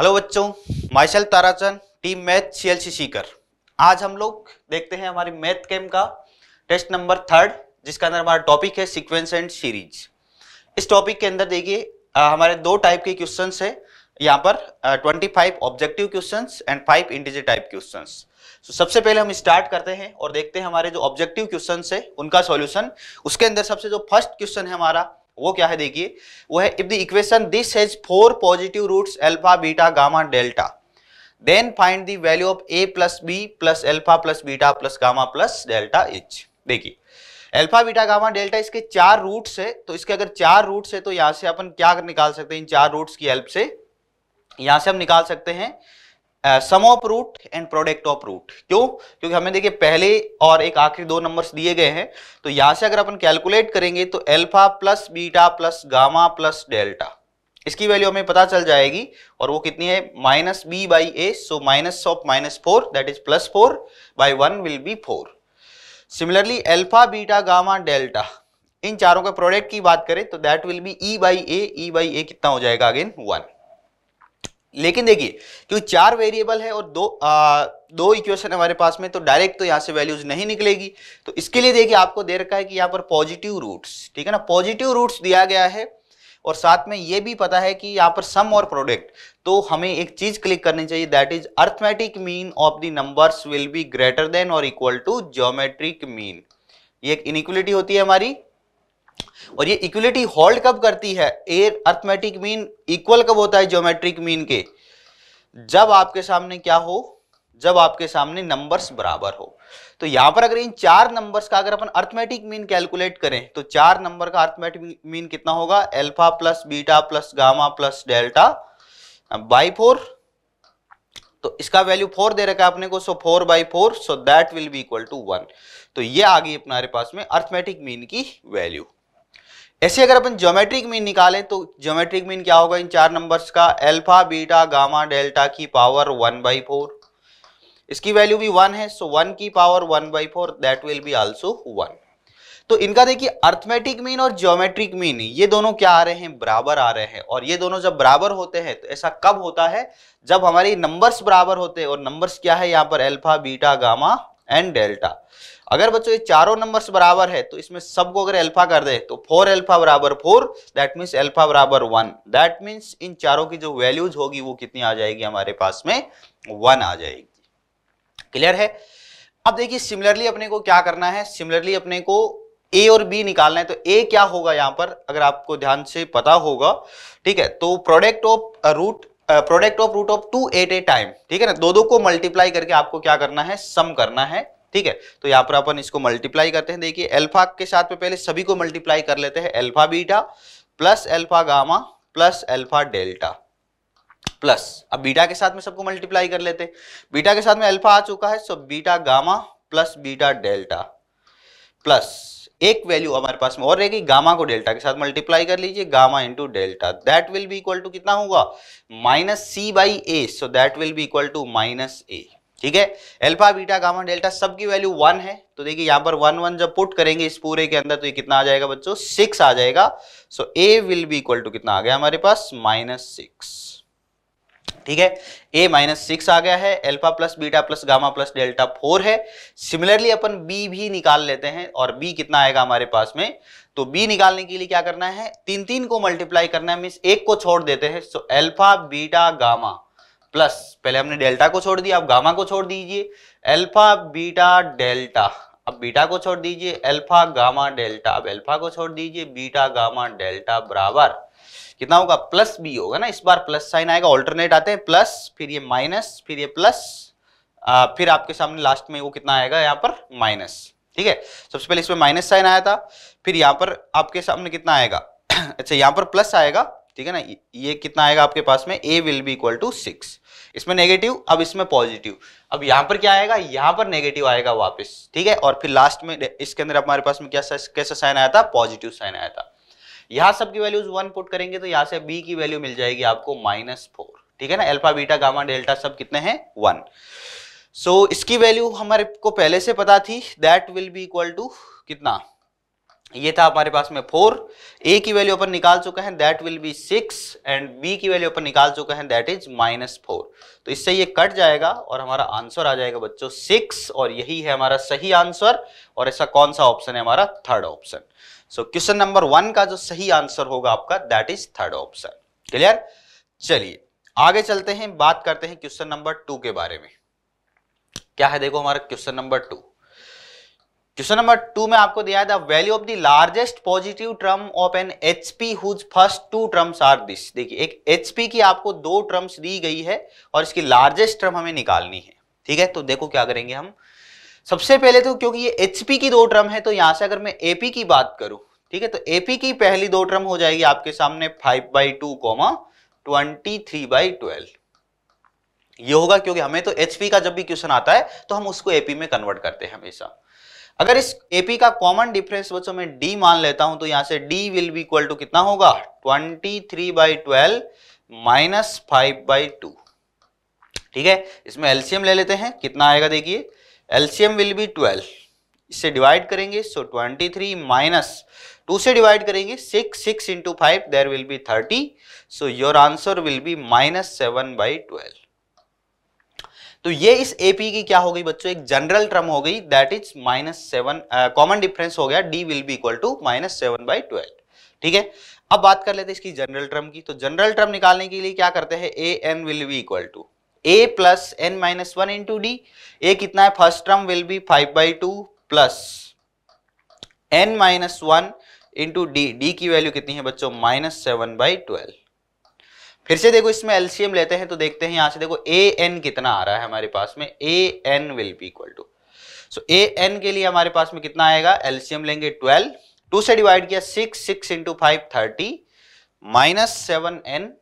Hello बच्चों माइशल Tarachand team math CLC Sikar आज हम लोग देखते हैं हमारी मैथ कैम का टेस्ट नंबर थर्ड जिसका अंदर हमारा टॉपिक है सीक्वेंस एंड सीरीज इस टॉपिक के अंदर देखिए हमारे दो टाइप के क्वेश्चन है यहाँ पर twenty five objective question and five integer type question तो सबसे पहले हम स्टार्ट करते हैं और देखते हैं हमारे जो ऑब्जेक्टिव क्वेश्चन है उनका सॉल्यूशन उसके अंदर सबसे जो फर्स्ट क्वेश्चन है हमारा वो क्या है देखिए वो है if the equation this has four positive roots alpha beta gamma delta then find the value of a plus B plus alpha plus beta plus gamma plus delta h देखिए alpha beta gamma delta इसके चार roots है तो इसके अगर चार roots है तो यहां से अपन क्या निकाल सकते हैं इन चार रूट्स की हेल्प से यहां से हम निकाल सकते हैं sum of root and product of root क्यों क्योंकि हमें देखिए पहले और एक आखिरी दो नंबर्स दिए गए हैं तो यहां से अगर अपन कैलकुलेट करेंगे तो alpha plus beta plus gamma plus delta इसकी वैल्यू हमें पता चल जाएगी और वो कितनी है minus b by a so minus of minus four that is plus four by one will be four similarly alpha beta gamma delta इन चारों के प्रोडक्ट की बात करें तो that will be e by a e by a कितना हो जाएगा अगेन वन लेकिन देखिए क्योंकि चार वेरिएबल है और दो आ, दो इक्वेशन हमारे पास में तो डायरेक्ट तो यहाँ से वैल्यूज नहीं निकलेगी तो इसके लिए देखिए आपको दे रखा है कि यहाँ पर पॉजिटिव रूट्स ठीक है ना पॉजिटिव रूट्स दिया गया है और साथ में ये भी पता है कि यहाँ पर सम और प्रोडक्ट तो हमें एक चीज क्लिक करनी चाहिए that is arithmetic mean of the numbers will be greater than और इक्वल टू जोमेट्रिक मीन ये एक इनिक्वलिटी होती है हमारी और ये इक्वलिटी होल्ड कब करती है एयर अर्थमेटिक मीन इक्वल कब होता है ज्योमेट्रिक मीन के जब आपके सामने क्या हो जब आपके सामने नंबर्स बराबर हो तो यहां पर अगर इन चार नंबर्स का अगर अपन अर्थमेटिक मीन कैलकुलेट करें तो चार नंबर का अर्थमेटिक मीन कितना होगा alpha plus beta plus gamma plus delta by four तो इसका वैल्यू फोर दे रखा है अपने को so four by four so that will be equal to one तो ये आ गई अपने पास में अर्थमेटिक मीन की वैल्यू ऐसे अगर अपन ज्योमेट्रिक मीन निकालें तो ज्योमेट्रिक मीन क्या होगा इन चार नंबर्स का अल्फा बीटा गामा डेल्टा की पावर वन बाई फोर इसकी वैल्यू भी वन है सो वन की power one by four that will be also one तो इनका देखिए अर्थमेटिक मीन और ज्योमेट्रिक मीन ये दोनों क्या आ रहे हैं बराबर आ रहे हैं और ये दोनों जब बराबर होते हैं तो ऐसा कब होता है जब हमारे नंबर्स बराबर होते हैं और नंबर्स क्या है यहाँ पर alpha beta gamma and delta अगर बच्चों ये चारों नंबर्स बराबर है तो इसमें सबको अगर अल्फा कर दे तो फोर अल्फा बराबर फोर दैट मीन्स अल्फा बराबर वन दैट मीन्स इन चारों की जो वैल्यूज होगी वो कितनी आ जाएगी हमारे पास में वन आ जाएगी क्लियर है अब देखिए सिमिलरली अपने को क्या करना है सिमिलरली अपने को ए और बी निकालना है तो ए क्या होगा यहाँ पर अगर आपको ध्यान से पता होगा ठीक है तो product of root product of root of two at a time ठीक है ना दो दो को मल्टीप्लाई करके आपको क्या करना है सम करना है ठीक है तो यहाँ पर अपन इसको मल्टीप्लाई करते हैं देखिए एल्फा के साथ में पहले सभी को मल्टीप्लाई कर लेते हैं alpha beta plus alpha gamma plus alpha delta plus अब बीटा के साथ में सबको मल्टीप्लाई कर लेते हैं बीटा के साथ में अल्फा आ चुका है so beta gamma plus beta delta plus एक वैल्यू हमारे पास में और रहेगी गामा को डेल्टा के साथ मल्टीप्लाई कर लीजिए gamma into delta that will be equal to कितना होगा minus c by a so that will be equal to minus ए ठीक है एल्फा बीटा गामा डेल्टा सबकी वैल्यू वन है तो देखिए यहां पर वन वन जब पुट करेंगे इस पूरे के अंदर तो ये कितना आ जाएगा बच्चों सिक्स आ जाएगा so a will be equal to कितना आ गया हमारे पास माइनस सिक्स ठीक है ए माइनस सिक्स आ गया है alpha plus beta plus gamma plus delta four है सिमिलरली अपन बी भी निकाल लेते हैं और बी कितना आएगा हमारे पास में तो बी निकालने के लिए क्या करना है तीन तीन को मल्टीप्लाई करना है मीन्स एक को छोड़ देते हैं so alpha beta gamma plus पहले हमने डेल्टा को छोड़ दिया अब गामा को छोड़ दीजिए एल्फा बीटा डेल्टा अब बीटा को छोड़ दीजिए अल्फा गामा डेल्टा अब अल्फा को छोड़ दीजिए बीटा गामा डेल्टा बराबर कितना होगा प्लस बी होगा ना इस बार प्लस साइन आएगा ऑल्टरनेट आते हैं प्लस फिर ये माइनस फिर ये प्लस आ, फिर आपके सामने लास्ट में वो कितना आएगा यहाँ पर माइनस ठीक है सबसे पहले इसमें माइनस साइन आया था फिर यहाँ पर आपके सामने कितना आएगा अच्छा यहाँ पर प्लस आएगा ठीक है ना ये कितना आएगा आपके पास में a will be equal to six इसमें नेगेटिव अब इसमें पॉजिटिव अब यहां पर क्या आएगा यहां पर नेगेटिव आएगा वापस ठीक है और फिर लास्ट में इसके अंदर हमारे पास में क्या कैसा साइन आया था पॉजिटिव साइन आया था यहां सबकी वैल्यूज वन पुट करेंगे तो यहां से बी की वैल्यू मिल जाएगी आपको माइनस फोर ठीक है ना एल्फा बीटा गामा डेल्टा सब कितने हैं वन सो so, इसकी वैल्यू हमारे को पहले से पता थी that will be equal to कितना ये था हमारे पास में फोर ए की वैल्यू अपन निकाल चुके हैं that will be six and B की वैल्यू अपन निकाल चुके हैं दैट इज माइनस फोर तो इससे ये कट जाएगा और हमारा आंसर आ जाएगा बच्चों सिक्स और यही है हमारा सही आंसर और ऐसा कौन सा ऑप्शन है हमारा third option so question number one का जो सही आंसर होगा आपका that is third option clear चलिए आगे चलते हैं बात करते हैं क्वेश्चन नंबर टू के बारे में क्या है देखो हमारा question number two question number two में आपको दिया है value of the largest positive term of an HP whose first two terms are this देखिए एक एचपी की आपको दो टर्म्स दी गई है और इसकी लार्जेस्ट टर्म हमें निकालनी है ठीक है तो देखो क्या करेंगे हम सबसे पहले तो क्योंकि ये एचपी की दो टर्म है तो यहां से अगर मैं एपी की बात करूँ ठीक है तो एपी की पहली दो टर्म हो जाएगी आपके सामने five by two comma twenty three by twelve ये होगा क्योंकि हमें तो एचपी का जब भी क्वेश्चन आता है तो हम उसको एपी में कन्वर्ट करते हैं हमेशा अगर इस एपी का कॉमन डिफरेंस बच्चों में डी मान लेता हूं तो यहां से D will be equal to कितना होगा twenty three by twelve minus five by two ठीक है इसमें एलसीएम ले लेते हैं कितना आएगा देखिए एलसीएम विल बी ट्वेल्व इससे डिवाइड करेंगे so twenty three minus two से डिवाइड करेंगे six six into five there will be thirty so your answer will be minus seven by twelve तो ये इस एपी की क्या हो गई बच्चों एक जनरल टर्म हो गई that is minus seven common difference हो गया D will be equal to minus seven by twelve ठीक है अब बात कर लेते हैं इसकी जनरल टर्म की तो जनरल टर्म निकालने के लिए क्या करते हैं A N will be equal to A plus N minus one into D A कितना है first term will be five by two plus N minus one into D D की वैल्यू कितनी है बच्चों माइनस सेवन बाई ट्वेल्व फिर से देखो इसमें एलसीएम लेते हैं तो देखते हैं यहां से देखो ए एन कितना आ रहा है हमारे पास में A N will be equal to so A N के लिए हमारे पास में कितना आएगा एलसीएम लेंगे ट्वेल्व टू से डिवाइड किया six six into five thirty minus seven N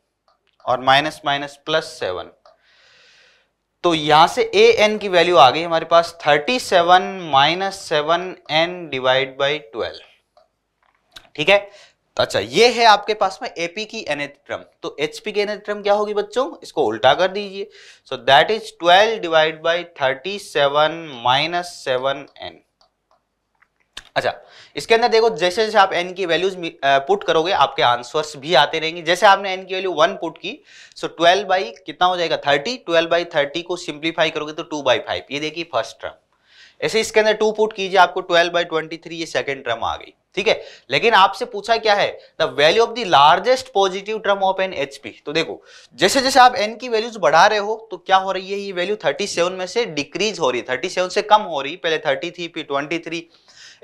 और माइनस माइनस प्लस सेवन तो यहां से ए एन की वैल्यू आ गई हमारे पास thirty seven minus seven N divide by twelve ठीक है अच्छा ये है आपके पास में एपी की एनएथ क्रम तो एचपी की एनएथ क्रम क्या होगी बच्चों इसको उल्टा कर दीजिए so that is 12 divide by 37 minus seven N अच्छा इसके अंदर देखो जैसे जैसे आप एन की वैल्यूज पुट करोगे आपके आंसर्स भी आते रहेंगे जैसे आपने एन की वैल्यू वन पुट की सो ट्वेल्व बाई कितना हो जाएगा थर्टी ट्वेल्व बाई थर्टी को सिंप्लीफाई करोगे तो टू बाई फाइव ये देखिए फर्स्ट टर्म ऐसे इसके अंदर टू पुट कीजिए आपको ट्वेल्व बाई ट्वेंटी थ्री ये सेकेंड ट्रम आ गई ठीक है लेकिन आपसे पूछा क्या है the value of the largest positive term of an H P तो देखो जैसे जैसे आप एन की वैल्यूज बढ़ा रहे हो तो क्या हो रही है ये वैल्यू 37 में से डिक्रीज हो रही है 37 से कम हो रही पहले 30 थी फिर थ्री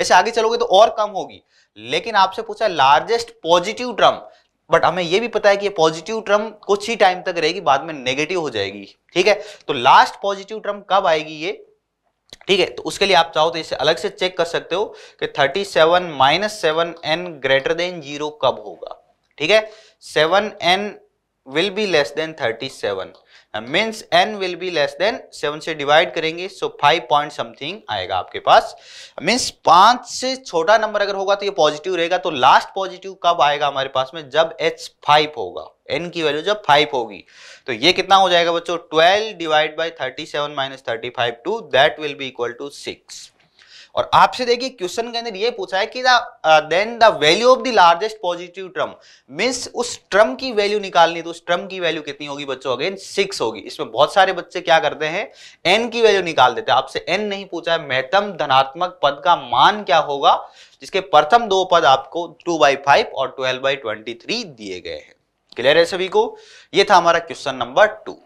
ऐसे आगे चलोगे तो और कम होगी लेकिन आपसे पूछा लार्जेस्ट पॉजिटिव ट्रम बट हमें यह भी पता है कि पॉजिटिव ट्रम कुछ ही टाइम तक रहेगी बाद में नेगेटिव हो जाएगी ठीक है तो लास्ट पॉजिटिव ट्रम कब आएगी ये ठीक है तो उसके लिए आप चाहो तो इसे अलग से चेक कर सकते हो कि 37 seven minus seven N greater than zero कब होगा ठीक है seven N will be less than 37 means N will be less than seven से डिवाइड करेंगे सो फाइव पॉइंट समथिंग आएगा आपके पास मीन्स पांच से छोटा नंबर अगर होगा तो ये पॉजिटिव रहेगा तो लास्ट पॉजिटिव कब आएगा हमारे पास में जब एच फाइव होगा एन की वैल्यू जब फाइव होगी तो ये कितना हो जाएगा बच्चों twelve divide by thirty seven minus thirty five two that will be equal to six और आपसे देखिए क्वेश्चन के अंदर ये पूछा है कि then the value of the largest positive term means उस ट्रम की वैल्यू निकालनी तो उस ट्रम की वैल्यू कितनी होगी बच्चों अगेन सिक्स होगी इसमें बहुत सारे बच्चे क्या करते हैं एन की वैल्यू निकाल देते हैं आपसे एन नहीं पूछा है महत्म धनात्मक पद का मान क्या होगा जिसके प्रथम दो पद आपको टू बाई फाइव और ट्वेल्व बाई ट्वेंटी थ्री दिए गए हैं क्लियर है सभी को यह था हमारा क्वेश्चन नंबर टू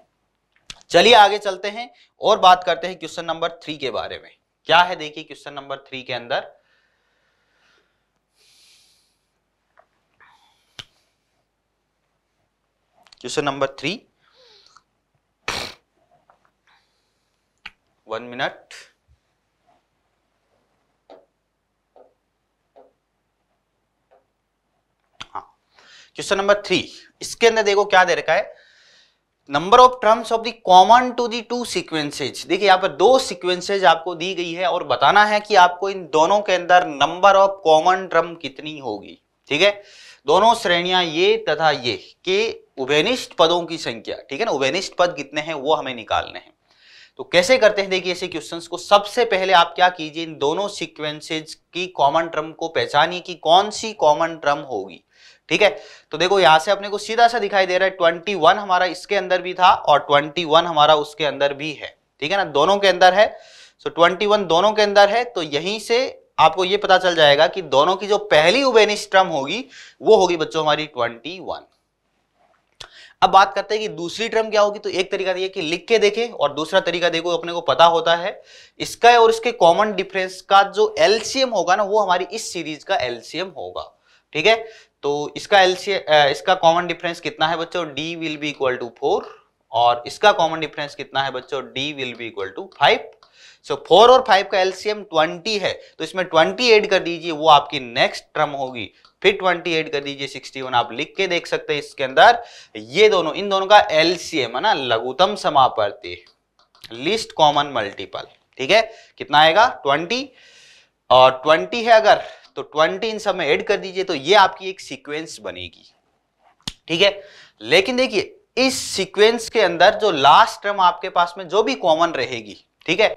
चलिए आगे चलते हैं और बात करते हैं क्वेश्चन नंबर थ्री के बारे में क्या है देखिए क्वेश्चन नंबर थ्री के अंदर question number three one minute हाँ क्वेश्चन नंबर थ्री इसके अंदर देखो क्या दे रखा है number of terms of the common to the two sequences देखिए यहाँ पर दो सीक्वेंसेज आपको दी गई है और बताना है कि आपको इन दोनों के अंदर नंबर ऑफ कॉमन टर्म कितनी होगी ठीक है दोनों श्रेणियां ये तथा ये के उभयनिष्ठ पदों की संख्या ठीक है ना उभयनिष्ठ पद कितने हैं वो हमें निकालने हैं तो कैसे करते हैं देखिए ऐसे क्वेश्चन को सबसे पहले आप क्या कीजिए इन दोनों सिक्वेंसेज की कॉमन टर्म को पहचानिए कि कौन सी कॉमन टर्म होगी ठीक है तो देखो यहां से अपने को सीधा सा दिखाई दे रहा है ट्वेंटी वन हमारा इसके अंदर भी था और ट्वेंटी वन हमारा उसके अंदर भी है ठीक है ना दोनों के अंदर है सो ट्वेंटी वन दोनों के अंदर है तो यहीं से आपको ये पता चल जाएगा कि दोनों की जो पहली उबेनिस टर्म होगी वो होगी बच्चों हमारी ट्वेंटी वन अब बात करते हैं कि दूसरी टर्म क्या होगी तो एक तरीका ये कि लिख के देखें और दूसरा तरीका देखो अपने को पता होता है इसका और इसके कॉमन डिफरेंस का जो एलसीएम होगा ना वो हमारी इस सीरीज का एलसीएम होगा ठीक है तो इसका एलसीएम इसका कॉमन डिफरेंस कितना है बच्चों D will be equal to four और इसका कॉमन डिफरेंस कितना है बच्चों D will be equal to five so four और फाइव का एलसीएम ट्वेंटी है तो इसमें ट्वेंटी एड कर दीजिए वो आपकी नेक्स्ट टर्म होगी फिर ट्वेंटी एड कर दीजिए सिक्सटी वन आप लिख के देख सकते हैं इसके अंदर ये दोनों इन दोनों का एलसीएम है ना लघुतम समापर्ति लिस्ट कॉमन मल्टीपल ठीक है कितना आएगा ट्वेंटी और ट्वेंटी है अगर तो ट्वेंटी इन सब में ऐड कर दीजिए तो ये आपकी एक सीक्वेंस बनेगी ठीक है लेकिन देखिए इस सीक्वेंस के अंदर जो लास्ट टर्म आपके पास में जो भी कॉमन रहेगी ठीक है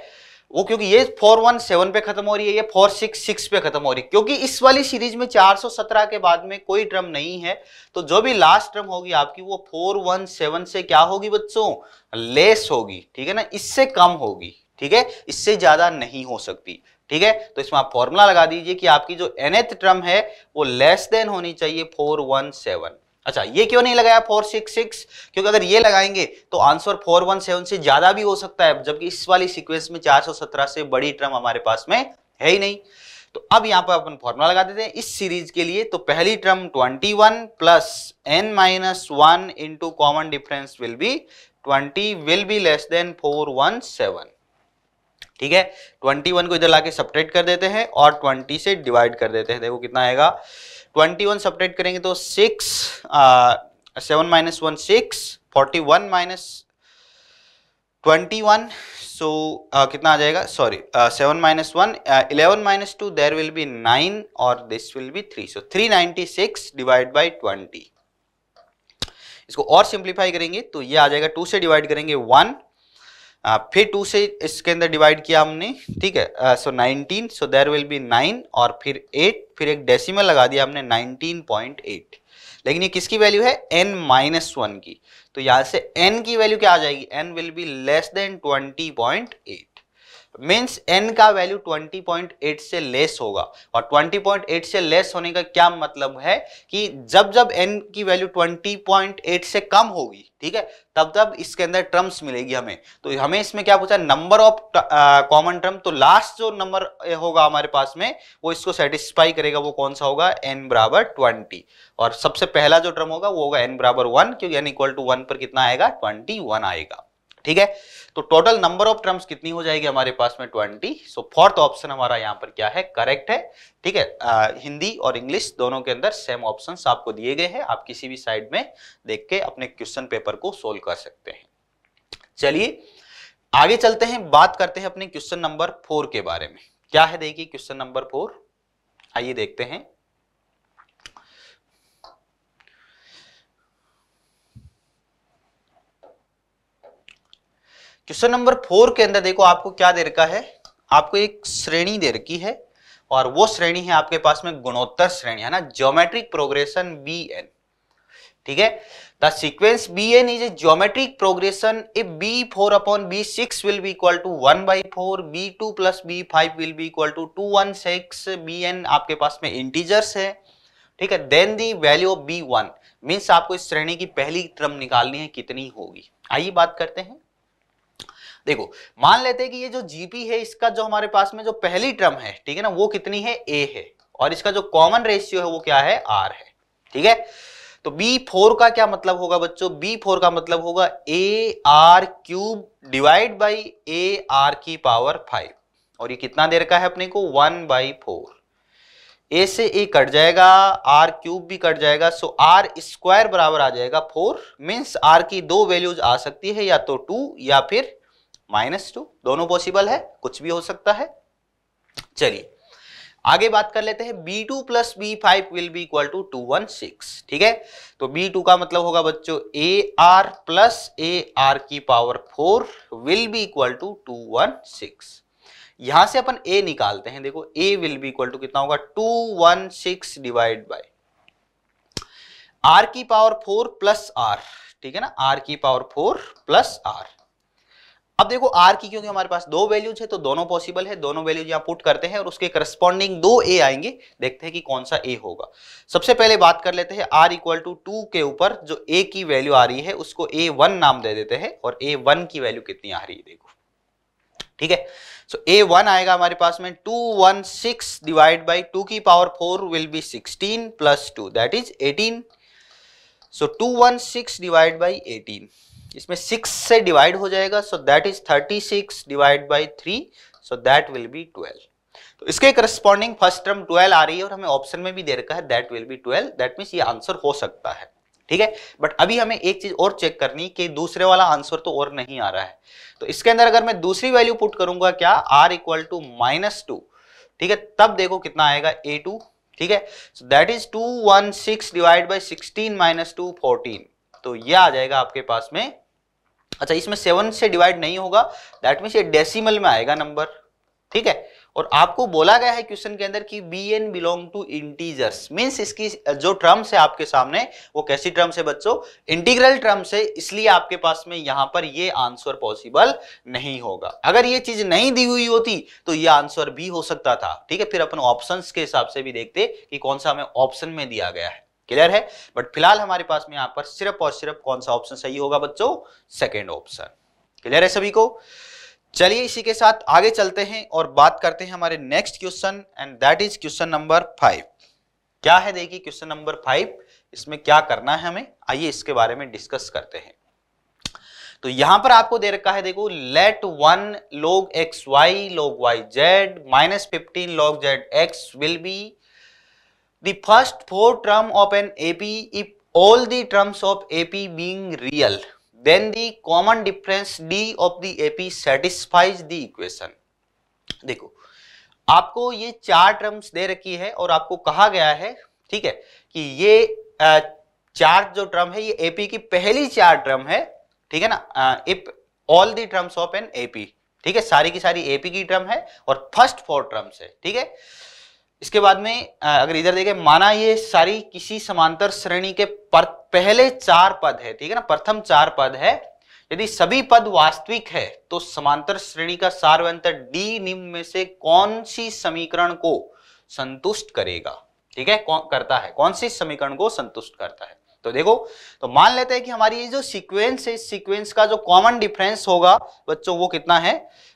वो क्योंकि ये फोर वन सेवन पे खत्म हो रही है ये फोर सिक्स सिक्स पे खत्म हो रही है क्योंकि इस वाली सीरीज में चार सौ सत्रह के बाद में कोई ट्रम नहीं है तो जो भी लास्ट ट्रम होगी आपकी वो फोर वन सेवन से क्या होगी बच्चों लेस होगी ठीक है ना इससे कम होगी ठीक है इससे ज्यादा नहीं हो सकती ठीक है तो इसमें आप फॉर्मूला लगा दीजिए कि आपकी जो एनएथ टर्म है वो लेस देन होनी चाहिए फोर वन सेवन अच्छा ये क्यों नहीं लगाया फोर सिक्स सिक्स क्योंकि अगर ये लगाएंगे तो आंसर फोर वन सेवन से ज्यादा भी हो सकता है जबकि इस वाली सीक्वेंस में चार सौ सत्रह से बड़ी ट्रम हमारे पास में है ही नहीं तो अब यहाँ पर अपन फॉर्मूला लगा देते हैं इस सीरीज के लिए तो पहली term twenty one plus N minus one into common difference will be twenty will be less than four one seven ठीक है 21 को इधर लाके सपरेट कर देते हैं और 20 से डिवाइड कर देते हैं देखो कितना आएगा 21 सपरेट करेंगे तो 6 seven minus one six forty one minus twenty one so कितना आ जाएगा sorry seven minus one eleven minus two there will be nine और this will be three so three ninety six divide by twenty इसको और simplify करेंगे तो ये आ जाएगा टू से डिवाइड करेंगे वन फिर टू से इसके अंदर डिवाइड किया हमने ठीक है so nineteen so there will be nine और फिर एट फिर एक डेसिमल लगा दिया हमने नाइनटीन पॉइंट एट लेकिन ये किसकी वैल्यू है एन माइनस वन की तो यहाँ से एन की वैल्यू क्या आ जाएगी N will be less than twenty point eight means N का वैल्यू 20.8 से लेस होगा और 20.8 से लेस होने का क्या मतलब है कि जब जब एन की वैल्यू 20.8 से कम होगी ठीक है तब तब इसके अंदर टर्म्स मिलेगी हमें तो हमें इसमें क्या पूछा नंबर ऑफ कॉमन टर्म तो लास्ट जो नंबर होगा हमारे पास में वो इसको सेटिस्फाई करेगा वो कौन सा होगा एन बराबर ट्वेंटी और सबसे पहला जो टर्म होगा वो होगा एन बराबर वन क्योंकि एन इक्वल टू वन पर कितना आएगा ट्वेंटी वन आएगा ठीक है तो टोटल नंबर ऑफ टर्म्स कितनी हो जाएगी हमारे पास में ट्वेंटी सो फोर्थ ऑप्शन हमारा यहाँ पर क्या है करेक्ट है ठीक है आ, हिंदी और इंग्लिश दोनों के अंदर सेम ऑप्शन आपको दिए गए हैं आप किसी भी साइड में देख के अपने क्वेश्चन पेपर को सोल्व कर सकते हैं चलिए आगे चलते हैं बात करते हैं अपने क्वेश्चन नंबर फोर के बारे में क्या है देखिए क्वेश्चन नंबर फोर आइए देखते हैं क्वेश्चन नंबर फोर के अंदर देखो आपको क्या दे रखा है आपको एक श्रेणी दे रखी है और वो श्रेणी है आपके पास में गुणोत्तर श्रेणी है ना ज्योमेट्रिक प्रोग्रेशन बी एन ठीक है the sequence B N is a geometric progression if B four upon B six will be equal to one by four B two plus B five will be equal to two one six B N आपके पास में integers है ठीक है then the value of B one means आपको इस श्रेणी की पहली टर्म निकालनी है कितनी होगी आइए बात करते हैं देखो मान लेते हैं कि ये जो जीपी है इसका जो हमारे पास में जो पहली टर्म है ठीक है ना वो कितनी है ए है और इसका जो कॉमन रेशियो है वो क्या है आर है ठीक है तो बी फोर का क्या मतलब होगा बच्चों बी फोर का मतलब होगा A R cube divide by A R की पावर फाइव और ये कितना देर का है अपने को वन बाई फोर ए से ए कट जाएगा आर क्यूब भी कट जाएगा सो आर स्क्वायर बराबर आ जाएगा फोर मीन्स आर की दो वैल्यूज आ सकती है या तो टू या फिर माइनस टू दोनों पॉसिबल है कुछ भी हो सकता है चलिए आगे बात कर लेते हैं B two plus B five will be equal to two one six ठीक है तो बी टू का मतलब होगा बच्चों A R plus A R की power four will be equal to two one six यहां से अपन ए निकालते हैं देखो A will be equal to कितना होगा two one six divide by R की पावर फोर प्लस आर ठीक है ना आर की पावर फोर प्लस आर अब देखो आर की क्योंकि हमारे पास दो वैल्यूज है तो दोनों पॉसिबल है दोनों वैल्यूज यहाँ पुट करते हैं और उसके करस्पॉन्डिंग दो ए आएंगे देखते हैं कि कौन सा ए होगा सबसे पहले बात कर लेते हैं आर इक्वल टू टू के ऊपर जो ए की वैल्यू आ रही है उसको ए वन नाम दे देते हैं और ए वन की वैल्यू कितनी आ रही है देखो ठीक है सो ए वन आएगा हमारे पास में two one six divide by two की power four will be sixteen plus two that is eighteen so two one six divide by eighteen इसमें सिक्स से डिवाइड हो जाएगा so that is thirty six divide by three so that will be twelve तो इसके corresponding first term twelve आ रही है और हमें ऑप्शन में भी दे रखा है that will be twelve that means ये आंसर हो सकता है ठीक है बट अभी हमें एक चीज और चेक करनी कि दूसरे वाला आंसर तो और नहीं आ रहा है तो इसके अंदर अगर मैं दूसरी वैल्यू पुट करूंगा क्या R equal to minus two ठीक है तब देखो कितना आएगा ए टू ठीक है so that is two one six divide by sixteen minus two fourteen तो ये आ जाएगा आपके पास में अच्छा इसमें सेवन से डिवाइड नहीं होगा दैट मीन्स ये डेसिमल में आएगा नंबर ठीक है और आपको बोला गया है क्वेश्चन के अंदर कि B N belong to integers means इसकी जो टर्म्स है आपके सामने वो कैसी टर्म्स है बच्चों इंटीग्रल टर्म्स है इसलिए आपके पास में यहां पर ये आंसर पॉसिबल नहीं होगा अगर ये चीज नहीं दी हुई होती तो ये आंसर भी हो सकता था ठीक है फिर अपन ऑप्शन के हिसाब से भी देखते कि कौन सा हमें ऑप्शन में दिया गया है क्लियर है बट फिलहाल हमारे पास में यहां पर सिर्फ और सिर्फ कौन सा ऑप्शन सही होगा बच्चों सेकेंड ऑप्शन क्लियर है सभी को चलिए इसी के साथ आगे चलते हैं और बात करते हैं हमारे next question and that is question number five क्या है देखिए क्वेश्चन नंबर फाइव इसमें क्या करना है हमें आइए इसके बारे में डिस्कस करते हैं तो यहां पर आपको दे रखा है देखो let one log X Y log Y Z minus fifteen log Z X will be the first four term of an AP if all the terms of AP being real then the common difference D of the AP satisfies the equation देखो आपको ये चार terms दे रखी है और आपको कहा गया है ठीक है कि ये चार जो टर्म है ये एपी की पहली चार टर्म है ठीक है ना if all the terms of an AP ठीक है सारी की सारी एपी की टर्म है और फर्स्ट फोर टर्म्स है ठीक है इसके बाद में अगर इधर देखें माना ये सारी किसी समांतर श्रेणी के पर, पहले चार पद है ठीक है ना प्रथम चार पद है यदि सभी पद वास्तविक है तो समांतर श्रेणी का सार अंतर डी निम्न में से कौन सी समीकरण को संतुष्ट करेगा ठीक है कौन करता है कौन सी समीकरण को संतुष्ट करता है तो देखो तो मान लेते हैं कि हमारी ये जो सीक्वेंस है इस सीक्वेंस का जो कॉमन डिफरेंस होगा बच्चों वो कितना है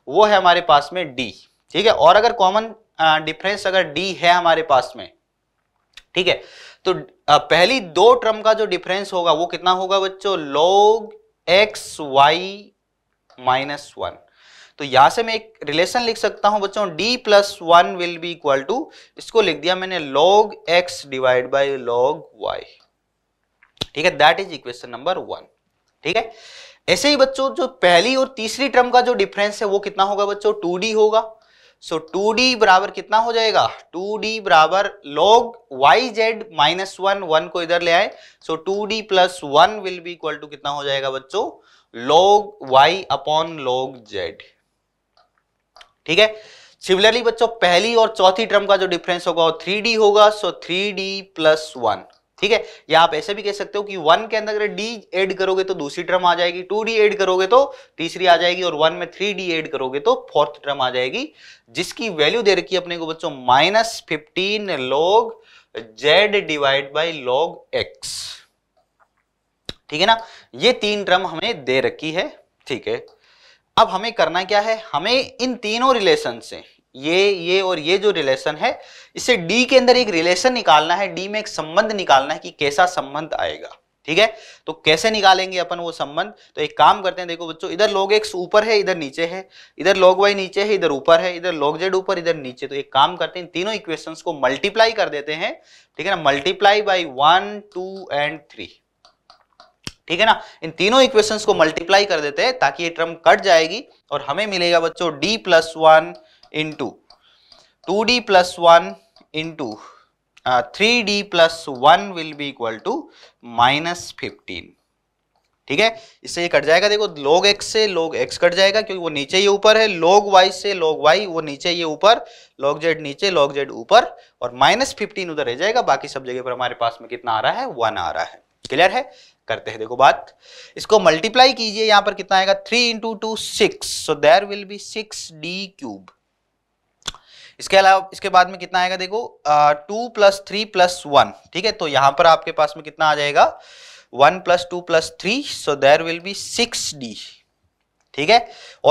वो है हमारे पास में डी ठीक है और अगर कॉमन डिफरेंस अगर डी है हमारे पास में ठीक है तो पहली दो टर्म का जो डिफरेंस होगा वो कितना होगा बच्चों log X Y minus one तो यहां से मैं एक रिलेशन लिख सकता हूं बच्चों D plus one will be equal to इसको लिख दिया मैंने log X divide by log Y ठीक है that is equation number one ठीक है ऐसे ही बच्चों जो पहली और तीसरी टर्म का जो डिफरेंस है वो कितना होगा बच्चों 2d होगा सो टू डी बराबर कितना हो जाएगा टू डी बराबर log Y Z minus one one को इधर ले आए so two D plus one will be equal to कितना हो जाएगा बच्चों log Y upon log Z ठीक है सिमिलरली बच्चों पहली और चौथी टर्म का जो डिफरेंस होगा वो थ्री होगा so three D plus one ठीक है या आप ऐसे भी कह सकते हो कि वन के अंदर अगर डी एड करोगे तो दूसरी टर्म आ जाएगी टू डी एड करोगे तो तीसरी आ जाएगी और वन में थ्री डी एड करोगे तो फोर्थ टर्म आ जाएगी जिसकी वैल्यू दे रखी है अपने को बच्चों minus fifteen log Z divide by log X ठीक है ना ये तीन टर्म हमें दे रखी है ठीक है अब हमें करना क्या है हमें इन तीनों रिलेशन से ये ये और ये जो रिलेशन है इसे डी के अंदर एक रिलेशन निकालना है डी में एक संबंध निकालना है कि कैसा संबंध आएगा ठीक है तो कैसे निकालेंगे अपन वो संबंध तो एक काम करते हैं देखो बच्चों इधर लोग एक्स ऊपर है इधर नीचे है इधर लोग वाई नीचे है इधर ऊपर है इधर लोग जेड ऊपर इधर नीचे तो एक काम करते हैं तीनों इक्वेशन को मल्टीप्लाई कर देते हैं ठीक है ना multiply by one two and three ठीक है ना इन तीनों इक्वेशंस को मल्टीप्लाई कर देते हैं ताकि ये टर्म कट जाएगी और हमें मिलेगा बच्चों D plus one into two D plus one into three D plus one will be equal to minus fifteen ठीक है इससे ये कट जाएगा देखो लोग एक्स से लोग एक्स कट जाएगा क्योंकि वो नीचे ये ऊपर है लोग वाई से लोग वाई वो नीचे ये ऊपर लॉग जेड नीचे लॉग जेड ऊपर और माइनस फिफ्टीन उधर रह जाएगा बाकी सब जगह पर हमारे पास में कितना आ रहा है वन आ रहा है क्लियर है करते हैं देखो बात इसको मल्टीप्लाई कीजिए यहां पर कितना आएगा three into two six so there will be six D cube इसके अलावा इसके बाद में कितना आएगा देखो two plus three plus one ठीक है तो यहां पर आपके पास में कितना आ जाएगा one plus two plus three so there will be six D ठीक है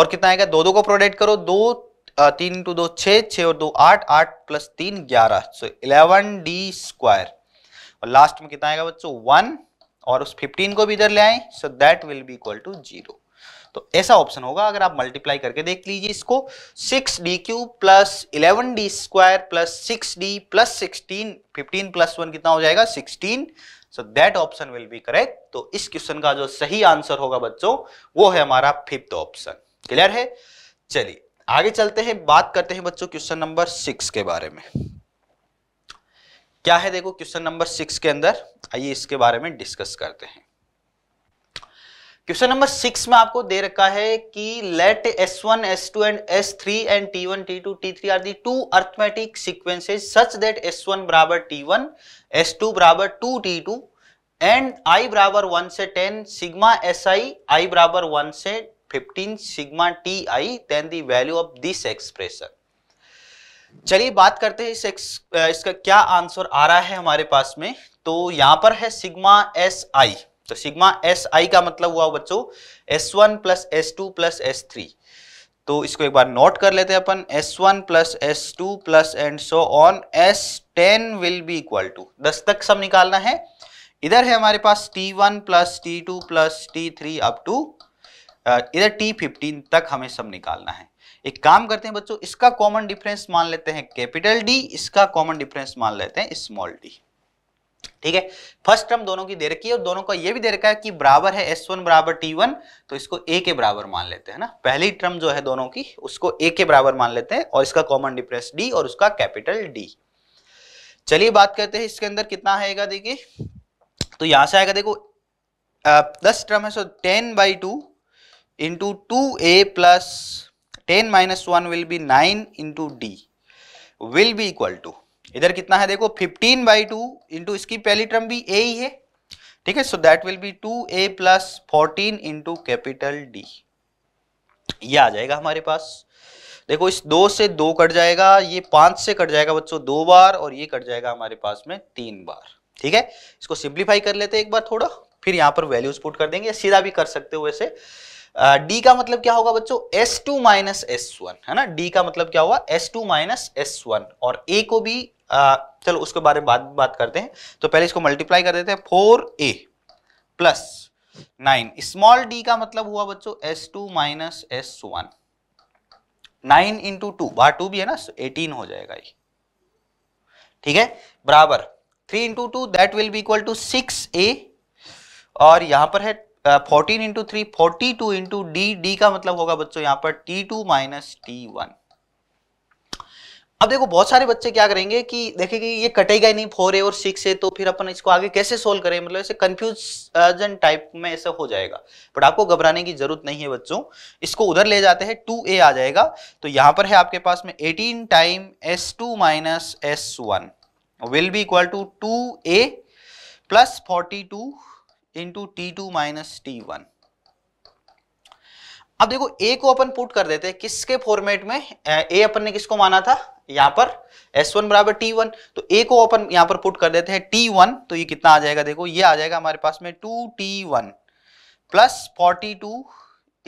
और कितना आएगा दो दो को प्रोडक्ट करो दो तीन इंटू दो छ छ और दो आठ आठ प्लस तीन ग्यारह सो इलेवन डी स्क्वायर और लास्ट में कितना आएगा बच्चों वन और उस फिफ्टीन को भी इधर ले आए so that will be equal to zero तो ऐसा ऑप्शन होगा अगर आप मल्टीप्लाई करके देख लीजिए इसको six D cube plus eleven D square plus six d plus sixteen fifteen plus one कितना हो जाएगा sixteen so that option will be correct तो इस क्वेश्चन का जो सही आंसर होगा बच्चों वो है हमारा फिफ्थ ऑप्शन क्लियर है चलिए आगे चलते हैं बात करते हैं बच्चों क्वेश्चन नंबर सिक्स के बारे में क्या है देखो क्वेश्चन नंबर सिक्स के अंदर आइए इसके बारे में डिस्कस करते हैं क्वेश्चन नंबर सिक्स में आपको दे रखा है कि let S one S two and S three and T one T two T three are the two arithmetic sequences such that S one बराबर टी वन एस टू बराबर two T two and i बराबर one से ten sigma S i i बराबर one से fifteen sigma T i then the value of this expression चलिए बात करते हैं इस एक्स इसका क्या आंसर आ रहा है हमारे पास में तो यहां पर है सिग्मा एस आई तो सिग्मा एस आई का मतलब हुआ बच्चों S one plus S two plus S three तो इसको एक बार नोट कर लेते हैं अपन S one plus S two plus and so on S ten will be equal to दस तक सब निकालना है इधर है हमारे पास T one plus T two plus T three up to इधर टी फिफ्टीन तक हमें सब निकालना है एक काम करते हैं बच्चों इसका कॉमन डिफरेंस मान लेते हैं कैपिटल डी इसका कॉमन डिफरेंस मान लेते हैं स्मॉल डी ठीक है फर्स्ट टर्म दोनों की दे रखी है और दोनों का ये भी दे रखा है कि बराबर है एस वन बराबर टी वन तो इसको ए के बराबर मान लेते हैं ना पहली टर्म जो है दोनों की उसको ए के बराबर मान लेते हैं और इसका कॉमन डिप्रेस डी और उसका कैपिटल डी चलिए बात करते हैं इसके अंदर कितना आएगा देखिए तो यहां से आएगा देखो दस टर्म है so ten by two into two A plus ten minus one will be nine into d will be equal to इधर कितना है देखो 15 बाई टू इंटू इसकी पहली टर्म भी ए ही है ठीक है so that will be two A plus fourteen into capital D ये आ जाएगा हमारे पास देखो इस दो से दो कट जाएगा ये पांच से कट जाएगा बच्चों दो बार और ये कट जाएगा हमारे पास में तीन बार ठीक है इसको सिंप्लीफाई कर लेते हैं एक बार थोड़ा फिर यहाँ पर वैल्यूज पुट कर देंगे सीधा भी कर सकते हो वैसे डी का मतलब क्या होगा बच्चों S two minus S one है ना डी का मतलब क्या होगा S two minus S one और ए को भी चलो उसके बारे में बाद बात करते हैं तो पहले इसको मल्टीप्लाई कर देते हैं फोर ए प्लस नाइन स्मॉल डी का मतलब हुआ बच्चों S two minus S one nine into two बार टू भी है ना एटीन हो जाएगा ये ठीक है बराबर three into two that will be equal to six a और यहां पर है fourteen into three forty two into D D का मतलब होगा बच्चों यहां पर T two minus T one अब देखो बहुत सारे बच्चे क्या करेंगे कि देखेंगे ये कटेगा ही नहीं फोर है और सिक्स है तो फिर अपन इसको आगे कैसे सोल्व करें मतलब ऐसे कंफ्यूजन टाइप में ऐसा हो जाएगा बट आपको घबराने की जरूरत नहीं है बच्चों इसको उधर ले जाते हैं टू ए आ जाएगा तो यहां पर है आपके पास में eighteen time S two minus S one will be equal to two A plus forty two into T two minus T one अब देखो ए को अपन पुट कर देते हैं किसके फॉर्मेट में ए अपन ने किसको माना था यहां पर S1 वन बराबर टी वन तो A को अपन यहां पर पुट कर देते हैं T1 तो ये कितना आ जाएगा देखो ये आ जाएगा हमारे पास में 2T1 plus forty two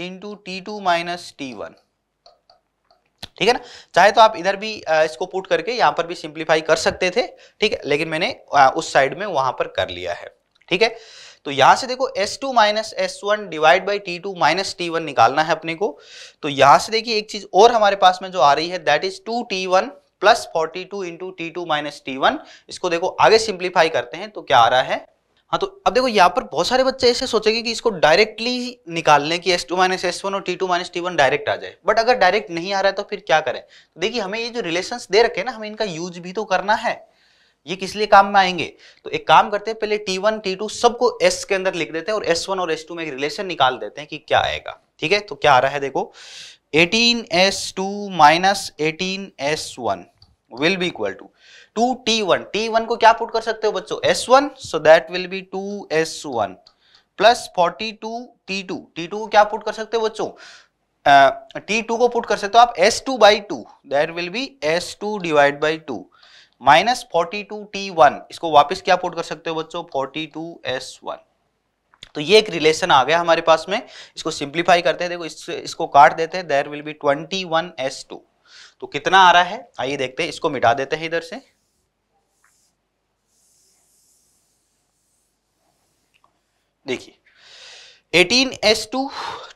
into T two minus T one ठीक है ना चाहे तो आप इधर भी इसको पुट करके यहां पर भी सिंप्लीफाई कर सकते थे ठीक है लेकिन मैंने उस साइड में वहां पर कर लिया है ठीक है तो यहां से देखो S two minus S one divide by T two minus T one निकालना है अपने को तो यहां से देखिए एक चीज और हमारे पास में जो आ रही है that is two T one plus forty two into T two minus T one इसको देखो आगे सिंप्लीफाई करते हैं तो क्या आ रहा है हाँ तो अब देखो यहाँ पर बहुत सारे बच्चे ऐसे सोचेंगे कि इसको डायरेक्टली निकालने की S two minus S one और T two minus T one direct आ जाए बट अगर डायरेक्ट नहीं आ रहा है तो फिर क्या करें तो देखिए हमें ये जो रिलेशंस दे रखे हैं ना हमें इनका यूज भी तो करना है ये किस लिए काम में आएंगे तो एक काम करते हैं पहले टी वन टी टू सबको एस के अंदर लिख देते हैं और एस वन और एस टू में एक रिलेशन निकाल देते हैं कि क्या आएगा ठीक है तो क्या आ रहा है देखो eighteen S two minus eighteen S one will be equal to two T one T one को क्या पुट कर सकते हो बच्चों S one so that will be two S one plus forty two two T T two को क्या put कर सकते हो बच्चों uh, टू को पुट कर सकते हो आप S two by two that will be S two divide by two minus forty two T one इसको वापस क्या पुट कर सकते हो बच्चों फोर्टी टू एस वन तो ये एक रिलेशन आ गया हमारे पास में इसको सिंप्लीफाई करते हैं देखो इस, इसको काट देते हैं there will be twenty one S two तो कितना आ रहा है आइए देखते हैं इसको मिटा देते हैं इधर से देखिए 18s2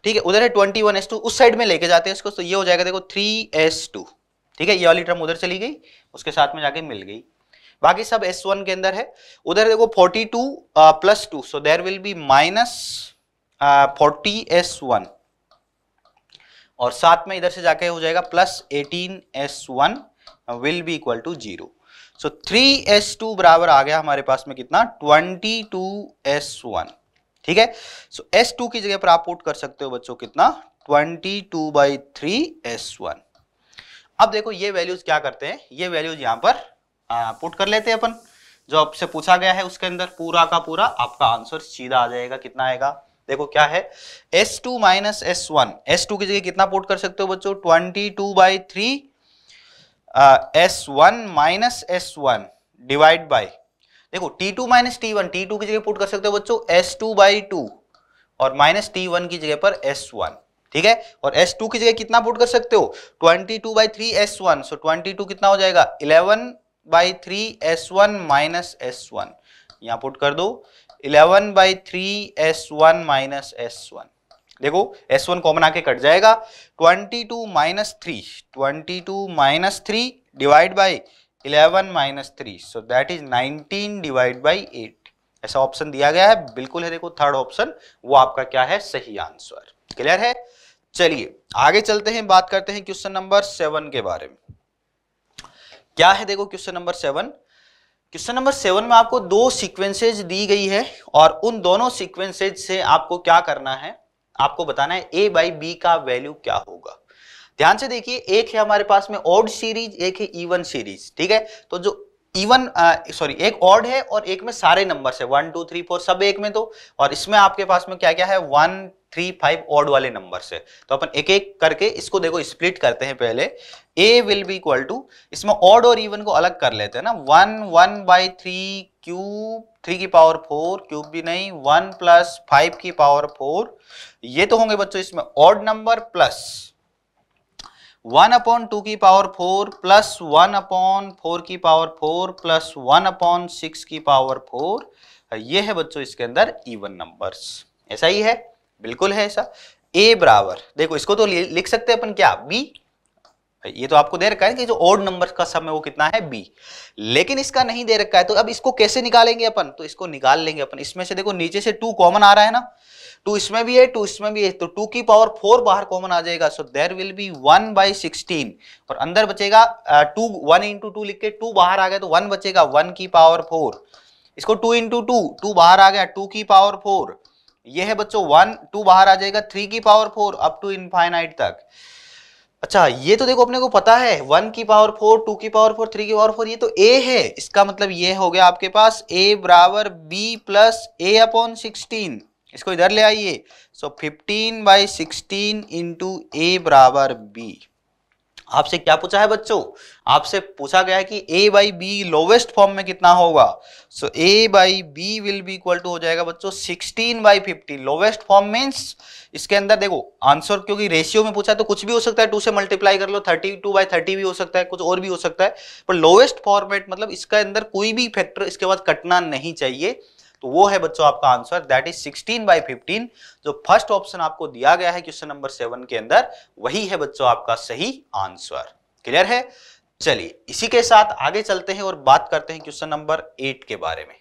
ठीक है उधर है 21s2 उस साइड में लेके जाते हैं इसको तो ये हो जाएगा देखो 3s2 ठीक है ये वाली टर्म उधर चली गई उसके साथ में जाके मिल गई बाकी सब एस वन के अंदर है उधर देखो forty two plus two so there will be minus forty S one और साथ में इधर से जाके हो जाएगा plus eighteen S one will be equal to zero so three S two बराबर आ गया हमारे पास में कितना ट्वेंटी टू एस वन ठीक है सो एस टू की जगह पर आप पुट कर सकते हो बच्चों कितना twenty two by three S one अब देखो ये वैल्यूज क्या करते हैं ये वैल्यूज यहाँ पर पुट कर लेते हैं अपन जो आपसे पूछा गया है उसके अंदर पूरा का पूरा आपका आंसर सीधा आ जाएगा कितना आएगा देखो क्या है S2 two minus S one S की जगह कितना पुट कर सकते हो बच्चों 22 two by three S one minus S one divide by देखो T2 to minus T one की जगह पुट कर सकते हो बच्चों S2 टू बाई टू और माइनस टी वन की जगह पर S1 ठीक है और S2 की जगह कितना पुट कर सकते हो 22 two by three S one so twenty two कितना हो जाएगा 11 by three S one minus S one यहाँ पुट कर दो 11 by three S one minus S one देखो एस वन कॉमन आके कट जाएगा 22 two minus three twenty two minus three divide by eleven minus three so that is 19 divide by eight ऐसा option दिया गया है बिल्कुल है देखो थर्ड ऑप्शन वो आपका क्या है सही आंसर क्लियर है चलिए आगे चलते हैं बात करते हैं क्वेश्चन नंबर सेवन के बारे में क्या है देखो question number seven question number seven में आपको दो सीक्वेंसेज दी गई है और उन दोनों सीक्वेंसेज से आपको क्या करना है आपको बताना है ए बाई बी का वैल्यू क्या होगा ध्यान से देखिए एक है हमारे पास में ऑड सीरीज एक है इवन सीरीज ठीक है तो जो इवन सॉरी एक ऑड है और एक में सारे नंबर है वन टू थ्री फोर सब एक में तो और इसमें आपके पास में क्या क्या है वन थ्री फाइव ऑड वाले नंबर से तो अपन एक एक करके इसको देखो स्प्लिट करते हैं पहले a will be equal to इसमें ऑड और इवन को अलग कर लेते हैं ना one one by three cube three की पावर फोर क्यूब भी नहीं वन प्लस फाइव की पावर फोर ये तो होंगे बच्चों इसमें odd number plus one upon two की power four plus one upon four की power four plus one upon six की पावर फोर ये है बच्चों इसके अंदर इवन नंबर्स ऐसा ही है बिल्कुल है ऐसा ए बराबर देखो इसको तो लिख सकते हैं अपन क्या बी ये तो आपको दे रखा है कि जो ओड नंबर का सम है वो कितना है बी लेकिन इसका नहीं दे रखा है तो अब इसको कैसे निकालेंगे अपन तो इसको निकाल लेंगे अपन इसमें से देखो नीचे से टू कॉमन आ रहा है ना टू इसमें भी है टू इसमें भी है तो टू की पावर फोर बाहर कॉमन आ जाएगा so there will be one by sixteen और अंदर बचेगा टू वन इंटू टू लिख के टू बाहर आ गया तो वन बचेगा वन की पावर फोर इसको टू इंटू टू टू बाहर आ गया टू की पावर फोर ये है बच्चों वन टू बाहर आ जाएगा थ्री की power four up to infinite तक अच्छा ये तो देखो अपने को पता है वन की पावर फोर टू की पावर फोर थ्री की पावर फोर ये तो ए है इसका मतलब ये हो गया आपके पास ए बराबर b plus a upon sixteen इसको इधर ले आइए so fifteen by sixteen into a बराबर बी आपसे क्या पूछा है बच्चों आपसे पूछा गया है कि a by b lowest form में कितना होगा so a by b will be equal to हो जाएगा बच्चों 16 by fifty lowest form means इसके अंदर देखो आंसर क्योंकि रेशियो में पूछा है तो कुछ भी हो सकता है टू से मल्टीप्लाई कर लो थर्टी टू बाई थर्टी भी हो सकता है कुछ और भी हो सकता है पर लोवेस्ट फॉर्मेट मतलब इसका अंदर कोई भी फैक्टर इसके बाद कटना नहीं चाहिए तो वो है बच्चों आपका answer that is sixteen by fifteen जो फर्स्ट ऑप्शन आपको दिया गया है क्वेश्चन नंबर सेवन के अंदर वही है बच्चों आपका सही आंसर क्लियर है चलिए इसी के साथ आगे चलते हैं और बात करते हैं क्वेश्चन नंबर एट के बारे में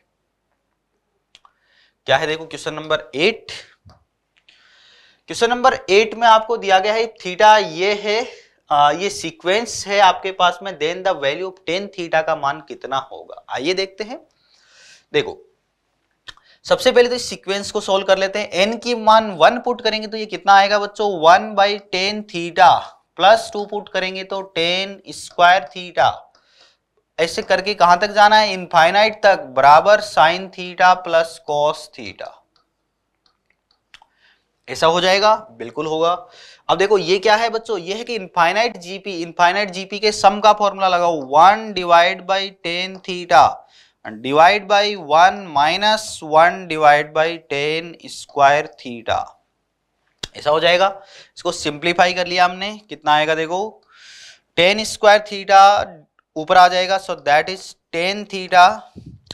क्या है देखो question number eight question number eight में आपको दिया गया है थीटा ये है आ, ये सीक्वेंस है आपके पास में then the value of tan theta का मान कितना होगा आइए देखते हैं देखो सबसे पहले तो इस सीक्वेंस को सोल्व कर लेते हैं एन की मान वन पुट करेंगे तो ये कितना आएगा बच्चों one by tan theta plus two put करेंगे तो टेन स्क्वायर थीटा ऐसे करके कहां तक जाना है इनफाइनाइट तक बराबर sine theta plus cos theta ऐसा हो जाएगा बिल्कुल होगा अब देखो ये क्या है बच्चों ये है कि इनफाइनाइट जीपी इनफाइनाइट जीपी के सम का फॉर्मूला लगाओ one divide by tan theta and divide by 1 minus 1 divide by 10 square theta ऐसा हो जाएगा इसको सिंप्लीफाई कर लिया हमने कितना आएगा देखो टेन स्क्वायर थीटा ऊपर आ जाएगा so that is tan theta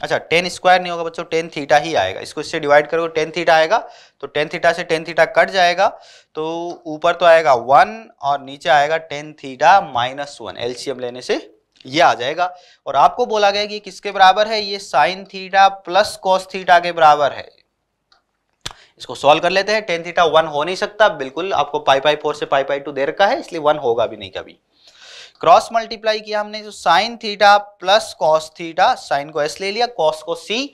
अच्छा टेन स्क्वायर नहीं होगा बच्चों टेन थीटा ही आएगा इसको इससे डिवाइड करोगे टेन थीटा आएगा तो टेन थीटा से टेन थीटा कट जाएगा तो ऊपर तो आएगा वन और नीचे आएगा tan theta minus one LCM लेने से ये आ जाएगा और आपको बोला गया कि किसके बराबर है ये sine theta plus cos theta के बराबर है इसको सॉल्व कर लेते हैं टेन थीटा वन हो नहीं सकता बिल्कुल आपको पाई पाई फोर से पाई पाई टू दे रखा है इसलिए वन होगा भी नहीं कभी क्रॉस मल्टीप्लाई किया हमने sine theta plus cos theta sine को एस ले लिया कॉस को C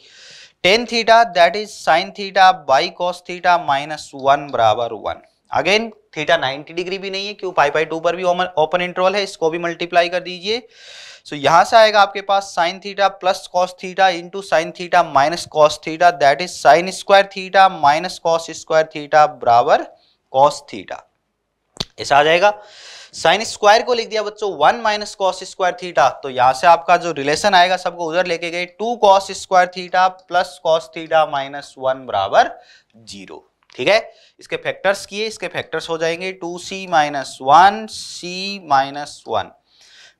tan theta that is sine theta by cos theta minus one बराबर वन अगेन थीटा 90 डिग्री भी नहीं है क्यों पाई पाई टू पर भी ओपन इंटरवल है इसको भी मल्टीप्लाई कर दीजिए सो so, यहां से आएगा आपके पास sine theta plus cos theta into sine theta minus cos theta that is sine square theta minus cos square theta बराबर कॉस थीटा ऐसा आ जाएगा साइन स्क्वायर को लिख दिया बच्चों one minus cos square theta तो यहां से आपका जो रिलेशन आएगा सबको उधर लेके गए two cos square theta plus cos theta minus one बराबर जीरो ठीक है इसके फैक्टर्स किए इसके फैक्टर्स हो जाएंगे two C minus one C minus one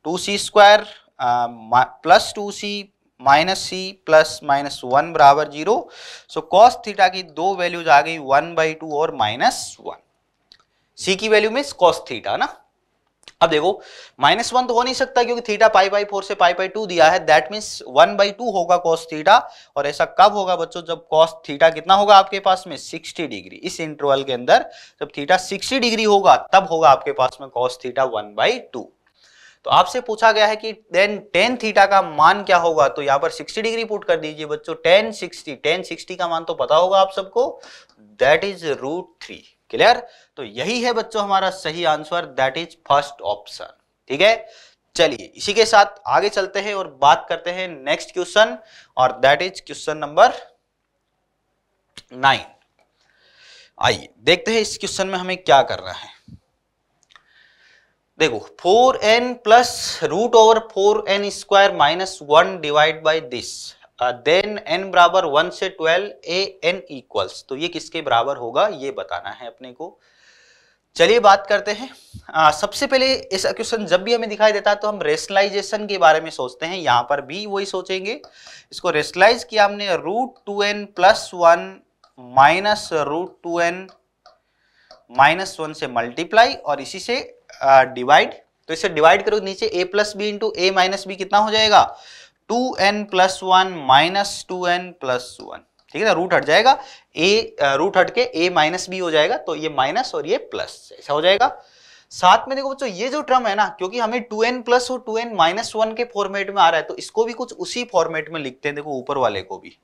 two C square plus two C minus C plus minus one बराबर जीरो सो कॉस थीटा की दो वैल्यूज आ गई वन बाई टू और माइनस वन सी की वैल्यू मीन्स कॉस थीटा ना अब देखो माइनस वन तो हो नहीं सकता क्योंकि थीटा पाई बाई फोर से पाई बाई टू दिया है that mean one by two होगा कॉस थीटा और ऐसा कब होगा बच्चों जब कॉस थीटा कितना होगा आपके पास में 60 डिग्री इस इंटरवल के अंदर जब थीटा 60 डिग्री होगा तब होगा आपके पास में cos theta one by two तो आपसे पूछा गया है कि देन टेन थीटा का मान क्या होगा तो यहाँ पर सिक्सटी डिग्री पुट कर दीजिए बच्चों टेन सिक्सटी टेन सिक्सटी का मान तो पता होगा आप सबको that is root three clear तो यही है बच्चों हमारा सही answer that is first option ठीक है चलिए इसी के साथ आगे चलते हैं और बात करते हैं नेक्स्ट क्वेश्चन और that is question number nine आइए देखते हैं इस क्वेश्चन में हमें क्या करना है देखो 4n N plus root over four N square minus one divide by this then N बराबर वन से ट्वेल्व ए एन इक्वल्स तो ये किसके बराबर होगा ये बताना है अपने को चलिए बात करते हैं आ, सबसे पहले इस क्वेश्चन जब भी हमें दिखाई देता है तो हम रेसलाइजेशन के बारे में सोचते हैं यहाँ पर भी वही सोचेंगे इसको रेशनलाइज किया हमने root two N plus one minus root two N minus one से मल्टीप्लाई और इसी से डिवाइड तो इसे डिवाइड करो नीचे A plus B into A minus B कितना हो जाएगा two N plus one minus two N plus one ठीक है ना रूट हट जाएगा ए रूट हट के ए माइनस बी हो जाएगा तो ये माइनस और ये प्लस ऐसा हो जाएगा साथ में देखो बच्चों ये जो टर्म है ना क्योंकि हमें टू एन प्लस और टू एन माइनस वन के फॉर्मेट में आ रहा है तो इसको भी कुछ उसी फॉर्मेट में लिखते हैं देखो ऊपर वाले को भी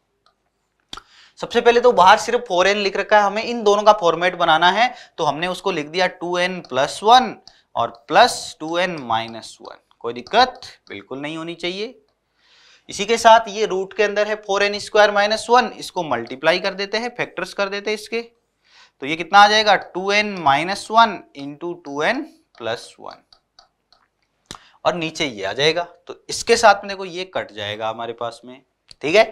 सबसे पहले तो बाहर सिर्फ फोर एन लिख रखा है हमें इन दोनों का फॉर्मेट बनाना है तो हमने उसको लिख दिया टू एन प्लस वन और plus two N minus one कोई दिक्कत बिल्कुल नहीं होनी चाहिए इसी के साथ ये रूट के अंदर है four N square minus one इसको मल्टीप्लाई कर देते हैं फैक्टर्स कर देते हैं इसके तो ये कितना आ जाएगा two N minus one into two N plus one और नीचे ये आ जाएगा तो इसके साथ में देखो ये कट जाएगा हमारे पास में ठीक है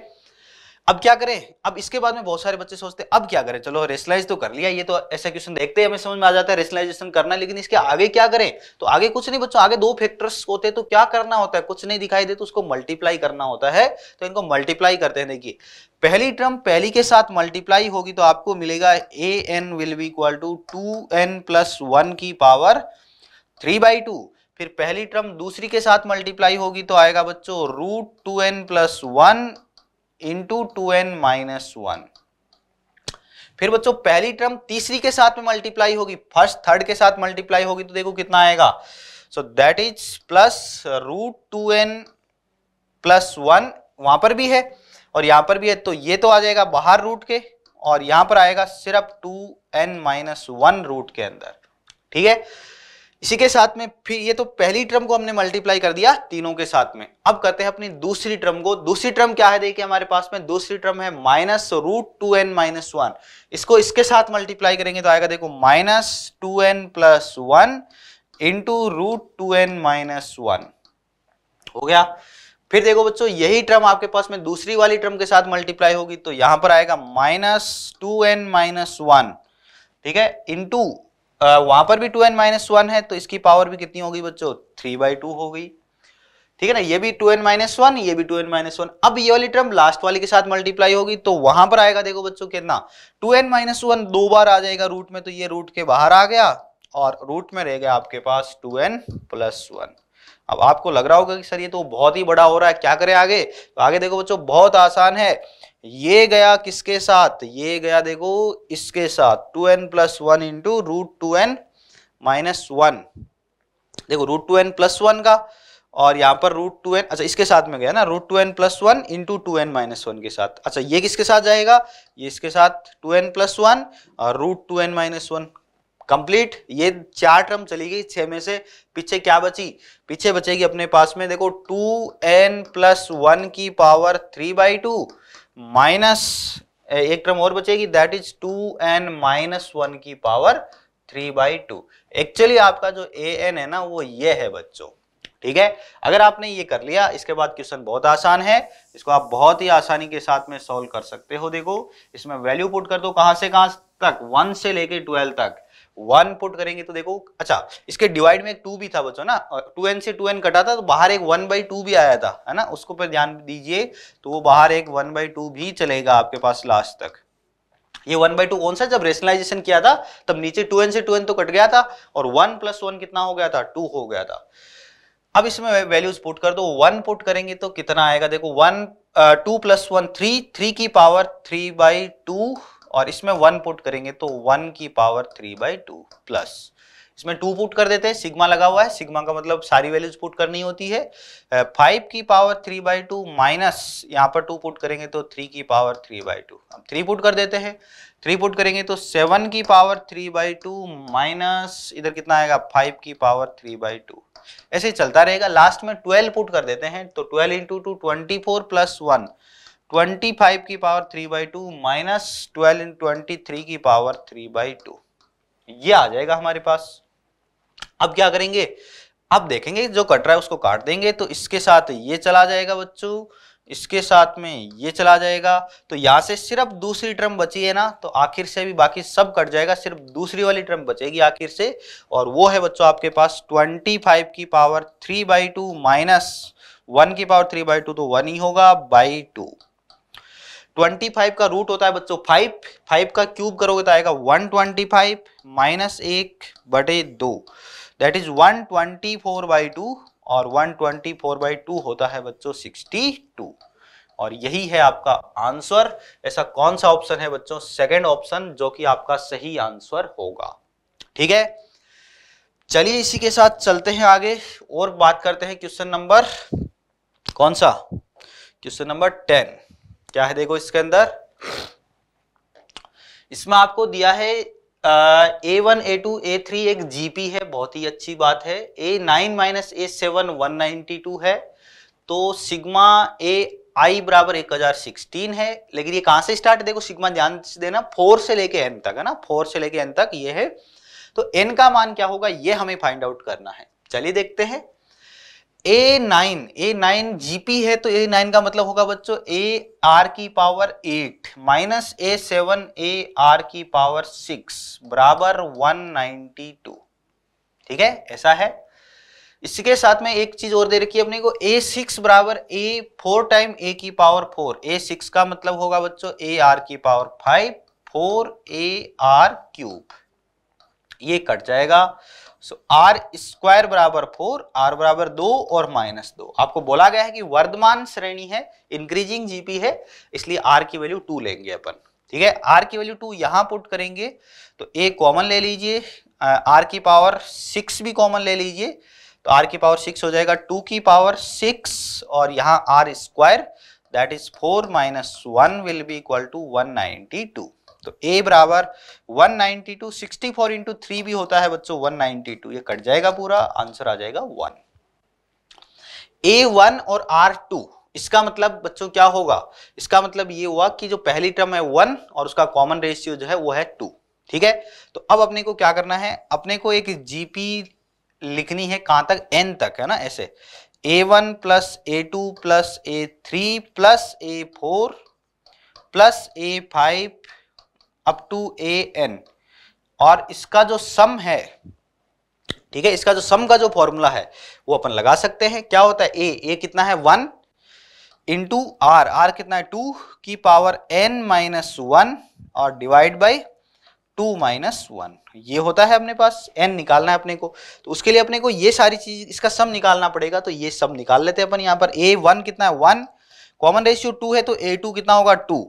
अब क्या करें अब इसके बाद में बहुत सारे बच्चे सोचते हैं अब क्या करें चलो रेशनलाइज तो कर लिया ये तो ऐसा क्वेश्चन देखते हैं हमें समझ में आ जाता है रेशनलाइजेशन करना लेकिन इसके आगे क्या करें तो आगे कुछ नहीं बच्चों आगे दो फैक्टर्स होते हैं तो क्या करना होता है कुछ नहीं दिखाई दे तो उसको मल्टीप्लाई करना होता है तो इनको मल्टीप्लाई करते हैं देखिए पहली टर्म पहली के साथ मल्टीप्लाई होगी तो आपको मिलेगा A N will be equal to two N plus one की पावर थ्री बाई टू फिर पहली टर्म दूसरी के साथ मल्टीप्लाई होगी तो आएगा बच्चों root two N plus one into two N minus one फिर बच्चों पहली टर्म तीसरी के साथ में मल्टीप्लाई होगी फर्स्ट थर्ड के साथ मल्टीप्लाई होगी तो देखो कितना आएगा so that is plus root two N plus one वहां पर भी है और यहां पर भी है तो ये तो आ जाएगा बाहर रूट के और यहां पर आएगा सिर्फ two N minus one root के अंदर ठीक है इसी के साथ में फिर ये तो पहली टर्म को हमने मल्टीप्लाई कर दिया तीनों के साथ में अब करते हैं अपनी दूसरी टर्म को दूसरी टर्म क्या है देखिए हमारे पास में दूसरी टर्म है minus root two N minus one इसको इसके साथ मल्टीप्लाई करेंगे तो आएगा देखो minus two N plus one into root two N minus one हो गया फिर देखो बच्चों यही टर्म आपके पास में दूसरी वाली टर्म के साथ मल्टीप्लाई होगी तो यहां पर आएगा minus two N minus one ठीक है इंटू वहां पर भी टू एन माइनस वन है तो इसकी पावर भी कितनी होगी बच्चों थ्री बाई टू हो गई ठीक है ना ये भी टू एन माइनस वन ये भी टू एन माइनस वन अब ये वाली टर्म लास्ट वाली के साथ मल्टीप्लाई होगी तो वहां पर आएगा देखो बच्चों कितना टू एन माइनस वन दो बार आ जाएगा रूट में तो ये रूट के बाहर आ गया और रूट में रह गया आपके पास टू एन प्लस वन अब आपको लग रहा होगा कि सर ये तो बहुत ही बड़ा हो रहा है क्या करें आगे तो आगे देखो बच्चों बहुत आसान है ये गया किसके साथ ये गया देखो इसके साथ two N plus one into root two N minus one देखो root two N plus one का और यहाँ पर रूट टू एन अच्छा इसके साथ में गया ना root two N plus one into two N minus one के साथ अच्छा ये किसके साथ जाएगा ये इसके साथ टू एन प्लस वन और root two N minus one complete ये चार टर्म चली गई छह में से पीछे क्या बची पीछे बचेगी अपने पास में देखो टू एन प्लस वन की power three by two minus एक टर्म और बचेगी that is two N minus one की power three by two actually आपका जो ए एन है ना वो ये है बच्चों ठीक है अगर आपने ये कर लिया इसके बाद क्वेश्चन बहुत आसान है इसको आप बहुत ही आसानी के साथ में सॉल्व कर सकते हो देखो इसमें वैल्यू पुट कर दो कहां से कहां तक वन से लेके ट्वेल्व तक वन पुट करेंगे तो देखो अच्छा इसके डिवाइड में एक टू भी था बच्चों ना टू एन से टू एन कटा था तो बाहर एक वन बाई टू भी आया था है ना उसको पर ध्यान दीजिए तो वो बाहर एक वन बाई टू भी चलेगा आपके पास लास्ट तक ये वन बाई टू कौन सा जब रेशनलाइजेशन किया था तब नीचे टू एन से टू एन तो कट गया था और वन प्लस वन कितना हो गया था टू हो गया था अब इसमें वैल्यूज पुट कर दो वन पुट करेंगे तो कितना आएगा देखो one two plus one three three की पावर थ्री बाई टू और इसमें वन पुट करेंगे तो वन की power three by two plus इसमें टू पुट कर देते हैं सिग्मा लगा हुआ है सिग्मा का मतलब सारी वैल्यूज पुट करनी होती है फाइव की power three by two minus यहाँ पर टू पुट करेंगे तो थ्री की पावर थ्री बाई टू अब थ्री पुट कर देते हैं थ्री पुट करेंगे तो सेवन की power three by two minus इधर कितना आएगा फाइव की पावर थ्री बाई टू ऐसे चलता रहेगा लास्ट में ट्वेल्व पुट कर देते हैं तो twelve into two twenty four plus one twenty five की power three by two minus twelve in twenty three की पावर थ्री बाई टू ये आ जाएगा हमारे पास अब क्या करेंगे अब देखेंगे जो कट रहा है उसको काट देंगे तो इसके साथ ये चला जाएगा बच्चों इसके साथ में ये चला जाएगा तो यहाँ से सिर्फ दूसरी टर्म बची है ना तो आखिर से भी बाकी सब कट जाएगा सिर्फ दूसरी वाली टर्म बचेगी आखिर से और वो है बच्चों आपके पास 25 की power 3 by two minus one की पावर 3 बाई टू तो वन ही होगा बाई टू ट्वेंटी फाइव का रूट होता है बच्चों फाइव फाइव का क्यूब करोगे तो आएगा वन ट्वेंटी फाइव माइनस एक बटे दो that is one twenty four by two और one twenty four by two होता है बच्चों सिक्सटी टू और यही है आपका आंसर ऐसा कौन सा ऑप्शन है बच्चों सेकेंड ऑप्शन जो कि आपका सही आंसर होगा ठीक है चलिए इसी के साथ चलते हैं आगे और बात करते हैं क्वेश्चन नंबर कौन सा क्वेश्चन नंबर टेन क्या है देखो इसके अंदर इसमें आपको दिया है A one A two A three एक जीपी है बहुत ही अच्छी बात है A nine minus A seven one ninety two है तो सिग्मा ए आई बराबर एक हजार सिक्सटीन है लेकिन ये कहां से स्टार्ट देखो सिग्मा ध्यान से देना फोर से लेके एन तक है ना फोर से लेके एन तक ये है तो एन का मान क्या होगा ये हमें फाइंड आउट करना है चलिए देखते हैं A nine A nine GP है तो ए नाइन का मतलब होगा बच्चों ए आर की power eight minus A seven A R की पावर सिक्स बराबर वन नाइनटी टू ठीक है ऐसा है इसके साथ में एक चीज और दे रखी है अपने को ए सिक्स बराबर ए फोर टाइम ए की पावर फोर ए सिक्स का मतलब होगा बच्चों ए आर की power five four A R cube ये कट जाएगा सो आर स्क्वायर बराबर फोर आर बराबर दो और माइनस दो आपको बोला गया है कि वर्धमान श्रेणी है इंक्रीजिंग जीपी है इसलिए आर की वैल्यू टू लेंगे अपन ठीक है आर की वैल्यू टू यहाँ पुट करेंगे तो ए कॉमन ले लीजिए आर की पावर सिक्स भी कॉमन ले लीजिए तो आर की पावर सिक्स हो जाएगा टू की पावर सिक्स और यहाँ R square that is four minus one will be equal to one ninety two तो ए बराबर 192 ninety two sixty four into three भी होता है बच्चों 192 ये कट जाएगा पूरा आंसर आ जाएगा वन ए वन और आर टू इसका मतलब बच्चों क्या होगा इसका मतलब ये हुआ कि जो पहली टर्म है वन और उसका कॉमन रेशियो जो है वो है टू ठीक है तो अब अपने को क्या करना है अपने को एक जीपी लिखनी है कहां तक एन तक है ना ऐसे A one plus A two plus A three plus A four plus A five up to A N और इसका जो सम है ठीक है इसका जो सम का जो फॉर्मूला है वो अपन लगा सकते हैं क्या होता है ए ए कितना है वन इंटू आर आर कितना है टू की पावर एन माइनस वन और divide by two minus one ये होता है अपने पास एन निकालना है अपने को तो उसके लिए अपने को ये सारी चीज इसका सम निकालना पड़ेगा तो ये सम निकाल लेते हैं अपन यहाँ पर ए वन कितना है वन कॉमन रेशियो टू है तो ए टू कितना होगा टू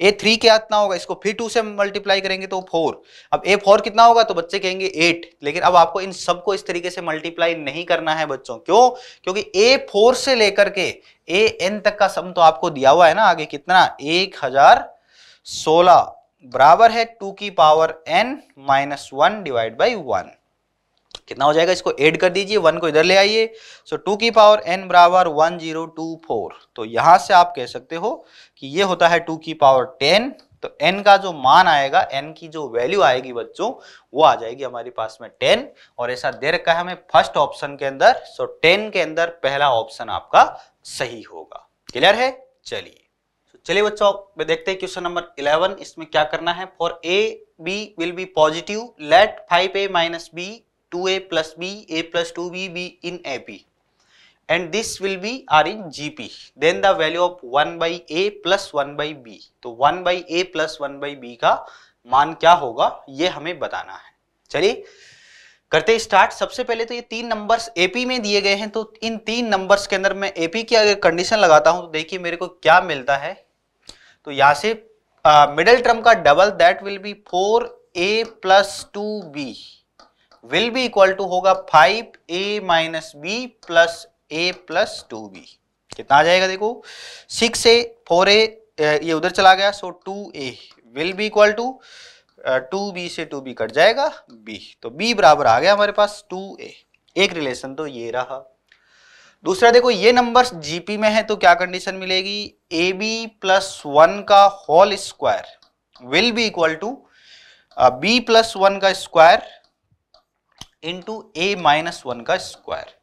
ए थ्री क्या इतना होगा इसको फिर टू से मल्टीप्लाई करेंगे तो फोर अब ए फोर कितना होगा तो बच्चे कहेंगे एट लेकिन अब आपको इन सबको इस तरीके से मल्टीप्लाई नहीं करना है बच्चों क्यों क्योंकि ए फोर से लेकर के ए एन तक का सम तो आपको दिया हुआ है ना आगे कितना एक हजार सोलह बराबर है टू की power N minus one divide by one कितना हो जाएगा इसको ऐड कर दीजिए वन को इधर ले आइए सो टू की पावर एन बराबर वन जीरो टू फोर तो यहाँ से आप कह सकते हो कि ये होता है टू की पावर टेन तो एन का जो मान आएगा एन की जो वैल्यू आएगी बच्चों वो आ जाएगी हमारे पास में टेन और ऐसा दे रखा है हमें फर्स्ट ऑप्शन के अंदर सो टेन के अंदर पहला ऑप्शन आपका सही होगा क्लियर है चलिए चलिए बच्चों अब देखते हैं क्वेश्चन नंबर इलेवन इसमें क्या करना है for A B will be positive let five A minus B plus B A plus two B be in A P and this will be are in G P then the value of one by A plus one by B तो one by A plus one by B का मान क्या होगा ये हमें बताना है चलिए करते स्टार्ट सबसे पहले तो ये तीन नंबर्स एपी में दिए गए हैं तो इन तीन नंबर्स के अंदर मैं एपी की अगर कंडीशन लगाता हूं तो देखिए मेरे को क्या मिलता है तो यहां से मिडिल टर्म का double that will be four A plus two B will be equal to होगा five A minus B plus A plus two B कितना आ जाएगा देखो सिक्स ए फोर ए ये उधर चला गया so two A will be equal to two B से टू बी कट जाएगा बी तो बी बराबर आ गया हमारे पास टू ए एक रिलेशन तो ये रहा दूसरा देखो ये नंबर्स जीपी में है तो क्या कंडीशन मिलेगी ए बी प्लस वन का whole square will be equal to B plus one का square into A minus one का स्क्वायर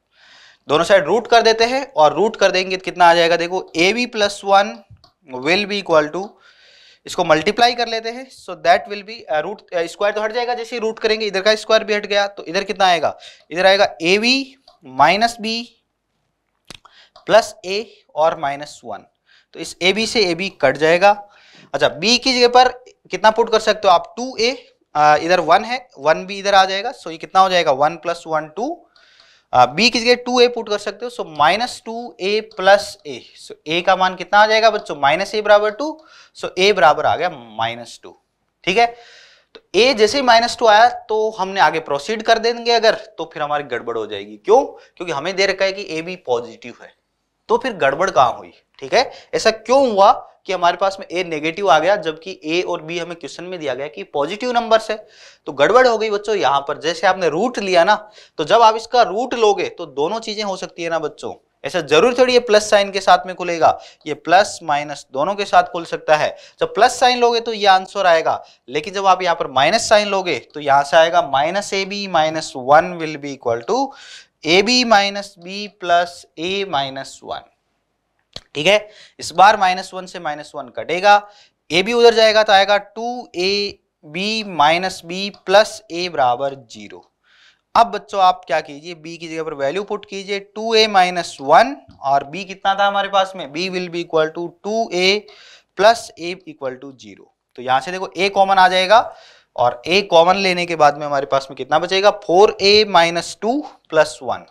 दोनों साइड रूट कर देते हैं और रूट कर देंगे तो कितना आ जाएगा देखो A B plus one will be equal to इसको मल्टीप्लाई कर लेते हैं so that will be root square तो हट जाएगा जैसे रूट करेंगे इधर का स्क्वायर भी हट गया तो इधर कितना आएगा इधर आएगा A B minus B plus A और माइनस वन तो इस ए बी से ए बी कट जाएगा अच्छा बी की जगह पर कितना पुट कर सकते हो आप टू ए इधर वन है वन भी इधर आ जाएगा सो ये कितना हो जाएगा one plus one two B किस टू ए पुट कर सकते हो so minus two A plus A so A का मान कितना आ जाएगा बच्चों माइनस ए बराबर टू सो ए बराबर आ गया माइनस टू ठीक है तो ए जैसे ही माइनस टू आया तो हमने आगे प्रोसीड कर देंगे अगर तो फिर हमारी गड़बड़ हो जाएगी क्यों क्योंकि हमें दे रखा है कि ए बी पॉजिटिव है तो फिर गड़बड़ कहां हुई ठीक है ऐसा क्यों हुआ कि हमारे पास में ए नेगेटिव आ गया जबकि ए और बी हमें क्वेश्चन में दिया गया कि पॉजिटिव नंबर है तो गड़बड़ हो गई बच्चों यहाँ पर जैसे आपने रूट लिया ना तो जब आप इसका रूट लोगे तो दोनों चीजें हो सकती है ना बच्चों ऐसा जरूर थोड़ी ये प्लस साइन के साथ में खुलेगा ये प्लस माइनस दोनों के साथ खुल सकता है जब प्लस साइन लोगे तो ये आंसर आएगा लेकिन जब आप यहाँ पर माइनस साइन लोगे तो यहाँ से आएगा minus A B minus one will be equal to A B minus B plus A minus one ठीक है इस बार माइनस वन से माइनस वन कटेगा ए बी उधर जाएगा तो आएगा two A B minus B plus A बराबर जीरो अब बच्चों आप क्या कीजिए b की जगह पर वैल्यू पुट कीजिए टू ए माइनस वन और b कितना था हमारे पास में b will be equal to two A plus A equal to zero तो यहां से देखो a कॉमन आ जाएगा और a कॉमन लेने के बाद में हमारे पास में कितना बचेगा फोर ए minus two plus one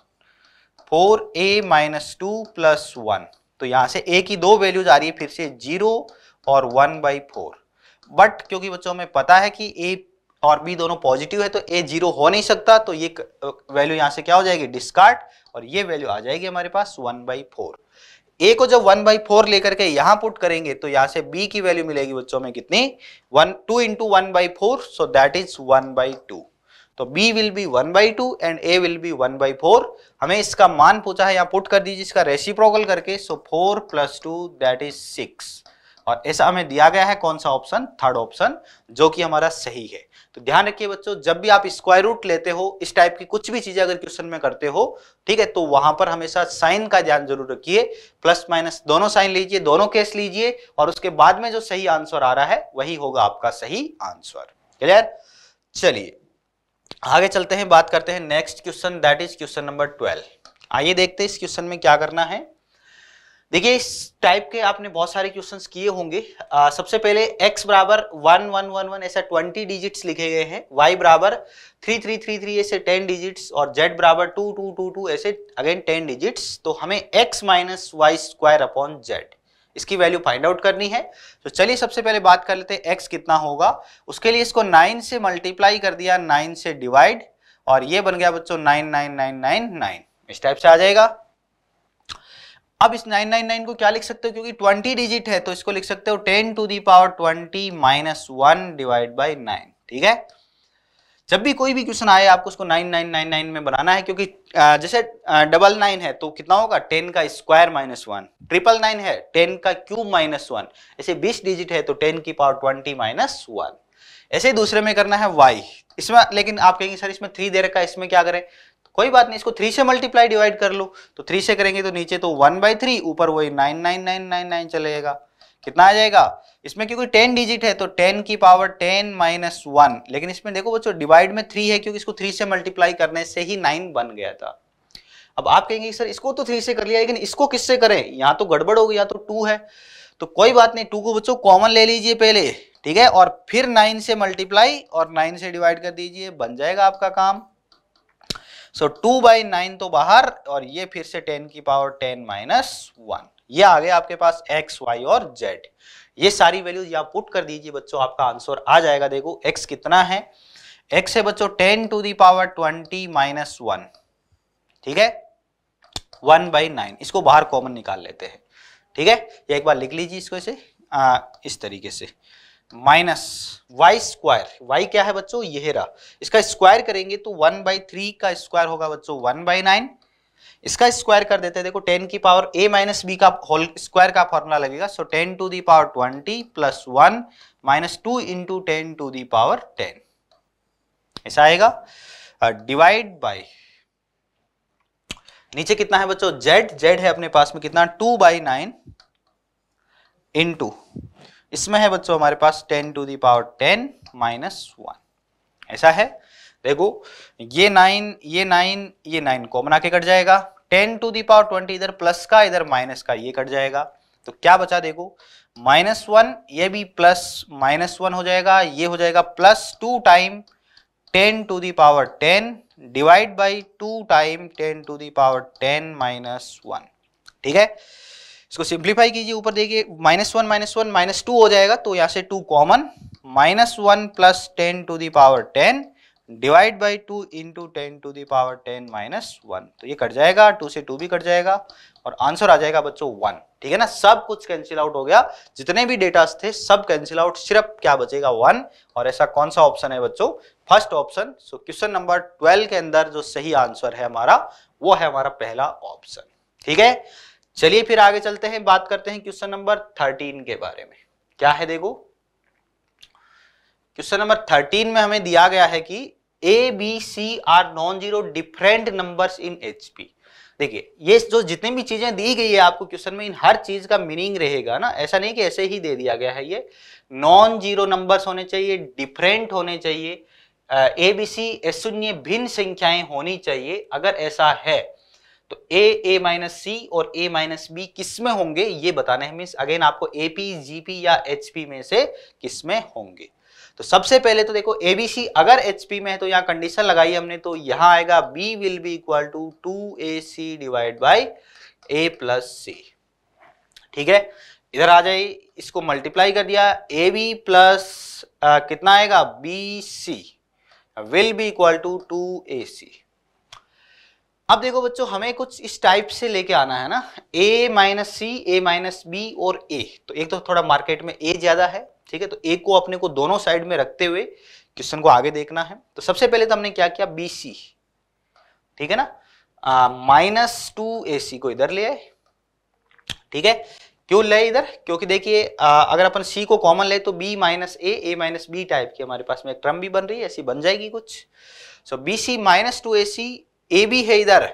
four ए माइनस टू प्लस वन तो यहां से ए की दो वैल्यूज आ रही है फिर से जीरो और वन बाई फोर बट क्योंकि बच्चों में पता है कि ए और बी दोनों पॉजिटिव है तो ए जीरो हो नहीं सकता तो ये वैल्यू यहां से क्या हो जाएगी डिस्कार्ड और ये वैल्यू आ जाएगी हमारे पास वन बाई फोर ए को जब वन बाई फोर लेकर के यहां पुट करेंगे तो यहां से बी की वैल्यू मिलेगी बच्चों में कितनी one two into one by four so that is one by two तो b will be one by two and a will be one by four हमें इसका मान पूछा है यहाँ पुट कर दीजिए इसका रेसिप्रोकल करके so four plus two that is six और ऐसा हमें दिया गया है कौन सा ऑप्शन थर्ड ऑप्शन जो कि हमारा सही है तो ध्यान रखिए बच्चों जब भी आप स्क्वायर रूट लेते हो इस टाइप की कुछ भी चीजें अगर क्वेश्चन में करते हो ठीक है तो वहां पर हमेशा साइन का ध्यान जरूर रखिए प्लस माइनस दोनों साइन लीजिए दोनों केस लीजिए और उसके बाद में जो सही आंसर आ रहा है वही होगा आपका सही आंसर क्लियर चलिए आगे चलते हैं बात करते हैं next question that is question number twelve आइए देखते हैं इस क्वेश्चन में क्या करना है देखिए इस टाइप के आपने बहुत सारे क्वेश्चन किए होंगे आ, सबसे पहले x बराबर वन वन वन वन ऐसा ट्वेंटी डिजिट्स लिखे गए हैं y बराबर थ्री थ्री थ्री थ्री ऐसे टेन डिजिट्स और z बराबर टू टू टू टू ऐसे अगेन टेन डिजिट्स तो हमें x minus Y square upon Z इसकी वैल्यू फाइंड आउट करनी है तो चलिए सबसे पहले बात कर लेते हैं एक्स कितना होगा उसके लिए इसको नाइन से मल्टीप्लाई कर दिया नाइन से डिवाइड और ये बन गया बच्चों nine nine nine nine nine इस टाइप से आ जाएगा अब इस नाइन नाइन नाइन को क्या लिख सकते हो क्योंकि ट्वेंटी डिजिट है तो इसको लिख सकते हो ten to the power twenty minus one divide by nine ठीक है जब भी कोई भी क्वेश्चन आए आपको उसको नाइन नाइन नाइन नाइन में बनाना है क्योंकि जैसे डबल नाइन है तो कितना होगा टेन का square minus one triple nine है टेन का क्यूब माइनस वन ऐसे बीस डिजिट है तो टेन की पावर ट्वेंटी माइनस वन ऐसे ही दूसरे में करना है वाई इसमें लेकिन आप कहेंगे सर इसमें थ्री दे रखा है इसमें क्या करें कोई बात नहीं इसको थ्री से मल्टीप्लाई डिवाइड कर लो तो थ्री से करेंगे तो नीचे तो वन बाई थ्री ऊपर वही nine nine nine nine nine चलेगा कितना आ जाएगा इसमें क्योंकि टेन डिजिट है तो टेन की पावर टेन माइनस वन लेकिन इसमें देखो बच्चों डिवाइड में थ्री है क्योंकि इसको थ्री से मल्टीप्लाई करने से ही नाइन बन गया था अब आप कहेंगे सर इसको तो थ्री से कर लिया लेकिन इसको किससे करें यहाँ तो गड़बड़ होगी या तो टू है तो कोई बात नहीं टू को बच्चों कॉमन ले लीजिए पहले ठीक है और फिर नाइन से मल्टीप्लाई और नाइन से डिवाइड कर दीजिए बन जाएगा आपका काम सो टू बाई नाइन तो बाहर और ये फिर से टेन की पावर टेन माइनस वन ये आ गया आपके पास एक्स वाई और जेड ये सारी वैल्यूज यहाँ पुट कर दीजिए बच्चों आपका आंसर आ जाएगा देखो एक्स कितना है एक्स है बच्चों ten to the power twenty minus one ठीक है वन बाई नाइन इसको बाहर कॉमन निकाल लेते हैं ठीक है ये एक बार लिख लीजिए इसको इसे आ, इस तरीके से माइनस वाई स्क्वायर वाई क्या है बच्चों ये रहा इसका स्क्वायर करेंगे तो वन बाई थ्री का स्क्वायर होगा बच्चों वन बाई नाइन इसका स्क्वायर कर देते हैं देखो टेन की पावर ए माइनस बी का होल स्क्वायर का फॉर्मूला लगेगा so ten to the power twenty plus one minus two into ten to the power ten ऐसा आएगा डिवाइड uh, बाय नीचे कितना है बच्चों जेड जेड है अपने पास में कितना टू बाई नाइन इंटू इसमें है बच्चों हमारे पास ten to the power ten minus one ऐसा है देखो ये नाइन ये नाइन ये नाइन कॉमन आके कट जाएगा ten to the power twenty इधर प्लस का इधर माइनस का ये कट जाएगा तो क्या बचा देखो माइनस वन ये भी प्लस माइनस वन हो जाएगा ये हो जाएगा plus two time ten to the power ten divide by two time ten to the power ten minus one ठीक है इसको सिंप्लीफाई कीजिए ऊपर देखिए minus one minus one minus two हो जाएगा तो यहां से two common minus one plus ten to the power ten divide by two into ten to the power ten minus one तो ये कट जाएगा टू से टू भी कट जाएगा और आंसर आ जाएगा बच्चों वन ठीक है ना सब कुछ कैंसिल आउट हो गया जितने भी डेटास थे सब कैंसिल आउट सिर्फ क्या बचेगा वन और ऐसा कौन सा ऑप्शन है बच्चों first option so question number twelve के अंदर जो सही आंसर है हमारा वो है हमारा पहला ऑप्शन ठीक है चलिए फिर आगे चलते हैं बात करते हैं क्वेश्चन नंबर थर्टीन के बारे में क्या है देखो क्वेश्चन नंबर थर्टीन में हमें दिया गया है कि A B C R non zero different number in H P देखिए ये जो जितने भी चीजें दी गई है आपको क्वेश्चन में इन हर चीज का मीनिंग रहेगा ना ऐसा नहीं कि ऐसे ही दे दिया गया है ये नॉन जीरो नंबर्स होने चाहिए डिफरेंट होने चाहिए ए बी सी शून्य भिन्न संख्याएं होनी चाहिए अगर ऐसा है तो ए ए माइनस सी और ए माइनस बी किस में होंगे ये बताना है मीन अगेन आपको ए पी जी पी या एच पी में से किसमें होंगे तो सबसे पहले तो देखो एबीसी अगर एचपी में है तो यहाँ कंडीशन लगाई हमने तो यहाँ आएगा B will be equal to two A C divide by A plus C ठीक है इधर आ जाए इसको मल्टीप्लाई कर दिया ए बी प्लस कितना आएगा B C will be equal to two A C अब देखो बच्चों हमें कुछ इस टाइप से लेके आना है ना A minus C A minus B और ए तो एक तो थोड़ा मार्केट में ए ज्यादा है ठीक है तो एक को अपने को दोनों साइड में रखते हुए क्वेश्चन को आगे देखना है तो सबसे पहले तो हमने क्या किया बी सी ठीक है ना माइनस टू ए सी को इधर ले आए ठीक है क्यों ले इधर क्योंकि देखिए अगर अपन सी को कॉमन ले तो B minus A A minus B type की हमारे पास में एक ट्रम भी बन रही है ऐसी बन जाएगी कुछ so B C minus two A C A B है इधर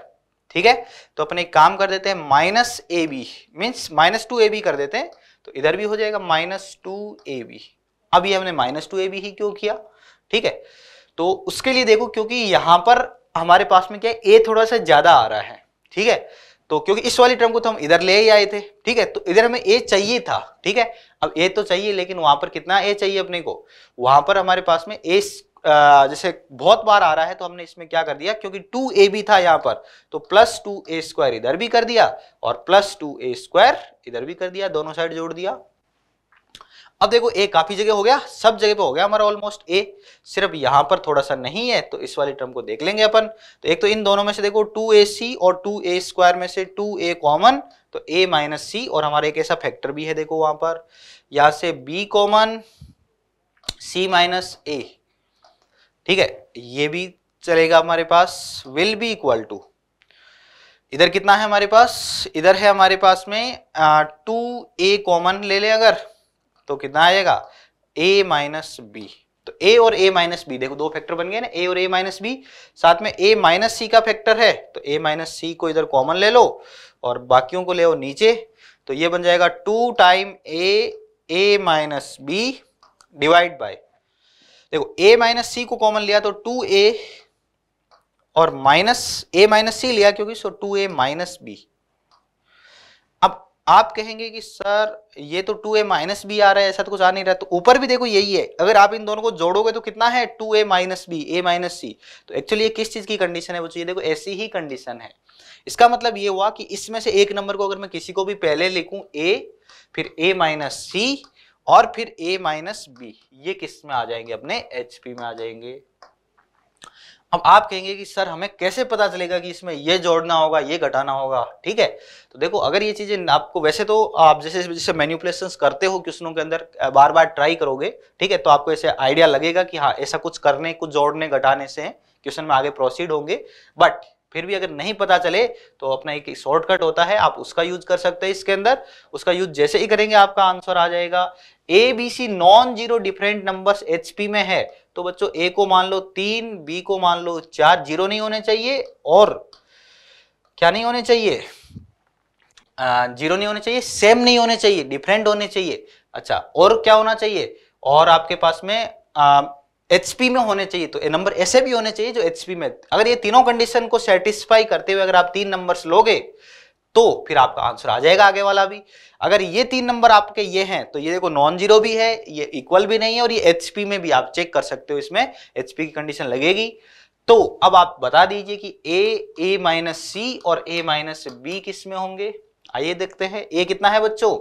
ठीक है तो अपने एक काम कर देते हैं minus A B means minus two A B कर देते हैं तो इधर भी हो जाएगा माइनस टू ए बी अभी हमने माइनस टू ए बी ही क्यों किया ठीक है तो उसके लिए देखो क्योंकि यहां पर हमारे पास में क्या है ए थोड़ा सा ज़्यादा आ रहा है ठीक है तो क्योंकि इस वाली टर्म को तो हम इधर ले ही आए थे ठीक है तो इधर हमें ए चाहिए था ठीक है अब ए तो चाहिए लेकिन वहां पर कितना ए चाहिए अपने को वहां पर हमारे पास में ए जैसे बहुत बार आ रहा है तो हमने इसमें क्या कर दिया क्योंकि टू ए भी था यहां पर तो प्लस टू ए स्क्वायर इधर भी कर दिया और प्लस टू ए स्क्वायर इधर भी कर दिया दोनों साइड जोड़ दिया अब देखो ए काफी जगह हो गया सब जगह पे हो गया हमारा ऑलमोस्ट ए सिर्फ यहां पर थोड़ा सा नहीं है तो इस वाले टर्म को देख लेंगे अपन तो एक तो इन दोनों में से देखो टू ए सी और टू ए स्क्वायर में से टू ए कॉमन तो ए माइनस सी और हमारा एक ऐसा फैक्टर भी है देखो वहां पर यहां से बी कॉमन सी माइनस ए ठीक है ये भी चलेगा हमारे पास विल बी इक्वल टू इधर कितना है हमारे पास इधर है हमारे पास में टू ए कॉमन ले ले अगर तो कितना आएगा ए माइनस बी तो ए और ए माइनस बी देखो दो फैक्टर बन गए ना ए और ए माइनस बी साथ में ए माइनस सी का फैक्टर है तो ए माइनस सी को इधर कॉमन ले लो और बाकियों को ले लो नीचे तो ये बन जाएगा two time A A minus B divide by देखो ए माइनस सी को कॉमन लिया तो टू ए और माइनस ए माइनस सी लिया क्योंकि so two A minus B अब आप कहेंगे कि सर ये तो टू ए माइनस बी आ रहा है ऐसा तो कुछ आ नहीं रहा तो ऊपर भी देखो यही है अगर आप इन दोनों को जोड़ोगे तो कितना है two A minus B A minus C तो एक्चुअली ये किस चीज की कंडीशन है वो चाहिए देखो ऐसी ही कंडीशन है इसका मतलब ये हुआ कि इसमें से एक नंबर को अगर मैं किसी को भी पहले लिखूं ए फिर ए माइनस सी और फिर ए माइनस बी ये किस में आ जाएंगे अपने एच में आ जाएंगे अब आप कहेंगे कि सर हमें कैसे पता चलेगा कि इसमें ये जोड़ना होगा ये घटाना होगा ठीक है तो देखो अगर ये चीजें आपको वैसे तो आप जैसे जैसे मैन्युपुलेशन करते हो क्वेश्चनों के अंदर बार बार ट्राई करोगे ठीक है तो आपको ऐसे आइडिया लगेगा कि हाँ ऐसा कुछ करने कुछ जोड़ने घटाने से क्वेश्चन में आगे प्रोसीड होंगे बट फिर भी अगर नहीं पता चले तो अपना एक शॉर्टकट होता है आप उसका यूज कर सकते हैं इसके अंदर उसका यूज जैसे ही करेंगे आपका आंसर आ जाएगा A B C non zero different numbers HP में है तो बच्चों ए को मान लो तीन बी को मान लो चार जीरो नहीं होने चाहिए और क्या नहीं होने चाहिए जीरो नहीं होने चाहिए सेम नहीं होने चाहिए डिफरेंट होने चाहिए अच्छा और क्या होना चाहिए और आपके पास में एचपी में होने चाहिए तो नंबर ऐसे भी होने चाहिए जो एचपी में अगर ये तीनों कंडीशन को सेटिस्फाई करते हुए अगर आप तीन नंबर्स लोगे तो फिर आपका आंसर आ जाएगा आगे वाला भी अगर ये तीन नंबर आपके ये हैं तो ये देखो नॉन जीरो भी है ये इक्वल भी नहीं है और ये एचपी में भी आप चेक कर सकते हो इसमें एचपी की कंडीशन लगेगी तो अब आप बता दीजिए कि ए ए माइनस सी और ए माइनस बी किस में होंगे आइए देखते हैं ए कितना है बच्चों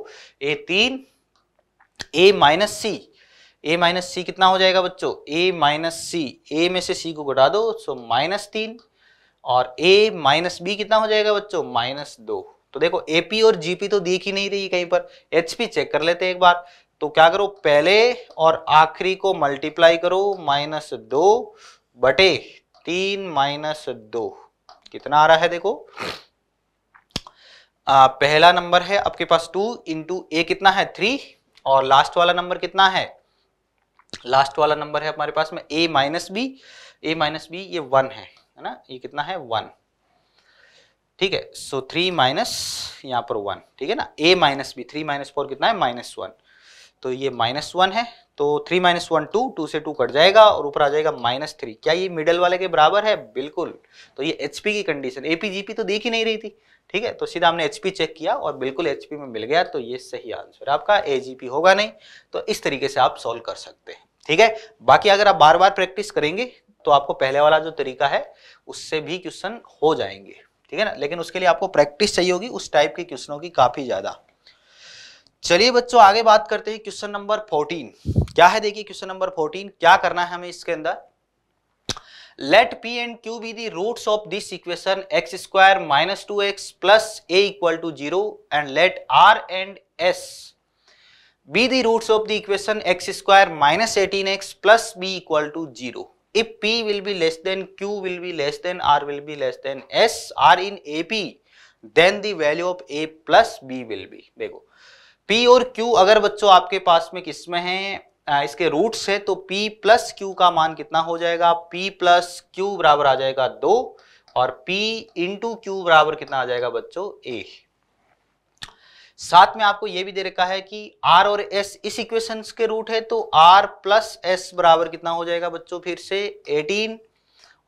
ए तीन ए माइनस सी ए माइनस सी कितना हो जाएगा बच्चों ए माइनस सी ए में से सी को घटा दो सो माइनस तीन और ए माइनस बी कितना हो जाएगा बच्चों माइनस दो तो देखो एपी और जीपी तो दिख ही नहीं रही कहीं पर एचपी चेक कर लेते हैं एक बार तो क्या करो पहले और आखिरी को मल्टीप्लाई करो माइनस दो बटे तीन माइनस दो कितना आ रहा है देखो आ, पहला नंबर है आपके पास टू इंटू ए कितना है थ्री और लास्ट वाला नंबर कितना है लास्ट वाला नंबर है हमारे पास में A minus B A minus B ये वन है है ना ये कितना है वन ठीक है सो थ्री माइनस यहाँ पर वन ठीक है ना A minus B three minus four कितना है माइनस वन तो ये माइनस वन है तो three minus one two two से टू कट जाएगा और ऊपर आ जाएगा माइनस थ्री क्या ये मिडल वाले के बराबर है बिल्कुल तो ये एचपी की कंडीशन जीपी तो देख ही नहीं रही थी ठीक है तो सीधा हमने एच चेक किया और बिल्कुल एचपी में मिल गया तो ये सही आंसर आपका एजीपी होगा नहीं तो इस तरीके से आप सॉल्व कर सकते हैं ठीक है बाकी अगर आप बार बार प्रैक्टिस करेंगे तो आपको पहले वाला जो तरीका है उससे भी क्वेश्चन हो जाएंगे ठीक है ना लेकिन उसके लिए आपको प्रैक्टिस चाहिए होगी उस टाइप के क्वेश्चनों की काफी ज्यादा चलिए बच्चों आगे बात करते हैं क्वेश्चन नंबर फोर्टीन क्या है देखिए क्वेश्चन नंबर फोर्टीन क्या करना है हमें इसके अंदर let p and q be the roots of this equation x square minus 2x plus a equal to 0 and let r and s be the roots of the equation x square minus 18x plus b equal to 0 if p will be less than q will be less than r will be less than s are in ap then the value of a plus b will be देखो p और q अगर बच्चों आपके पास में किसमें हैं इसके रूट्स है तो p प्लस क्यू का मान कितना हो जाएगा p प्लस क्यू बराबर आ जाएगा दो और p इंटू क्यू बराबर कितना आ जाएगा बच्चों ए साथ में आपको यह भी दे रखा है कि r और s इस इक्वेशन के रूट है तो r प्लस एस बराबर कितना हो जाएगा बच्चों फिर से 18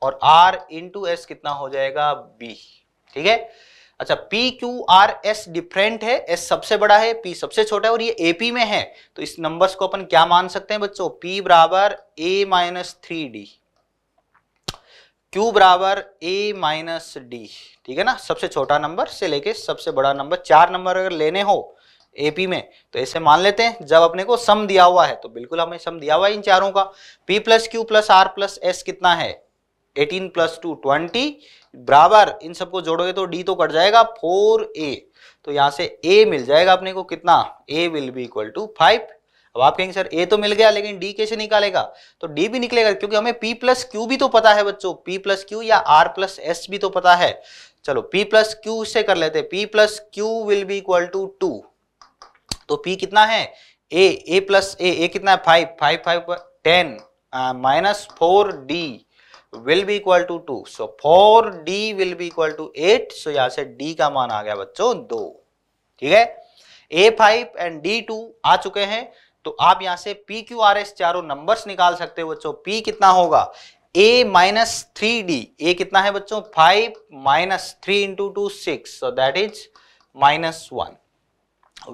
और r इंटू एस कितना हो जाएगा b ठीक है अच्छा P Q R S different है एस सबसे बड़ा है पी सबसे छोटा है और ये एपी में है तो इस नंबर्स को अपन क्या मान सकते हैं बच्चों पी बराबर A minus three D Q बराबर ए माइनस डी ठीक है ना सबसे छोटा नंबर से लेके सबसे बड़ा नंबर चार नंबर अगर लेने हो एपी में तो ऐसे मान लेते हैं जब अपने को सम दिया हुआ है तो बिल्कुल हमें सम दिया हुआ है इन चारों का P plus Q plus R plus S कितना है एटीन प्लस टू ट्वेंटी बराबर इन सबको जोड़ोगे तो डी तो कट जाएगा फोर ए तो यहाँ से ए मिल जाएगा अपने को कितना A will be equal to five अब आप कहेंगे सर ए तो मिल गया लेकिन डी कैसे निकालेगा तो डी भी निकलेगा क्योंकि हमें पी प्लस क्यू भी तो पता है बच्चों पी प्लस क्यू या आर प्लस एस भी तो पता है चलो पी प्लस क्यू से कर लेते P plus Q will be equal to two तो पी कितना है A A plus A A कितना है five five five ten minus four D will be equal to two so four D will be equal to eight so यहां से D का मान आ गया बच्चों दो ठीक है A five and D two आ चुके हैं तो आप यहां से पी क्यू आर एस चारों नंबर्स निकाल सकते हो बच्चों पी कितना होगा A minus three D A कितना है बच्चों five minus three into two six so that is minus one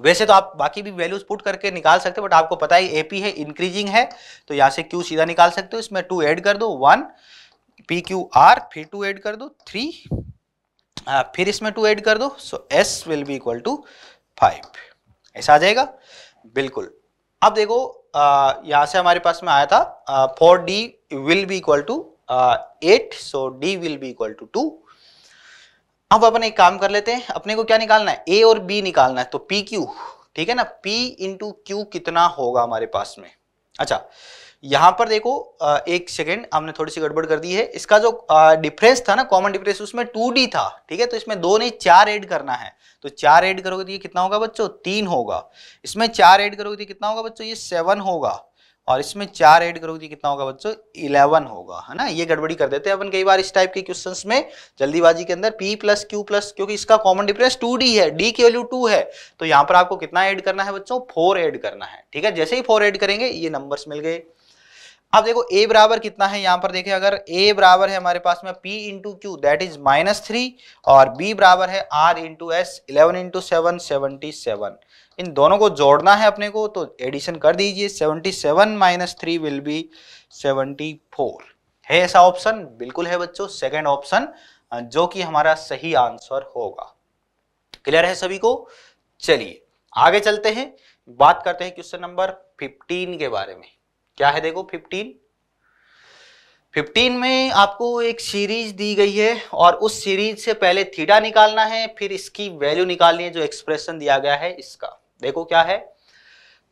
वैसे तो आप बाकी भी वैल्यूज पुट करके निकाल सकते हैं बट आपको पता है एपी है इंक्रीजिंग है तो यहां से क्यू सीधा निकाल सकते हो इसमें टू ऐड कर दो वन पी क्यू आर फिर टू ऐड कर दो थ्री फिर इसमें टू ऐड कर दो so S will be equal to five ऐसा आ जाएगा बिल्कुल अब देखो यहां से हमारे पास में आया था four D will be equal to eight so D will be equal to two अब अपन एक काम कर लेते हैं अपने को क्या निकालना है ए और बी निकालना है तो पी क्यू ठीक है ना पी इंटू क्यू कितना होगा हमारे पास में अच्छा यहां पर देखो एक सेकेंड हमने थोड़ी सी गड़बड़ कर दी है इसका जो डिफरेंस था ना कॉमन डिफरेंस उसमें टू डी था ठीक है तो इसमें दो नहीं चार एड करना है तो चार एड करोगे तो ये कितना होगा बच्चों तीन होगा इसमें चार एड करोगे तो कितना होगा बच्चों ये सेवन होगा और इसमें चार ऐड करोगे तो कितना होगा बच्चों इलेवन होगा है ना ये गड़बड़ी कर देते हैं अपन कई बार इस टाइप के क्वेश्चंस में जल्दीबाजी के अंदर पी प्लस क्यू प्लस क्योंकि इसका कॉमन डिफरेंस टू डी है डी की वैल्यू टू है तो यहां पर आपको कितना ऐड करना है बच्चों फोर ऐड करना है ठीक है जैसे ही फोर ऐड करेंगे ये नंबर्स मिल गए अब देखो a बराबर कितना है यहां पर देखे अगर a बराबर है हमारे पास में p into Q that is minus three और b बराबर है r into S eleven into seven seventy seven इन दोनों को जोड़ना है अपने को तो एडिशन कर दीजिए seventy seven minus three will be seventy four है ऐसा ऑप्शन बिल्कुल है बच्चों सेकेंड ऑप्शन जो कि हमारा सही आंसर होगा क्लियर है सभी को चलिए आगे चलते हैं बात करते हैं क्वेश्चन नंबर फिफ्टीन के बारे में क्या है देखो फिफ्टीन फिफ्टीन में आपको एक सीरीज दी गई है और उस सीरीज से पहले थीटा निकालना है फिर इसकी वैल्यू निकालनी है जो एक्सप्रेशन दिया गया है इसका देखो क्या है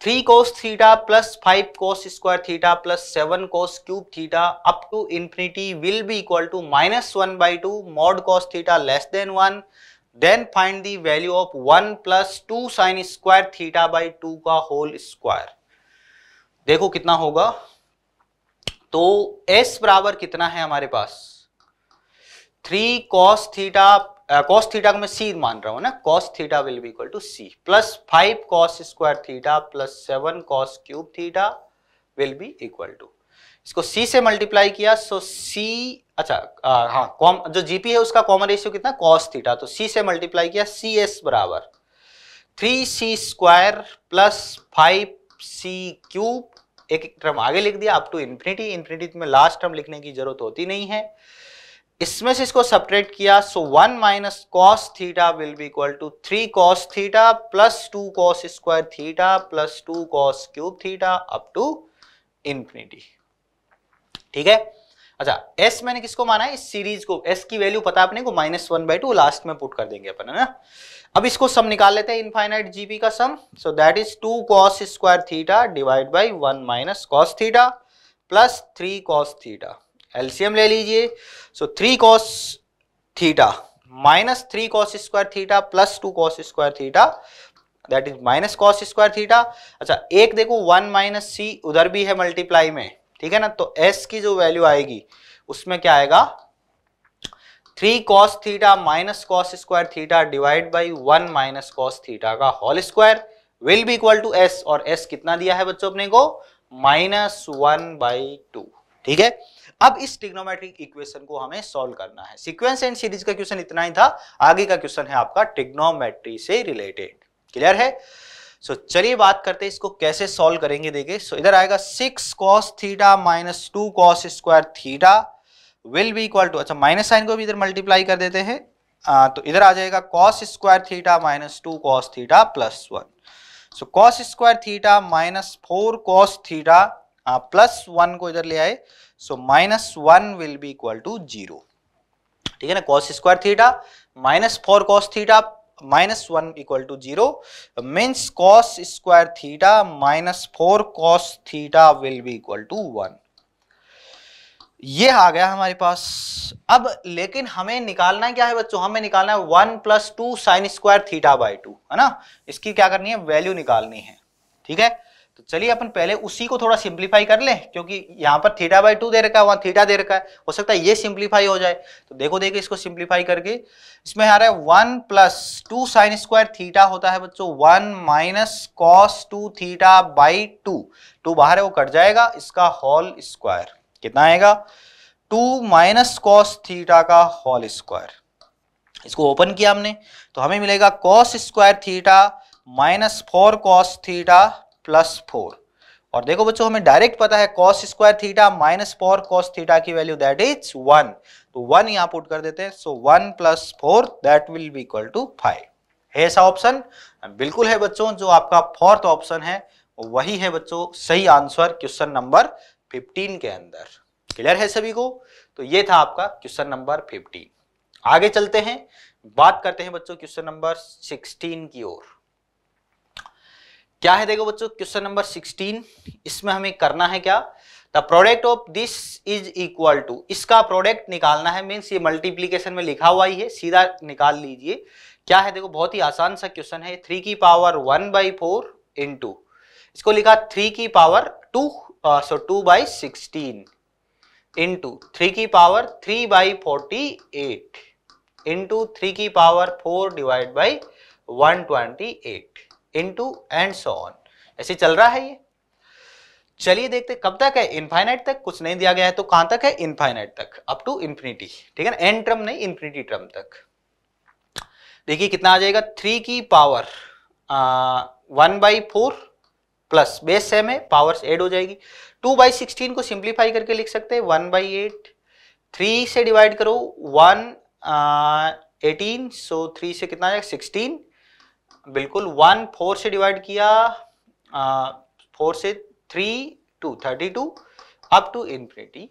three cos theta plus five cos square theta plus seven cos cube theta up to infinity will be equal to minus one by two mod cos theta less than one then find the value of one plus two sine square theta by two का whole square देखो कितना होगा तो s बराबर कितना है हमारे पास three cos theta cos theta को मैं सी मान रहा हूं ना cos theta will be equal to C plus five cos square theta plus seven cos cube theta will be equal to इसको सी से मल्टीप्लाई किया सो सी अच्छा आ, हाँ कॉम जो जीपी है उसका कॉमन रेशियो कितना कॉस थीटा तो सी से मल्टीप्लाई किया सी एस बराबर three C square plus five C cube एक एक टर्म आगे लिख दिया अप टू इन्फिनिटी इन्फिनिटी में लास्ट टर्म लिखने की जरूरत होती नहीं है इसमें से इसको सपरेट किया so one minus cos theta will be equal to three cos theta plus two cos square theta plus two cos cube theta up to infinity ठीक है अच्छा एस मैंने किसको माना है इस सीरीज को एस की वैल्यू पता अपने को minus one by two last में पुट कर देंगे अपन है ना अब इसको सम निकाल लेते हैं इनफाइनाइट जीपी का sum so that is two cos square theta divide by one minus cos theta plus three cos theta LCM ले लीजिए so three cos theta minus three cos square theta plus two cos square theta that is minus cos square theta अच्छा एक देखो one minus सी उधर भी है multiply में ठीक है ना तो एस की जो वैल्यू आएगी उसमें क्या आएगा three cos theta minus cos square theta divide by one minus cos theta का whole square will be equal to S और एस कितना दिया है बच्चों अपने को माइनस वन बाई टू ठीक है अब इस टिग्नोमेट्रिक इक्वेशन को हमें सॉल्व करना है सीक्वेंस एंड सीरीज का क्वेश्चन इतना ही था आगे का क्वेश्चन है आपका टिग्नोमेट्री से रिलेटेड क्लियर है सो so, चलिए बात करते हैं इसको कैसे सॉल्व करेंगे देखिए सो so, इधर आएगा six cos theta minus two cos square theta will be equal to अच्छा माइनस साइन को भी इधर मल्टीप्लाई कर देते हैं तो इधर आ जाएगा cos square theta minus two cos theta plus one so cos square theta minus four cos theta plus one को इधर ले आए so minus one will be equal to zero ठीक है ना cos square theta minus four cos theta minus one equal to zero means cos square theta minus four cos theta will be equal to one ये आ गया हमारे पास अब लेकिन हमें निकालना क्या है बच्चों हमें निकालना है one plus two sine square theta by two है ना इसकी क्या करनी है वैल्यू निकालनी है ठीक है तो चलिए अपन पहले उसी को थोड़ा सिंप्लीफाई कर लें क्योंकि यहाँ पर थीटा बाई टू दे रखा है वहाँ थीटा दे रखा है हो सकता है ये सिंप्लीफाई हो जाए तो देखो देखिए इसको सिंप्लीफाई करके इसमें आ रहा है one plus two sine square theta होता है बच्चों one minus cos two theta by two two बाहर है वो कट जाएगा इसका होल स्क्वायर कितना आएगा टू माइनस कॉस थीटा का होल स्क्वायर इसको ओपन किया हमने तो हमें मिलेगा cos square theta minus four cos theta plus four और देखो बच्चों हमें डायरेक्ट पता है cos square theta minus four cos theta की वैल्यू दैट इज वन तो वन यहां पुट कर देते हैं so one plus four that will be equal to five है ऐसा ऑप्शन बिल्कुल है बच्चों जो आपका फोर्थ ऑप्शन है वही है बच्चों सही आंसर क्वेश्चन नंबर फिफ्टीन के अंदर क्लियर है सभी को तो ये था आपका क्वेश्चन नंबर फिफ्टीन आगे चलते हैं बात करते हैं बच्चों क्वेश्चन नंबर सिक्सटीन की ओर क्या है देखो बच्चों क्वेश्चन नंबर 16 इसमें हमें करना है क्या the product of this is equal to इसका प्रोडक्ट निकालना है मीन्स ये मल्टीप्लीकेशन में लिखा हुआ ही है सीधा निकाल लीजिए क्या है देखो बहुत ही आसान सा क्वेश्चन है थ्री की power one by four into इसको लिखा थ्री की power two so two by sixteen into three की power three by forty eight into three की power four divide by one twenty eight into and so on ऐसे चल रहा है ये चलिए देखते कब तक है इनफाइनाइट तक कुछ नहीं दिया गया है तो कहां तक है इनफाइनाइट तक अप टू इंफिनिटी ठीक है ना एंड टर्म नहीं इंफिनिटी टर्म तक देखिए कितना आ जाएगा थ्री की power one by four plus base same है पावर्स एड हो जाएगी टू बाई सिक्सटीन को सिंप्लीफाई करके लिख सकते हैं वन बाई एट थ्री से डिवाइड करो वन एटीन सो थ्री से कितना आ जाएगा सिक्सटीन बिल्कुल वन फोर से डिवाइड किया फोर से three two thirty two up to infinity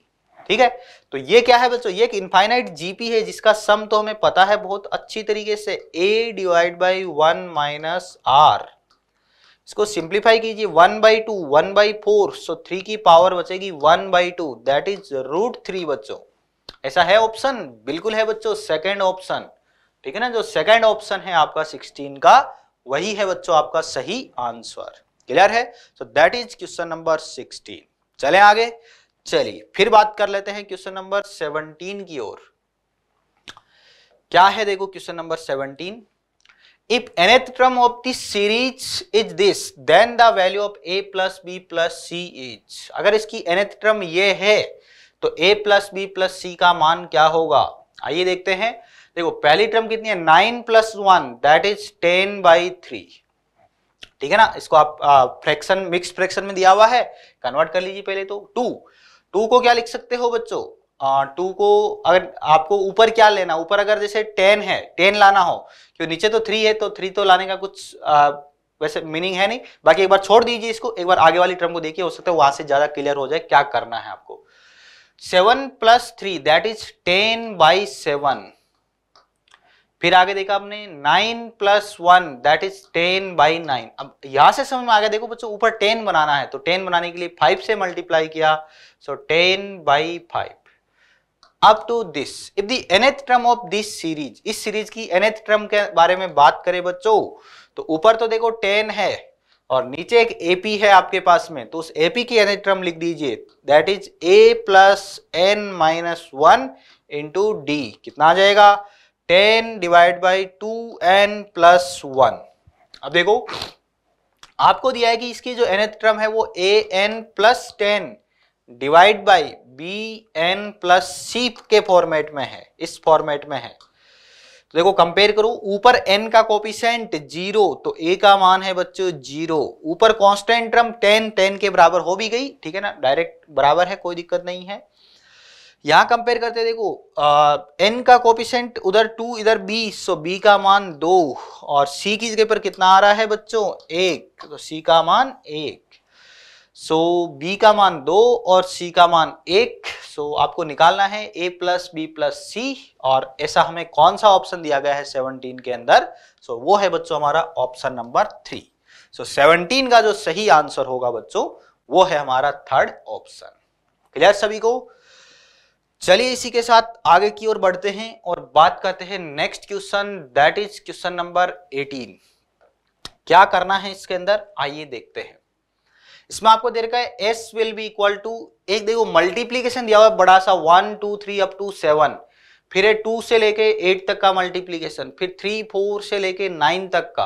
ठीक है तो ये क्या है बच्चों ये एक इनफाइनाइट जीपी है जिसका सम तो हमें पता है बहुत अच्छी तरीके से A divide by one minus R इसको सिंप्लीफाई कीजिए one by two one by four so three की पावर बचेगी one by two that is root three बच्चों ऐसा है ऑप्शन बिल्कुल है बच्चों सेकेंड ऑप्शन ठीक है ना जो सेकेंड ऑप्शन है आपका सिक्सटीन का वही है बच्चों आपका सही आंसर क्लियर है so that is question number sixteen चले आगे चलिए फिर बात कर लेते हैं क्वेश्चन नंबर सेवनटीन की ओर क्या है देखो question number seventeen if nth term of the series is this then the value of a plus b plus c is अगर इसकी nth term ये है तो A plus B plus C का मान क्या होगा आइए देखते हैं देखो पहली टर्म कितनी है nine plus one that is ten by three ठीक है ना इसको आप फ्रैक्शन मिक्स फ्रैक्शन में दिया हुआ है कन्वर्ट कर लीजिए पहले तो टू टू को क्या लिख सकते हो बच्चों टू को अगर आपको ऊपर क्या लेना ऊपर अगर जैसे टेन है टेन लाना हो क्यों नीचे तो थ्री है तो थ्री तो लाने का कुछ आ, वैसे मीनिंग है नहीं बाकी एक बार छोड़ दीजिए इसको एक बार आगे वाली टर्म को देखिए हो सकता है वहां से ज्यादा क्लियर हो जाए क्या करना है आपको seven plus three that is ten by seven फिर आगे देखा आपने nine plus one that is ten by nine अब यहां से समझ में आगे देखो बच्चों ऊपर टेन बनाना है तो टेन बनाने के लिए फाइव से मल्टीप्लाई किया so ten by five up to this if the nth term of this series इस सीरीज की एनएथ टर्म के बारे में बात करें बच्चों तो ऊपर तो देखो टेन है और नीचे एक एपी है आपके पास में तो उस एपी की एनएथ टर्म लिख दीजिए that is A plus N minus one into D कितना आ जाएगा ten divide by two N plus one अब देखो आपको दिया है कि इसकी जो एन टर्म है वो A N plus ten divide by B N plus C के फॉर्मेट में है इस फॉर्मेट में है तो देखो कंपेयर करो ऊपर एन का कॉपीसेंट जीरो तो ए का मान है बच्चों जीरो ऊपर कॉन्स्टेंट टर्म टेन टेन के बराबर हो भी गई ठीक है ना डायरेक्ट बराबर है कोई दिक्कत नहीं है यहां कंपेयर करते देखो एन का कोपिशेंट उधर टू इधर बी सो बी का मान दो और सी की जगह पर कितना आ रहा है बच्चों एक तो सी का मान एक सो so, बी का मान दो और सी का मान एक सो so, आपको निकालना है A plus B plus C और ऐसा हमें कौन सा ऑप्शन दिया गया है सेवनटीन के अंदर सो so, वो है बच्चों हमारा option number three so seventeen का जो सही आंसर होगा बच्चों वो है हमारा थर्ड ऑप्शन क्लियर सभी को चलिए इसी के साथ आगे की ओर बढ़ते हैं और बात करते हैं next question that is question number 18 क्या करना है इसके अंदर आइए देखते हैं इसमें आपको दे रखा है S will be equal to एक देखो मल्टीप्लीकेशन दिया हुआ है बड़ा सा one two three up to seven फिर टू से लेके एट तक का मल्टीप्लीकेशन फिर थ्री फोर से लेके नाइन तक का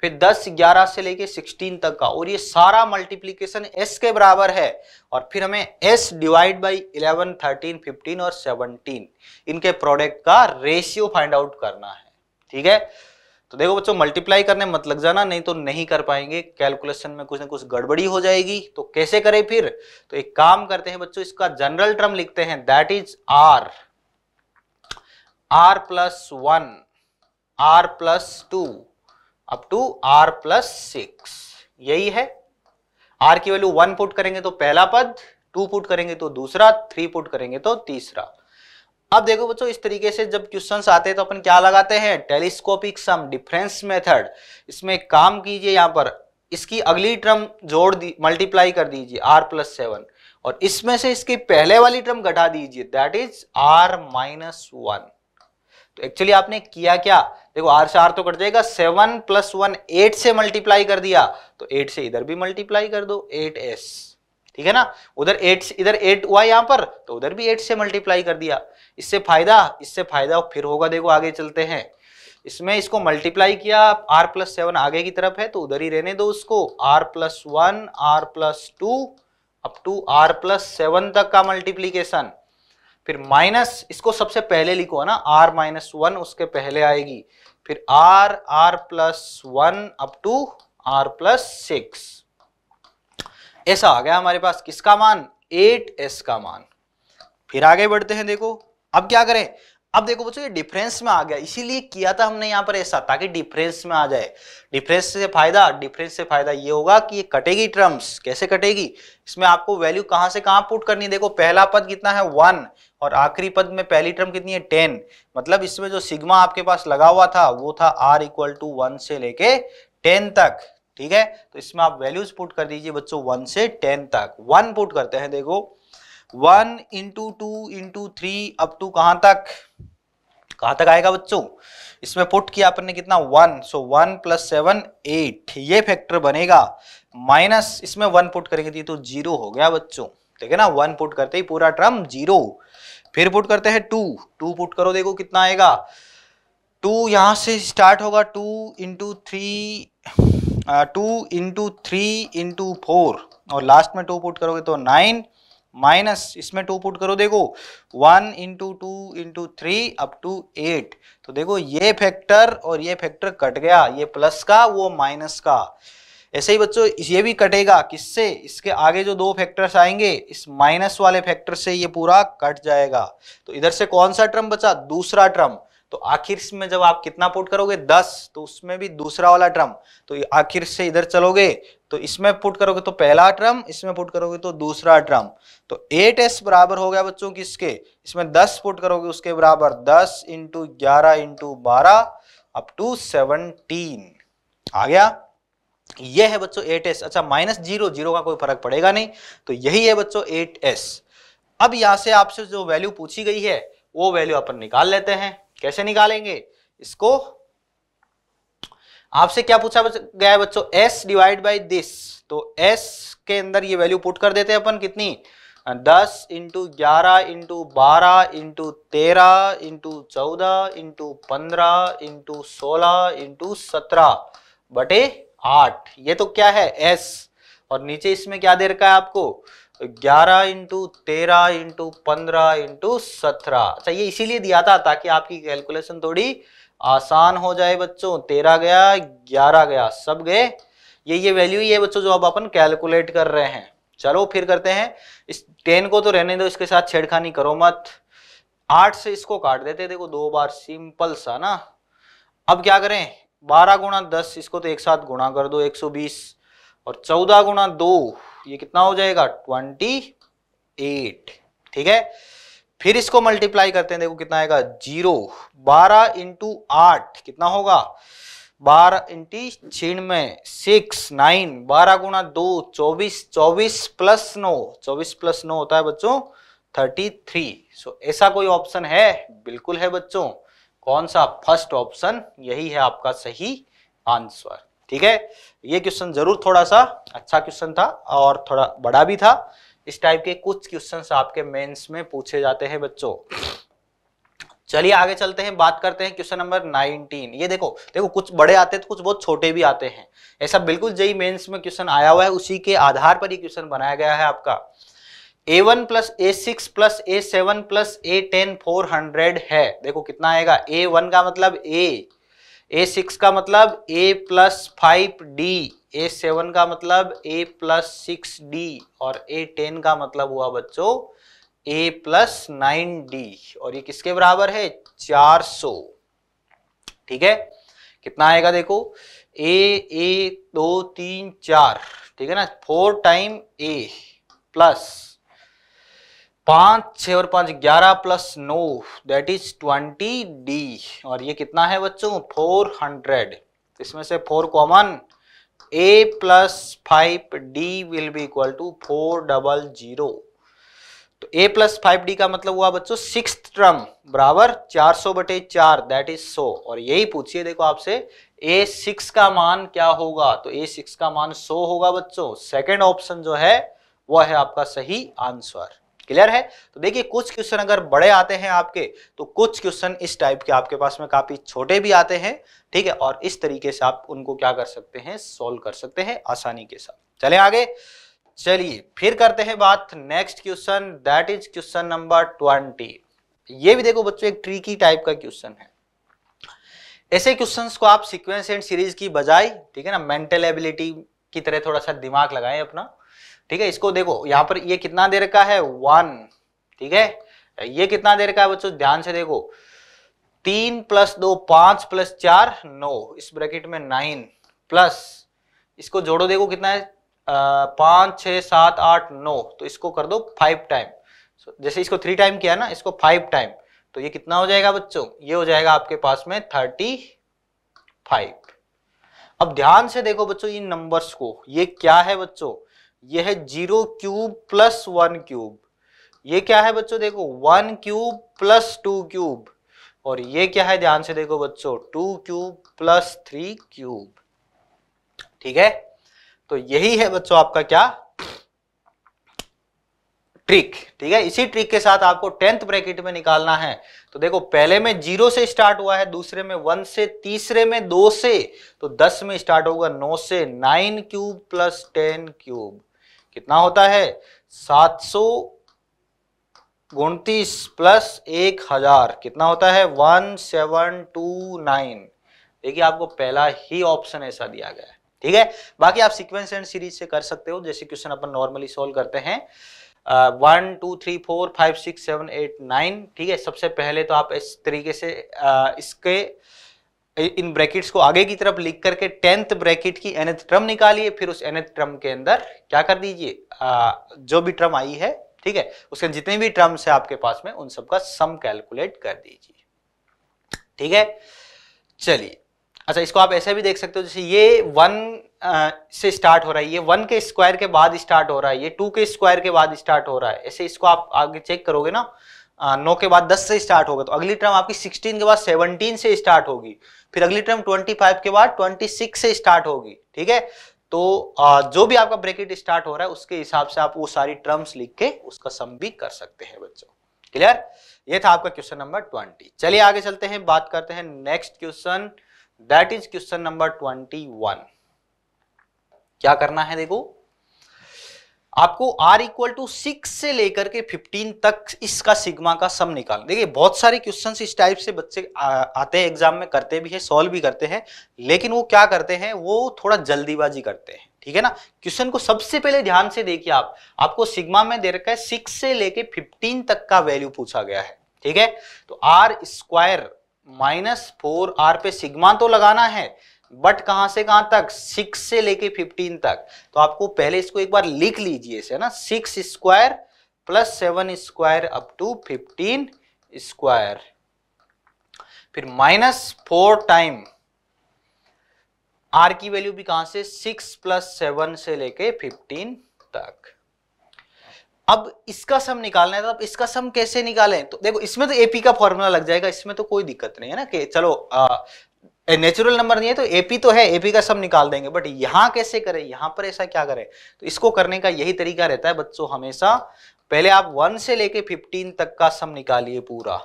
फिर 10 11 से लेके 16 तक का और ये सारा मल्टीप्लीकेशन एस के बराबर है और फिर हमें एस डिवाइड बाई 11 13 15 और 17 इनके प्रोडक्ट का रेशियो फाइंड आउट करना है ठीक है तो देखो बच्चों मल्टीप्लाई करने मत लग जाना नहीं तो नहीं कर पाएंगे कैलकुलेशन में कुछ ना कुछ गड़बड़ी हो जाएगी तो कैसे करें फिर तो एक काम करते हैं बच्चों इसका जनरल टर्म लिखते हैं that is R are plus one R plus two up to R plus six यही है आर की वैल्यू वन पुट करेंगे तो पहला पद टू पुट करेंगे तो दूसरा थ्री पुट करेंगे तो तीसरा अब देखो बच्चों इस तरीके से जब क्वेश्चंस आते हैं तो अपन क्या लगाते हैं टेलीस्कोपिक सम डिफरेंस मेथड इसमें काम कीजिए यहां पर इसकी अगली टर्म जोड़ दी मल्टीप्लाई कर दीजिए आर प्लस सेवन और इसमें से इसकी पहले वाली टर्म घटा दीजिए that is R minus one तो एक्चुअली आपने किया क्या देखो आर से आर तो कट जाएगा सेवन प्लस वन एट से मल्टीप्लाई कर दिया तो एट से इधर भी मल्टीप्लाई कर दो एट एस ठीक है ना उधर एट इधर एट हुआ यहाँ पर तो उधर भी एट से मल्टीप्लाई कर दिया इससे फायदा इससे फायदा फिर होगा देखो आगे चलते हैं इसमें इसको मल्टीप्लाई किया आर प्लस सेवन आगे की तरफ है तो उधर ही रहने दो उसको R plus one R plus two up to R plus seven तक का मल्टीप्लीकेशन फिर माइनस इसको सबसे पहले लिखो है ना आर माइनस वन उसके पहले आएगी फिर R are plus one up to R plus six ऐसा आ गया हमारे पास किसका मान एट एस का मान फिर आगे बढ़ते हैं देखो अब क्या करें अब देखो बच्चों ये डिफरेंस में आ गया इसीलिए किया था हमने यहाँ पर ऐसा ताकि डिफरेंस में आ जाए डिफरेंस से फायदा डिफरेंस से फायदा ये होगा कि ये कटेगी टर्म्स कैसे कटेगी इसमें आपको वैल्यू कहाँ से कहाँ पुट करनी है देखो पहला पद कितना है वन और आखिरी पद में पहली टर्म कितनी है टेन मतलब इसमें जो सिग्मा आपके पास लगा हुआ था वो था आर इक्वल टू वन से लेके टेन तक ठीक है तो इसमें आप वैल्यूज पुट कर दीजिए बच्चों वन से टेन तक वन पुट करते हैं देखो one into two into three up to कहां तक कहा तक आएगा बच्चों इसमें पुट किया अपन ने कितना one so one plus seven eight ये फैक्टर बनेगा माइनस इसमें वन पुट करेंगे तो जीरो तो हो गया बच्चों ठीक है ना वन पुट करते ही पूरा ट्रम जीरो फिर पुट करते हैं टू टू पुट करो देखो कितना आएगा टू यहां से स्टार्ट होगा two into three two into three into four और लास्ट में टू पुट करोगे तो नाइन माइनस इसमें टू पुट करो देखो one into two into three up to eight तो देखो ये फैक्टर और ये फैक्टर कट गया ये प्लस का वो माइनस का ऐसे ही बच्चों ये भी कटेगा किससे इसके आगे जो दो फैक्टर्स आएंगे इस माइनस वाले फैक्टर से ये पूरा कट जाएगा तो इधर से कौन सा ट्रम बचा दूसरा ट्रम्प तो आखिर में जब आप कितना पुट करोगे दस तो उसमें भी दूसरा वाला ड्रम तो आखिर से इधर चलोगे तो इसमें पुट करोगे तो पहला ड्रम इसमें पुट करोगे तो दूसरा ड्रम तो एट एस बराबर हो गया बच्चों किसके इसमें दस पुट करोगे उसके बराबर दस इंटू ग्यारह इंटू बारह अप टू सेवनटीन आ गया ये है बच्चों एट एस अच्छा माइनस जीरो जीरो का कोई फर्क पड़ेगा नहीं तो यही है बच्चों एट एस अब यहां से आपसे जो वैल्यू पूछी गई है वो वैल्यू अपन निकाल लेते हैं कैसे निकालेंगे इसको आपसे क्या पूछा गया है बच्चों s डिवाइड बाई दिस तो s के अंदर ये वैल्यू पुट कर देते हैं अपन कितनी दस इंटू ग्यारह इंटू बारह इंटू तेरह इंटू चौदह इंटू पंद्रह इंटू सोलह इंटू सत्रह बटे आठ ये तो क्या है एस और नीचे इसमें क्या दे रखा है आपको ग्यारह इंटू तेरह इंटू पंद्रह इंटू सत्रह अच्छा ये इसीलिए दिया था ताकि आपकी कैलकुलेशन थोड़ी आसान हो जाए बच्चों तेरह गया ग्यारह गया सब गए ये ये वैल्यू ही है बच्चों जो अब अपन कैलकुलेट कर रहे हैं चलो फिर करते हैं इस टेन को तो रहने दो इसके साथ छेड़खानी करो मत आठ से इसको काट देते देखो दो बार सिंपल सा ना अब क्या करें बारह गुणा दस इसको तो एक साथ गुणा कर दो एक सौ बीस और चौदह गुणा दो ये कितना हो जाएगा ट्वेंटी एट ठीक है फिर इसको मल्टीप्लाई करते हैं देखो कितना आएगा जीरो बारह इंटू आठ कितना होगा बारह इंटी में सिक्स नाइन बारह गुना दो चौबीस चौबीस प्लस नो चौबीस प्लस नो होता है बच्चों थर्टी थ्री सो ऐसा कोई ऑप्शन है बिल्कुल है बच्चों कौन सा फर्स्ट ऑप्शन यही है आपका सही आंसर ठीक है ये क्वेश्चन जरूर थोड़ा सा अच्छा क्वेश्चन था और थोड़ा बड़ा भी था इस टाइप के कुछ क्वेश्चन आपके मेंस में पूछे जाते हैं बच्चों चलिए आगे चलते हैं बात करते हैं क्वेश्चन नंबर 19 ये देखो देखो कुछ बड़े आते हैं तो कुछ बहुत छोटे भी आते हैं ऐसा बिल्कुल जई मेंस में क्वेश्चन आया हुआ है उसी के आधार पर ये क्वेश्चन बनाया गया है आपका A one plus A six plus A seven plus A ten four hundred है देखो कितना आएगा ए वन का मतलब ए ए सिक्स का मतलब A plus five D A seven का मतलब ए प्लस सिक्स डी और ए टेन का मतलब हुआ बच्चों ए प्लस नाइन डी और ये किसके बराबर है चार सौ ठीक है कितना आएगा देखो ए ए दो तीन चार ठीक है ना फोर टाइम ए प्लस पाँच छः और पाँच ग्यारह प्लस नौ दैट इज ट्वेंटी डी और ये कितना है बच्चों फोर हंड्रेड तो इसमें से four common A plus five D will be equal to four double zero तो ए प्लस फाइव डी का मतलब हुआ बच्चों सिक्स ट्रम बराबर चार सौ बटे चार दैट इज सो और यही पूछिए देखो आपसे ए सिक्स का मान क्या होगा तो ए सिक्स का मान सो होगा बच्चों सेकेंड ऑप्शन जो है वह है आपका सही आंसर क्लियर है तो देखिए कुछ क्वेश्चन अगर बड़े आते हैं आपके तो कुछ क्वेश्चन इस टाइप के आपके पास में काफ़ी छोटे भी आते हैं ठीक है और इस तरीके से आप उनको क्या कर सकते हैं सोल्व कर सकते हैं आसानी के साथ चले आगे चलिए फिर करते हैं बात next question that is question number twenty ये भी देखो बच्चों एक ट्रिकी टाइप का क्वेश्चन है ऐसे क्वेश्चंस को आप सीक्वेंस एंड सीरीज की बजाय ठीक है ना मेंटल एबिलिटी की तरह थोड़ा सा दिमाग लगाएं अपना ठीक है इसको देखो यहाँ पर ये कितना देर का है वन ठीक है ये कितना देर का है बच्चों ध्यान से देखो तीन प्लस दो पांच प्लस चार नौ इस ब्रैकेट में नाइन प्लस इसको जोड़ो देखो कितना है पांच छ सात आठ नौ तो इसको कर दो फाइव टाइम जैसे इसको थ्री टाइम किया ना इसको फाइव टाइम तो ये कितना हो जाएगा बच्चों ये हो जाएगा आपके पास में थर्टी फाइव अब ध्यान से देखो बच्चों इन नंबर्स को ये क्या है बच्चों यह है zero cube plus one cube ये क्या है बच्चों देखो one cube plus two cube और ये क्या है ध्यान से देखो बच्चों two cube plus three cube ठीक है तो यही है बच्चों आपका क्या ट्रिक ठीक है इसी ट्रिक के साथ आपको टेंथ ब्रैकेट में निकालना है तो देखो पहले में जीरो से स्टार्ट हुआ है दूसरे में वन से तीसरे में दो से तो दस में स्टार्ट होगा नौ से nine cube plus ten cube कितना होता है सात सौ उनतीस प्लस एक हजार कितना होता है वन सेवन टू नाइन देखिए आपको पहला ही ऑप्शन ऐसा दिया गया है ठीक है बाकी आप सीक्वेंस एंड सीरीज से कर सकते हो जैसे क्वेश्चन अपन नॉर्मली सोल्व करते हैं one two three four five six seven eight nine ठीक है सबसे पहले तो आप इस तरीके से uh, इसके इन ब्रैकेट्स को आगे की तरफ लिख करके टेंथ ब्रैकेट की एनथ ट्रम निकालिए फिर उस एनथ ट्रम के अंदर क्या कर दीजिए जो भी ट्रम आई है ठीक है उसके जितने भी ट्रम्स है आपके पास में उन सबका सम कैलकुलेट कर दीजिए ठीक है चलिए अच्छा इसको आप ऐसे भी देख सकते हो जैसे ये वन से स्टार्ट हो रहा है ये वन के स्क्वायर के बाद स्टार्ट हो रहा है ये टू के स्क्वायर के बाद स्टार्ट हो रहा है ऐसे इसको आप आगे चेक करोगे ना हाँ, नौ के बाद दस से स्टार्ट होगा तो अगली टर्म आपकी सिक्सटीन के बाद सेवनटीन से स्टार्ट होगी फिर अगली टर्म ट्वेंटी फाइव के बाद ट्वेंटी सिक्स से स्टार्ट होगी ठीक है तो जो भी आपका ब्रेकेट स्टार्ट हो रहा है उसके हिसाब से आप वो सारी टर्म्स लिख के उसका सम भी कर सकते हैं बच्चों क्लियर ये था आपका क्वेश्चन नंबर ट्वेंटी चलिए आगे चलते हैं बात करते हैं next question that is question number twenty one क्या करना है देखो आपको आर इक्वल टू सिक्स से लेकर के फिफ्टीन तक इसका सिग्मा का सम निकालना देखिए बहुत सारे क्वेश्चन इस टाइप से बच्चे आते हैं एग्जाम में करते भी है सॉल्व भी करते हैं लेकिन वो क्या करते हैं वो थोड़ा जल्दीबाजी करते हैं ठीक है ना क्वेश्चन को सबसे पहले ध्यान से देखिए आप आपको सिग्मा में दे रखा है सिक्स से लेके फिफ्टीन तक का वैल्यू पूछा गया है ठीक है तो R square minus four R पे सिग्मा तो लगाना है बट कहां से कहां तक सिक्स से लेके फिफ्टीन तक तो आपको पहले इसको एक बार लिख लीजिए इसे ना six square plus seven square up to fifteen square फिर माइनस फोर टाइम आर की वैल्यू भी कहां से सिक्स प्लस सेवन से लेके फिफ्टीन तक अब इसका सम निकालना है तो अब इसका सम कैसे निकालें तो देखो इसमें तो एपी का फॉर्मूला लग जाएगा इसमें तो कोई दिक्कत नहीं है ना कि चलो नेचुरल नंबर नहीं है तो एपी तो है एपी का सब निकाल देंगे बट यहां कैसे करें यहां पर ऐसा क्या करें तो इसको करने का यही तरीका रहता है बच्चों हमेशा पहले आप वन से लेके फिफ्टीन तक का सम निकालिए पूरा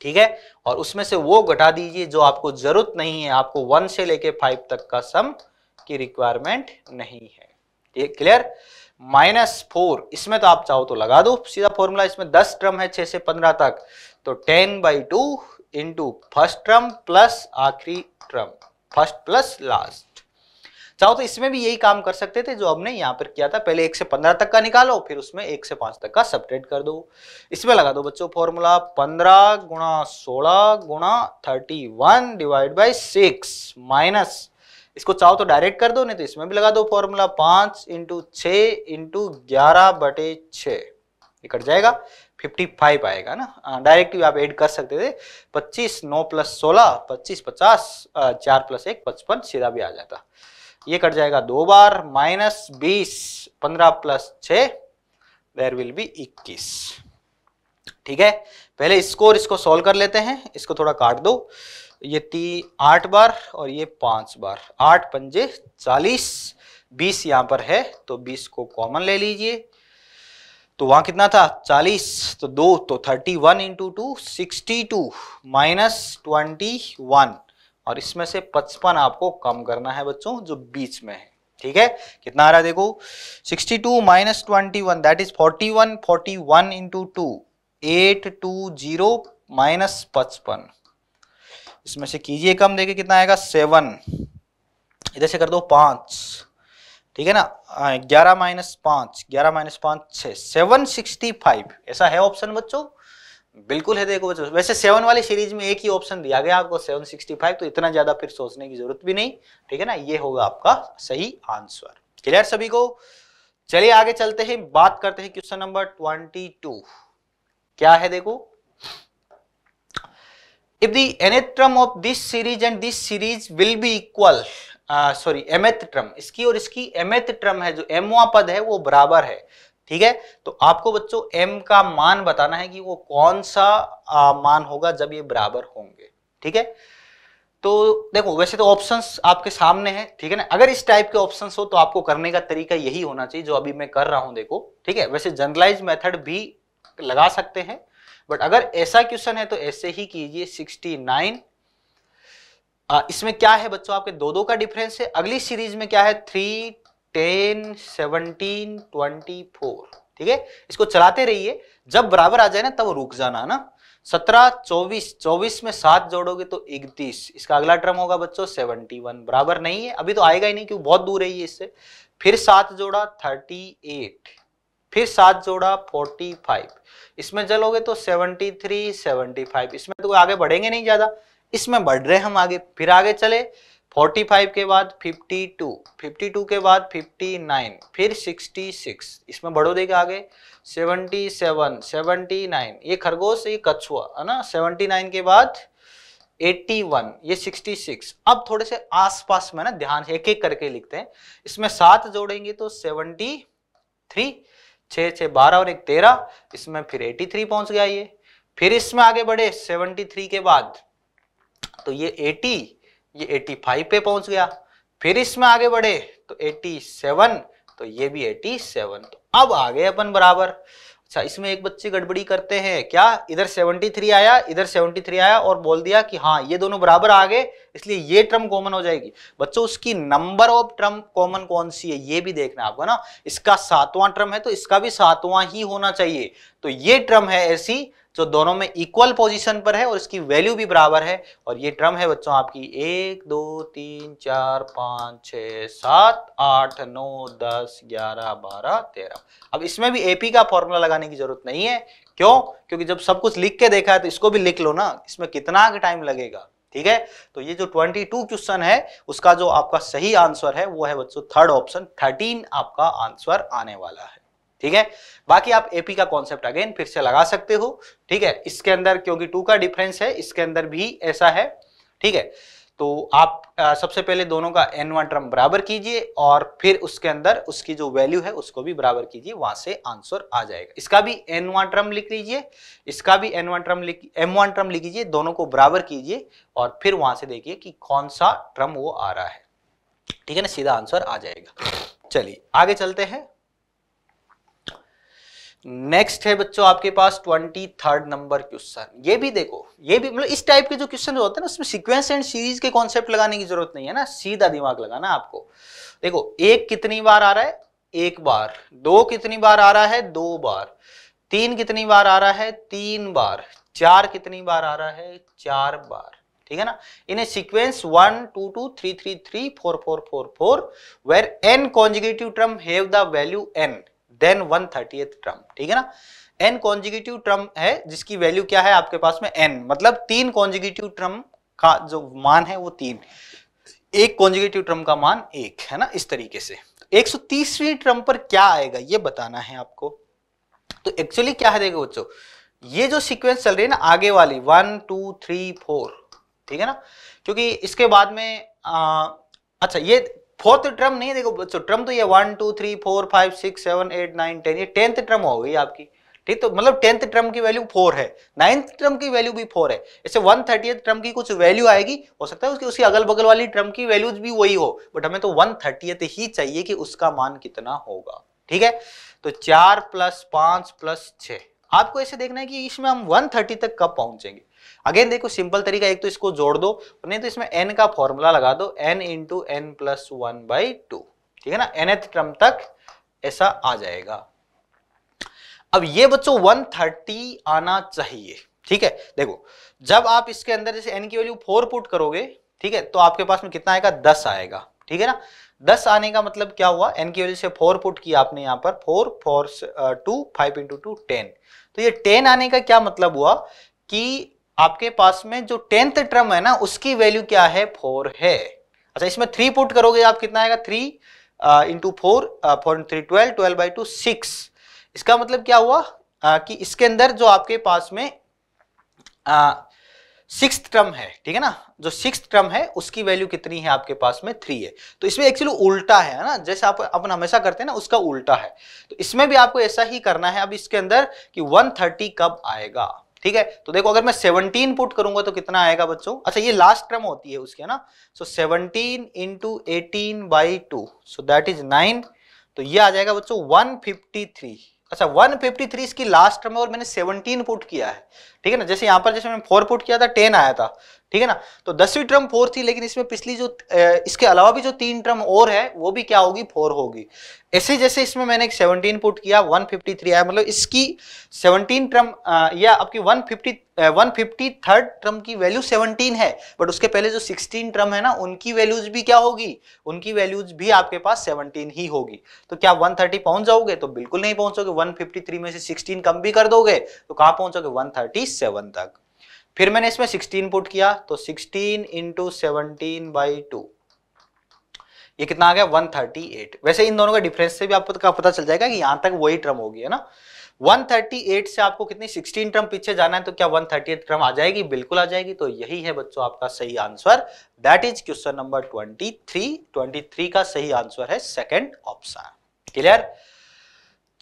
ठीक है और उसमें से वो घटा दीजिए जो आपको जरूरत नहीं है आपको वन से लेके फाइव तक का सम की रिक्वायरमेंट नहीं है ये क्लियर माइनस फोर इसमें तो आप चाहो तो लगा दो सीधा फॉर्मूला इसमें दस ट्रम है छह से पंद्रह तक तो ten by two into first term plus आखिरी टर्म फर्स्ट प्लस लास्ट चाहो तो इसमें भी यही काम कर सकते थे जो हमने यहाँ पर किया था पहले एक से पंद्रह तक का निकालो फिर उसमें एक से पांच तक का सपरेट कर दो इसमें लगा दो बच्चों फॉर्मूला पंद्रह गुणा सोलह गुणा thirty one divide by six minus इसको चाहो तो डायरेक्ट कर दो नहीं तो इसमें भी लगा दो फॉर्मूला पांच इंटू छ इंटू ग्यारह बटे छ कट जाएगा 55 आएगा ना डायरेक्ट हाँ, आप ऐड कर सकते थे 25 9 प्लस 16 25 50 चार प्लस एक पचपन सीधा भी आ जाता ये कट जाएगा दो बार माइनस बीस पंद्रह प्लस छ देर विल बी इक्कीस ठीक है पहले इसको और इसको सॉल्व कर लेते हैं इसको थोड़ा काट दो ये ती आठ बार और ये पांच बार आठ पंजे चालीस बीस यहाँ पर है तो बीस को कॉमन ले लीजिए तो वहां कितना था 40 तो दो तो 31 one into two sixty two minus twenty और इसमें से 55 आपको कम करना है बच्चों जो बीच में है ठीक है कितना आ रहा है देखो 62 two minus twenty one that is forty one forty one into two eight two zero minus पचपन इसमें से कीजिए कम देखे कितना आएगा सेवन इधर से कर दो पांच ठीक है ना ग्यारह माइनस पांच ग्यारह माइनस पांच छह सेवन सिक्सटी फाइव ऐसा है ऑप्शन बच्चों बिल्कुल है देखो बच्चों वैसे सेवन वाली सीरीज में एक ही ऑप्शन दिया गया आपको सेवन सिक्सटी फाइव तो इतना ज़्यादा फिर सोचने की जरूरत भी नहीं ठीक है ना ये होगा आपका सही आंसर क्लियर सभी को चलिए आगे चलते हैं बात करते हैं क्वेश्चन नंबर ट्वेंटी टू क्या है देखो if the of this series and this series will be equal sorry mth term इसकी और इसकी एमेथ ट्रम है जो एमवा पद है वो बराबर है ठीक है तो आपको बच्चों एम का मान बताना है कि वो कौन सा आ, मान होगा जब ये बराबर होंगे ठीक है तो देखो वैसे तो ऑप्शंस आपके सामने हैं ठीक है ना अगर इस टाइप के ऑप्शंस हो तो आपको करने का तरीका यही होना चाहिए जो अभी मैं कर रहा हूं देखो ठीक है वैसे जनरलाइज मेथड भी लगा सकते हैं बट अगर ऐसा क्वेश्चन है तो ऐसे ही कीजिए 69 इसमें क्या है बच्चों आपके दो दो का डिफरेंस है अगली सीरीज में क्या है three ten seventeen twenty four ठीक है इसको चलाते रहिए जब बराबर आ जाए ना तब रुक जाना ना सत्रह चौबीस चौबीस में सात जोड़ोगे तो इकतीस इसका अगला टर्म होगा बच्चों सेवेंटी वन बराबर नहीं है अभी तो आएगा ही नहीं क्योंकि बहुत दूर है ये इससे फिर सात जोड़ा थर्टी एट फिर सात जोड़ा फोर्टी फाइव इसमें चलोगे तो सेवनटी थ्री सेवनटी फाइव इसमें तो आगे बढ़ेंगे नहीं ज्यादा इसमें बढ़ रहे हम आगे फिर आगे चले 45 के बाद 52, 52 के बाद 59, फिर 66, इसमें बढ़ो देखा आगे 77, 79, ये खरगोश ये कछुआ है ना 79 के बाद 81, ये 66, अब थोड़े से आसपास में ना ध्यान एक एक करके लिखते हैं इसमें सात जोड़ेंगे तो 73, छः छः बारह और एक तेरह इसमें फिर 83 पहुंच गया ये फिर इसमें आगे बढ़े 73 के बाद तो ये 80 ये 85 पे पहुंच गया फिर इसमें आगे बढ़े तो 87 तो ये भी 87 तो अब आ गए अपन बराबर अच्छा इसमें एक बच्चे गड़बड़ी करते हैं क्या इधर 73 आया इधर 73 आया और बोल दिया कि हाँ ये दोनों बराबर आ गए इसलिए ये ट्रम कॉमन हो जाएगी बच्चों उसकी नंबर ऑफ ट्रम कॉमन कौन सी है ये भी देखना आपको ना इसका सातवां ट्रम है तो इसका भी सातवां ही होना चाहिए तो ये ट्रम है ऐसी जो दोनों में इक्वल पोजीशन पर है और इसकी वैल्यू भी बराबर है और ये ट्रम है बच्चों आपकी एक दो तीन चार पाँच छ सात आठ नौ दस ग्यारह बारह तेरह अब इसमें भी एपी का फॉर्मूला लगाने की जरूरत नहीं है क्यों क्योंकि जब सब कुछ लिख के देखा है तो इसको भी लिख लो ना इसमें कितना टाइम लगेगा ठीक है तो ये जो 22 क्वेश्चन है उसका जो आपका सही आंसर है वो है बच्चों थर्ड ऑप्शन 13 आपका आंसर आने वाला है ठीक है बाकी आप एपी का कॉन्सेप्ट अगेन फिर से लगा सकते हो ठीक है इसके अंदर क्योंकि टू का डिफरेंस है इसके अंदर भी ऐसा है ठीक है तो आप आ, सबसे पहले दोनों का एन वन टर्म बराबर कीजिए और फिर उसके अंदर उसकी जो वैल्यू है उसको भी बराबर कीजिए वहां से आंसर आ जाएगा इसका भी एन वन टर्म लिख लीजिए इसका भी एन वन टर्म लिख एम वन टर्म लीजिए दोनों को बराबर कीजिए और फिर वहां से देखिए कि कौन सा टर्म वो आ रहा है ठीक है ना सीधा आंसर आ जाएगा चलिए आगे चलते हैं नेक्स्ट है बच्चों आपके पास ट्वेंटी थर्ड नंबर क्वेश्चन ये भी देखो ये भी मतलब इस टाइप के जो क्वेश्चन होते हैं ना उसमें सीक्वेंस एंड सीरीज के कॉन्सेप्ट लगाने की जरूरत नहीं है ना सीधा दिमाग लगाना आपको देखो एक कितनी बार आ रहा है एक बार दो कितनी बार आ रहा है दो बार तीन कितनी बार आ रहा है तीन बार चार कितनी बार आ रहा है चार बार ठीक है ना इन्हें sequence one two two three three three four four four four where N consecutive term have the value N then one thirtieth term ठीक है ना एन कॉन्जिगेटिव ट्रम है जिसकी वैल्यू क्या है आपके पास में एन मतलब तीन कॉन्जिगेटिव ट्रम का जो मान है वो तीन एक कॉन्जिगेटिव ट्रम का मान एक है ना इस तरीके से 130वीं ट्रम पर क्या आएगा ये बताना है आपको तो एक्चुअली क्या है देखो बच्चों ये जो सीक्वेंस चल रही है ना आगे वाली वन टू थ्री फोर ठीक है ना क्योंकि इसके बाद में आ, अच्छा ये फोर्थ ट्रम नहीं देखो बच्चों ट्रम तो ये one two three four five six seven eight nine ten ये टेंथ ट्रम हो गई आपकी ठीक तो मतलब टेंथ ट्रम की वैल्यू फोर है नाइन्थ ट्रम की वैल्यू भी फोर है इससे वन थर्टी ट्रम की कुछ वैल्यू आएगी हो सकता है उसकी उसी अगल बगल वाली ट्रम की वैल्यूज भी वही हो बट हमें तो वन थर्टियथ ही चाहिए कि उसका मान कितना होगा ठीक है तो चार प्लस पांच प्लस छ आपको ऐसे देखना है कि इसमें हम वन थर्टी तक कब पहुंचेंगे अगेन देखो सिंपल तरीका एक तो इसको जोड़ दो नहीं तो इसमें एन का फॉर्मूला लगा दो N into N plus one by two ठीक है ना एथ क्रम तक ऐसा आ जाएगा अब ये बच्चों 130 आना चाहिए ठीक है देखो जब आप इसके अंदर जैसे एन की वैल्यू फोर पुट करोगे ठीक है तो आपके पास में कितना आएगा दस आएगा ठीक है ना दस आने का मतलब क्या हुआ एन की वैल्यू से फोर पुट किया आपने यहां पर four four two five into two ten तो ये टेन आने का क्या मतलब हुआ कि आपके पास में जो टेंथ टर्म है ना उसकी वैल्यू क्या है फोर है अच्छा इसमें थ्री पुट करोगे आप कितना आएगा three into four four into three twelve twelve by two six इसका मतलब क्या हुआ आ, कि इसके अंदर जो आपके पास में सिक्स टर्म है ठीक है ना जो सिक्स टर्म है उसकी वैल्यू कितनी है आपके पास में थ्री है तो इसमें एक्चुअली उल्टा है ना जैसे आप अपन हमेशा करते हैं ना उसका उल्टा है तो इसमें भी आपको ऐसा ही करना है अब इसके अंदर कि वन थर्टी कब आएगा ठीक है तो देखो अगर मैं 17 पुट करूंगा तो कितना आएगा बच्चों अच्छा ये लास्ट टर्म होती है उसके ना so seventeen into eighteen by two so that is nine तो ये आ जाएगा बच्चों 153 अच्छा 153 इसकी लास्ट टर्म है और मैंने 17 पुट किया है ठीक है ना जैसे यहाँ पर जैसे मैंने 4 पुट किया था 10 आया था ठीक है ना तो दसवीं टर्म फोर थी लेकिन इसमें पिछली जो इसके अलावा भी जो तीन टर्म और है वो भी क्या होगी फोर होगी ऐसे जैसे इसमें मैंने एक सेवनटीन पुट किया वन फिफ्टी थ्री आया मतलब इसकी सेवनटीन टर्म या आपकी one fifty one fifty third term की वैल्यू सेवनटीन है बट उसके पहले जो सिक्सटीन टर्म है ना उनकी वैल्यूज भी क्या होगी उनकी वैल्यूज भी आपके पास सेवनटीन ही होगी तो क्या वन थर्टी पहुंच जाओगे तो बिल्कुल नहीं पहुंचोगे वन फिफ्टी थ्री में से सिक्सटीन कम भी कर दोगे तो कहाँ पहुंचोगे वन थर्टी सेवन तक फिर मैंने इसमें सिक्सटीन पुट किया तो sixteen into seventeen by two ये कितना आ गया वन थर्टी एट वैसे इन दोनों का डिफरेंस से भी आपको तो पता चल जाएगा कि यहां तक वही ट्रम होगी है ना 138 से आपको कितनी 16 ट्रम पीछे जाना है तो क्या 138 थर्टी टर्म आ जाएगी बिल्कुल आ जाएगी तो यही है बच्चों आपका सही answer that is question number 23 23 का सही आंसर है सेकंड ऑप्शन क्लियर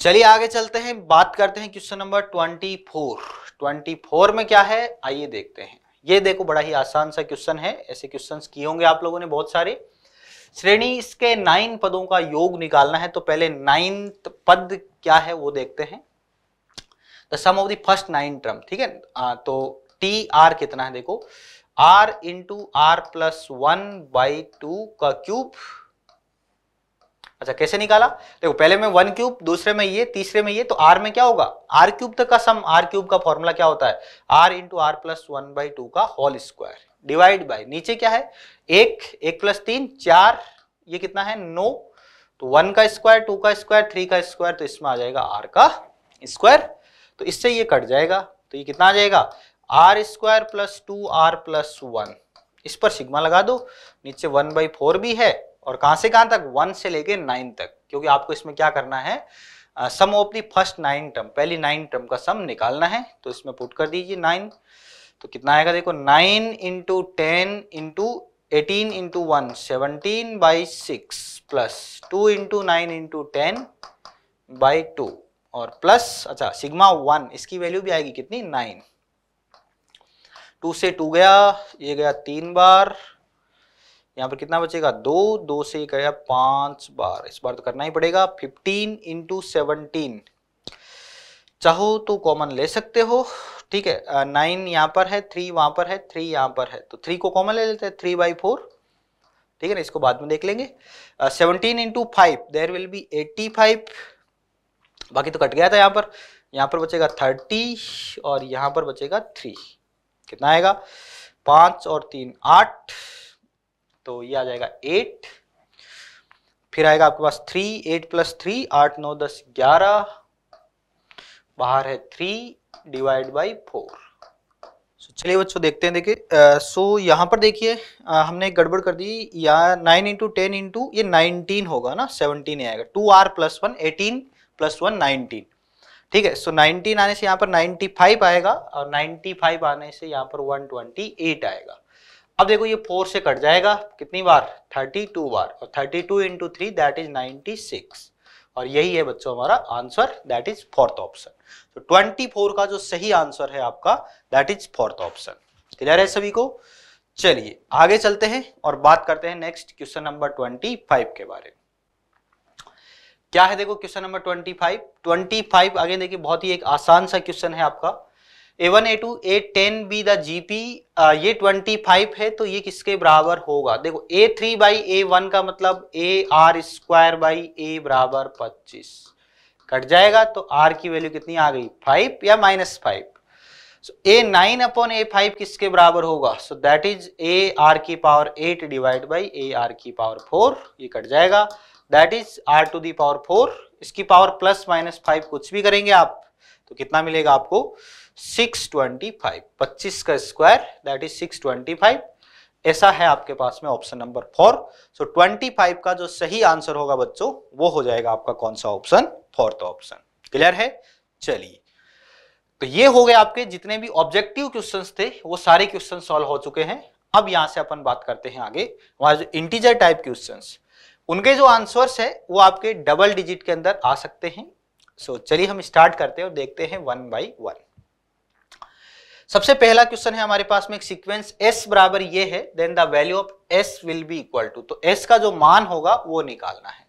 चलिए आगे चलते हैं बात करते हैं question number twenty four twenty four में क्या है आइए देखते हैं ये देखो बड़ा ही आसान सा क्वेश्चन है ऐसे क्वेश्चन किए होंगे आप लोगों ने बहुत सारे श्रेणी इसके नाइन पदों का योग निकालना है तो पहले नाइन्थ पद क्या है वो देखते हैं the sum of the first nine term ठीक है आ, तो टी आर कितना है देखो R into are plus one by two का क्यूब अच्छा कैसे निकाला देखो पहले में वन क्यूब दूसरे में ये तीसरे में ये तो आर में क्या होगा आर क्यूब तक का सम आर क्यूब का फॉर्मूला क्या होता है R into are plus one by two का होल स्क्वायर डिवाइड बाय नीचे क्या है एक एक प्लस तीन चार ये कितना है नो तो वन का स्क्वायर टू का स्क्वायर थ्री का स्क्वायर तो इसमें आ जाएगा आर का स्क्वायर तो इससे ये कट जाएगा तो ये कितना आ जाएगा R square plus two R plus one इस पर सिग्मा लगा दो नीचे वन बाई फोर भी है और कहां से कहां तक वन से लेके नाइन तक क्योंकि आपको इसमें क्या करना है sum of the first nine term पहली नाइन टर्म का सम निकालना है तो इसमें पुट कर दीजिए नाइन तो कितना आएगा देखो nine into ten into eighteen into one seventeen by six plus two into nine into ten by two और प्लस अच्छा सिग्मा वन इसकी वैल्यू भी आएगी कितनी नाइन टू से टू गया ये गया तीन बार यहाँ पर कितना बचेगा दो दो से करेगा पांच बार इस बार तो करना ही पड़ेगा फिफ्टीन इंटू सेवनटीन चाहो तो कॉमन ले सकते हो ठीक है नाइन यहाँ पर है थ्री वहां पर है थ्री यहाँ पर है तो थ्री को कॉमन ले लेते हैं थ्री बाई फोर ठीक है ना इसको बाद में देख लेंगे seventeen into five there will be eighty five बाकी तो कट गया था यहाँ पर यहाँ पर बचेगा थर्टी और यहाँ पर बचेगा थ्री कितना आएगा पाँच और तीन आठ तो ये आ जाएगा एट फिर आएगा आपके पास थ्री एट प्लस थ्री आठ नौ दस ग्यारह बाहर है three divide by four so चलिए बच्चों देखते हैं देखिए सो यहाँ पर देखिए हमने गड़बड़ कर दी या नाइन इंटू टेन इंटू ये नाइनटीन होगा ना सेवनटीन आएगा two R plus one eighteen plus one nineteen ठीक है सो नाइनटीन आने से यहाँ पर नाइन्टी फाइव आएगा और नाइन्टी फाइव आने से यहाँ पर वन ट्वेंटी एट आएगा अब देखो ये फोर से कट जाएगा कितनी बार थर्टी टू बार और thirty two into three that is ninety six और यही है बच्चों हमारा answer that is fourth option तो ट्वेंटी फोर का जो सही आंसर है आपका that is fourth option clear है सभी को चलिए आगे चलते हैं और बात करते हैं next question number twenty five के बारे में क्या है देखो question number twenty five twenty five आगे देखिए बहुत ही एक आसान सा क्वेश्चन है आपका A one A two A ten be the G P ये ट्वेंटी फाइव है तो ये किसके बराबर होगा देखो A three by A one का मतलब A R square by A बराबर पच्चीस कट जाएगा तो आर की वैल्यू कितनी आ गई फाइव या minus five so A nine upon A five किसके बराबर होगा so that is A R की power eight divide by A R की पावर फोर ये कट जाएगा that is R to the power four इसकी पावर प्लस माइनस फाइव कुछ भी करेंगे आप तो कितना मिलेगा आपको 625 25 का स्क्वायर दैट इज 625 ऐसा है आपके पास में ऑप्शन नंबर फोर सो 25 का जो सही आंसर होगा बच्चों वो हो जाएगा आपका कौन सा ऑप्शन फोर्थ ऑप्शन क्लियर है चलिए तो ये हो गए आपके जितने भी ऑब्जेक्टिव क्वेश्चंस थे वो सारे क्वेश्चन सॉल्व हो चुके हैं अब यहां से अपन बात करते हैं आगे वहां जो इंटीजर टाइप क्वेश्चन उनके जो आंसर्स है वो आपके डबल डिजिट के अंदर आ सकते हैं सो so, चलिए हम स्टार्ट करते हैं और देखते हैं वन बाई वन सबसे पहला क्वेश्चन है हमारे पास में एक सीक्वेंस एस बराबर ये है then the value of S will be equal to तो एस का जो मान होगा वो निकालना है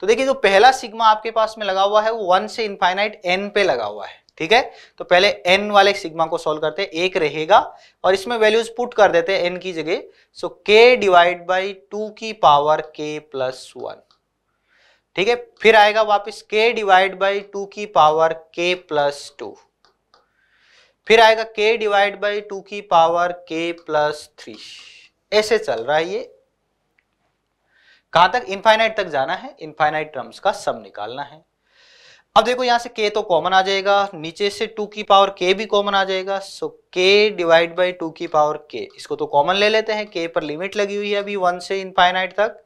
तो देखिए जो पहला सिग्मा आपके पास में लगा हुआ है वो वन से इनफाइनाइट एन पे लगा हुआ है ठीक है तो पहले एन वाले सिग्मा को सोल्व करते हैं एक रहेगा और इसमें वैल्यूज पुट कर देते हैं एन की जगह so K divide by two की पावर के प्लस वन ठीक है फिर आएगा वापस के डिवाइड बाई टू की पावर के प्लस टू फिर आएगा k डिवाइड बाई टू की पावर k प्लस थ्री ऐसे चल रहा है ये कहां तक इनफाइनाइट तक जाना है इनफाइनाइट टर्म्स का सब निकालना है अब देखो यहां से k तो कॉमन आ जाएगा नीचे से 2 की पावर k भी कॉमन आ जाएगा so k divide by two की पावर k इसको तो कॉमन ले लेते हैं k पर लिमिट लगी हुई है अभी वन से इनफाइनाइट तक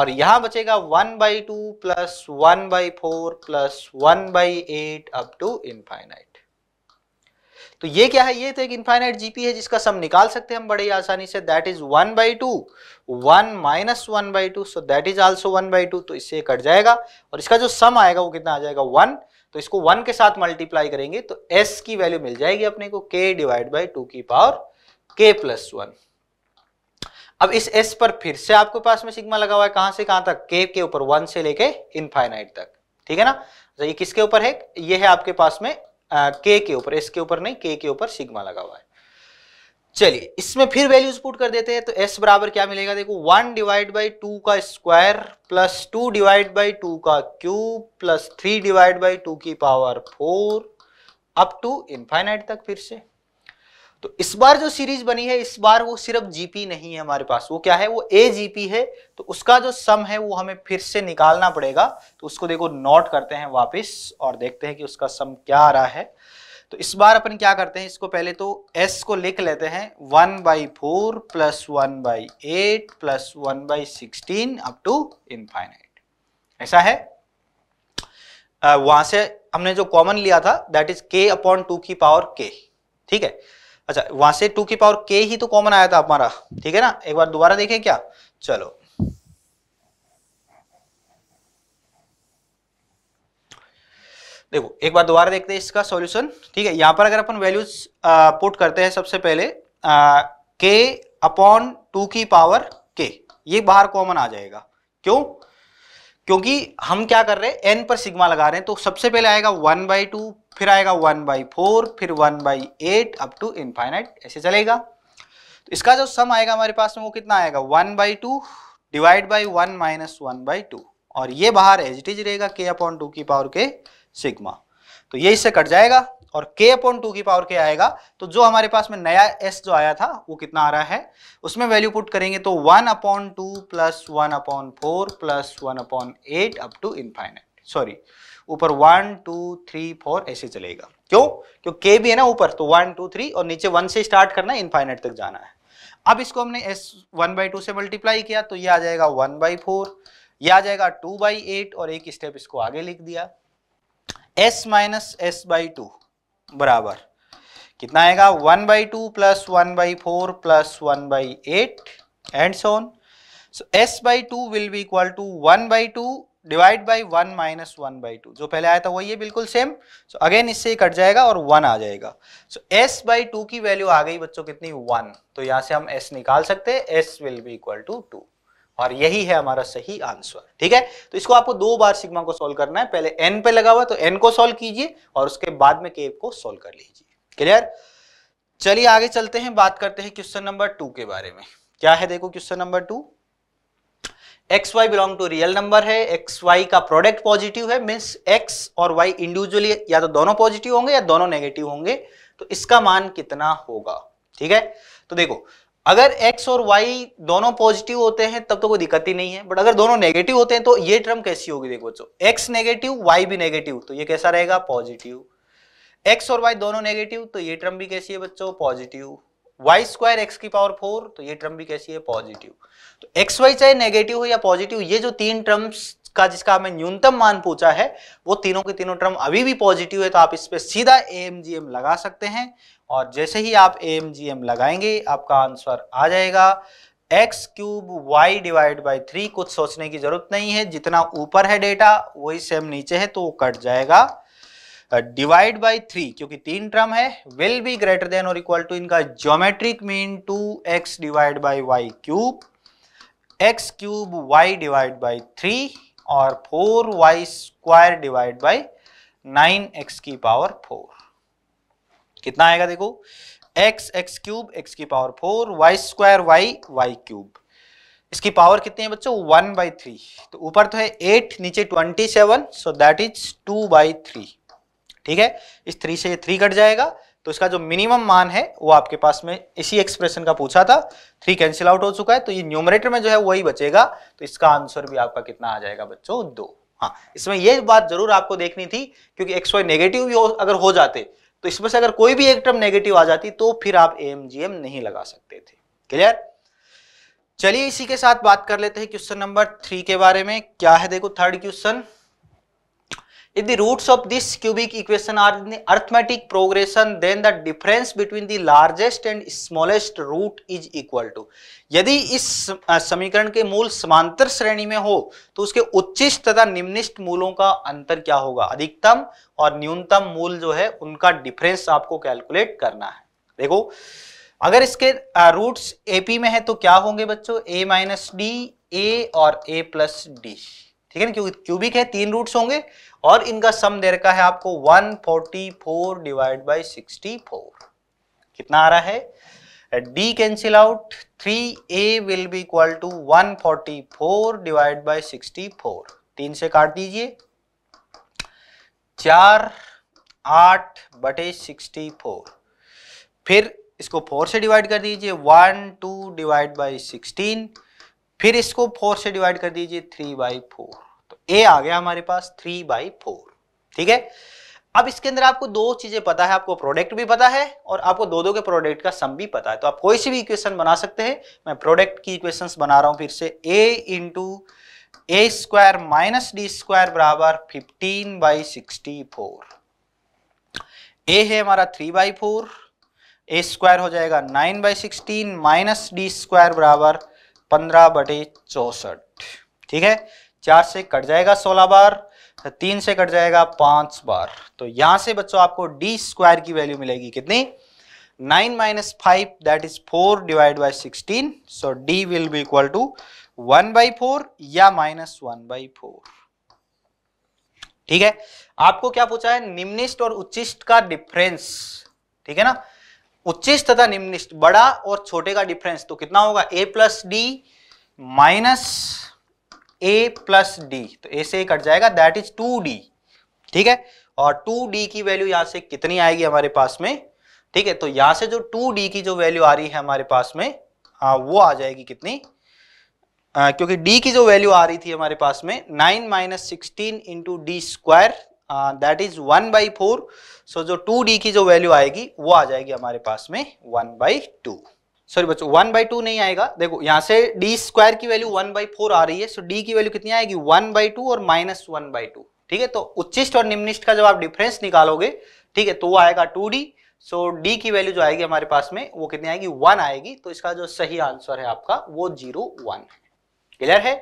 और यहां बचेगा one by two plus one by four plus one by eight up to infinite तो ये क्या है ये तो एक इनफाइनाइट जीपी है जिसका सम निकाल सकते हैं हम बड़े आसानी से that is one by two one minus one by two so that is also one by two तो इससे कट जाएगा और इसका जो सम आएगा वो कितना आ जाएगा वन तो इसको वन के साथ मल्टीप्लाई करेंगे तो एस की वैल्यू मिल जाएगी अपने को के डिवाइड बाई टू की पावर के प्लस वन अब इस एस पर फिर से आपके पास में सिग्मा लगा हुआ है कहां से कहां तक के के ऊपर वन से लेके इनफाइनाइट तक ठीक है ना तो ये किसके ऊपर है ये है आपके पास में के के ऊपर एस के ऊपर नहीं के के ऊपर सिग्मा लगा हुआ है चलिए इसमें फिर वैल्यूज पुट कर देते हैं तो एस बराबर क्या मिलेगा देखो वन डिवाइड बाई टू का square plus two divide by two का cube plus three divide by two की power four up to infinite तक फिर से तो इस बार जो सीरीज बनी है इस बार वो सिर्फ जीपी नहीं है हमारे पास वो क्या है वो ए जीपी है तो उसका जो सम है वो हमें फिर से निकालना पड़ेगा तो उसको देखो नोट करते हैं वापस और देखते हैं कि उसका सम क्या आ रहा है तो इस बार अपन क्या करते हैं इसको पहले तो एस को लिख लेते हैं one by four plus one by eight plus one by sixteen up to infinite ऐसा है वहां से हमने जो कॉमन लिया था that is K upon two की पावर के ठीक है अच्छा वहां से टू की पावर के ही तो कॉमन आया था हमारा ठीक है ना एक बार दोबारा देखें क्या चलो देखो एक बार दोबारा देखते हैं इसका सॉल्यूशन ठीक है यहां पर अगर अपन वैल्यूज पुट करते हैं सबसे पहले आ, के अपॉन टू की पावर के ये बाहर कॉमन आ जाएगा क्यों क्योंकि हम क्या कर रहे हैं एन पर सिग्मा लगा रहे हैं तो सबसे पहले आएगा वन बाई टू फिर आएगा वन बाई फोर फिर one by eight up to infinite ऐसे चलेगा तो इसका जो सम आएगा हमारे पास में वो कितना आएगा one by two divide by one minus one by two और ये बाहर एज इट इज रहेगा के अपॉन टू की पावर के सिग्मा तो ये इससे कट जाएगा और के अपॉन टू की पावर के आएगा तो जो हमारे पास में नया एस जो आया था वो कितना आ रहा है उसमें वैल्यू पुट करेंगे तो one upon two plus one upon four plus one upon eight up to infinite sorry ऊपर वन टू थ्री फोर ऐसे चलेगा क्यों क्यों के भी है ना ऊपर तो वन टू थ्री और नीचे वन से स्टार्ट करना है इनफाइनेट तक जाना है अब इसको हमने एस वन बाई टू से मल्टीप्लाई किया तो ये आ जाएगा वन बाई फोर यह आ जाएगा टू बाई एट और एक स्टेप इसको आगे लिख दिया S minus S by two बराबर कितना आएगा one by two plus one by four plus one by eight and so on so S by two will be equal to one by two divide by one minus one by two जो पहले आया था वही है बिल्कुल same so again इससे ही cut जाएगा और वन आ जाएगा सो एस बाई टू की वैल्यू आ गई बच्चों कितनी वन तो यहाँ से हम एस निकाल सकते हैं S will be equal to two और यही है हमारा सही आंसर ठीक है तो इसको आपको दो बार सिग्मा को सोल्व करना है पहले एन पे लगा हुआ तो एन को सोल्व कीजिए और उसके बाद में के को सोल्व कर लीजिए क्लियर चलिए आगे चलते हैं बात करते हैं क्वेश्चन नंबर टू के बारे में क्या है देखो question number two X Y belong to real number है एक्स वाई का प्रोडक्ट पॉजिटिव है मीन्स एक्स और वाई इंडिविजुअली या तो दोनों पॉजिटिव होंगे या दोनों नेगेटिव होंगे तो इसका मान कितना होगा ठीक है तो देखो अगर x और y दोनों पॉजिटिव होते हैं तब तो कोई दिक्कत ही नहीं है बट अगर दोनों नेगेटिव होते हैं तो ये टर्म कैसी होगी देखो बच्चों x नेगेटिव y भी नेगेटिव तो ये कैसा रहेगा पॉजिटिव x और y दोनों नेगेटिव तो ये टर्म भी कैसी है बच्चों पॉजिटिव y स्क्वायर एक्स की पावर फोर तो ये टर्म भी कैसी है पॉजिटिव तो एक्स वाई चाहे नेगेटिव हो या पॉजिटिव ये जो तीन टर्म्स का जिसका हमें न्यूनतम मान पूछा है वो तीनों के तीनों टर्म अभी भी पॉजिटिव है तो आप इस पर सीधा एम लगा सकते हैं और जैसे ही आप एएमजीएम लगाएंगे आपका आंसर आ जाएगा X cube Y divide by three कुछ सोचने की जरूरत नहीं है जितना ऊपर है डेटा वही सेम नीचे है तो वो कट जाएगा डिवाइड बाई थ्री क्योंकि तीन टर्म है विल बी ग्रेटर देन और इक्वल टू इनका geometric mean two X divide by Y cube X cube Y divide by three और four Y square divide by nine X की power four कितना आएगा देखो एक्स एक्स क्यूब एक्स की power four Y square Y Y cube इसकी power कितनी है बच्चों वन बाई थ्री तो ऊपर तो है एट नीचे twenty seven so that is two by three ठीक है इस थ्री से ये थ्री कट जाएगा तो इसका जो मिनिमम मान है वो आपके पास में इसी एक्सप्रेशन का पूछा था थ्री कैंसिल आउट हो चुका है तो ये न्यूमरेटर में जो है वही बचेगा तो इसका आंसर भी आपका कितना आ जाएगा बच्चों दो हाँ इसमें ये बात जरूर आपको देखनी थी क्योंकि एक्स वाई नेगेटिव भी हो, अगर हो जाते तो इसमें से अगर कोई भी एक टर्म नेगेटिव आ जाती तो फिर आप एम जी एम नहीं लगा सकते थे क्लियर चलिए इसी के साथ बात कर लेते हैं क्वेश्चन नंबर थ्री के बारे में क्या है देखो third question If the roots of this cubic equation are in the arithmetic progression, then the difference between the largest and smallest root is equal to. यदि इस समीकरण के मूल समांतर श्रेणी में हो तो उसके उच्चिष्ट तथा निम्निष्ट मूलों का अंतर क्या होगा अधिकतम और न्यूनतम मूल जो है उनका डिफरेंस आपको कैलकुलेट करना है देखो अगर इसके रूट्स एपी में है तो क्या होंगे बच्चों ए माइनस डी ए और ए प्लस डी ठीक है ना क्योंकि क्यूबिक है तीन रूट्स होंगे और इनका सम दे रखा है आपको 144 डिवाइड बाई सिक्सटी कितना आ रहा है D cancel out 3a will be equal to 144 divide sixty four तीन से काट दीजिए चार आठ बटे सिक्सटी फोर फिर इसको फोर से डिवाइड कर दीजिए one two divide by sixteen फिर इसको फोर से डिवाइड कर दीजिए थ्री बाई फोर ए आ गया हमारे पास थ्री बाई फोर ठीक है अब इसके अंदर आपको दो चीजें पता है आपको प्रोडक्ट भी पता है और आपको दो दो के प्रोडक्ट का सम भी पता है तो आप कोई सी भी इक्वेशन बना सकते हैं मैं प्रोडक्ट की इक्वेशन बना रहा हूं फिर से A into A square minus D square बराबर fifteen by sixty four A है हमारा three by four A square हो जाएगा nine by sixteen minus D square बराबर पंद्रह बटे चौसठ ठीक है चार से कट जाएगा सोलह बार तो तीन से कट जाएगा पांच बार तो यहां से बच्चों आपको डी स्क्वायर की वैल्यू मिलेगी कितनी nine minus five that is four divide by sixteen so D will be equal to one by four या माइनस वन बाई फोर ठीक है आपको क्या पूछा है निम्निष्ट और उच्चिष्ट का डिफरेंस ठीक है ना उच्चिष्ट तथा निम्निष्ट बड़ा और छोटे का डिफरेंस तो कितना होगा A plus D minus A plus D तो ए से कट जाएगा दैट इज टू डी ठीक है और टू डी की वैल्यू यहां से कितनी आएगी हमारे पास में ठीक है तो यहां से जो टू डी की जो वैल्यू आ रही है हमारे पास में आ, हाँ, वो आ जाएगी कितनी आ, क्योंकि डी की जो वैल्यू आ रही थी हमारे पास में nine minus sixteen into D square that is one by four so जो टू डी की जो वैल्यू आएगी वो आ जाएगी हमारे पास में वन बाई टू सॉरी बच्चों वन बाई टू नहीं आएगा देखो यहाँ से डी स्क्वायर की वैल्यू वन बाई फोर आ रही है सो डी की वैल्यू कितनी आएगी वन बाई टू और माइनस वन बाई टू ठीक है तो उच्चिष्ट और निम्निष्ट का जब आप डिफरेंस निकालोगे ठीक है तो वो आएगा टू डी सो डी की वैल्यू जो आएगी हमारे पास में वो कितनी आएगी वन आएगी तो इसका जो सही आंसर है आपका वो जीरो वन क्लियर है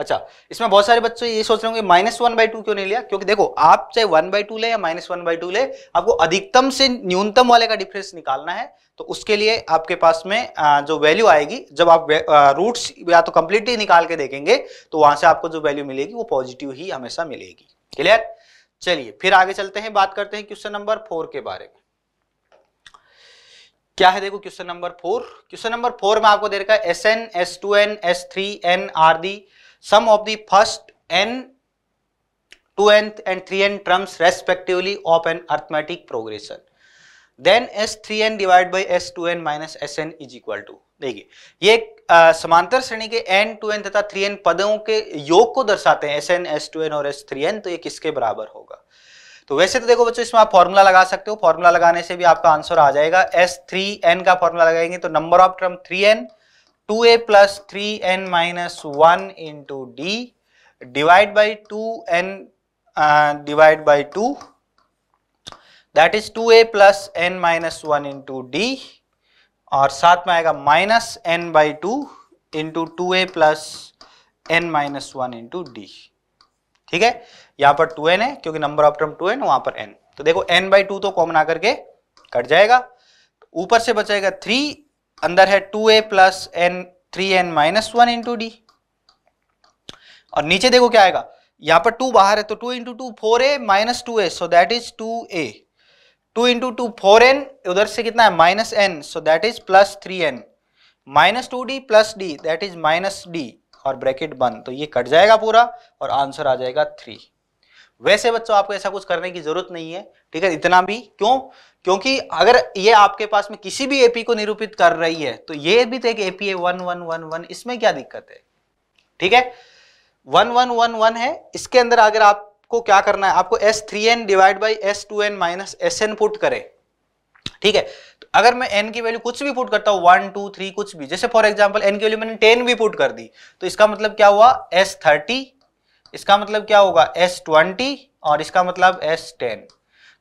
अच्छा इसमें बहुत सारे बच्चे ये सोच रहे होंगे माइनस वन बाई टू क्यों नहीं लिया क्योंकि देखो आप चाहे वन बाई टू ले या माइनस वन बाई टू ले आपको अधिकतम से न्यूनतम वाले का डिफरेंस निकालना है तो उसके लिए आपके पास में जो वैल्यू आएगी जब आप रूट्स या तो कंप्लीटली निकाल के देखेंगे तो वहां से आपको जो वैल्यू मिलेगी वो पॉजिटिव ही हमेशा मिलेगी क्लियर चलिए फिर आगे चलते हैं बात करते हैं क्वेश्चन नंबर फोर के बारे में क्या है देखो question number four question number four में आपको दे रखा है S n S two n S three n are the sum of the first n 2nth and 3n terms respectively of an arithmetic progression then s3n divided by s2n minus sn is equal to देखिए ये आ, समांतर श्रेणी के n, 2n तथा 3n पदों के योग को दर्शाते हैं sn, s2n और s3n तो ये किसके बराबर होगा तो वैसे तो देखो बच्चों इसमें आप फॉर्मूला लगा सकते हो फॉर्मूला लगाने से भी आपका आंसर आ जाएगा s3n का फॉर्मूला लगाएंगे तो number of term 3n two A plus three n minus one into d divide by two n divide by two that is two A plus N minus one into d और साथ में आएगा minus n by two into two A plus N minus one into d ठीक है यहां पर two n है क्योंकि number of term two n वहां पर एन तो देखो एन बाई टू तो कॉमन आकर के कट जाएगा ऊपर से बचेगा थ्री अंदर है टू ए plus n three n minus one into d और नीचे देखो क्या आएगा यहाँ पर टू बाहर है तो two into two four A minus two a so that is two a two into two four n उधर से कितना है minus n so that is plus three n minus two D plus d that is minus d और bracket बंद तो ये cut जाएगा पूरा और आंसर आ जाएगा थ्री वैसे बच्चों आपको ऐसा कुछ करने की जरूरत नहीं है ठीक है इतना भी क्यों क्योंकि अगर ये आपके पास में किसी भी एपी को निरूपित कर रही है तो ये भी तो एक एपी है वन वन वन वन इसमें क्या दिक्कत है ठीक है वन वन वन वन है इसके अंदर अगर आपको क्या करना है आपको S three n divide by S two N minus S n put करे ठीक है तो अगर मैं एन की वैल्यू कुछ भी पुट करता हूं वन टू थ्री कुछ भी जैसे फॉर एग्जाम्पल एन की वैल्यू मैंने टेन भी पुट कर दी तो इसका मतलब क्या हुआ एस थर्टी इसका मतलब क्या होगा एस ट्वेंटी और इसका मतलब एस टेन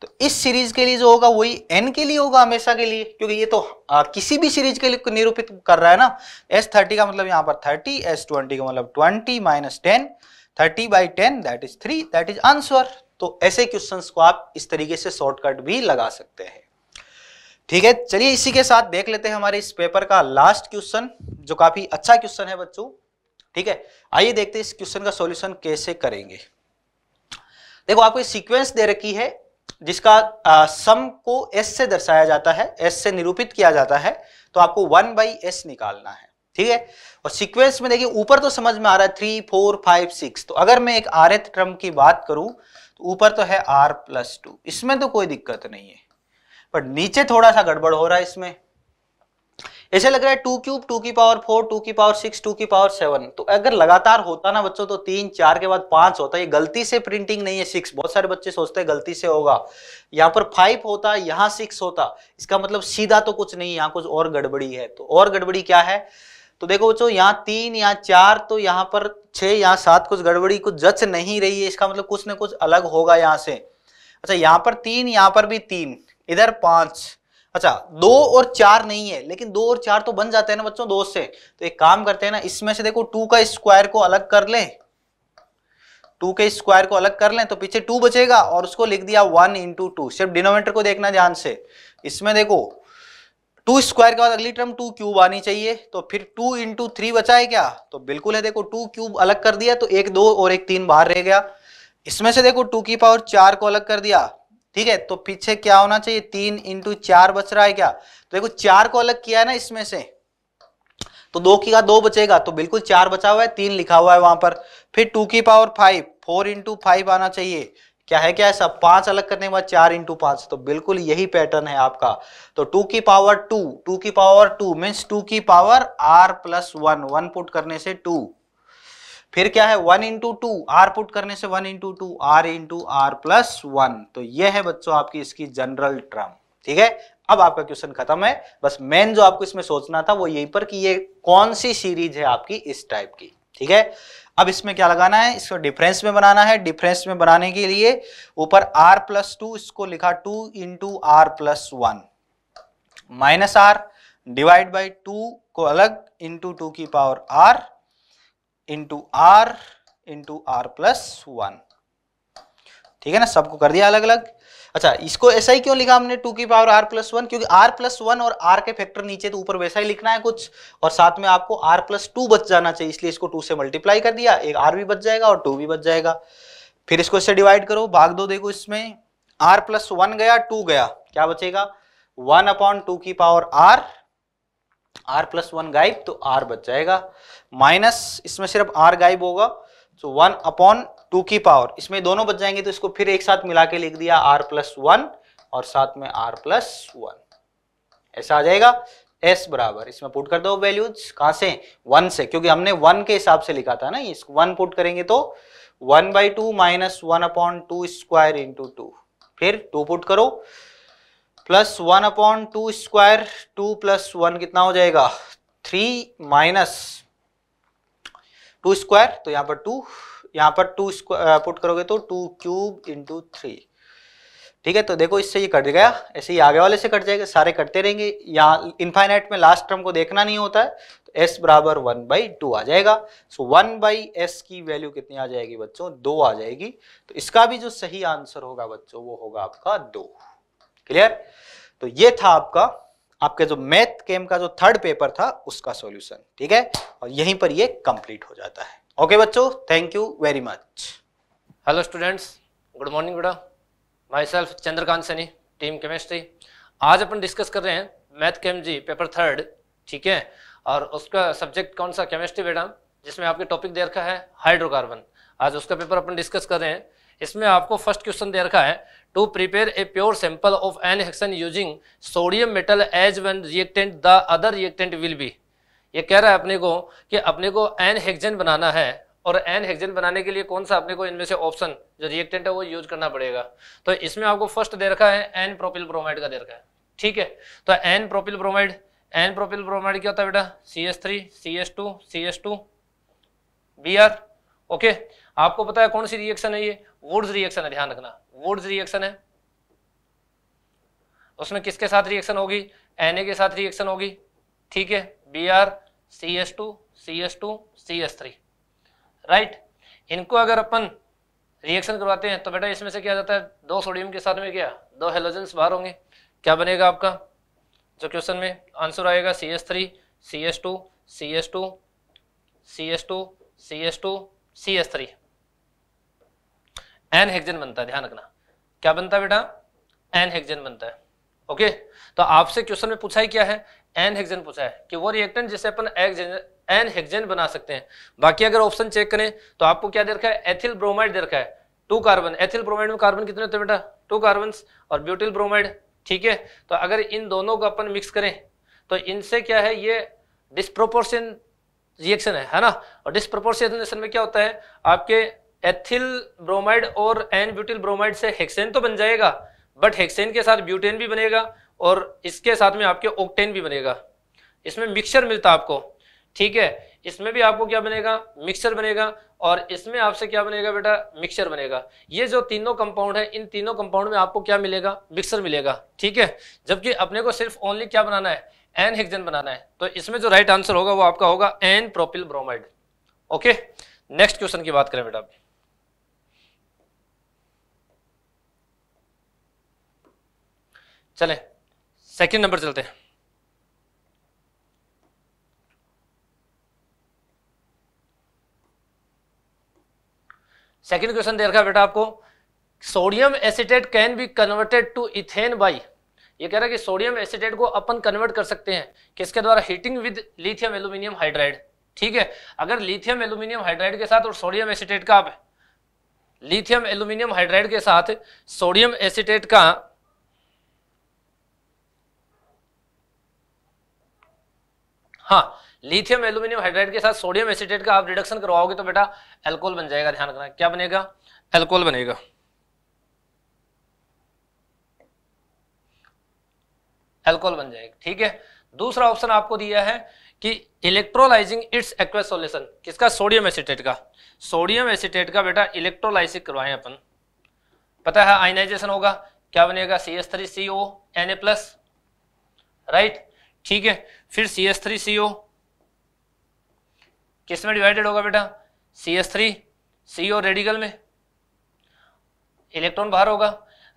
तो इस सीरीज के लिए जो होगा वही एन के लिए होगा हमेशा के लिए क्योंकि ये तो आ, किसी भी सीरीज के लिए निरूपित कर रहा है ना एस थर्टी का मतलब यहां पर थर्टी एस ट्वेंटी का मतलब twenty minus ten thirty by ten that is three that is answer तो ऐसे क्वेश्चंस को आप इस तरीके से शॉर्टकट भी लगा सकते हैं ठीक है चलिए इसी के साथ देख लेते हैं हमारे इस पेपर का लास्ट क्वेश्चन जो काफी अच्छा क्वेश्चन है बच्चों ठीक है आइए देखते हैं इस क्वेश्चन का सॉल्यूशन कैसे करेंगे देखो आपको सीक्वेंस दे रखी है जिसका आ, सम को एस से दर्शाया जाता है एस से निरूपित किया जाता है तो आपको वन बाई एस निकालना है ठीक है और सीक्वेंस में देखिए ऊपर तो समझ में आ रहा है थ्री फोर फाइव सिक्स तो अगर मैं एक आर एथ क्रम की बात करूं तो ऊपर तो है आर प्लस टू इसमें तो कोई दिक्कत नहीं है पर नीचे थोड़ा सा गड़बड़ हो रहा है इसमें ऐसे लग रहा है टू क्यूब टू की पावर फोर टू की पावर सिक्स टू की पावर सेवन तो अगर लगातार होता ना बच्चों तो तीन चार के बाद पांच होता है ये गलती से प्रिंटिंग नहीं है सिक्स बहुत सारे बच्चे सोचते हैं गलती से होगा यहाँ पर फाइव होता यहाँ सिक्स होता इसका मतलब सीधा तो कुछ नहीं यहाँ कुछ और गड़बड़ी है तो और गड़बड़ी क्या है तो देखो बच्चो यहाँ तीन यहाँ चार तो यहाँ पर छह यहाँ सात कुछ गड़बड़ी कुछ जच नहीं रही है इसका मतलब कुछ ना कुछ अलग होगा यहाँ से अच्छा यहाँ पर तीन यहाँ पर भी तीन इधर पांच अच्छा दो और चार नहीं है लेकिन दो और चार तो बन जाते हैं ना बच्चों दो से तो एक काम करते हैं ना इसमें से देखो टू का स्क्वायर को अलग कर ले टू के स्क्वायर को अलग कर लें तो पीछे टू बचेगा और उसको लिख दिया वन इंटू टू सिर्फ डिनोमीटर को देखना ध्यान से इसमें देखो टू स्क्वायर के बाद अगली टर्म टू क्यूब आनी चाहिए तो फिर टू इंटू थ्री बचा है क्या तो बिल्कुल है देखो टू क्यूब अलग कर दिया तो एक दो और एक तीन बाहर रह गया इसमें से देखो टू की पावर चार को अलग कर दिया ठीक है तो पीछे क्या होना चाहिए तीन इंटू चार बच रहा है क्या तो देखो चार को अलग किया है ना इसमें से तो दो की का दो बचेगा तो बिल्कुल चार बचा हुआ है तीन लिखा हुआ है वहां पर फिर टू की power five four into five आना चाहिए क्या है क्या ऐसा पांच अलग करने के बाद चार इंटू पांच तो बिल्कुल यही पैटर्न है आपका तो टू की पावर टू टू की पावर टू मीन्स टू की power r plus one one put करने से टू फिर क्या है one into two r put करने से one into two r into are plus one तो ये है बच्चों आपकी इसकी जनरल ट्रम ठीक है अब आपका क्वेश्चन खत्म है बस मेन जो आपको इसमें सोचना था वो यही पर कि ये कौन सी सीरीज है आपकी इस टाइप की ठीक है अब इसमें क्या लगाना है इसको डिफरेंस में बनाना है डिफरेंस में बनाने के लिए ऊपर आर प्लस टू इसको लिखा two into are plus one minus r divide by two को अलग इंटू टू की power r into r into are plus one ठीक है ना सबको कर दिया अलग अलग अच्छा इसको ऐसा ही क्यों लिखा हमने टू की पावर आर प्लस वन क्योंकि आर प्लस वन और आर के फैक्टर नीचे तो ऊपर वैसा ही लिखना है कुछ और साथ में आपको आर प्लस टू बच जाना चाहिए इसलिए इसको टू से मल्टीप्लाई कर दिया एक आर भी बच जाएगा और टू भी बच जाएगा फिर इसको इससे डिवाइड करो भाग दो देखो इसमें आर प्लस वन गया टू गया क्या बचेगा वन अपॉन टू की power r are plus one गायब तो आर बच जाएगा माइनस इसमें सिर्फ आर गायब होगा तो वन अपॉन टू की पावर इसमें दोनों बच जाएंगे तो इसको फिर एक साथ मिला के लिख दिया आर प्लस वन और साथ में आर प्लस वन ऐसा आ जाएगा एस बराबर इसमें पुट कर दो वैल्यूज कहां से वन से क्योंकि हमने वन के हिसाब से लिखा था ना इसको वन पुट करेंगे तो one by two minus one upon two square into two फिर टू पुट करो plus one upon two square two plus one कितना हो जाएगा थ्री माइनस टू स्क्वायर तो यहाँ पर टू यहाँ पर टू स्क्वायर पुट करोगे तो टू क्यूब इंटू थ्री ठीक है तो देखो इससे ये कट गया ऐसे ही आगे वाले से कट जाएगा सारे कटते रहेंगे यहाँ इनफाइनाइट में लास्ट टर्म को देखना नहीं होता है तो एस बराबर वन बाई टू आ जाएगा सो वन बाई एस की वैल्यू कितनी आ जाएगी बच्चों दो आ जाएगी तो इसका भी जो सही आंसर होगा बच्चों वो होगा आपका दो क्लियर तो ये था आपका आपके जो मैथ केम का जो थर्ड पेपर था उसका सॉल्यूशन ठीक है और यहीं पर ये कंप्लीट हो जाता है ओके बच्चों thank you very much hello students good morning गुडा myself Chandrakant Saini team chemistry आज अपन डिस्कस कर रहे हैं math chem JEE paper third ठीक है और उसका सब्जेक्ट कौन सा केमिस्ट्री बेटा जिसमें आपके टॉपिक दे रखा है हाइड्रोकार्बन आज उसका पेपर अपन डिस्कस कर रहे हैं इसमें आपको फर्स्ट क्वेश्चन दे रखा है to prepare a pure sample of n hexane using sodium metal as one reactant the other reactant will be ये कह रहा है अपने को कि अपने को एन हेक्जन बनाना है और एन हेक्जन बनाने के लिए कौन सा अपने को इनमें से ऑप्शन जो रिएक्टेंट है वो यूज करना पड़ेगा तो इसमें आपको फर्स्ट दे रखा है एन प्रोपिल ब्रोमाइड का दे रखा है ठीक है तो n propyl bromide n propyl bromide क्या होता है बेटा C S three C S two C S two B R okay आपको पता है कौन सी रिएक्शन है ये वुड्स रिएक्शन है ध्यान रखना वुड्स रिएक्शन है उसमें किसके साथ रिएक्शन होगी एन के साथ रिएक्शन होगी ठीक है B R C S two C S two C S three right इनको अगर अपन रिएक्शन करवाते हैं तो बेटा इसमें से क्या जाता है दो सोडियम के साथ में क्या दो हेलोजेंस बाहर होंगे क्या बनेगा आपका जो क्वेश्चन में आंसर आएगा C S three C S two C S two C S two C S two C S three n hexane बनता है ध्यान रखना क्या बनता है बेटा एन हेक्जन बनता है ओके तो आपसे क्वेश्चन में पूछा ही क्या है एन हेक्जन पूछा है कि वो रिएक्टेंट जिसे अपन एन हेक्जन बना सकते हैं बाकी अगर ऑप्शन चेक करें तो आपको क्या दे रखा है एथिल ब्रोमाइड दे रखा है टू कार्बन एथिल ब्रोमाइड में कार्बन कितने होते हैं बेटा टू कार्बन और ब्यूटिल ब्रोमाइड ठीक है तो अगर इन दोनों को अपन मिक्स करें तो इनसे क्या है ये डिस्प्रोपोर्शन रिएक्शन है है ना और डिस्प्रोपोर्शन में क्या होता है आपके एथिल ब्रोमाइड और एन ब्यूटिल ब्रोमाइड से हेक्सेन तो बन जाएगा बट हेक्सेन के साथ ब्यूटेन भी बनेगा और इसके साथ में आपके ओक्टेन भी बनेगा इसमें मिक्सचर मिलता आपको ठीक है इसमें भी आपको क्या बनेगा मिक्सचर बनेगा और इसमें आपसे क्या बनेगा बेटा मिक्सचर बनेगा ये जो तीनों कंपाउंड है इन तीनों कंपाउंड में आपको क्या मिलेगा मिक्सर मिलेगा ठीक है जबकि अपने को सिर्फ ओनली क्या बनाना है एन हेक्जन बनाना है तो इसमें जो राइट आंसर होगा वो आपका होगा n propyl bromide okay next question की बात करें बेटा चले सेकंड नंबर चलते हैं सेकंड क्वेश्चन दे रखा बेटा आपको sodium acetate can be converted to ethane by ये कह रहा है कि सोडियम एसिटेट को अपन कन्वर्ट कर सकते हैं किसके द्वारा heating with lithium aluminium hydride ठीक है अगर लिथियम एल्यूमिनियम हाइड्राइड के साथ और सोडियम एसिटेट का आप लिथियम एल्यूमिनियम हाइड्राइड के साथ सोडियम एसिटेट का हाँ लिथियम एल्यूमिनियम हाइड्राइड के साथ सोडियम एसिटेट का आप रिडक्शन करवाओगे तो बेटा एल्कोल बन जाएगा ध्यान रखना क्या बनेगा एल्कोल बनेगा एल्कोल बन जाएगा ठीक है दूसरा ऑप्शन आपको दिया है कि इलेक्ट्रोलाइजिंग इट्स एक्वस सॉल्यूशन किसका सोडियम एसिटेट का सोडियम एसिटेट का बेटा इलेक्ट्रोलाइसिस करवाएं अपन पता है आयनाइजेशन होगा क्या बनेगा C S three C O N A plus right ठीक है फिर सी एस थ्री सी ओ किस में डिवाइडेड होगा बेटा C S three C O radical में इलेक्ट्रॉन बाहर होगा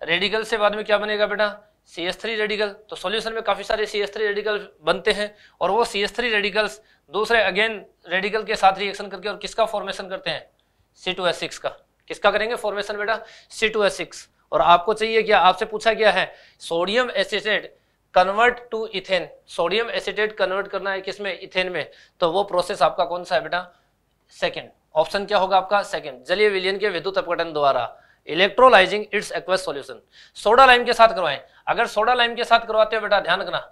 रेडिकल से बाद में क्या बनेगा बेटा सी एस थ्री रेडिकल तो सॉल्यूशन में काफ़ी सारे सी एस थ्री रेडिकल बनते हैं और वो सी एस थ्री रेडिकल्स दूसरे अगेन रेडिकल के साथ रिएक्शन करके और किसका फॉर्मेशन करते हैं सी टू एस सिक्स का किसका करेंगे फॉर्मेशन बेटा सी टू एस सिक्स और आपको चाहिए क्या आपसे पूछा गया है sodium acetate convert to ethane sodium acetate convert करना है किसमें इथेन में तो वो प्रोसेस आपका कौन सा है बेटा सेकेंड ऑप्शन क्या होगा आपका सेकेंड जलीय विलियन के विद्युत अपघटन द्वारा electrolysing its aqueous solution soda lime के साथ करवाएं अगर सोडा लाइम के साथ करवाते हो बेटा ध्यान रखना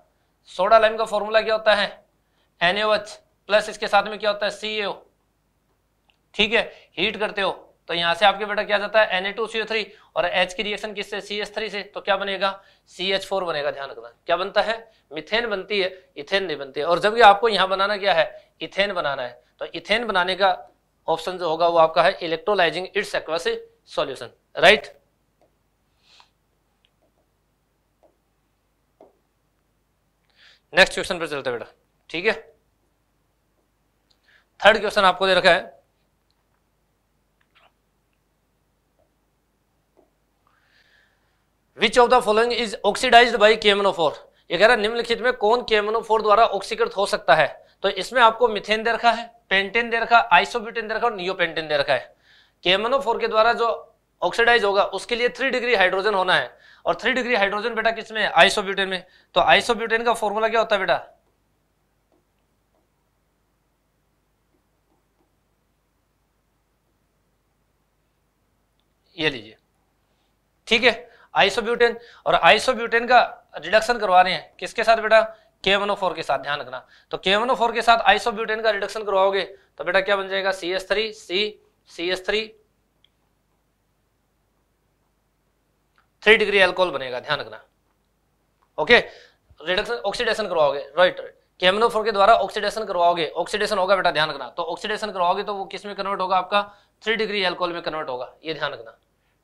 सोडा लाइम का फॉर्मूला क्या होता है एनएच प्लस इसके साथ में क्या होता है सी ठीक है हीट करते हो तो यहां से आपके बेटा क्या जाता है Na2CO3 और एच की रिएक्शन किससे सी एच थ्री से तो क्या बनेगा सी एच फोर बनेगा ध्यान रखना क्या बनता है मिथेन बनती है इथेन नहीं बनती है और जबकि आपको यहां बनाना क्या है इथेन बनाना है तो इथेन बनाने का ऑप्शन जो होगा वो आपका है electrolysing its aqueous solution right next question पर चलते बेटा ठीक है थर्ड क्वेश्चन आपको दे रखा है which of the following is oxidise by K M N O four ये कह रहा है निम्नलिखित में कौन फोर द्वारा ऑक्सीकृत हो सकता है तो इसमें आपको मिथेन दे रखा है पेंटेन दे रखा आइसोब्यूटेन दे रखा और नियोपेंटेन दे रखा है फोर के द्वारा जो ऑक्सीडाइज होगा उसके लिए थ्री डिग्री हाइड्रोजन होना है और थ्री डिग्री हाइड्रोजन बेटा किसमें आइसोब्यूटेन में तो आइसोब्यूटेन का फॉर्मूला क्या होता है बेटा ये लीजिए ठीक है आइसोब्यूटेन और आइसोब्यूटेन का रिडक्शन करवा रहे हैं किसके साथ बेटा के के साथ ध्यान रखना तो के के साथ आइसोब्यूटेन का रिडक्शन करवाओगे तो बेटा क्या बन जाएगा C S three C C S three three degree alcohol बनेगा ध्यान रखना ओके रिडक्शन ऑक्सीडेशन करवाओगे राइट राइट केमनोफोर के द्वारा ऑक्सीडेशन करवाओगे ऑक्सीडेशन होगा बेटा ध्यान रखना तो ऑक्सीडेशन करवाओगे तो वो किस में कन्वर्ट होगा आपका थ्री डिग्री एल्कोहल में कन्वर्ट होगा ये ध्यान रखना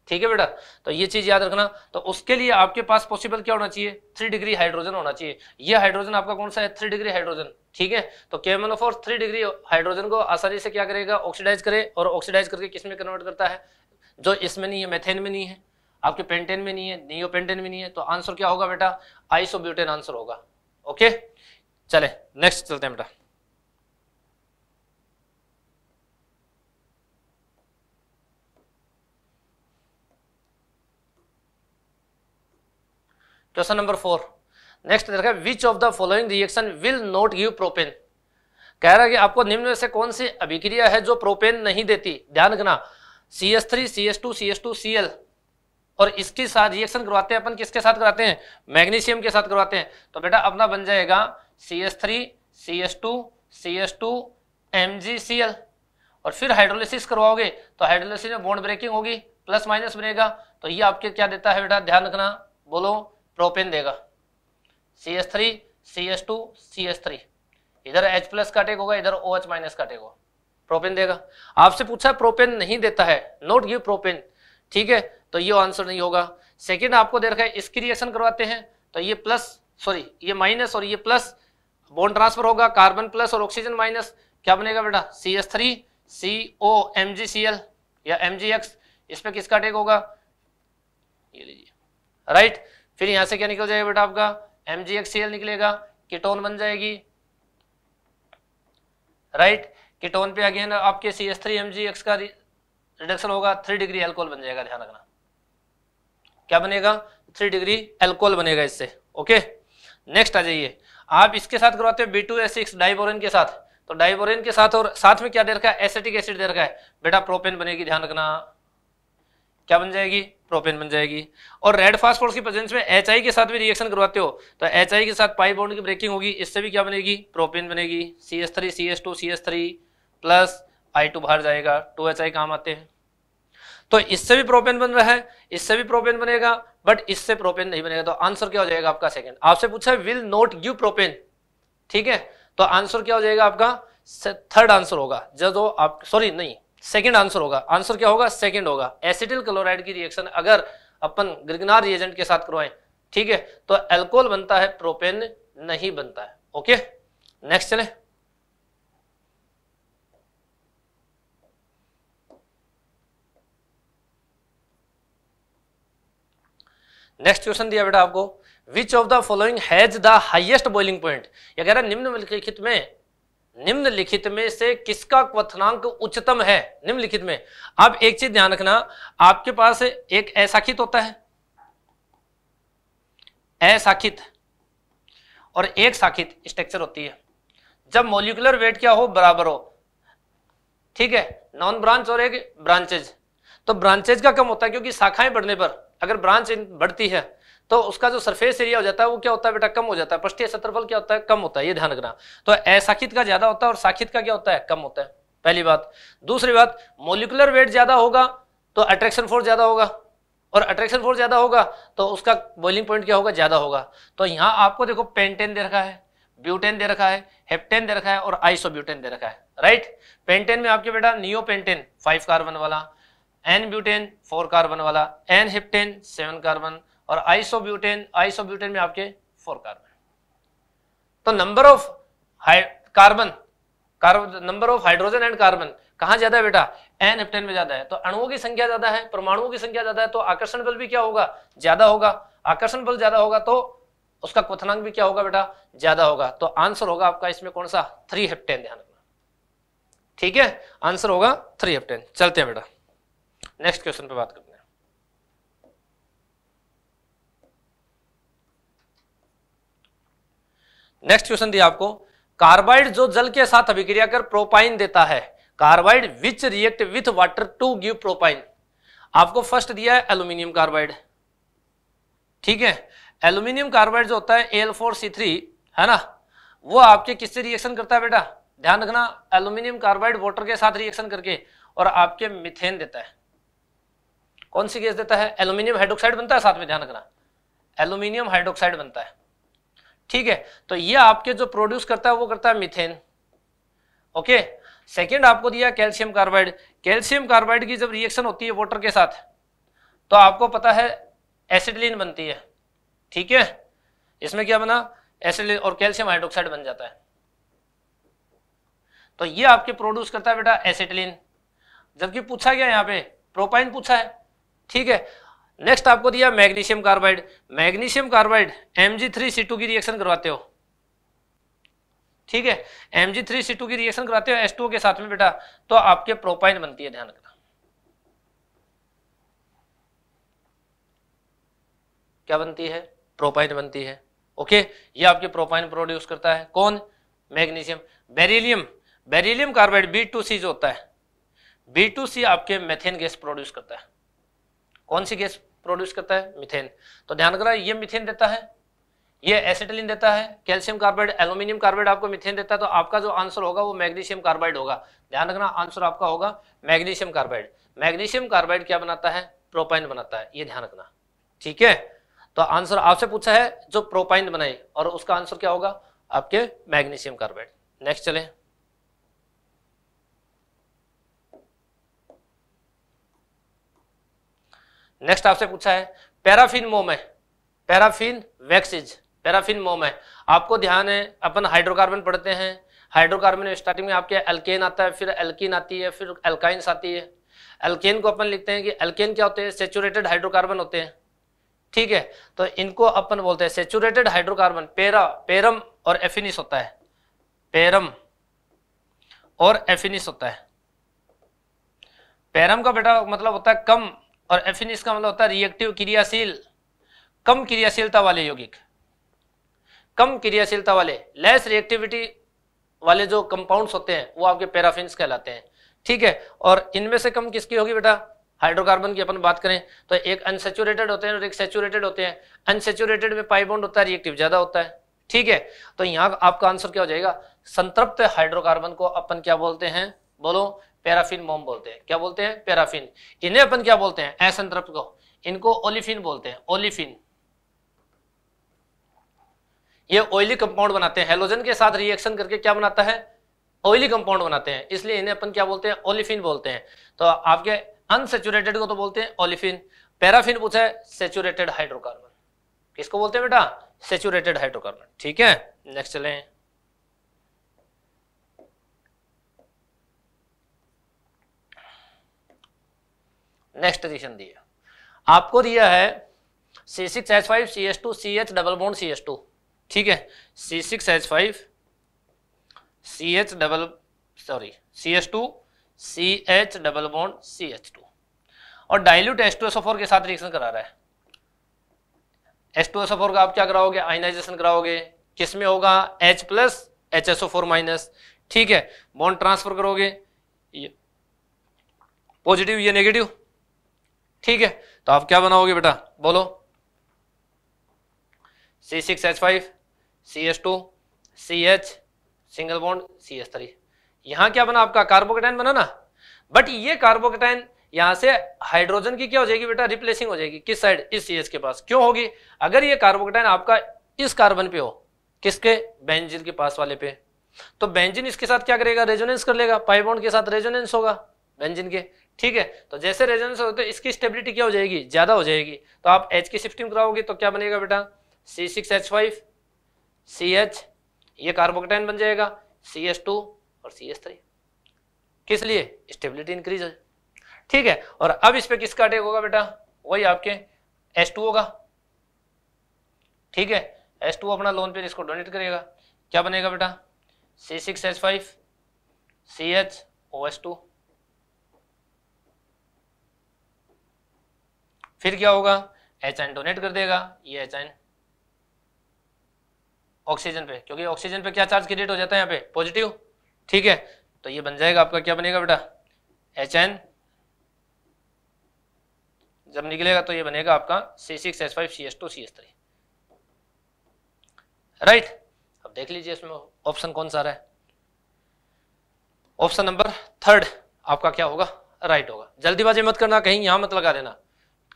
ठीक है बेटा तो ये चीज याद रखना तो उसके लिए आपके पास पॉसिबल क्या होना चाहिए थ्री डिग्री हाइड्रोजन होना चाहिए ये हाइड्रोजन आपका कौन सा है थ्री डिग्री हाइड्रोजन ठीक है तो केमनोफोर थ्री डिग्री हाइड्रोजन को आसानी से क्या करेगा ऑक्सीडाइज करे और ऑक्सीडाइज करके किस में कन्वर्ट करता है जो इसमें नहीं है मेथेन में नहीं है आपके पेंटेन में नहीं है नियो पेंटेन में नहीं है तो आंसर क्या होगा बेटा आइसोब्यूटेन आंसर होगा ओके चले नेक्स्ट चलते हैं बेटा क्वेश्चन नंबर फोर नेक्स्ट देखा which of the following reaction will not give propane कह रहा है कि आपको निम्न में से कौन सी अभिक्रिया है जो प्रोपेन नहीं देती ध्यान रखना C S three C S two C S two C L और इसके साथ रिएक्शन करवाते हैं अपन किसके साथ करवाते हैं मैग्नीशियम के साथ करवाते हैं तो बेटा अपना बन जाएगा C S three C S two C S two M G C L और फिर हाइड्रोलिसिस करवाओगे तो हाइड्रोलिसिस में बॉन्ड ब्रेकिंग होगी प्लस माइनस बनेगा तो ये आपके क्या देता है बेटा ध्यान रखना बोलो प्रोपेन देगा C S three C S two C S three इधर एच प्लस का टेक होगा इधर ओ एच माइनस का टेक होगा प्रोपेन देगा आपसे पूछा है प्रोपेन नहीं देता है नोट गिव प्रोपेन ठीक है तो ये आंसर नहीं होगा सेकेंड आपको दे रखा है इसकी रिएक्शन करवाते हैं तो ये प्लस सॉरी ये माइनस और ये प्लस बोन ट्रांसफर होगा कार्बन प्लस और ऑक्सीजन माइनस क्या बनेगा बेटा C S three C O M G C L या एम जी एक्स इसमें किसका टेक होगा ये लीजिए राइट right? फिर यहां से क्या निकल जाएगा बेटा आपका एम निकलेगा कीटोन बन जाएगी राइट कीटोन पे अगेन आपके C S three M G X का रिडक्शन होगा थ्री डिग्री एल्कोहल बन जाएगा ध्यान रखना क्या बनेगा थ्री डिग्री एल्कोहल बनेगा इससे ओके नेक्स्ट आ जाइए आप इसके साथ करवाते हो B two S six diborane के साथ तो डाइबोरेन के साथ और साथ में क्या दे रखा है एसेटिक एसिड दे रखा है बेटा प्रोपेन बनेगी ध्यान रखना क्या बन जाएगी प्रोपेन बन जाएगी और रेड फास्फोरस की प्रेजेंस में एच के साथ भी रिएक्शन करवाते हो तो एच के साथ पाई बॉन्ड की ब्रेकिंग होगी इससे भी क्या बनेगी प्रोपेन बनेगी C S three C S two C S three plus I two बाहर जाएगा टू एच आई काम आते हैं तो इससे भी प्रोपेन बन रहा है इससे भी प्रोपेन बनेगा बट इससे प्रोपेन नहीं बनेगा तो आंसर क्या हो जाएगा आपका सेकेंड आपसे पूछा विल नॉट गिव प्रोपेन ठीक है तो आंसर क्या हो जाएगा आपका थर्ड आंसर होगा जो आप सॉरी नहीं सेकेंड आंसर होगा आंसर क्या होगा सेकेंड होगा एसिटिल क्लोराइड की रिएक्शन अगर अपन ग्रिगनार रिएजेंट के साथ करवाएं ठीक है तो एल्कोहल बनता है प्रोपेन नहीं बनता है ओके नेक्स्ट चले नेक्स्ट क्वेश्चन दिया बेटा आपको which of the following has the highest boiling point या कह रहा है निम्नलिखित में निम्नलिखित में से किसका क्वथनांक उच्चतम है निम्नलिखित में अब एक चीज ध्यान रखना आपके पास एक अशाखित होता है अशाखित और एक साखित स्ट्रक्चर होती है जब मोलिकुलर वेट क्या हो बराबर हो ठीक है नॉन ब्रांच और एक ब्रांचेज तो ब्रांचेज का कम होता है क्योंकि शाखाएं बढ़ने पर अगर ब्रांच बढ़ती है तो उसका जो सरफेस एरिया हो जाता है वो क्या होता है बेटा कम हो जाता है पृष्ठीय क्षेत्रफल क्या होता है कम होता है ये ध्यान रखना तो असाखित का ज्यादा होता है और साखित का क्या होता है कम होता है पहली बात दूसरी बात मोलिकुलर वेट ज्यादा होगा तो अट्रैक्शन फोर्स ज्यादा होगा और अट्रैक्शन फोर्स ज्यादा होगा तो उसका बॉइलिंग पॉइंट क्या होगा ज्यादा होगा तो यहाँ आपको देखो पेंटेन दे रखा है ब्यूटेन दे रखा है हेप्टेन दे रखा है और आइसोब्यूटेन दे रखा है राइट पेंटेन में आपके बेटा नियो पेंटेन फाइव कार्बन वाला एन ब्यूटेन फोर कार्बन वाला एन हेप्टेन सेवन कार्बन और आइसोब्यूटेन आइसोब्यूटेन में आपके फोर कार्बन तो number of carbon carbon number of hydrogen and carbon कहा ज्यादा बेटा एन हेप्टेन में ज्यादा है तो अणुओं की संख्या ज्यादा है परमाणुओं की संख्या ज्यादा है तो आकर्षण बल भी क्या होगा ज्यादा होगा आकर्षण बल ज्यादा होगा तो उसका क्वथनांक भी क्या होगा बेटा ज्यादा होगा तो आंसर होगा आपका इसमें कौन सा थ्री हेप्टेन ध्यान रखना ठीक है आंसर होगा थ्री हेप्टेन चलते हैं बेटा नेक्स्ट क्वेश्चन पे बात करते नेक्स्ट क्वेश्चन दिया आपको कार्बाइड जो जल के साथ अभिक्रिया कर प्रोपाइन देता है carbide which react with water to give propyne आपको फर्स्ट दिया है एल्यूमिनियम कार्बाइड ठीक है एल्यूमिनियम कार्बाइड जो होता है एल फोर सी थ्री है ना वो आपके किससे रिएक्शन करता है बेटा ध्यान रखना एल्यूमिनियम कार्बाइड वाटर के साथ रिएक्शन करके और आपके मिथेन देता है कौन सी गैस देता है एल्यूमिनियम हाइड्रोक्साइड बनता है साथ में ध्यान रखना एल्यूमिनियम हाइड्रोक्साइड बनता है ठीक है तो ये आपके जो प्रोड्यूस करता है वो करता है मिथेन ओके सेकेंड आपको दिया कैल्शियम कार्बाइड कैल्शियम कार्बाइड की जब रिएक्शन होती है वाटर के साथ तो आपको पता है एसिडलिन बनती है ठीक है इसमें क्या बना एसिडलिन और कैल्शियम हाइड्रोक्साइड बन जाता है तो ये आपके प्रोड्यूस करता है बेटा एसिडलिन जबकि पूछा गया यहां पे प्रोपाइन पूछा है ठीक है नेक्स्ट आपको दिया magnesium carbide magnesium carbide two की रिएक्शन करवाते हो ठीक है Mg3C2 की रिएक्शन कराते हो H2O के साथ में बेटा तो आपके प्रोपाइन बनती है ध्यान रखना क्या बनती है प्रोपाइन बनती है ओके ये आपके प्रोपाइन प्रोड्यूस करता है कौन magnesium beryllium beryllium carbide B two C जो होता है बी टू सी आपके मेथेन गैस प्रोड्यूस करता है कौन सी गैस प्रोड्यूस करता है मिथेन तो ध्यान रखना ये मिथेन देता है ये एसिटिलिन देता है कैल्शियम कार्बाइड एल्यूमिनियम कार्बाइड आपको मिथेन देता है तो आपका जो आंसर होगा वो मैग्नीशियम कार्बाइड होगा ध्यान रखना आंसर आपका होगा मैग्नीशियम कार्बाइड मैग्नीशियम कार्बाइड क्या बनाता है प्रोपाइन बनाता है ये ध्यान रखना ठीक है तो आंसर आपसे पूछा है जो प्रोपाइन बनाए और उसका आंसर क्या होगा आपके मैग्नीशियम कार्बाइड नेक्स्ट चलें नेक्स्ट आपसे पूछा है पैराफिन मोम है पैराफिन वैक्सीज पैराफिन मोम है आपको ध्यान है अपन हाइड्रोकार्बन पढ़ते हैं हाइड्रोकार्बन स्टार्टिंग में आपके एल्केन आता है फिर एल्किन आती है फिर एल्काइंस आती है एल्केन को अपन लिखते हैं कि एल्केन क्या होते हैं सेचुरेटेड हाइड्रोकार्बन होते हैं ठीक है तो इनको अपन बोलते हैं सेचुरेटेड हाइड्रोकार्बन पेरा पेरम और एफिनिस होता है पेरम और एफिनिस होता है पेरम का बेटा मतलब होता है कम और एफिन इसका मतलब होता है रिएक्टिव क्रियाशील कम क्रियाशीलता वाले यौगिक कम क्रियाशीलता वाले लेस रिएक्टिविटी वाले जो कंपाउंड्स होते हैं वो आपके पैराफिन कहलाते हैं ठीक है और इनमें से कम किसकी होगी बेटा हाइड्रोकार्बन की अपन बात करें तो एक अनसेचुरेटेड होते हैं और एक सेचुरेटेड होते हैं अनसेचुरेटेड में पाइबॉन्ड होता है रिएक्टिव ज्यादा होता है ठीक है तो यहाँ आपका आंसर क्या हो जाएगा संतृप्त हाइड्रोकार्बन को अपन क्या बोलते हैं बोलो पैराफिन मोम बोलते हैं क्या बोलते हैं पैराफिन इन्हें अपन क्या बोलते हैं असंतृप्त को इनको ओलिफिन बोलते हैं ओलिफिन ये ऑयली कंपाउंड बनाते हैं हेलोजन के साथ रिएक्शन करके क्या बनाता है ऑयली कंपाउंड बनाते हैं इसलिए इन्हें अपन क्या बोलते हैं ओलिफिन बोलते हैं तो आपके अनसेचुरेटेड को तो बोलते हैं ओलिफिन पैराफिन पूछा है सेचुरेटेड हाइड्रोकार्बन किसको बोलते हैं बेटा सेचुरेटेड हाइड्रोकार्बन ठीक है नेक्स्ट चलें नेक्स्ट एडिशन दिया आपको दिया है C six H five C S two C H double bond C S two ठीक है C six H five C H double sorry C S two C H double bond C H two और dilute S two S O four के साथ reaction करा रहा है S two S O four का आप क्या कराओगे आइनाइजेशन कराओगे किस में होगा H plus H S O four minus ठीक है बॉन्ड ट्रांसफर करोगे ये पॉजिटिव ये नेगेटिव ठीक है तो आप क्या बनाओगे बेटा बोलो C six H five C H two C H single bond C H three यहां क्या बना आपका कार्बोकेटाइन बना ना बट ये कार्बोकेटाइन यहां से हाइड्रोजन की क्या हो जाएगी बेटा रिप्लेसिंग हो जाएगी किस साइड इस सी एच के पास क्यों होगी अगर ये कार्बोकेटाइन आपका इस कार्बन पे हो किसके बेंजिन के पास वाले पे तो बेंजिन इसके साथ क्या करेगा रेजोनेंस कर लेगा पाइबॉन्ड के साथ रेजोनेंस होगा बेंजिन के ठीक है तो जैसे रेजोनेंस होते हैं इसकी स्टेबिलिटी क्या हो जाएगी ज्यादा हो जाएगी तो आप एच की शिफ्टिंग कराओगे तो क्या बनेगा बेटा C six H five C H ये कार्बोकटाइन बन जाएगा सी एस टू और सी एस थ्री किस लिए स्टेबिलिटी इंक्रीज हो ठीक है और अब इस पर किसका अटैक होगा बेटा वही आपके एस टू होगा ठीक है एस टू अपना लोन पे इसको डोनेट करेगा क्या बनेगा बेटा C six H five C H O S two फिर क्या होगा एच एन डोनेट कर देगा ये एच एन ऑक्सीजन पे क्योंकि ऑक्सीजन पे क्या चार्ज क्रिएट हो जाता है यहाँ पे पॉजिटिव ठीक है तो ये बन जाएगा आपका क्या बनेगा बेटा एच एन जब निकलेगा तो ये बनेगा आपका C six S five C S two C S three right अब देख लीजिए इसमें ऑप्शन कौन सा रहा है ऑप्शन नंबर थर्ड आपका क्या होगा राइट होगा जल्दीबाजी मत करना कहीं यहां मत लगा देना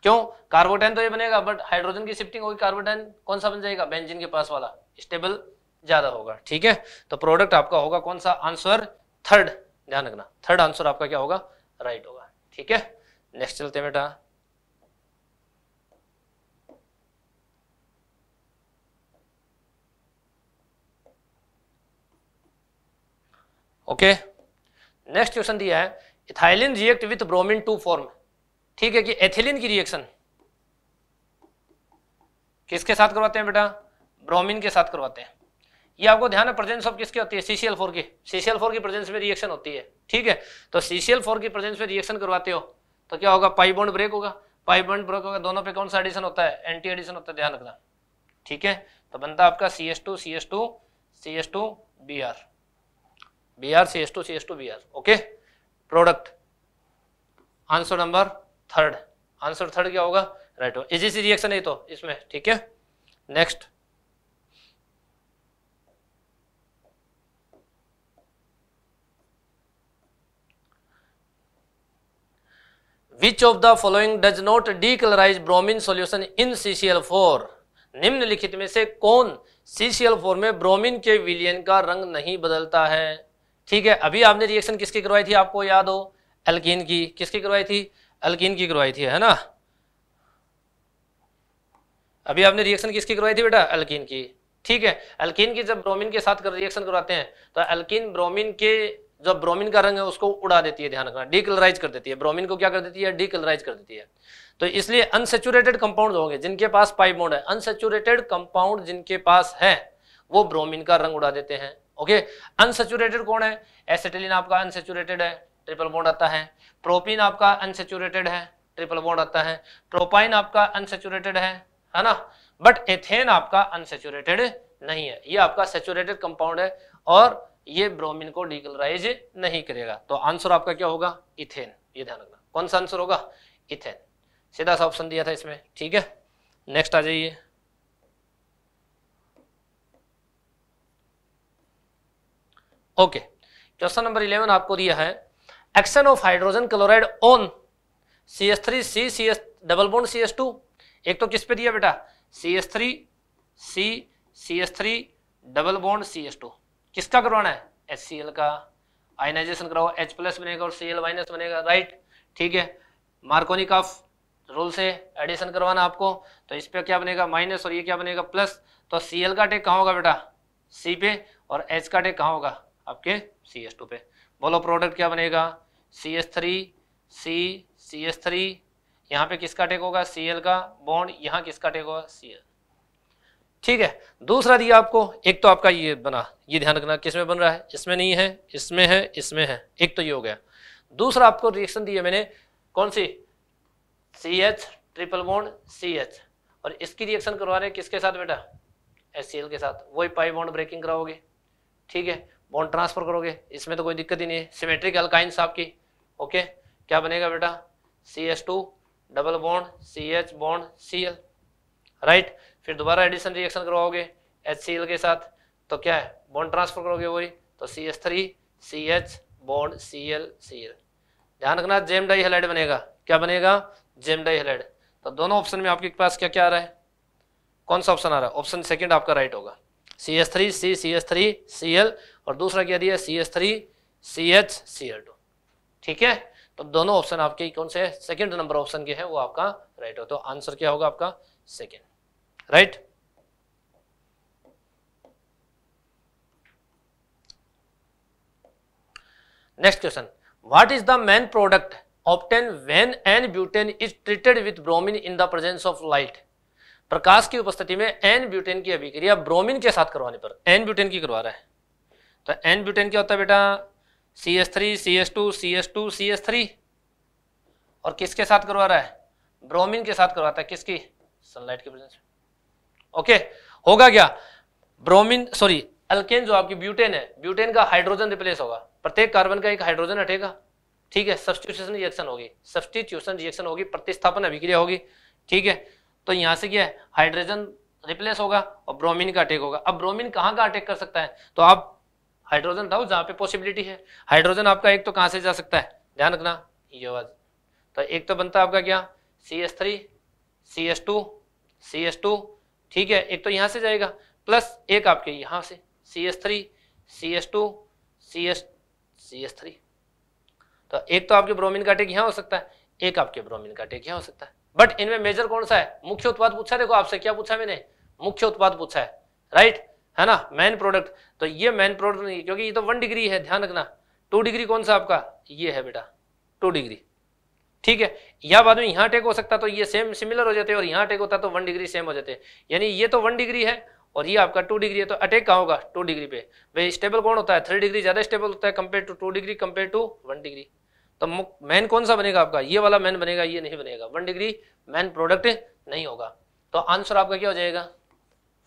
क्यों कार्बोटाइन तो ये बनेगा बट हाइड्रोजन की शिफ्टिंग होगी कार्बोटाइन कौन सा बन जाएगा बेंजिन के पास वाला स्टेबल ज्यादा होगा ठीक है तो प्रोडक्ट आपका होगा कौन सा आंसर थर्ड ध्यान रखना थर्ड आंसर आपका क्या होगा राइट होगा ठीक है नेक्स्ट चलते हैं बेटा ओके नेक्स्ट क्वेश्चन दिया है ethylene react with bromine to form ठीक है कि एथिलीन की रिएक्शन किसके साथ करवाते हैं बेटा ब्रोमीन के साथ करवाते हैं ये आपको ध्यान है प्रेजेंस ऑफ किसके होती है सीसीएल फोर की सीसीएल फोर की प्रेजेंस में रिएक्शन होती है ठीक है तो सीसीएल फोर की प्रेजेंस में रिएक्शन करवाते हो तो क्या होगा पाइबोंड ब्रेक होगा पाइबोन्ड ब्रेक होगा दोनों पे कौन सा एडिशन होता है एंटी एडिशन होता है ध्यान रखना ठीक है तो बनता आपका C S two C S two C S two B R B R C S two C S two B R okay product answer number third answer third क्या होगा राइट होगा इजी सी रिएक्शन है तो इसमें ठीक है next which of the following does not decolourise bromine solution in CCl four निम्नलिखित में से कौन फोर में ब्रोमिन के विलियन का रंग नहीं बदलता है ठीक है अभी आपने रिएक्शन किसकी करवाई थी आपको याद हो एल्किन की किसकी करवाई थी अल्किन की करवाई थी है ना अभी आपने रिएक्शन किसकी करवाई थी बेटा अल्किन की ठीक है अल्किन की जब ब्रोमिन के साथ कर रिएक्शन करवाते हैं तो अल्किन ब्रोमिन के जो ब्रोमिन का रंग है उसको उड़ा देती है ध्यान रखना डीकलराइज कर देती है ब्रोमिन को क्या कर देती है डीकलराइज कर देती है तो इसलिए अनसेचुरेटेड कंपाउंड होंगे जिनके पास पाइप मोड है अनसेचुरेटेड कंपाउंड जिनके पास है वो ब्रोमिन का रंग उड़ा देते हैं ओके अनसेचुरेटेड कौन है एसेटिलीन आपका अनसेचुरेटेड है ट्रिपल बॉन्ड आता है प्रोपीन आपका अनसेचुरेटेड है ट्रिपल बॉन्ड आता है प्रोपाइन आपका अनसेचुरेटेड है है ना बट एथेन आपका अनसेचुरेटेड नहीं है ये आपका सेचुरेटेड कंपाउंड है और ये ब्रोमिन को डीकलराइज नहीं करेगा तो आंसर आपका क्या होगा इथेन ये ध्यान रखना कौन सा आंसर होगा इथेन सीधा सा ऑप्शन दिया था इसमें ठीक है नेक्स्ट आ जाइए ओके क्वेश्चन नंबर इलेवन आपको दिया है action of hydrogen chloride on C S three C C S double bond C S two एक तो किस पे दिया बेटा C C S three C S three double C S two किसका करवाना है एच सी एल का आयनाइजेशन कराओ एच प्लस बनेगा और सी एल माइनस बनेगा राइट ठीक है मार्कोनिक का रूल से एडिशन करवाना आपको तो इस पे क्या बनेगा माइनस और ये क्या बनेगा प्लस तो सी एल का टेक कहाँ होगा बेटा सी पे और एच का टेक कहाँ होगा आपके सी एस टू पे बोलो प्रोडक्ट क्या बनेगा C S three C C S three यहाँ पे किसका टेक होगा सी एल का बॉन्ड यहाँ किसका टेक होगा सी एल ठीक है दूसरा दिया आपको एक तो आपका ये बना ये ध्यान रखना किसमें बन रहा है इसमें नहीं है इसमें है इसमें है एक तो ये हो गया दूसरा आपको रिएक्शन दिया मैंने कौन C C H triple bond C H और इसकी रिएक्शन करवा रहे हैं किसके साथ बेटा एस के साथ वही पाई बॉन्ड ब्रेकिंग कराओगे ठीक है बॉन्ड ट्रांसफर करोगे इसमें तो कोई दिक्कत ही नहीं है सिमेट्रिक अल्काइंस आपकी ओके क्या बनेगा बेटा C S two double bond C H bond C L right फिर दोबारा एडिशन रिएक्शन करवाओगे एच सी एल के साथ तो क्या है बॉन्ड ट्रांसफर करोगे वही तो C S three C H bond C L C L ध्यान रखना जेम डाई हेलाइड बनेगा क्या बनेगा जेम डाई हेलाइड तो दोनों ऑप्शन में आपके पास क्या क्या आ रहा है कौन सा ऑप्शन आ रहा है ऑप्शन सेकेंड आपका राइट होगा C S three C C S three C L और दूसरा क्या दिया C H three C H C L two ठीक है तो दोनों ऑप्शन आपके कौन से सेकंड नंबर ऑप्शन के है वो आपका राइट हो तो आंसर क्या होगा आपका second right next question what is the main product obtain when n butane is treated with bromine in the presence of light प्रकाश की उपस्थिति में एन ब्यूटेन की अभिक्रिया ब्रोमिन के साथ करवाने पर एन ब्यूटेन की करवा रहा है तो एन ब्यूटेन क्या होता है बेटा C S three C S two C S two C S three और किसके साथ करवा रहा है ब्रोमीन के साथ करवाता है किसकी सनलाइट के प्रेजेंस ओके होगा क्या ब्रोमीन सॉरी अल्केन जो आपकी ब्यूटेन है ब्यूटेन का हाइड्रोजन रिप्लेस होगा प्रत्येक कार्बन का एक हाइड्रोजन हटेगा ठीक है सब्सटीट्यूशन रिएक्शन होगी सब्सटीट्यूशन रिएक्शन होगी प्रतिस्थापन अभिक्रिया होगी ठीक है तो यहां से क्या है हाइड्रोजन रिप्लेस होगा और ब्रोमीन का अटैक होगा अब ब्रोमीन कहां का अटैक कर सकता है तो आप हाइड्रोजन था जहां पे पॉसिबिलिटी है हाइड्रोजन आपका एक तो कहां से जा सकता है ध्यान रखना ये आवाज तो एक तो बनता है आपका क्या C S three C S two C S two ठीक है एक तो यहां से जाएगा प्लस एक आपके यहां से C S three C S two C S C S three तो एक तो आपके ब्रोमिन का टेक यहां हो सकता है एक आपके ब्रोमिन का टेक यहां हो सकता है बट इनमें मेजर कौन सा है मुख्य उत्पाद पूछा देखो आपसे क्या पूछा मैंने मुख्य उत्पाद पूछा है राइट right? है ना मेन प्रोडक्ट तो ये मेन प्रोडक्ट नहीं क्योंकि ये तो वन डिग्री है ध्यान रखना टू डिग्री कौन सा आपका ये है बेटा टू डिग्री ठीक है या बाद में यहाँ टेक हो सकता तो ये सेम सिमिलर हो जाते और यहाँ टेक होता तो वन डिग्री सेम हो जाते यानी ये तो वन डिग्री है और ये आपका टू डिग्री है तो अटैक कहाँ होगा टू डिग्री पे भाई स्टेबल कौन होता है थ्री डिग्री ज्यादा स्टेबल होता है compare to two degree compare to one degree तो मैन कौन सा बनेगा आपका ये वाला मैन बनेगा ये नहीं बनेगा वन डिग्री मैन प्रोडक्ट नहीं होगा तो आंसर आपका क्या हो जाएगा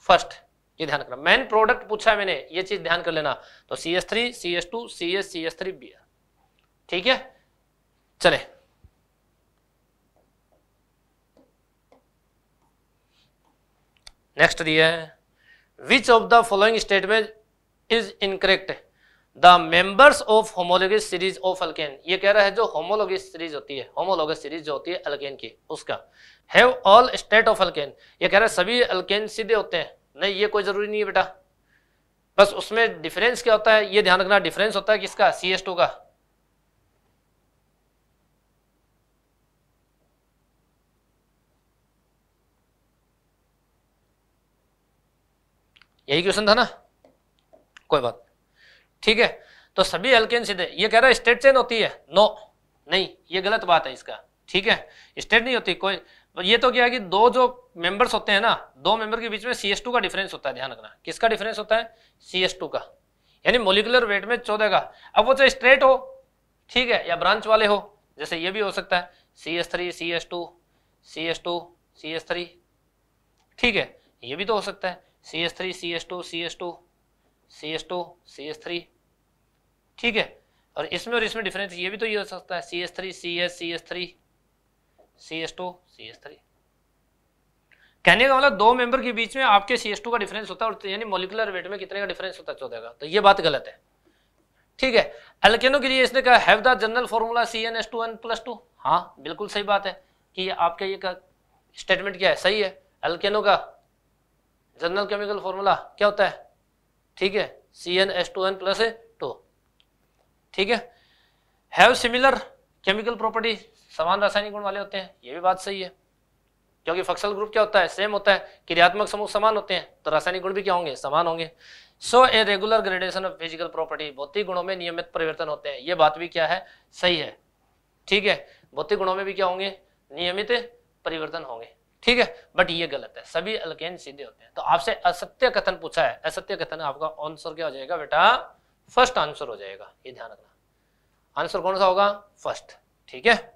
फर्स्ट ये ध्यान रखना मैन प्रोडक्ट पूछा है मैंने ये चीज ध्यान कर लेना तो C S three C S two C S C S three B ठीक है चले नेक्स्ट दिया है which of the following statement is incorrect the members of homologous series of alkane ये कह रहा है जो होमोलोगस सीरीज होती है होमोलोगस सीरीज जो होती है अल्केन की उसका have all state of alkane ये कह रहा है सभी अल्केन सीधे होते हैं नहीं ये कोई ज़रूरी नहीं है बेटा बस उसमें डिफरेंस क्या होता है ये ध्यान रखना डिफरेंस होता है किसका सी एस टू का यही क्वेश्चन था ना कोई बात ठीक है तो सभी अल्केन सीधे ये कह रहा है स्टेट चेन होती है नो नहीं ये गलत बात है इसका ठीक है स्टेट नहीं होती कोई तो ये तो क्या है कि दो जो मेंबर्स होते हैं ना दो मेंबर के बीच में सी का डिफरेंस होता है ध्यान रखना किसका डिफरेंस होता है सी का यानी मोलिकुलर वेट में चौदह का अब वो चाहे स्ट्रेट हो ठीक है या ब्रांच वाले हो जैसे ये भी हो सकता है C S three C S two C S two C S three ठीक है ये भी तो हो सकता है C S three C S two C S two C S two C S three ठीक है और इसमें और इसमें डिफरेंस ये भी तो ये हो सकता है C S three C S C S three C S two C S three कहने का मतलब दो मेंबर के बीच में आपके सी एस टू का डिफरेंस होता है और यानी मोलिकुलर वेट में कितने का डिफरेंस होता है चौदह का तो ये बात गलत है ठीक है एल्केनो के लिए इसने कहा have the general formula C N S two N plus two हाँ बिल्कुल सही बात है कि आपका ये का स्टेटमेंट क्या है सही है एल्केनो का जनरल केमिकल फॉर्मूला क्या होता है ठीक है C N S two N plus two ठीक है हैव सिमिलर केमिकल प्रॉपर्टी समान रासायनिक गुण वाले होते हैं ये भी बात सही है क्योंकि फक्सल ग्रुप क्या होता है सेम होता है क्रियात्मक समूह समान होते हैं तो रासायनिक गुण भी क्या होंगे समान होंगे so a regular gradation of physical property भौतिक गुणों में नियमित परिवर्तन होते हैं ये बात भी क्या है सही है ठीक है भौतिक गुणों में भी क्या होंगे नियमित परिवर्तन होंगे ठीक है बट ये गलत है सभी अलकेन सीधे होते हैं तो आपसे असत्य कथन पूछा है असत्य कथन आपका आंसर क्या हो जाएगा बेटा फर्स्ट आंसर हो जाएगा ये ध्यान रखना आंसर कौन सा होगा फर्स्ट ठीक है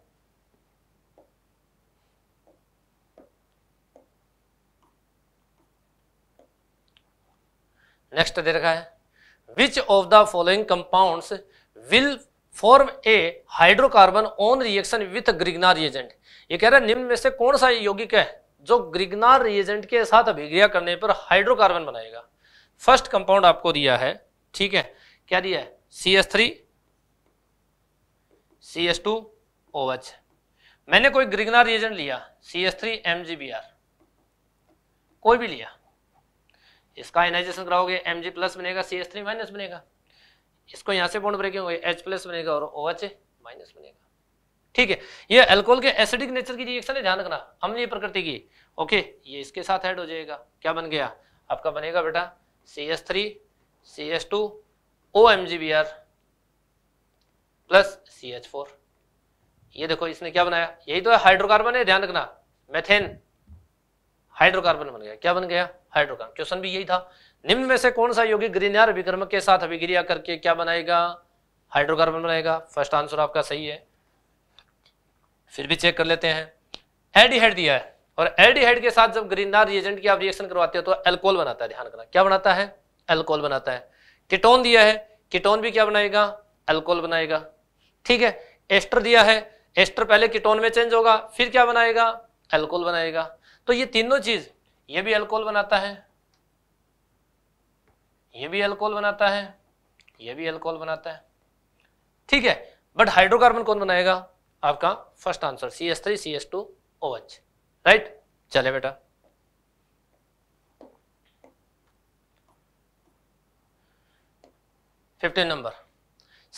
नेक्स्ट दे रखा है which of the following compounds will form a hydrocarbon on reaction with Grignard reagent ये कह रहा है निम्न में से कौन सा यौगिक है जो ग्रिगनार रिएजेंट के साथ अभिक्रिया करने पर हाइड्रोकार्बन बनाएगा फर्स्ट कंपाउंड आपको दिया है ठीक है क्या दिया है C S three C S two O H मैंने कोई ग्रिगनार रिएजेंट लिया C S three M G B R कोई भी लिया इसका आयनाइजेशन कराओगे एम जी प्लस बनेगा सी एस थ्री माइनस बनेगा इसको यहाँ से बॉन्ड ब्रेकिंग होगी एच प्लस बनेगा और ओ एच माइनस बनेगा ठीक है ये अल्कोहल के एसिडिक नेचर की रिएक्शन है ध्यान रखना अम्लीय प्रकृति की ओके ये इसके साथ ऐड हो जाएगा क्या बन गया आपका बनेगा बेटा C S three C S two O M G B R plus C H four ये देखो इसने क्या बनाया यही तो है हाइड्रोकार्बन है ध्यान रखना मेथेन हाइड्रोकार्बन बन गया क्या बन गया हाइड्रोकार्बन क्वेश्चन भी यही था निम्न में से कौन सा योगी ग्रीनियार अभिक्रमक के साथ अभिक्रिया करके क्या बनाएगा हाइड्रोकार्बन बनाएगा फर्स्ट आंसर आपका सही है फिर भी चेक कर लेते हैं एडीहाइड दिया है और एडीहाइड के साथ जब ग्रीनार रिएजेंट की आप रिएक्शन करवाते हो तो एल्कोल बनाता है ध्यान करना क्या बनाता है एल्कोल बनाता है किटोन दिया है किटोन भी क्या बनाएगा एल्कोल बनाएगा ठीक है एस्टर दिया है एस्टर पहले किटोन में चेंज होगा फिर क्या बनाएगा एल्कोल बनाएगा तो ये तीनों चीज ये भी अल्कोहल बनाता है ये भी अल्कोहल बनाता है ये भी अल्कोहल बनाता है ठीक है बट हाइड्रोकार्बन कौन बनाएगा आपका first answer C S three C S two O H right चले बेटा fifteen number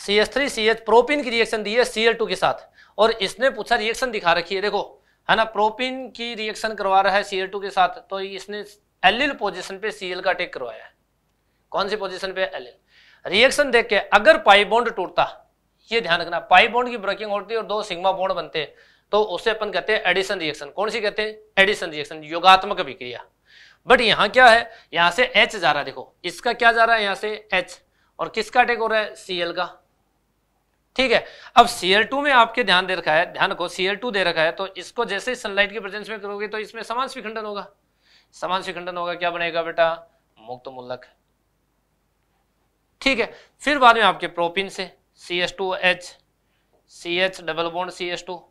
C S three C H propyne की रिएक्शन दी है सी एल टू के साथ और इसने पूछा रिएक्शन दिखा रखी है देखो है ना प्रोपिन की रिएक्शन करवा रहा है सी के साथ तो इसने एल पोजिशन पे सी का टेक करवाया है कौन सी पोजिशन पे एल रिएक्शन देख के अगर पाई बॉन्ड टूटता ये ध्यान रखना पाई बॉन्ड की ब्रेकिंग होती है और दो सिग्मा बॉन्ड बनते हैं तो उसे अपन कहते हैं एडिशन रिएक्शन कौन सी कहते हैं एडिशन रिएक्शन योगात्मक अभिक्रिया बट यहाँ क्या है यहाँ से एच जा रहा है देखो इसका क्या जा रहा है यहाँ से एच और किसका अटैक हो रहा है सीएल का ठीक है अब टू में आपके ध्यान दे रखा है ध्यान को टू दे रखा है तो इसको जैसे ही सनलाइट की प्रेजेंस में करोगे तो इसमें समान विखंडन होगा समान विखंडन होगा क्या बनेगा बेटा मुक्त मुल्लक ठीक है फिर बाद में आपके प्रोपिन से C S two H C H double bond C S two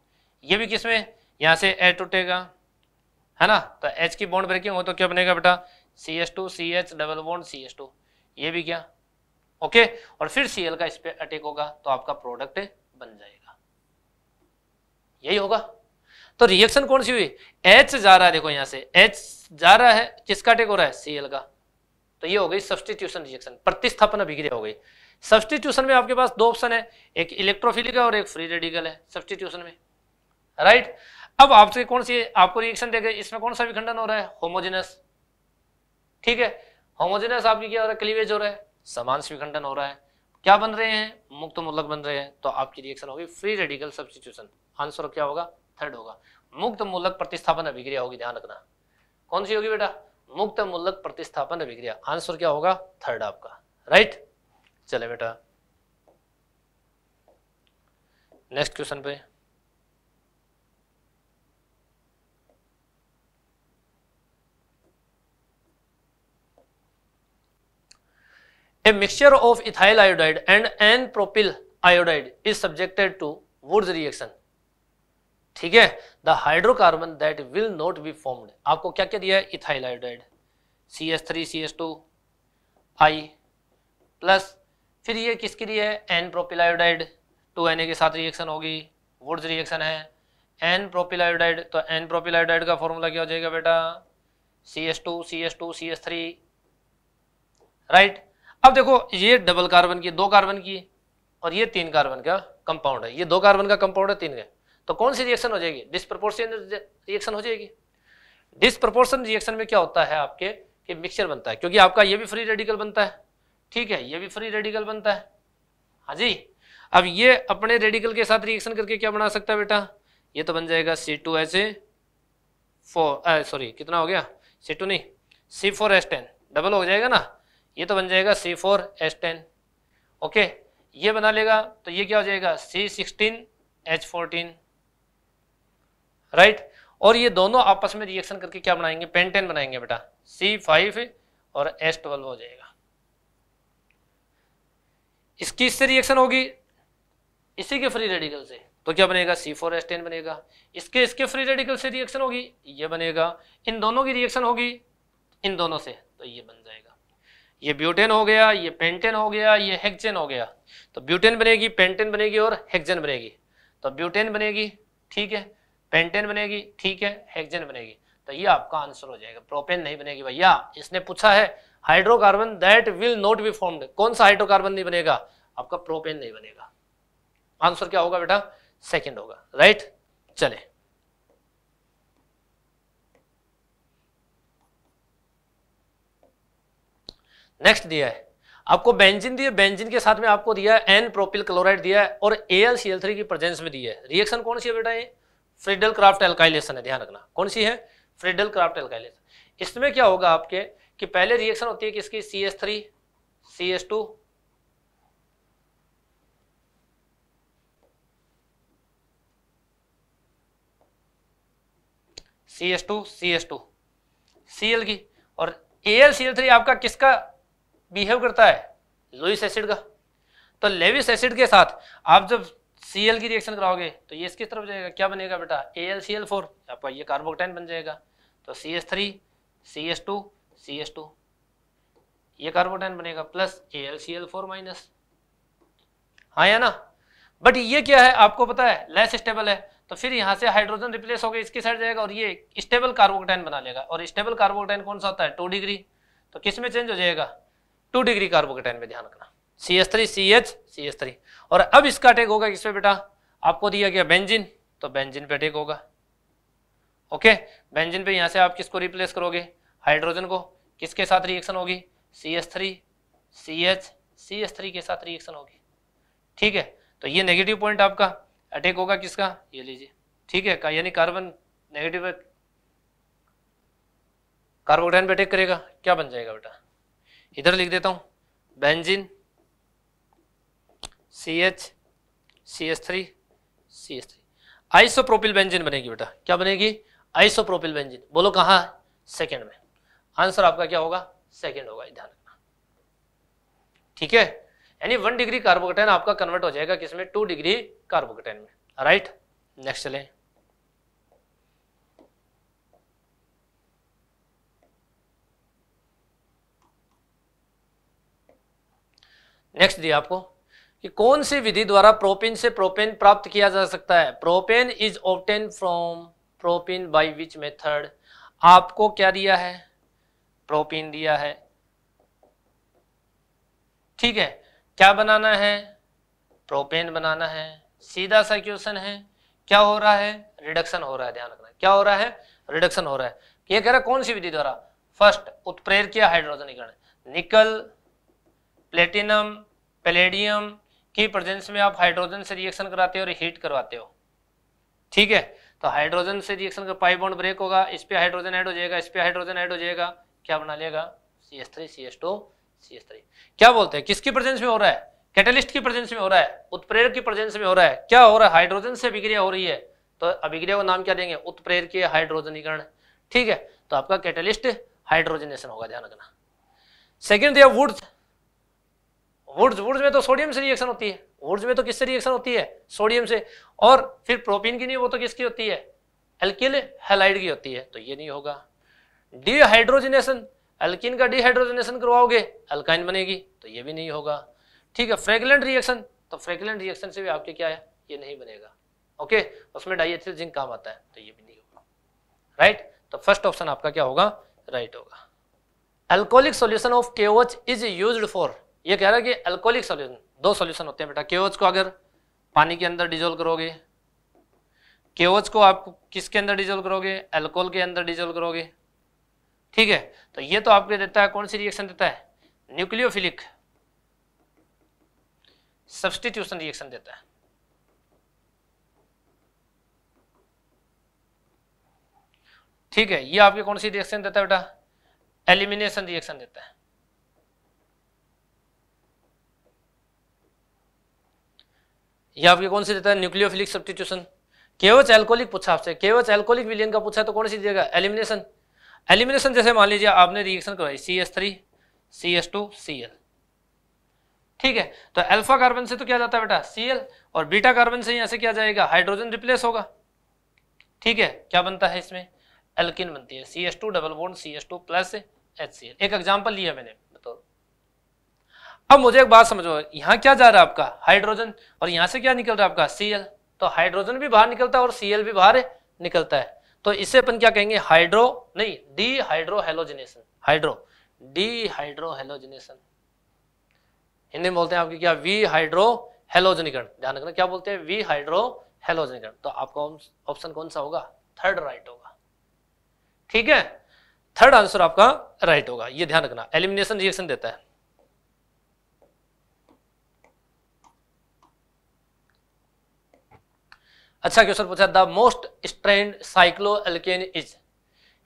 ये भी किसमें यहां से ए टूटेगा है ना तो एच की बॉन्ड ब्रेकिंग हो तो क्या बनेगा बेटा C S two C H double bond C S two ये भी क्या ओके और फिर सीएल का इस पर अटैक होगा तो आपका प्रोडक्ट बन जाएगा यही होगा तो रिएक्शन कौन सी हुई एच जा रहा है देखो यहां से एच जा रहा है किसका अटैक हो रहा है सीएल का तो ये हो गई सब्सटीट्यूशन रिएक्शन प्रतिस्थापन अभिक्रिया हो गई सब्सटीट्यूशन में आपके पास दो ऑप्शन है एक इलेक्ट्रोफिलिक है और एक फ्री रेडिकल है सब्सटीट्यूशन में राइट अब आपसे कौन सी आपको रिएक्शन देगा इसमें कौन सा विखंडन हो रहा है होमोजेनस ठीक है होमोजेनस आपकी क्या हो रहा है क्लीवेज हो रहा है समान स्वीखंडन हो रहा है क्या बन रहे हैं मुक्त मूलक बन रहे हैं तो आपकी रिएक्शन होगी फ्री रेडिकल सब्सिट्यूशन आंसर क्या होगा थर्ड होगा मुक्त मूलक प्रतिस्थापन अभिक्रिया होगी ध्यान रखना कौन सी होगी बेटा मुक्त मूलक प्रतिस्थापन अभिक्रिया आंसर क्या होगा थर्ड आपका राइट चले बेटा नेक्स्ट क्वेश्चन पे A mixture of ethyl iodide and N-propyl iodide is subjected to Woods reaction. ठीक है the hydrocarbon that will not be formed आपको क्या क्या दिया है ethyl iodide C S three C S two I plus फिर ये किसके लिए है n propyl iodide two N A के साथ रिएक्शन होगी वुड्स रिएक्शन है एन प्रोपिल आयोडाइड तो एन प्रोपिल आयोडाइड का फॉर्मूला क्या हो जाएगा बेटा C S two C S two C S three right अब देखो ये डबल कार्बन की दो कार्बन की और ये तीन कार्बन का कंपाउंड है ये दो कार्बन का कंपाउंड है तीन का तो कौन सी रिएक्शन हो जाएगी डिस्प्रपोर्शन रिएक्शन हो जाएगी डिस्प्रपोर्शन रिएक्शन में क्या होता है आपके कि मिक्सचर बनता है क्योंकि आपका ये भी फ्री रेडिकल बनता है ठीक है ये भी फ्री रेडिकल बनता है हाँ जी अब ये अपने रेडिकल के साथ रिएक्शन करके क्या बना सकता है बेटा ये तो बन जाएगा C two H A four sorry कितना हो गया सी टू नहीं C four S ten double हो जाएगा ना ये तो बन जाएगा C four H ten okay ये बना लेगा तो ये क्या हो जाएगा C sixteen H fourteen right और ये दोनों आपस में रिएक्शन करके क्या बनाएंगे पेंटेन बनाएंगे बेटा सी फाइव और एस ट्वेल्व हो जाएगा इसकी इससे रिएक्शन होगी इसी के फ्री रेडिकल से तो क्या बनेगा सी फोर एस टेन बनेगा इसके इसके फ्री रेडिकल से रिएक्शन होगी ये बनेगा इन दोनों की रिएक्शन होगी इन दोनों से तो ये बन जाएगा ये ब्यूटेन हो गया ये पेंटेन हो गया ये हेक्जेन हो गया तो ब्यूटेन बनेगी पेंटेन बनेगी और हेक्जेन बनेगी तो ब्यूटेन बनेगी ठीक है पेंटेन बनेगी ठीक है हेक्जेन बनेगी तो ये आपका आंसर हो जाएगा प्रोपेन नहीं बनेगी भैया इसने पूछा है hydrocarbon that will not be formed कौन सा हाइड्रोकार्बन नहीं बनेगा आपका प्रोपेन नहीं बनेगा आंसर क्या होगा बेटा सेकेंड होगा राइट चले नेक्स्ट दिया है आपको बेंजिन दिया बेंजिन के साथ में आपको दिया है एन प्रोपिल क्लोराइड दिया है और A L C L three की प्रेजेंस में दिया है रिएक्शन कौन सी है बेटा ये फ्रिडल क्राफ्ट एल्काइलेशन है ध्यान रखना कौन सी है फ्रिडल क्राफ्ट एल्काइलेशन इसमें क्या होगा आपके कि पहले रिएक्शन होती है किसकी C S three C S two C S two C S two C L की और A L C L three आपका किसका बिहेव करता है लोइस एसिड का तो लेविस एसिड के साथ आप जब सी की रिएक्शन कराओगे तो ये इसकी तरफ जाएगा क्या बनेगा बेटा A L C L four आपका ये कार्बोक्टाइन बन जाएगा तो C S three C S two C S two ये कार्बोटाइन बनेगा plus A L C L four minus हाँ या ना बट ये क्या है आपको पता है लेस स्टेबल है तो फिर यहाँ से हाइड्रोजन रिप्लेस होकर इसकी साइड जाएगा और ये स्टेबल कार्बोक्टाइन बना लेगा और स्टेबल कार्बोक्टाइन कौन सा होता है टू डिग्री तो किस में चेंज हो जाएगा टू डिग्री कार्बोकेटाइन में ध्यान रखना C S three C H C S three और अब इसका टेक होगा किस पे बेटा आपको दिया गया बेंजिन तो बेंजिन पे टेक होगा ओके बेंजिन पे यहां से आप किसको रिप्लेस करोगे हाइड्रोजन को किसके साथ रिएक्शन होगी C S three C H C S three के साथ रिएक्शन होगी ठीक है तो ये नेगेटिव पॉइंट आपका अटैक होगा किसका ये लीजिए ठीक है का, यानी कार्बन नेगेटिव कार्बोडाइन पे अटैक करेगा क्या बन जाएगा बेटा इधर लिख देता हूं benzene C H C S three C S three isopropyl benzene बनेगी बेटा क्या बनेगी आइसोप्रोपिल बेंजिन बोलो कहा सेकेंड में आंसर आपका क्या होगा सेकेंड होगा ध्यान रखना ठीक है यानी वन डिग्री कार्बोकटेन आपका कन्वर्ट हो जाएगा किसमें टू डिग्री कार्बोकटेन में राइट नेक्स्ट चलें नेक्स्ट दिया आपको कि कौन सी विधि द्वारा प्रोपेन से प्रोपेन प्राप्त किया जा सकता है propane is obtain from propane by which method आपको क्या दिया है प्रोपेन दिया है ठीक है क्या बनाना है प्रोपेन बनाना है सीधा सा क्वेश्चन है क्या हो रहा है रिडक्शन हो रहा है ध्यान रखना क्या हो रहा है रिडक्शन हो रहा है ये कह रहा है कौन सी विधि द्वारा फर्स्ट उत्प्रेर किया हाइड्रोजनीकरण निकल प्लेटिनम पैलेडियम की प्रेजेंस में आप हाइड्रोजन से रिएक्शन कराते हो और हीट करवाते हो ठीक है तो हाइड्रोजन से रिएक्शन का पाइप बॉन्ड ब्रेक होगा इस पर हाइड्रोजन ऐड हो जाएगा इस पर हाइड्रोजन ऐड हो जाएगा क्या बना लेगा C S three C S two C S three क्या बोलते हैं किसकी प्रेजेंस में हो रहा है कैटलिस्ट की प्रेजेंस में हो रहा है उत्प्रेरक की प्रेजेंस में हो रहा है क्या हो रहा है हाइड्रोजन से अभिक्रिया हो रही है तो अभिक्रिया का नाम क्या देंगे की हाइड्रोजनीकरण ठीक है तो आपका कैटलिस्ट हाइड्रोजनेशन होगा ध्यान रखना सेकेंड दिया वुड्स वुड्स वुड्स में तो सोडियम से रिएक्शन होती है वुड्स में तो किससे रिएक्शन होती है सोडियम से और फिर प्रोपीन की नहीं वो तो किसकी होती है एल्किल हेलाइड की होती है तो ये नहीं होगा डीहाइड्रोजिनेशन एल्किन का डिहाइड्रोजनेशन करवाओगे एल्काइन बनेगी तो ये भी नहीं होगा ठीक है फ्रेगलेंट रिएक्शन तो फ्रेगलेंट रिएक्शन से भी आपके क्या है ये नहीं बनेगा ओके उसमें डाइएथिल जिंक काम आता है तो ये भी नहीं होगा राइट तो फर्स्ट ऑप्शन आपका क्या होगा राइट होगा alcoholic solution of KOH is use for ये कह रहा है कि अल्कोहलिक सोल्यूशन दो सोल्यूशन होते हैं बेटा केओच को अगर पानी के अंदर डिजोल्व करोगे केओच को आप किसके अंदर डिजोल्व करोगे अल्कोहल के अंदर डिजोल्व करोगे ठीक है तो ये तो आपके देता है कौन सी रिएक्शन देता है न्यूक्लियोफिलिक सब्सटीट्यूशन रिएक्शन देता है ठीक है ये आपके कौन सी रिएक्शन देता है बेटा एलिमिनेशन रिएक्शन देता है ये आपके कौन से देता है न्यूक्लियोफिलिक सब्सटीट्यूशन केवच एल्कोलिक पूछा आपसे केवच एल्कोलिक विलियन का पूछा तो कौन सी देगा एलिमिनेशन एलिमिनेशन जैसे मान लीजिए आपने रिएक्शन करवाई C S three C S two C L ठीक है तो अल्फा कार्बन से तो क्या जाता है बेटा सी एल और बीटा कार्बन से यहाँ से क्या जाएगा हाइड्रोजन रिप्लेस होगा ठीक है क्या बनता है इसमें एल्किन बनती है C S two double bond C S two plus H C L एक एग्जाम्पल लिया मैंने अब मुझे एक बात समझो यहाँ क्या जा रहा है आपका हाइड्रोजन और यहाँ से क्या निकल रहा है आपका सी तो हाइड्रोजन भी बाहर निकलता है और सी भी बाहर निकलता है तो इसे अपन क्या कहेंगे हाइड्रो नहीं de hydrohalogenation hydro de hydrohalogenation Hindi में बोलते हैं आपकी क्या वी हाइड्रो हेलोजनीकरण ध्यान रखना क्या बोलते हैं वी हाइड्रो हेलोजनीकरण तो आपका ऑप्शन कौन सा होगा थर्ड राइट होगा ठीक है थर्ड आंसर आपका राइट होगा ये ध्यान रखना एलिमिनेशन रिएक्शन देता है अच्छा क्वेश्चन पूछा the most strained cycloalkane is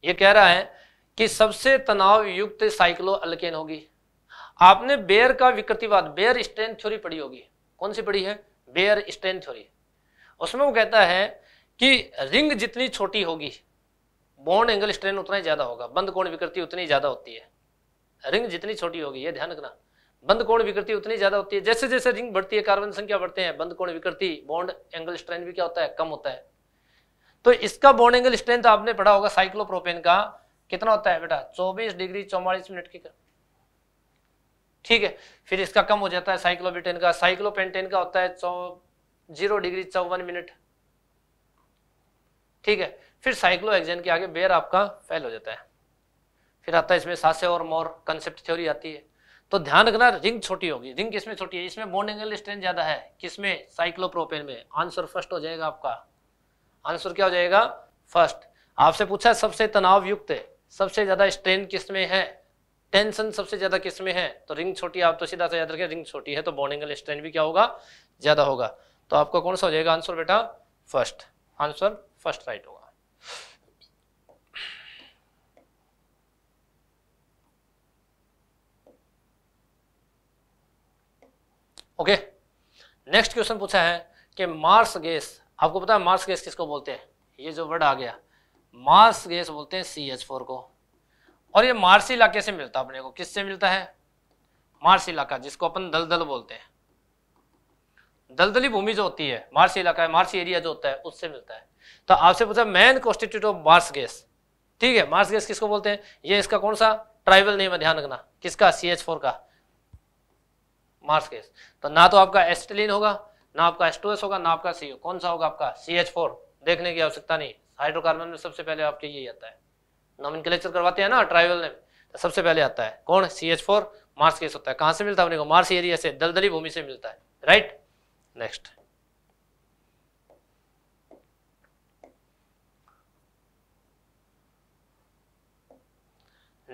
ये कह रहा है कि सबसे तनाव युक्त साइक्लो अल्केन होगी आपने बेयर का विकृतिवाद बेयर स्ट्रेन थ्योरी पढ़ी होगी कौन सी पढ़ी है बेयर स्ट्रेन थ्योरी उसमें वो कहता है कि रिंग जितनी छोटी होगी बॉन्ड एंगल स्ट्रेन उतना ही ज्यादा होगा बंद कोण विकृति उतनी ज्यादा होती है रिंग जितनी छोटी होगी ये ध्यान रखना बंद कोण विकृति उतनी ज्यादा होती है जैसे जैसे रिंग बढ़ती है कार्बन संख्या बढ़ते हैं बंद कोण विकृति बॉन्ड एंगल स्ट्रेंथ भी क्या होता है कम होता है तो इसका बॉन्ड एंगल स्ट्रेंथ आपने पढ़ा होगा साइक्लोप्रोपेन का कितना होता है बेटा 24 डिग्री चौवालीस मिनट के ठीक है फिर इसका कम हो जाता है साइक्लोबिटेन का साइक्लोपेंटेन का होता है जीरो डिग्री चौवन मिनट ठीक है फिर साइक्लो एक्जन के आगे बेयर आपका फेल हो जाता है फिर आता है इसमें सासे और मोर कंसेप्ट थ्योरी आती है तो ध्यान रखना रिंग छोटी होगी रिंग किसमें छोटी है इसमें बॉन्ड एंगल स्ट्रेंथ ज़्यादा है किसमें साइक्लोप्रोपेन में आंसर फर्स्ट हो जाएगा आपका आंसर क्या हो जाएगा फर्स्ट आपसे पूछा है सबसे तनाव युक्त सबसे ज़्यादा स्ट्रेन किसमें है टेंशन सबसे ज़्यादा किसमें है तो रिंग छोटी आप तो सीधा सा याद रखें रिंग छोटी है तो बॉन्ड एंगल स्ट्रेन भी क्या होगा ज़्यादा होगा तो आपका कौन सा हो जाएगा आंसर बेटा फर्स्ट आंसर फर्स्ट राइट होगा ओके नेक्स्ट क्वेश्चन पूछा है कि मार्स गैस आपको पता है मार्स गैस किसको बोलते हैं ये जो वर्ड आ गया मार्स गैस बोलते हैं सी को और ये मार्सी इलाके से मिलता है अपने को किससे मिलता है मार्स इलाका जिसको अपन दलदल बोलते हैं दलदली भूमि जो होती है मार्स इलाका है मार्स एरिया जो होता है उससे मिलता है तो आपसे पूछा main constituent of marsh gas ठीक है मार्स गैस किसको बोलते हैं ये इसका कौन सा ट्राइबल नेम है ध्यान रखना किसका सी का मार्स गैस तो ना तो आपका एस्टेलिन होगा ना आपका एस होगा ना आपका सी कौन सा होगा आपका सी देखने की आवश्यकता नहीं हाइड्रोकार्बन में सबसे पहले आपके यही आता है नॉमिन करवाते हैं ना ट्राइवल ने तो सबसे पहले आता है कौन C H four marsh gas होता है कहां से मिलता है अपने को मार्स एरिया से दलदली भूमि से मिलता है राइट नेक्स्ट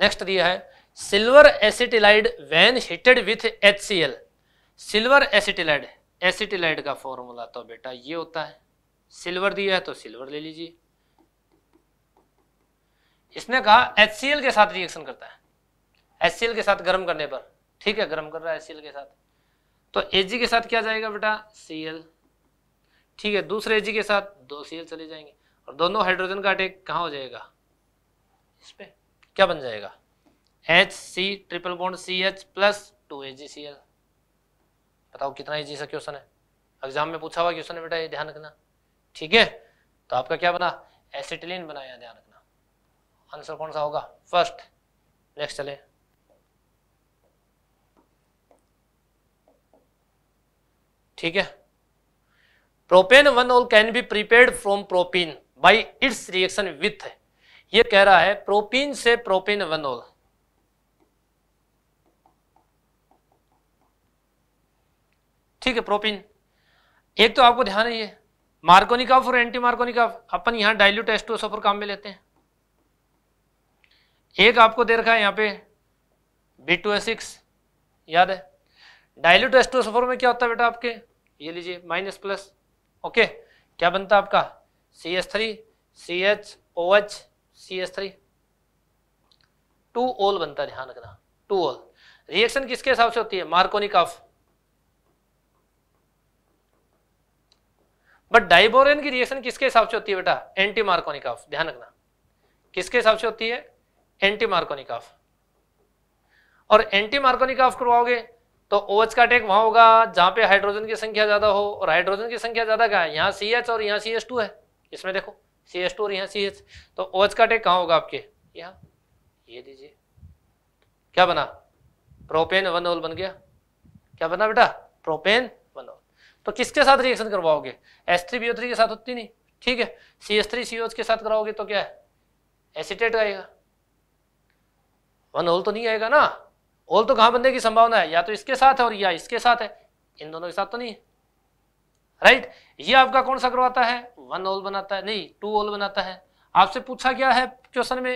नेक्स्ट दिया है silver acetylide when heated with H C L silver acetylide acetylide का फॉर्मूला तो बेटा ये होता है सिल्वर दिया है तो सिल्वर ले लीजिए इसने कहा एच सी एल के साथ रिएक्शन करता है एच सी एल के साथ गर्म करने पर ठीक है गर्म कर रहा है एच सी एल के साथ तो एच के साथ क्या जाएगा बेटा सी एल ठीक है दूसरे एच के साथ दो सी एल चले जाएंगे और दोनों हाइड्रोजन का अटैक कहाँ हो जाएगा इस पर क्या बन जाएगा H C triple bond C H plus two A G C L बताओ कितना एजी सा क्वेश्चन है एग्जाम में पूछा हुआ क्वेश्चन है बेटा ये ध्यान रखना ठीक है तो आपका क्या बना एसिटिलीन बनाया ध्यान रखना आंसर कौन सा होगा फर्स्ट नेक्स्ट चले ठीक है propane one ol can be prepared from propene by its reaction with ये कह रहा है प्रोपीन से प्रोपेन वन ऑल ठीक है प्रोपिन एक तो आपको ध्यान है ये मार्कोनिकॉफ और एंटी मार्कोनिकाफ अपन यहाँ डाइल्यूट एस्टोसफर काम में लेते हैं एक आपको दे रखा है यहाँ पे बी टू एस सिक्स याद है डाइल्यूट एस्टोसफर में क्या होता है बेटा आपके ये लीजिए माइनस प्लस ओके क्या बनता है आपका C S three C H O H C S three two ol बनता है ध्यान रखना टू ओल रिएक्शन किसके हिसाब से होती है मार्कोनिकाफ बट डाइबोरेन की रिएक्शन किसके हिसाब से होती है बेटा एंटी मार्कोनिक ऑफ ध्यान रखना किसके हिसाब से होती है एंटी मार्कोनिक ऑफ और एंटी मार्कोनिक ऑफ करवाओगे तो ओएच का अटैक वहां होगा जहां पे हाइड्रोजन की संख्या ज्यादा हो और हाइड्रोजन की संख्या ज्यादा क्या है यहाँ सी और यहाँ सी है इसमें देखो सी और यहाँ सी तो ओएच का अटैक कहाँ होगा आपके यहाँ ये दीजिए क्या बना प्रोपेन वन ओल बन गया क्या बना बेटा प्रोपेन तो किसके साथ रिएक्शन करवाओगे एस थ्री बीओ थ्री के साथ होती नहीं ठीक है सी एस थ्री सीओ के साथ कराओगे तो क्या है एसिटेट आएगा वन होल तो नहीं आएगा ना होल तो कहां बनने की संभावना है या तो इसके साथ है और या इसके साथ है इन दोनों के साथ तो नहीं है राइट ये आपका कौन सा करवाता है वन होल बनाता है नहीं टू होल बनाता है आपसे पूछा क्या है क्वेश्चन में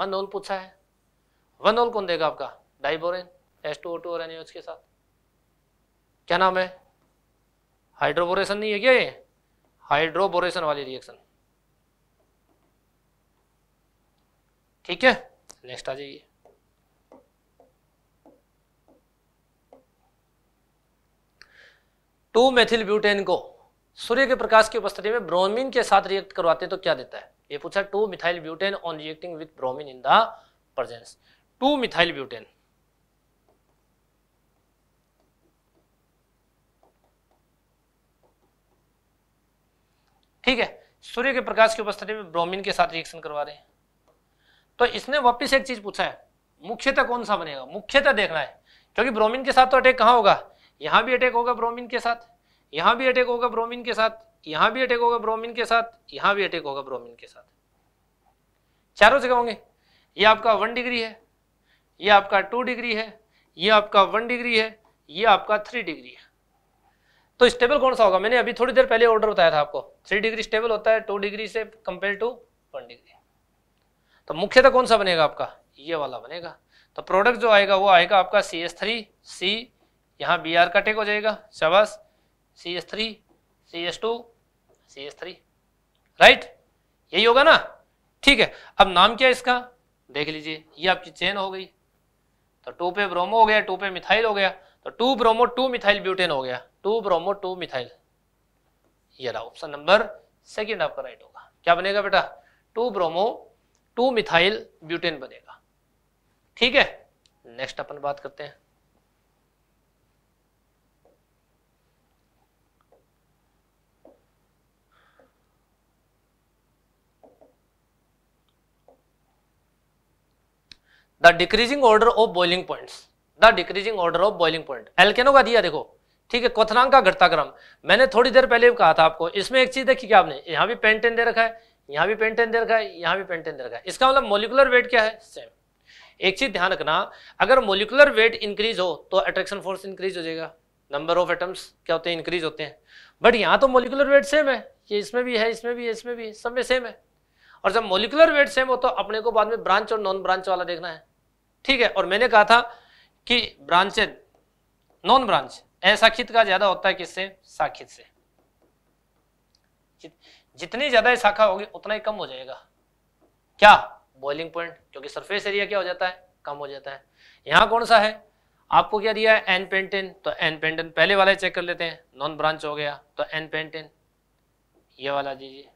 वन होल पूछा है वन होल कौन देगा आपका diborane S two O two और एन के साथ क्या नाम है हाइड्रोबोरेशन नहीं है क्या ये हाइड्रोबोरेशन वाली रिएक्शन ठीक है नेक्स्ट आ जाइए टू मेथिल ब्यूटेन को सूर्य के प्रकाश की उपस्थिति में ब्रोमीन के साथ रिएक्ट करवाते तो क्या देता है ये पूछा two methyl butane on reacting with bromine in the presence two methyl butane ठीक है सूर्य के प्रकाश की उपस्थिति में ब्रोमीन के साथ रिएक्शन करवा रहे हैं तो इसने वापिस एक चीज पूछा है मुख्यतः कौन सा बनेगा मुख्यतः देखना है क्योंकि ब्रोमीन के साथ तो अटैक कहाँ होगा यहाँ भी अटैक होगा ब्रोमीन के साथ यहाँ भी अटैक होगा ब्रोमीन के साथ यहाँ भी अटैक होगा ब्रोमीन के साथ यहाँ भी अटैक होगा ब्रोमीन के साथ चारों जगह होंगे ये आपका वन डिग्री है ये आपका टू डिग्री है ये आपका वन डिग्री है ये आपका थ्री डिग्री है तो स्टेबल कौन सा होगा मैंने अभी थोड़ी देर पहले ऑर्डर बताया था आपको थ्री डिग्री स्टेबल होता है टू डिग्री से कंपेयर टू वन डिग्री तो मुख्यतः कौन सा बनेगा आपका ये वाला बनेगा तो प्रोडक्ट जो आएगा वो आएगा आपका सी एस थ्री सी यहाँ बी आर का टेक हो जाएगा शबस C S three C S two C S three right यही होगा ना ठीक है अब नाम क्या है इसका देख लीजिए ये आपकी चेन हो गई तो टू पे ब्रोमो हो गया टू पे मिथाइल हो गया तो two bromo two methyl butane हो गया टू ब्रोमो टू मिथाइल ये रहा ऑप्शन नंबर सेकेंड आपका राइट होगा क्या बनेगा बेटा two bromo two methyl butane बनेगा ठीक है नेक्स्ट अपन बात करते हैं the decreasing order of boiling points the decreasing order of boiling point एल्केनो का दिया देखो ठीक है क्वथनांक का घटताक्रम मैंने थोड़ी देर पहले कहा था आपको इसमें एक चीज देखी क्या आपने यहां भी पेंटेन दे रखा है यहां भी पेंटेन दे रखा है यहां भी पेंटेन दे रखा है इसका मतलब मोलिकुलर वेट क्या है सेम एक चीज ध्यान रखना अगर मोलिकुलर वेट इंक्रीज हो तो अट्रैक्शन फोर्स इंक्रीज हो जाएगा नंबर ऑफ एटम्स क्या होते हैं इंक्रीज होते हैं बट यहाँ तो मोलिकुलर वेट सेम है ये इसमें भी है इसमें भी है इसमें भी है सब में सेम है और जब मोलिकुलर वेट सेम हो तो अपने को बाद में ब्रांच और नॉन ब्रांच वाला देखना है ठीक है और मैंने कहा था कि ब्रांचेड नॉन ब्रांच असाखित का ज्यादा होता है किससे साखित से जितनी ज्यादा शाखा होगी उतना ही कम हो जाएगा क्या बॉइलिंग पॉइंट क्योंकि सरफेस एरिया क्या हो जाता है कम हो जाता है यहां कौन सा है आपको क्या दिया है एन पेंटेन तो एन पेंटेन पहले वाला चेक कर लेते हैं नॉन ब्रांच हो गया तो एन पेंटेन ये वाला दीजिए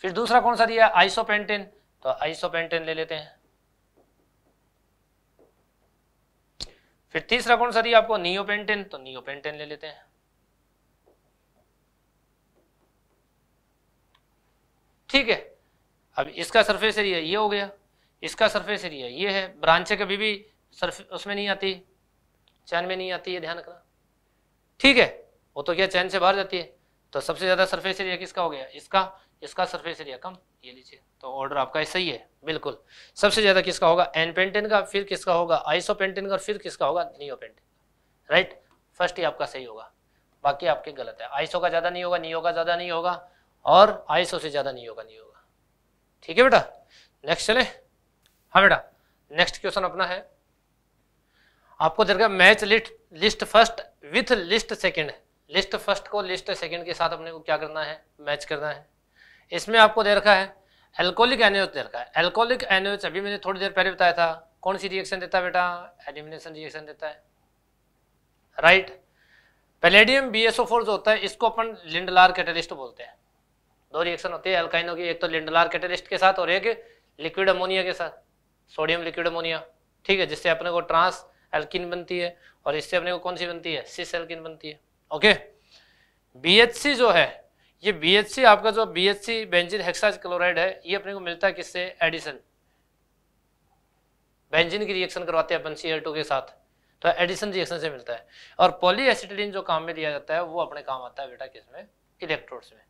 फिर दूसरा कौन सा दिया आइसो पेंटेन तो आइसो पेंटेन ले लेते हैं फिर तीसरा कौन सा दिया आपको नियोपेंटेन तो नियोपेंटेन ले लेते हैं ठीक है अब इसका सरफेस एरिया ये हो गया इसका सरफेस एरिया ये है ब्रांचे कभी भी सरफे उसमें नहीं आती चैन में नहीं आती ये ध्यान रखना ठीक है वो तो क्या चैन से बाहर जाती है तो सबसे ज्यादा सरफेस एरिया किसका हो गया इसका इसका सरफेस एरिया कम ये लीजिए तो ऑर्डर आपका सही है बिल्कुल सबसे ज़्यादा किसका होगा एन पेंटेन का फिर किसका होगा आइसो पेंटेन का फिर किसका होगा नियो पेंटेन राइट फर्स्ट ही आपका सही होगा बाकी आपके गलत है आइसो का ज़्यादा नहीं होगा नियो का ज़्यादा नहीं होगा और आइसो से ज़्यादा नहीं होगा नहीं होगा ठीक है बेटा नेक्स्ट चले हाँ बेटा नेक्स्ट क्वेश्चन अपना है आपको दरगाह match list list first with list second list first को लिस्ट सेकंड के साथ अपने को क्या करना है मैच करना है इसमें आपको दे रखा है एल्कोलिक एनएच रखा एल्कोलिक एल्कोहलिक अभी मैंने थोड़ी देर पहले बताया था कौन सी रिएक्शन देता है बेटा एलिमिनेशन रिएक्शन देता है राइट right? पैलेडियम बीएसओ जो होता है इसको अपन लिंडलार कैटलिस्ट बोलते हैं दो रिएक्शन होती है एल्काइनो की एक तो लिंडलार कैटलिस्ट के साथ और एक लिक्विड अमोनिया के साथ सोडियम लिक्विड अमोनिया ठीक है जिससे अपने को ट्रांस एल्किन बनती है और इससे अपने को कौन सी बनती है सिस एल्किन बनती है ओके बी जो है ये बीएचसी आपका जो बीएचसी बेंजिन हेक्साज क्लोराइड है ये अपने को मिलता है किससे एडिसन बेंजिन की रिएक्शन करवाते हैं अपन सी के साथ तो एडिसन रिएक्शन से मिलता है और पॉलीएसिटिलीन जो काम में लिया जाता है वो अपने काम आता है बेटा किसमें में इलेक्ट्रोड्स में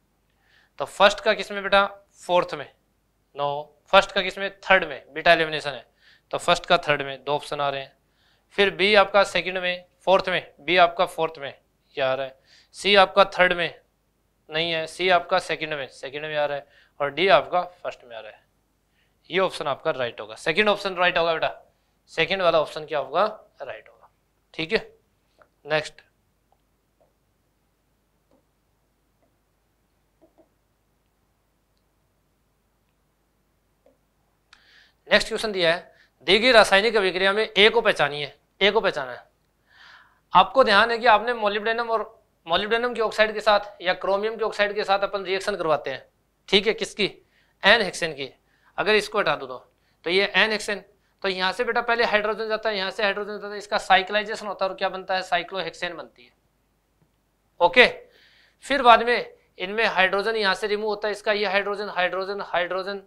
तो फर्स्ट का किसमें बेटा फोर्थ में नो फर्स्ट का किसमें थर्ड में बेटा एलिमिनेशन है तो फर्स्ट का थर्ड में दो ऑप्शन आ रहे हैं फिर बी आपका सेकंड में फोर्थ में बी आपका फोर्थ में ये आ रहा है सी आपका थर्ड में नहीं है सी आपका सेकंड में सेकंड में आ रहा है और डी आपका फर्स्ट में आ रहा है ये ऑप्शन आपका राइट होगा सेकंड ऑप्शन राइट होगा बेटा सेकंड वाला ऑप्शन क्या होगा राइट होगा ठीक है नेक्स्ट नेक्स्ट क्वेश्चन दिया है देगी रासायनिक अभिक्रिया में ए को पहचानिए ए को पहचाना है आपको ध्यान है कि आपने मोलिब्डेनम और मोलिब्डेनम के ऑक्साइड के साथ या क्रोमियम के ऑक्साइड के साथ अपन रिएक्शन करवाते हैं ठीक है किसकी एन हेक्सेन की अगर इसको हटा दो तो, तो ये एन हेक्सेन तो यहाँ से बेटा पहले हाइड्रोजन जाता है यहाँ से हाइड्रोजन जाता है इसका साइक्लाइजेशन होता है और क्या बनता है साइक्लोहेक्सेन बनती है ओके फिर बाद में इनमें हाइड्रोजन यहाँ से रिमूव होता है इसका ये हाइड्रोजन हाइड्रोजन हाइड्रोजन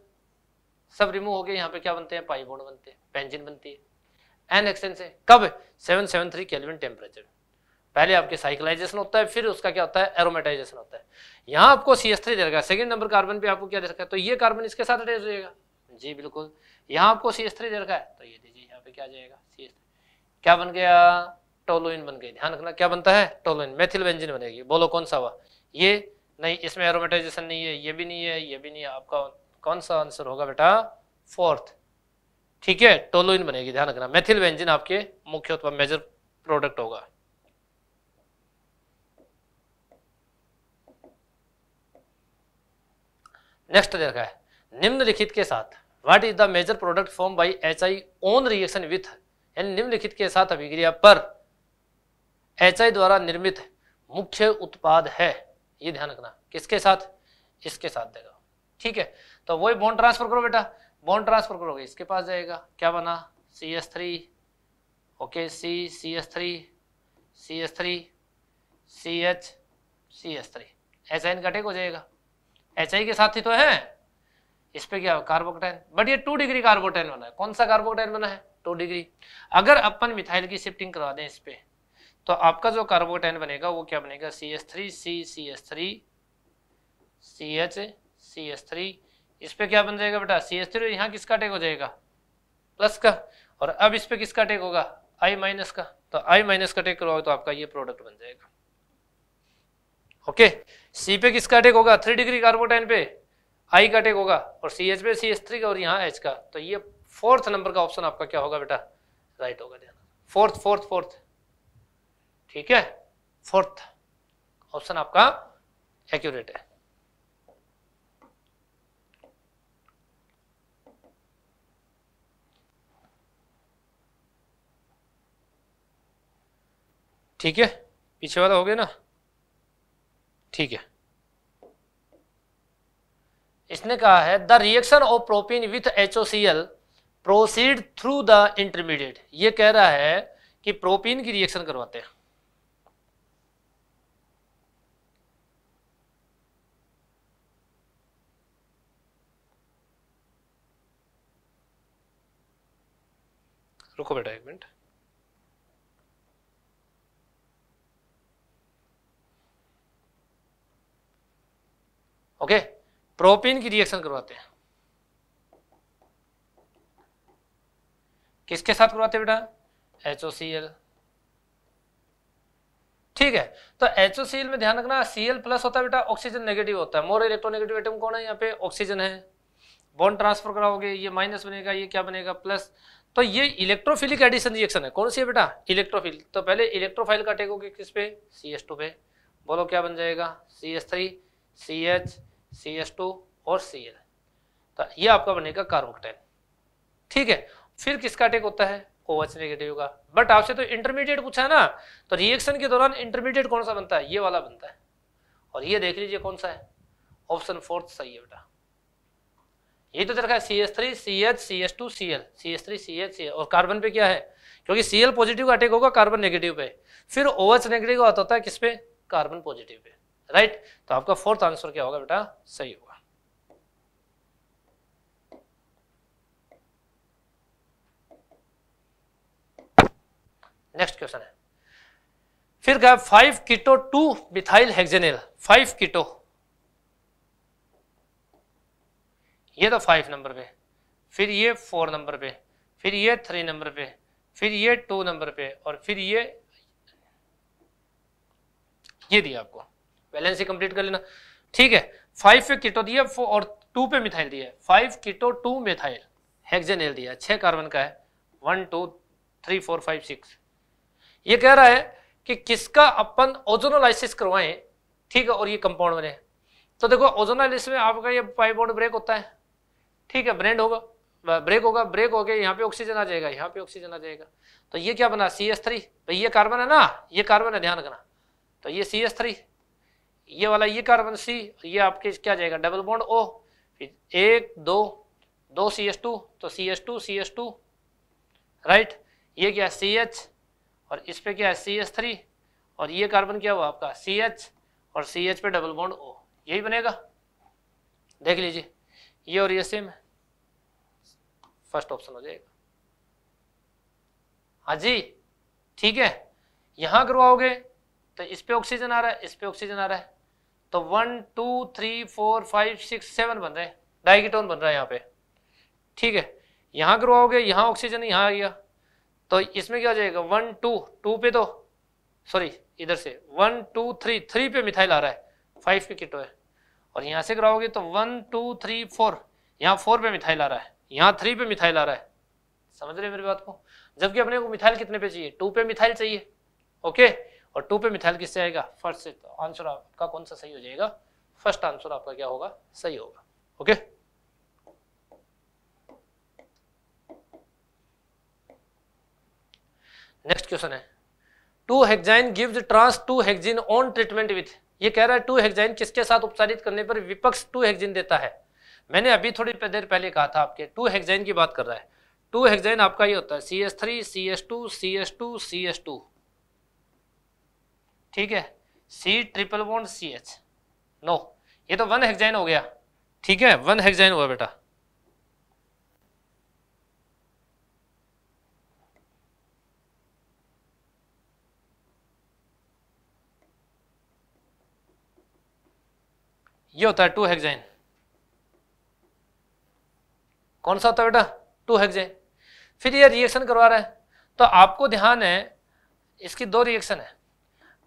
सब रिमूव हो गया यहाँ पे क्या बनते हैं पाइबोन बनते हैं पेंजिन बनती है एन एक्सेंस से कब seven seven three kelvin temperature पहले आपके साइकिलाइजेशन होता है फिर उसका क्या होता है एरोमेटाइजेशन होता है यहाँ आपको सी एस थ्री दे रखा है सेकेंड नंबर कार्बन पे आपको क्या दे रखा है तो ये कार्बन इसके साथ अटैच रहेगा जी बिल्कुल यहाँ आपको सी एस थ्री दे रखा है तो ये दीजिए यहाँ पे क्या जाएगा सी एस क्या बन गया टोलोइन बन गई ध्यान रखना क्या बनता है टोलोइन मेथिल बेंजिन बनेगी बोलो कौन सा हुआ ये नहीं इसमें एरोमेटाइजेशन नहीं है ये भी नहीं है ये भी नहीं है आपका कौन सा आंसर होगा बेटा फोर्थ ठीक है टोलोइन बनेगी ध्यान रखना मेथिल बेंजिन आपके मुख्य मेजर प्रोडक्ट होगा नेक्स्ट देखा है निम्नलिखित के साथ what is the major product form by H I on reaction with यानी निम्नलिखित के साथ अभिक्रिया पर एच आई द्वारा निर्मित मुख्य उत्पाद है ये ध्यान रखना किसके साथ इसके साथ देगा ठीक है तो वही बॉन्ड ट्रांसफर करो बेटा बॉन्ड ट्रांसफर करोगे इसके पास जाएगा क्या बना C S three okay C C S three C S three C H C S three ऐसा इनका टेक हो जाएगा एच के साथ ही तो है इस पे क्या कार्बोकटाइन बट ये टू डिग्री कार्बोटाइन बना है कौन सा कार्बोकटाइन बना है टू डिग्री अगर अपन मिथाइल की शिफ्टिंग करवा दें इस पे तो आपका जो कार्बोटाइन बनेगा वो क्या बनेगा C S three C C S three C H C S three इस पे क्या बन जाएगा बेटा सी एस थ्री यहाँ किसका टेक हो जाएगा प्लस का और अब इस पे किसका टेक होगा आई माइनस का तो आई माइनस का टेक करवाओ तो आपका ये प्रोडक्ट बन जाएगा ओके सी पे किसका अटैक होगा थ्री डिग्री कार्बोटाइन पे आई का अटैक होगा और सी एच पे सी एच थ्री का और यहाँ एच का तो ये फोर्थ नंबर का ऑप्शन आपका क्या होगा बेटा राइट होगा ध्यान फोर्थ फोर्थ फोर्थ ठीक है फोर्थ ऑप्शन आपका एक्यूरेट है ठीक है पीछे वाला हो गया ना ठीक है इसने कहा है the reaction of propene with H O C L proceed through the intermediate ये कह रहा है कि प्रोपीन की रिएक्शन करवाते हैं रुको बेटा एक मिनट ओके प्रोपीन की रिएक्शन करवाते हैं किसके साथ करवाते बेटा एच ओ सी एल ठीक है तो एच ओ सी एल में ध्यान रखना सी एल प्लस होता है बेटा ऑक्सीजन नेगेटिव होता है मोर इलेक्ट्रोनेगेटिव एटम कौन है यहाँ पे ऑक्सीजन है बॉन्ड ट्रांसफर कराओगे ये माइनस बनेगा ये क्या बनेगा प्लस तो ये इलेक्ट्रोफिलिक एडिशन रिएक्शन है कौन सी है बेटा इलेक्ट्रोफिल तो पहले इलेक्ट्रोफाइल काटेगोगे किस पे सी एस टू पे बोलो क्या बन जाएगा C S three C H C S two और सी एल तो ये आपका बनेगा कार्बोक्टेन ठीक है फिर किसका टेक होता है ओ एच नेगेटिव का बट आपसे तो इंटरमीडिएट पूछा है ना तो रिएक्शन के दौरान इंटरमीडिएट कौन सा बनता है ये वाला बनता है और ये देख लीजिए कौन सा है ऑप्शन फोर्थ सही है बेटा ये तो रखा है C S three C H C S two C L C S three C H C और कार्बन पे क्या है क्योंकि सी एल पॉजिटिव का अटैक होगा कार्बन नेगेटिव पे फिर ओ एच नेगेटिव होता है किस पे कार्बन पॉजिटिव पे राइट तो आपका फोर्थ आंसर क्या होगा बेटा सही होगा नेक्स्ट क्वेश्चन है फिर क्या फाइव किटो टू मिथाइल हेक्जेनिल फाइव किटो ये तो फाइव नंबर पे फिर ये फोर नंबर पे फिर ये थ्री नंबर पे फिर ये टू नंबर पे और फिर ये ये दिया आपको बैलेंस ही कंप्लीट कर लेना ठीक है फाइव पे किटो दिया और टू पे मिथाइल दिया है फाइव किटो टू मिथाइल हेक्सेनेल दिया छह कार्बन का है one two three four five six ये कह रहा है कि किसका अपन ओजोनोलाइसिस करवाएं ठीक है और ये कंपाउंड बने तो देखो ओजोनोलाइसिस में आपका ये पाइप बॉन्ड ब्रेक होता है ठीक है ब्रेंड होगा ब्रेक होगा ब्रेक हो गया यहाँ पे ऑक्सीजन आ जाएगा यहाँ पे ऑक्सीजन आ जाएगा तो ये क्या बना सी एस थ्री भाई ये कार्बन है ना ये कार्बन है ध्यान रखना तो ये सी एस थ्री ये वाला ये कार्बन सी ये आपके क्या जाएगा डबल बॉन्ड ओ फिर एक दो दो सी एस टू तो C S two C S two right ये क्या है सी एच और इस पे क्या है सी एस थ्री और ये कार्बन क्या हुआ आपका सी एच और सी एच पे डबल बॉन्ड ओ यही बनेगा देख लीजिए ये और ये सेम है फर्स्ट ऑप्शन हो जाएगा हाँ जी ठीक है यहां करवाओगे तो इस पे ऑक्सीजन आ रहा है इस पे ऑक्सीजन आ रहा है तो one two three four five six seven बन रहे हैं डाइगेटोन बन रहा है यहाँ पे ठीक है यहाँ ग्रो हो गया यहाँ ऑक्सीजन यहाँ आ गया तो इसमें क्या हो जाएगा वन टू टू पे तो सॉरी इधर से वन टू थ्री थ्री पे मिथाइल आ रहा है फाइव पे किटो है और यहाँ से ग्रो तो वन टू थ्री फोर यहाँ फोर पे मिथाइल आ रहा है यहाँ थ्री पे मिथाइल आ रहा है समझ रहे मेरी बात को जबकि अपने को मिथाइल कितने पे चाहिए टू पे मिथाइल चाहिए ओके और टू पे मिथाइल किससे आएगा फर्स्ट से तो आंसर आपका कौन सा सही हो जाएगा फर्स्ट आंसर आपका क्या होगा सही होगा ओके नेक्स्ट क्वेश्चन है two hexyne gives trans two hexene on treatment with ये कह रहा है टू हेक्साइन किसके साथ उपचारित करने पर विपक्ष टू हेक्सिन देता है मैंने अभी थोड़ी देर पहले कहा था आपके टू हेक्साइन की बात कर रहा है टू हेक्साइन आपका ये होता है C S three C S two C S two C S two ठीक है C triple bond C H no ये तो वन हेक्साइन हो गया ठीक है वन हेक्साइन हुआ बेटा ये होता है टू हेक्साइन कौन सा होता है बेटा टू हेक्साइन फिर ये रिएक्शन करवा रहा है तो आपको ध्यान है इसकी दो रिएक्शन है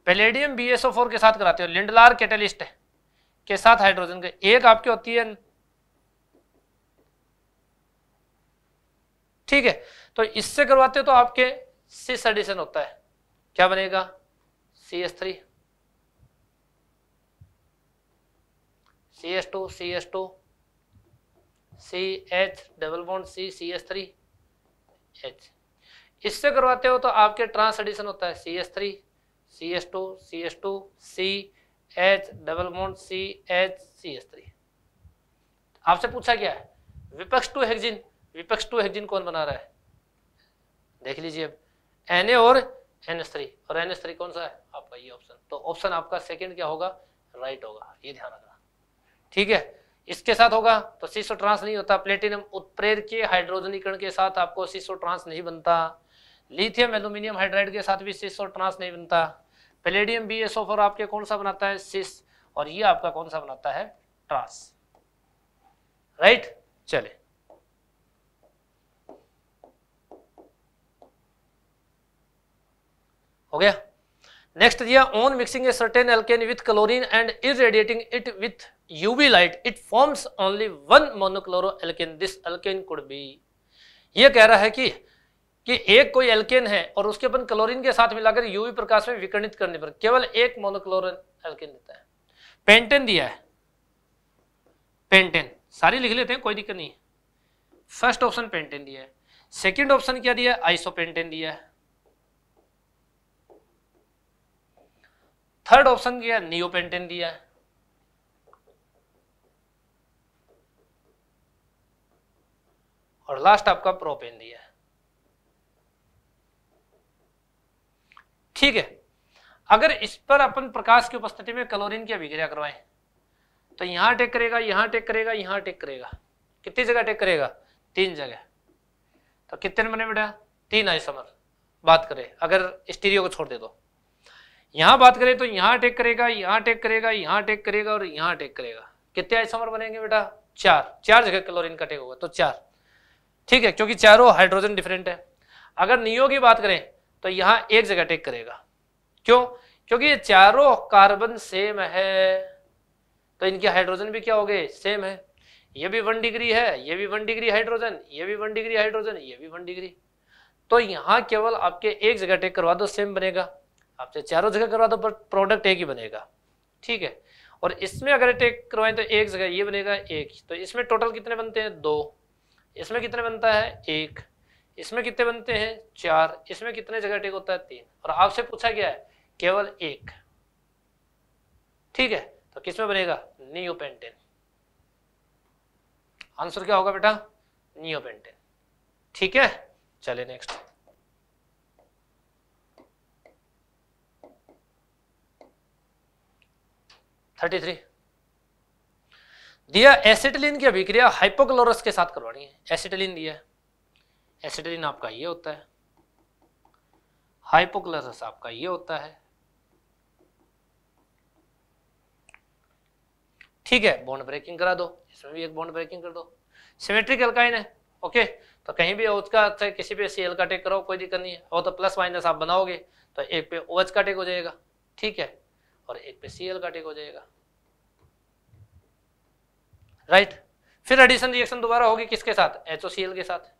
पेलेडियम बी के साथ कराते हो लिंडलार कैटलिस्ट के साथ हाइड्रोजन के एक आपकी होती है ठीक है तो इससे करवाते हो तो आपके सिस एडिशन होता है क्या बनेगा C S three C S two C S two C H double bond C C S three H इससे करवाते हो तो आपके ट्रांस एडिशन होता है C S three C S two C S two C H double bond C H C S three आपसे पूछा गया है विपक्ष टू हेक्जिन विपक्ष टू हेक्जिन कौन बना रहा है देख लीजिए अब एन और एन एस थ्री और एन एस थ्री कौन सा है आपका ये ऑप्शन तो ऑप्शन आपका सेकेंड क्या होगा राइट होगा ये ध्यान रखना ठीक है इसके साथ होगा तो सीसो ट्रांस नहीं होता प्लेटिनम उत्प्रेर के हाइड्रोजनीकरण के साथ आपको सीसो ट्रांस नहीं बनता लिथियम एल्यूमिनियम हाइड्राइड के साथ भी सीसो ट्रांस नहीं बनता पेलेडियम बी एस और आपके कौन सा बनाता है सिस और ये आपका कौन सा बनाता है ट्रांस राइट चले हो गया नेक्स्ट दिया on mixing a certain alkane with chlorine and irradiating it with UV light it forms only one monochloroalkane this alkane could be ये कह रहा है कि कि एक कोई एल्केन है और उसके अपन क्लोरीन के साथ मिलाकर यूवी प्रकाश में विकर्णित करने पर केवल एक मोनोक्लोरिन एल्केन देता है पेंटेन दिया है पेंटेन सारी लिख लेते हैं कोई दिक्कत नहीं है फर्स्ट ऑप्शन पेंटेन दिया है सेकेंड ऑप्शन क्या दिया आइसो आइसोपेंटेन दिया है थर्ड ऑप्शन क्या नियोपेंटेन दिया है और लास्ट आपका प्रोपेन दिया है ठीक है अगर इस पर अपन प्रकाश की उपस्थिति में क्लोरीन की अभिक्रिया करवाएं तो यहां टेक करेगा यहां टेक करेगा यहां टेक करेगा कितनी जगह टेक करेगा तीन जगह तो कितने बने बेटा तीन आइसोमर बात करें अगर स्टीरियो को छोड़ दे तो यहां बात करें तो यहां टेक करेगा यहां टेक करेगा यहाँ टेक करेगा और यहां टेक करेगा कितने आइसोमर बनेंगे बेटा चार चार जगह क्लोरीन का टेक होगा तो चार ठीक है क्योंकि चारों हाइड्रोजन डिफरेंट है अगर नियो की बात करें तो यहां एक जगह टेक करेगा क्यों क्योंकि ये चारों कार्बन सेम है तो इनके हाइड्रोजन भी क्या हो गए सेम है ये भी वन डिग्री है ये भी वन डिग्री हाइड्रोजन ये भी वन डिग्री हाइड्रोजन ये भी वन डिग्री तो यहां केवल आपके एक जगह टेक करवा दो सेम बनेगा आपसे चारों जगह करवा दो पर प्रोडक्ट एक ही बनेगा ठीक है और इसमें अगर टेक करवाएं तो एक जगह ये बनेगा एक तो इसमें टोटल कितने बनते हैं दो इसमें कितने बनता है एक इसमें कितने बनते हैं चार इसमें कितने जगह टेक होता है तीन और आपसे पूछा गया है केवल एक ठीक है तो किसमें बनेगा नियोपेंटेन आंसर क्या होगा बेटा नियोपेंटेन ठीक है चले नेक्स्ट थर्टी थ्री दिया एसिटिलीन की अभिक्रिया हाइपोक्लोरस के साथ करवानी है एसिटिलीन दिया है एसिडरीन आपका ये होता है हाइपोक्लोरस आपका ये होता है ठीक है बॉन्ड ब्रेकिंग करा दो इसमें भी एक बॉन्ड ब्रेकिंग कर दो सिमेट्रिक एल्काइन है ओके तो कहीं भी ओच का किसी पे सी एल का टेक करो कोई दिक्कत नहीं है और तो प्लस माइनस आप बनाओगे तो एक पे ओच का टेक हो जाएगा ठीक है और एक पे सी एल का टेक हो जाएगा राइट फिर एडिशन रिएक्शन दोबारा होगी किसके साथ एच के साथ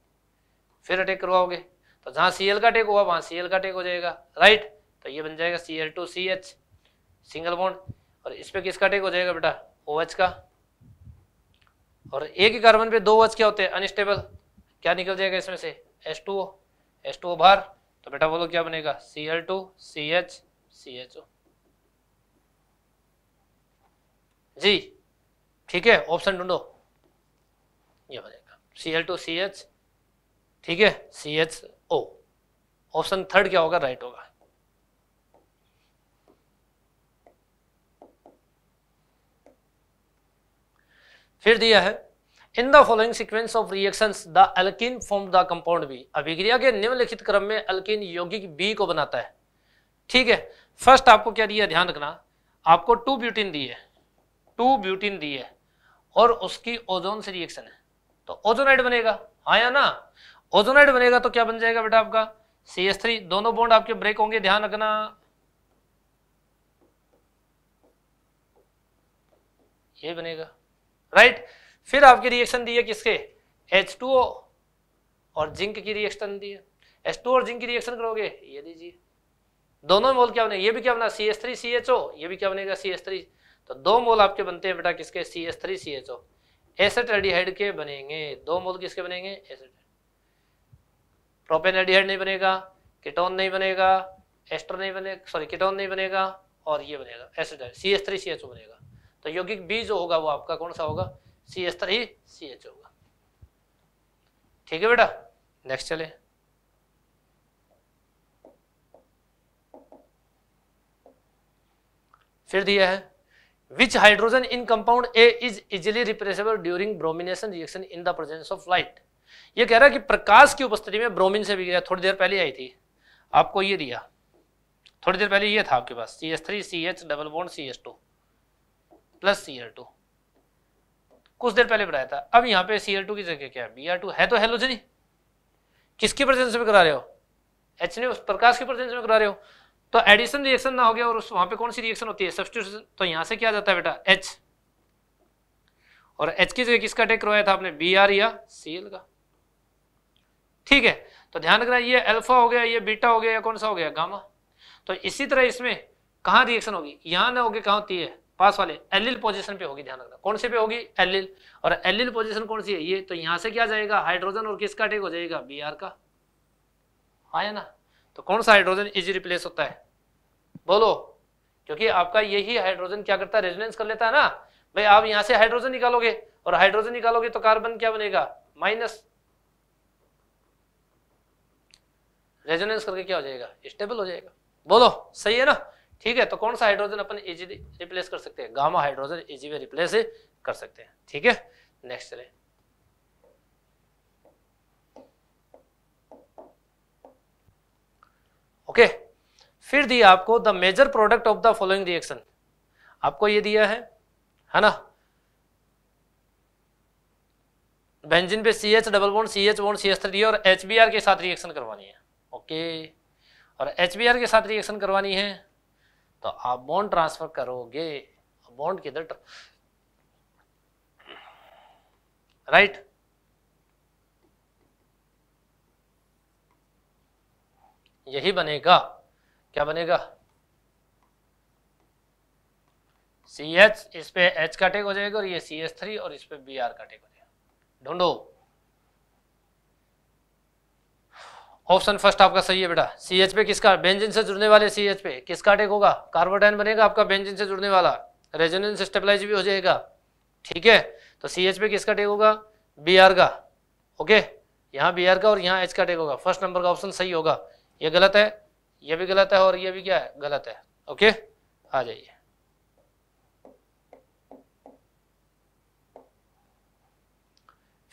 फिर अटैक करवाओगे तो जहां सीएल का अटैक हुआ वहां सीएल का अटैक हो जाएगा राइट तो ये बन जाएगा C L two C H single bond और इस पर किसका अटैक हो जाएगा बेटा ओ OH का और एक ही कार्बन पे दो OH क्या होते हैं अनस्टेबल क्या निकल जाएगा इसमें से S two O S two O बाहर तो बेटा बोलो क्या बनेगा C L two C H C H O जी ठीक है ऑप्शन ढूंढो ये हो जाएगा C L two C H ठीक है C H O option third क्या होगा राइट होगा फिर दिया है in the following sequence of reaction the alkene form the compound B अभिक्रिया के निम्नलिखित क्रम में अल्किन यौगिक बी को बनाता है ठीक है फर्स्ट आपको क्या दिया ध्यान रखना आपको टू ब्यूटीन दी है टू ब्यूटीन दी है और उसकी ओजोन से रिएक्शन है तो ओजोनाइड बनेगा हाँ या ना ओजोनाइड बनेगा तो क्या बन जाएगा बेटा आपका सी एस थ्री दोनों बॉन्ड आपके ब्रेक होंगे ध्यान रखना ये बनेगा राइट फिर आपकी रिएक्शन दी है किसके एच टू ओ और जिंक की रिएक्शन दी है एच टू और जिंक की रिएक्शन करोगे ये दीजिए दोनों मोल क्या बने ये भी क्या बना C S three C H O ये भी क्या बनेगा सी एस थ्री तो दो मोल आपके बनते हैं बेटा किसके C S three C H O acetaldehyde के बनेंगे दो मोल किसके बनेंगे एसेट प्रोपेन एडिहाइड नहीं बनेगा कीटोन नहीं बनेगा एस्टर नहीं बनेगा सॉरी कीटोन नहीं बनेगा और ये बनेगा acid C S three C H O बनेगा तो यौगिक बी जो होगा वो आपका कौन सा होगा C S three C H होगा ठीक है बेटा नेक्स्ट चले फिर दिया है which hydrogen in compound A is easily replaceable during bromination reaction in the presence of light ये कह रहा है कि प्रकाश की उपस्थिति में ब्रोमिन से विक्रिया थोड़ी देर पहले आई थी आपको ये दिया थोड़ी देर पहले ये था आपके पास C S three C H double bond C S two plus C L two कुछ देर पहले बनाया था अब यहाँ पे सी एल टू की जगह क्या बी आर टू है तो हेलो ही किसकी प्रेजेंस में करा रहे हो एच ने उस प्रकाश की प्रेजेंस में करा रहे हो तो एडिशन रिएक्शन ना हो गया और उस वहां पे कौन सी रिएक्शन होती है सब्सिट्यूशन तो यहाँ से क्या जाता है बेटा एच और एच की जगह किसका टेक करवाया था आपने बी आर या सी एल का ठीक है तो ध्यान रखना ये अल्फा हो गया ये बीटा हो गया या कौन सा हो गया गामा तो इसी तरह इसमें कहाँ रिएक्शन होगी यहाँ ना होगी कहाँ होती है पास वाले एलिल पोजिशन पे होगी ध्यान रखना कौन से पे होगी एलिल और एलिल पोजिशन कौन सी है ये तो यहाँ से क्या जाएगा हाइड्रोजन और किसका टेक हो जाएगा बी का आया हाँ ना तो कौन सा हाइड्रोजन इजी रिप्लेस होता है बोलो क्योंकि आपका यही हाइड्रोजन क्या करता है रेजिडेंस कर लेता है ना भाई आप यहाँ से हाइड्रोजन निकालोगे और हाइड्रोजन निकालोगे तो कार्बन क्या बनेगा माइनस रेजोनेंस करके क्या हो जाएगा स्टेबल हो जाएगा बोलो सही है ना ठीक है तो कौन सा हाइड्रोजन अपन इजीली रिप्लेस कर सकते हैं गामा हाइड्रोजन इजी में रिप्लेस कर सकते हैं ठीक है नेक्स्ट चले ओके फिर दिया आपको the major product of the following reaction आपको ये दिया है है ना बेंजीन पे C H double bond C H bond C H three और एच बी आर के साथ रिएक्शन करवानी है ओके और एच के साथ रिएक्शन करवानी है तो आप बॉन्ड ट्रांसफर करोगे बॉन्ड दर राइट यही बनेगा क्या बनेगा सी एच इस पे एच का टेक हो जाएगा और ये सी एच थ्री और इस पे बी आर का टेक हो जाएगा ढूंढो ऑप्शन फर्स्ट आपका सही है बेटा सी एच पे किसका बेंजिन से जुड़ने वाले सी एच पे किसका टेक होगा कार्बोडाइन बनेगा आपका बेंजिन से जुड़ने वाला रेजोनेंस स्टेबलाइज भी हो जाएगा ठीक है तो सी एच पे किसका टेक होगा बी आर का ओके यहाँ बी आर का और यहाँ एच का टेक होगा फर्स्ट नंबर का ऑप्शन सही होगा ये गलत है ये भी गलत है और ये भी क्या है गलत है ओके आ जाइए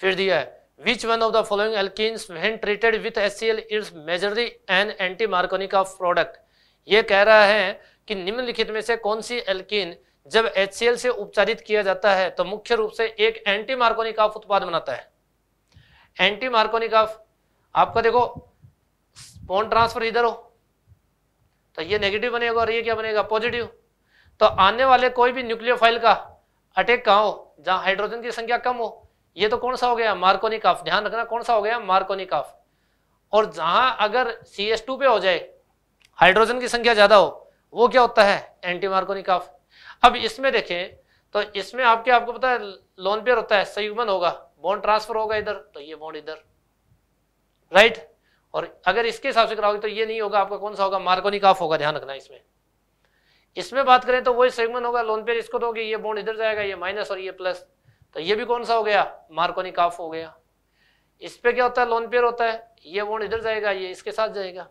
फिर दिया है Which one of the following alkenes when treated with HCl is majorly an anti-Marconi का product? ये कह रहा है कि निम्नलिखित में से कौन सी एल्किन जब HCl से उपचारित किया जाता है तो मुख्य रूप से एक एंटी मार्कोनिक ऑफ उत्पाद बनाता है एंटी मार्कोनिक ऑफ आपका देखो पॉन ट्रांसफर इधर हो तो ये नेगेटिव बनेगा और ये क्या बनेगा पॉजिटिव तो आने वाले कोई भी न्यूक्लियोफाइल का अटैक कहाँ हो जहाँ हाइड्रोजन की संख्या कम हो ये तो कौन सा हो गया मार्कोनिक ऑफ ध्यान रखना कौन सा हो गया मार्कोनिक ऑफ और जहां अगर सी एस टू पे हो जाए हाइड्रोजन की संख्या ज्यादा हो वो क्या होता है एंटी मार्कोनिक ऑफ अब इसमें देखें तो इसमें आपके आपको पता है लोन पेयर होता है संयुग्मन होगा बॉन्ड ट्रांसफर होगा इधर तो ये बॉन्ड इधर राइट और अगर इसके हिसाब से कराओगे तो ये नहीं होगा आपका कौन सा होगा मार्कोनिक ऑफ होगा ध्यान रखना इसमें इसमें बात करें तो वही सेगमेंट होगा लोन पेयर इसको दोगे ये बॉन्ड इधर जाएगा ये माइनस और ये प्लस तो ये भी कौन सा हो गया मार्कोनी काफ हो गया इस पे क्या होता है लोन पेयर होता है ये वोन इधर जाएगा ये इसके साथ जाएगा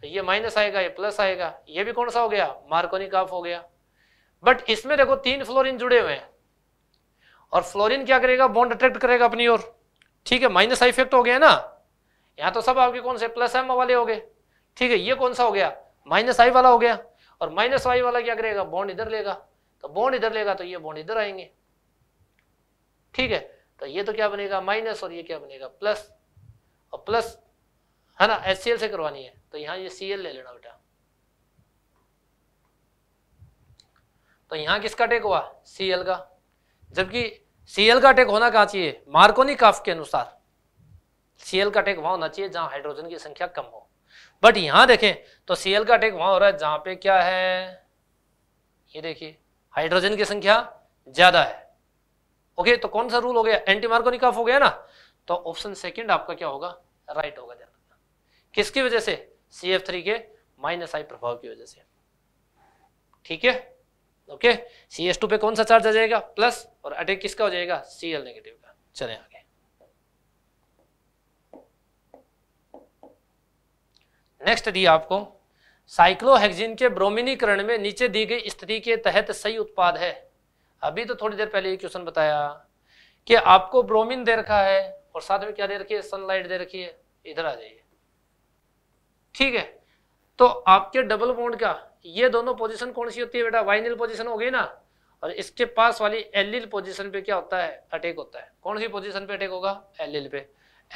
तो ये माइनस आएगा ये प्लस आएगा ये भी कौन सा हो गया मार्कोनी काफ हो गया बट इसमें देखो तीन फ्लोरिन जुड़े हुए हैं और फ्लोरिन क्या करेगा बॉन्ड अट्रैक्ट करेगा अपनी ओर ठीक है माइनस आई इफेक्ट हो गया ना यहाँ तो सब आपके कौन से प्लस एम वाले हो गए ठीक है ये कौन सा हो गया माइनस आई वाला हो गया और माइनस वाई वाला क्या करेगा बॉन्ड इधर लेगा तो बॉन्ड इधर लेगा तो ये बॉन्ड इधर आएंगे ठीक है तो ये तो क्या बनेगा माइनस और ये क्या बनेगा प्लस और प्लस है ना एच से करवानी है तो यहाँ ये सी ले लेना बेटा तो यहाँ किसका टेक हुआ सी का जबकि सी का टेक होना कहा चाहिए मार्कोनी काफ के अनुसार सी का टेक वहां होना चाहिए जहां हाइड्रोजन की संख्या कम हो बट यहां देखें तो सी का टेक वहां हो रहा है जहां पे क्या है ये देखिए हाइड्रोजन की संख्या ज्यादा है ओके तो कौन सा रूल हो गया एंटी मार्कोनिकॉफ हो गया ना तो ऑप्शन सेकंड आपका क्या होगा राइट right होगा ध्यान रखना किसकी वजह से सी एफ थ्री के माइनस आई प्रभाव की वजह से ठीक है ओके सी एस टू पे कौन सा चार्ज आ जाएगा प्लस और अटैक किसका हो जाएगा सी एल नेगेटिव का चले आगे नेक्स्ट दिया आपको साइक्लोहेक्सिन के ब्रोमिनीकरण में नीचे दी गई स्थिति के तहत सही उत्पाद है अभी तो थोड़ी देर पहले ये क्वेश्चन बताया कि आपको ब्रोमिन दे रखा है और साथ में क्या दे रखी है सनलाइट दे रखी है इधर आ जाइए ठीक है तो आपके डबल बॉन्ड का ये दोनों पोजीशन कौन सी होती है बेटा वाइनिल पोजीशन हो गई ना और इसके पास वाली एलिल पोजीशन पे क्या होता है अटैक होता है कौन सी पोजिशन पे अटैक होगा एलिल पे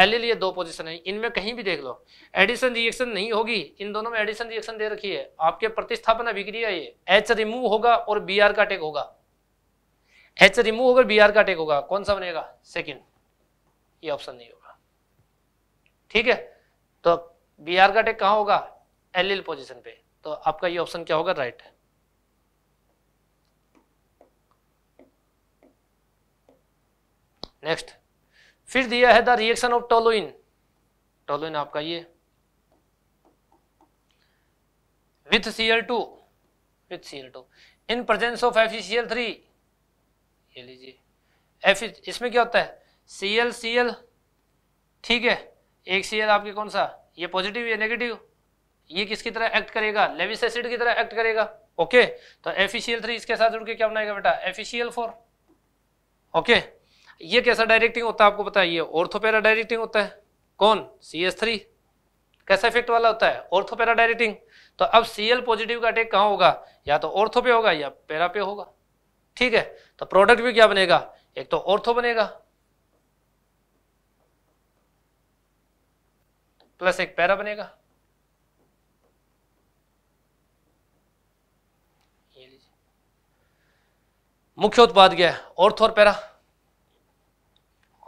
एलिल ये दो पोजिशन है इनमें कहीं भी देख लो एडिशन रिएक्शन नहीं होगी इन दोनों में एडिशन रिएक्शन दे रखी है आपके प्रतिस्थापन अभिक्रिया ये एच रिमूव होगा और बी आर का अटैक होगा एच रिमूव होकर बी का टेक होगा कौन सा बनेगा सेकेंड ये ऑप्शन नहीं होगा ठीक है तो बी का टेक कहाँ होगा एल एल पोजिशन पे तो आपका ये ऑप्शन क्या होगा राइट नेक्स्ट फिर दिया है the reaction of toluene toluene आपका ये with C L two with C L two in presence of F C C L three ये लीजिए एफ इसमें क्या होता है सी एल सी एल ठीक है एक सी एल आपके कौन सा ये पॉजिटिव या नेगेटिव ये किसकी तरह एक्ट करेगा लेविस एसिड की तरह एक्ट करेगा ओके तो एफ सी एल थ्री इसके साथ जुड़ के क्या बनाएगा बेटा F C L four okay ये कैसा डायरेक्टिंग होता है आपको पता है ये ऑर्थोपेरा डायरेक्टिंग होता है कौन सी एस थ्री कैसा इफेक्ट वाला होता है ऑर्थोपेरा डायरेक्टिंग तो अब सी एल पॉजिटिव का अटैक कहाँ होगा या तो ऑर्थो पे होगा या पेरा पे होगा ठीक है तो प्रोडक्ट भी क्या बनेगा एक तो ऑर्थो बनेगा प्लस एक पैरा बनेगा मुख्य उत्पाद क्या है ऑर्थो और पैरा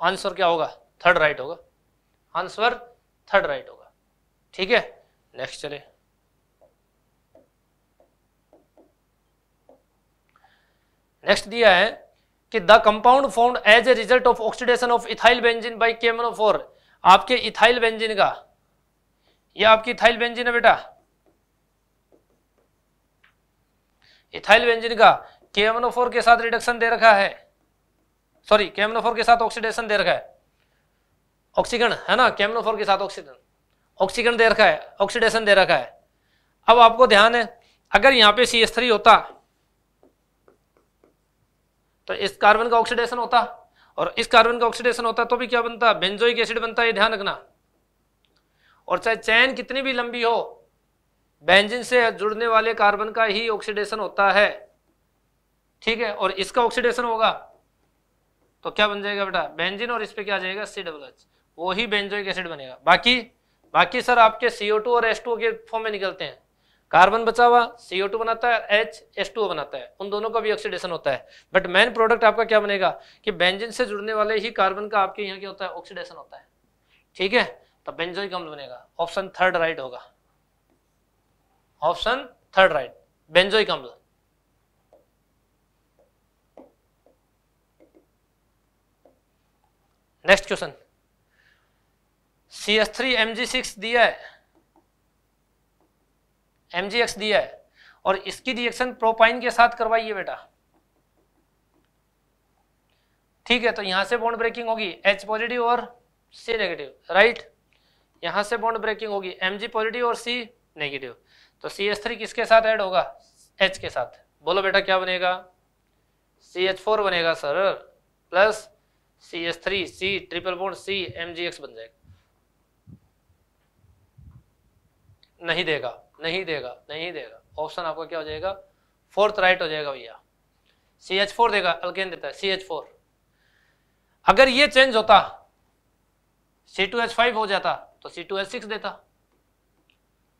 आंसर क्या होगा थर्ड राइट होगा आंसर थर्ड राइट होगा ठीक है नेक्स्ट चले नेक्स्ट दिया है कि the compound found as a result of oxidation of ethyl benzene by के आपके इथाइल बेंजिन का यह आपकी इथाइल बेंजिन है बेटा इथाइल बेंजिन का के के साथ रिडक्शन दे रखा है सॉरी के के साथ ऑक्सीडेशन दे रखा है ऑक्सीजन है ना के के साथ ऑक्सीजन ऑक्सीजन दे रखा है ऑक्सीडेशन दे रखा है अब आपको ध्यान है अगर यहाँ पे सी एस थ्री होता तो इस कार्बन का ऑक्सीडेशन होता और इस कार्बन का ऑक्सीडेशन होता तो भी क्या बनता बेंजोइक एसिड बनता है ध्यान रखना और चाहे चैन कितनी भी लंबी हो बेंजिन से जुड़ने वाले कार्बन का ही ऑक्सीडेशन होता है ठीक है और इसका ऑक्सीडेशन होगा तो क्या बन जाएगा बेटा बेंजिन और इस पे क्या आ जाएगा सी डबल एच वो ही बेंजोइक एसिड बनेगा बाकी बाकी सर आपके सीओ टू और एस टू के फॉर्म में निकलते हैं कार्बन बचा हुआ सीओ टू बनाता है एच एस टू बनाता है उन दोनों का भी ऑक्सीडेशन होता है बट मेन प्रोडक्ट आपका क्या बनेगा कि बेंजिन से जुड़ने वाले ही कार्बन का आपके यहाँ क्या होता है ऑक्सीडेशन होता है ठीक है तो बेंजोइक अम्ल बनेगा ऑप्शन थर्ड राइट होगा ऑप्शन थर्ड राइट बेंजोइक अम्ल next question C S three M G six दिया है एम दिया है और इसकी रिएक्शन प्रोपाइन के साथ करवाइए बेटा ठीक है तो यहां से बॉन्ड ब्रेकिंग होगी एच पॉजिटिव और सी नेगेटिव राइट यहां से बॉन्ड ब्रेकिंग होगी एम पॉजिटिव और सी नेगेटिव तो सी एस थ्री किसके साथ ऐड होगा एच के साथ बोलो बेटा क्या बनेगा सी एच फोर बनेगा sir plus C S three C triple bond C M G X बन जाएगा नहीं देगा नहीं देगा नहीं देगा ऑप्शन आपका क्या हो जाएगा फोर्थ राइट हो जाएगा भैया सी एच फोर देगा अल्केन देता है सी एच फोर अगर ये चेंज होता सी टू एच फाइव हो जाता तो सी टू एच सिक्स देता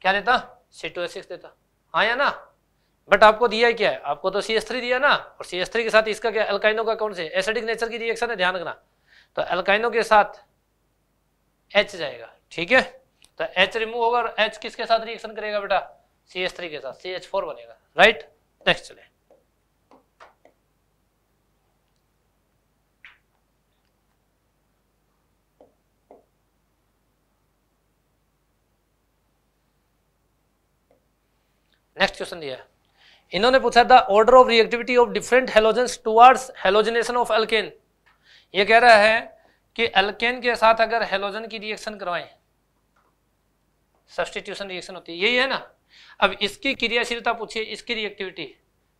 क्या देता सी टू एच सिक्स देता हाँ या ना बट आपको दिया है क्या है आपको तो सी एस थ्री दिया ना और सी एस थ्री के साथ इसका क्या अल्काइनो का कौन से एसिडिक नेचर की रिएक्शन है ध्यान रखना तो अल्काइनो के साथ एच जाएगा ठीक है तो एच रिमूव होगा और एच किसके साथ रिएक्शन करेगा बेटा सी एच थ्री के साथ सी एच फोर बनेगा राइट नेक्स्ट चले नेक्स्ट क्वेश्चन दिया इन्होंने पूछा the order of reactivity of different halogen towards halogenation of alkane ये कह रहा है कि अल्केन के साथ अगर हेलोजन की रिएक्शन करवाएं सब्सटीट्यूशन रिएक्शन होती है यही है ना अब इसकी क्रियाशीलता पूछिए इसकी रिएक्टिविटी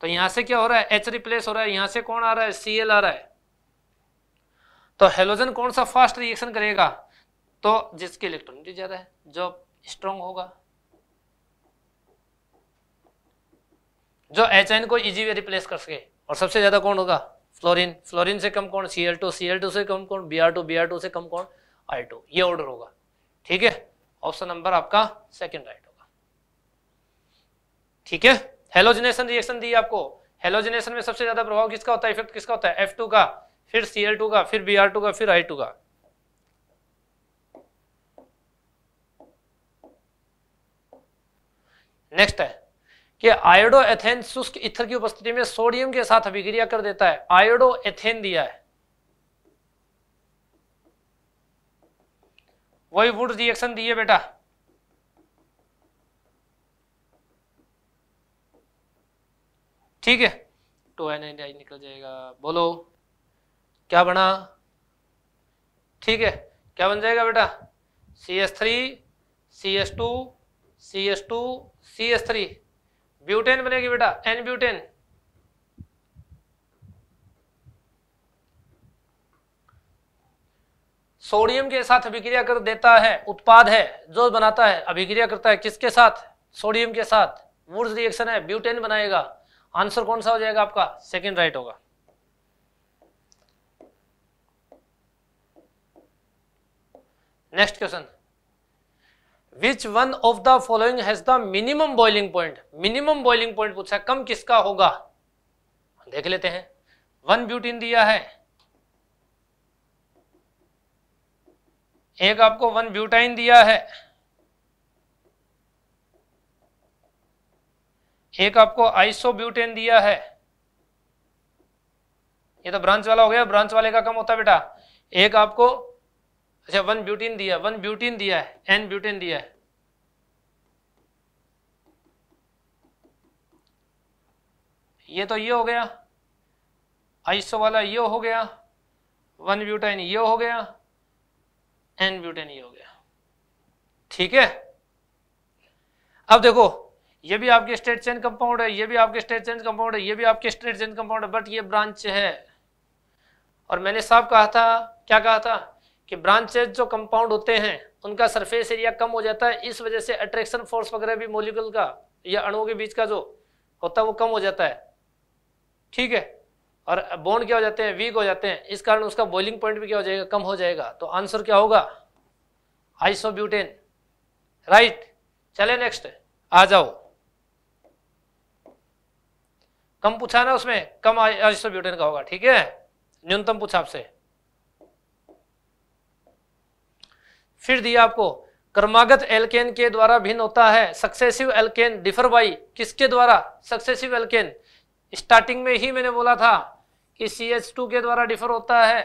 तो यहां से क्या हो रहा है एच रिप्लेस हो रहा है यहां से कौन आ रहा है सी आ रहा है तो हेलोजन कौन सा फास्ट रिएक्शन करेगा तो जिसकी इलेक्ट्रॉनिटी ज्यादा है जो स्ट्रॉन्ग होगा जो एच एन को इजी वे रिप्लेस कर सके और सबसे ज्यादा कौन होगा फ्लोरिन फ्लोरिन से कम कौन C L two C L two से कम कौन B R two B R two से कम कौन आई टू ये ऑर्डर होगा ठीक है ऑप्शन नंबर आपका सेकंड राइट होगा ठीक है हेलोजिनेशन रिएक्शन दी आपको हेलोजिनेशन में सबसे ज्यादा प्रभाव किसका होता है इफेक्ट किसका होता है एफ टू का फिर सी एल टू का फिर बी आर टू का फिर आई टू का नेक्स्ट है कि आयोडो एथेन शुष्क इथर की उपस्थिति में सोडियम के साथ अभिक्रिया कर देता है आयोडो एथेन दिया है वही वुड रिएक्शन दिए बेटा ठीक है टू एन एन आई निकल जाएगा बोलो क्या बना ठीक है क्या बन जाएगा बेटा C S three C S two C S two C S three butane बनेगी बेटा एन ब्यूटेन सोडियम के साथ अभिक्रिया कर देता है उत्पाद है जो बनाता है अभिक्रिया करता है किसके साथ सोडियम के साथ मूर्स रिएक्शन है ब्यूटेन बनाएगा आंसर कौन सा हो जाएगा आपका सेकेंड राइट होगा next question which one of the following has the minimum boiling point minimum boiling point पूछा कम किसका होगा देख लेते हैं वन ब्यूटीन दिया है एक आपको वन ब्यूटाइन दिया है एक आपको ब्यूटेन दिया है ये तो ब्रांच वाला हो गया ब्रांच वाले का कम होता है बेटा एक आपको अच्छा वन ब्यूटीन दिया वन ब्यूटीन दिया है एन ब्यूटेन दिया है ये तो ये हो गया आइसो वाला ये हो गया वन ब्यूटाइन ये हो गया एन ब्यूटेन ये e हो गया ठीक है अब देखो ये भी आपके स्टेट चेंज कंपाउंड है ये भी आपके स्टेट चेंज कंपाउंड है ये भी आपके स्टेट चेंज कंपाउंड है बट ये ब्रांच है और मैंने साफ कहा था क्या कहा था कि ब्रांचेज जो कंपाउंड होते हैं उनका सरफेस एरिया कम हो जाता है इस वजह से अट्रैक्शन फोर्स वगैरह भी मोलिकल का या अणुओं के बीच का जो होता है वो कम हो जाता है ठीक है और बॉन्ड क्या हो जाते हैं वीक हो जाते हैं इस कारण उसका बॉइलिंग पॉइंट भी क्या हो जाएगा कम हो जाएगा तो आंसर क्या होगा आइसोब्यूटेन राइट चले नेक्स्ट आ जाओ कम पूछा ना उसमें कम आइसोब्यूटेन का होगा ठीक है न्यूनतम पूछा आपसे फिर दिया आपको क्रमागत एल्केन के द्वारा भिन्न होता है सक्सेसिव एल्केन डिफर बाई किसके द्वारा सक्सेसिव एल्केन स्टार्टिंग में ही मैंने बोला था सी एच टू के द्वारा डिफर होता है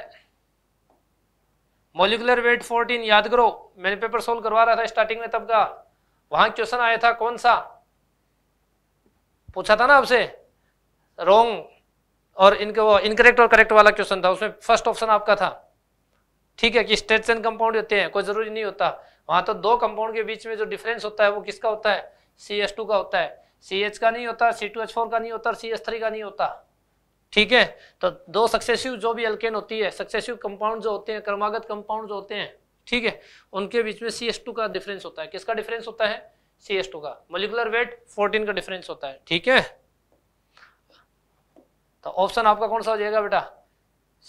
मोलिकुलर वेट 14 याद करो मैंने पेपर सोल्व करवा रहा था स्टार्टिंग में तब का वहां क्वेश्चन आया था कौन सा पूछा था ना आपसे रोंग और इनके वो इनकरेक्ट और करेक्ट वाला क्वेश्चन था उसमें फर्स्ट ऑप्शन आपका था ठीक है कि स्टेट्स एंड कंपाउंड होते हैं कोई जरूरी नहीं होता वहां तो दो कंपाउंड के बीच में जो डिफरेंस होता है वो किसका होता है सी एस टू का होता है सी एच का नहीं होता सी टू एच फोर का नहीं होता और सी एस थ्री का नहीं होता ठीक है तो दो सक्सेसिव जो भी अल्केन होती है सक्सेसिव कंपाउंड जो होते हैं क्रमागत कंपाउंड जो होते हैं ठीक है उनके बीच में सी का डिफरेंस होता है किसका डिफरेंस होता है सी का मोलिकुलर वेट फोर्टीन का डिफरेंस होता है ठीक है तो ऑप्शन आपका कौन सा हो जाएगा बेटा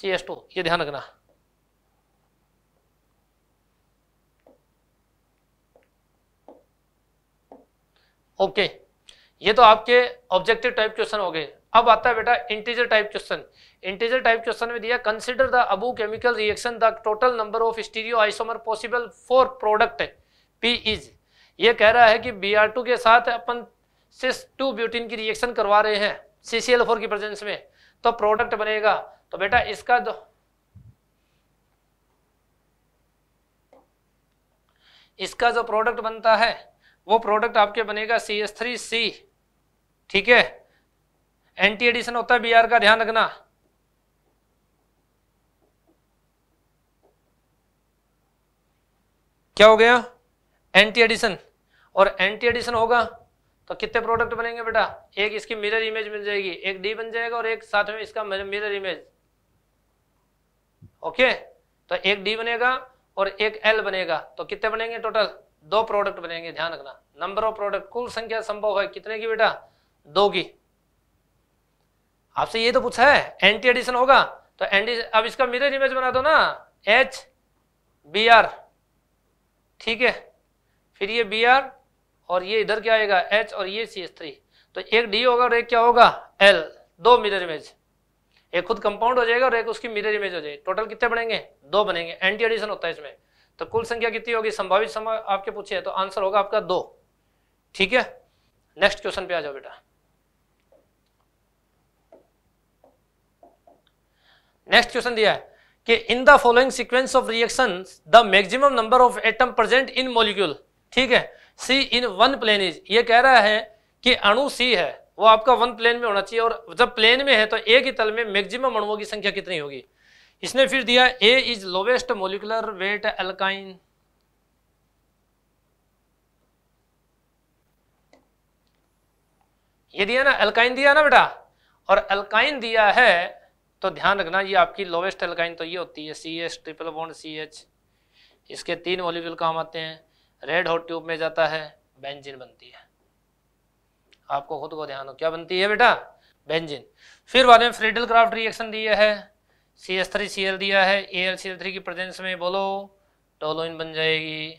सी एस टू ये ध्यान रखना ओके ये तो आपके ऑब्जेक्टिव टाइप क्वेश्चन हो गए अब आता है बेटा integer type question integer type question में दिया consider the above chemical reaction the total number of stereo isomer possible for product P is ये कह रहा है कि बी आर टू के साथ अपन सिस टू ब्यूटीन की रिएक्शन करवा रहे हैं सी सी एल फोर की प्रेजेंस में तो प्रोडक्ट बनेगा तो बेटा इसका जो इसका जो प्रोडक्ट बनता है वो प्रोडक्ट आपके बनेगा सी एस थ्री सी ठीक है एंटी एडिशन होता है बी आर का ध्यान रखना क्या हो गया एंटी एडिशन और एंटी एडिशन होगा तो कितने प्रोडक्ट बनेंगे बेटा एक इसकी मिरर इमेज मिल जाएगी एक डी बन जाएगा और एक साथ में इसका मिरर इमेज ओके तो एक डी बनेगा और एक एल बनेगा तो कितने बनेंगे टोटल दो प्रोडक्ट बनेंगे ध्यान रखना नंबर ऑफ प्रोडक्ट कुल संख्या संभव है कितने की बेटा दो की आपसे ये तो पूछा है एंटी एडिशन होगा तो एंटी अब इसका मिरर इमेज बना दो ना एच बी आर ठीक है फिर ये बी आर और ये इधर क्या आएगा एच और ये सी एस थ्री तो एक डी होगा और एक क्या होगा एल दो मिरर इमेज एक खुद कंपाउंड हो जाएगा और एक उसकी मिरर इमेज हो जाएगी टोटल कितने बनेंगे दो बनेंगे एंटी एडिशन होता है इसमें तो कुल संख्या कितनी होगी संभावित समय आपके पूछे तो आंसर होगा आपका दो ठीक है नेक्स्ट क्वेश्चन पे आ जाओ बेटा नेक्स्ट क्वेश्चन दिया है कि in the following sequence of reaction the maximum number of atom present in molecule ठीक है C in one plane is ये कह रहा है कि अणु सी है वो आपका वन प्लेन में होना चाहिए और जब प्लेन में है तो एक ही तल में मैक्सिमम अणुओं की संख्या कितनी होगी इसने फिर दिया A is lowest molecular weight alkyne ये दिया ना अल्काइन दिया ना बेटा और अल्काइन दिया है तो ध्यान रखना ये आपकी लोवेस्ट एल्काइन तो ये होती है C H triple bond C H इसके तीन मॉलिक्यूल काम आते हैं रेड हॉट ट्यूब में जाता है बेंजिन बनती है आपको खुद को ध्यान हो क्या बनती है बेटा बेंजिन फिर बाद में फ्रीडल क्राफ्ट रिएक्शन दिया है C S three C L दिया है A L C L three की प्रेजेंस में बोलो टोलोइन बन जाएगी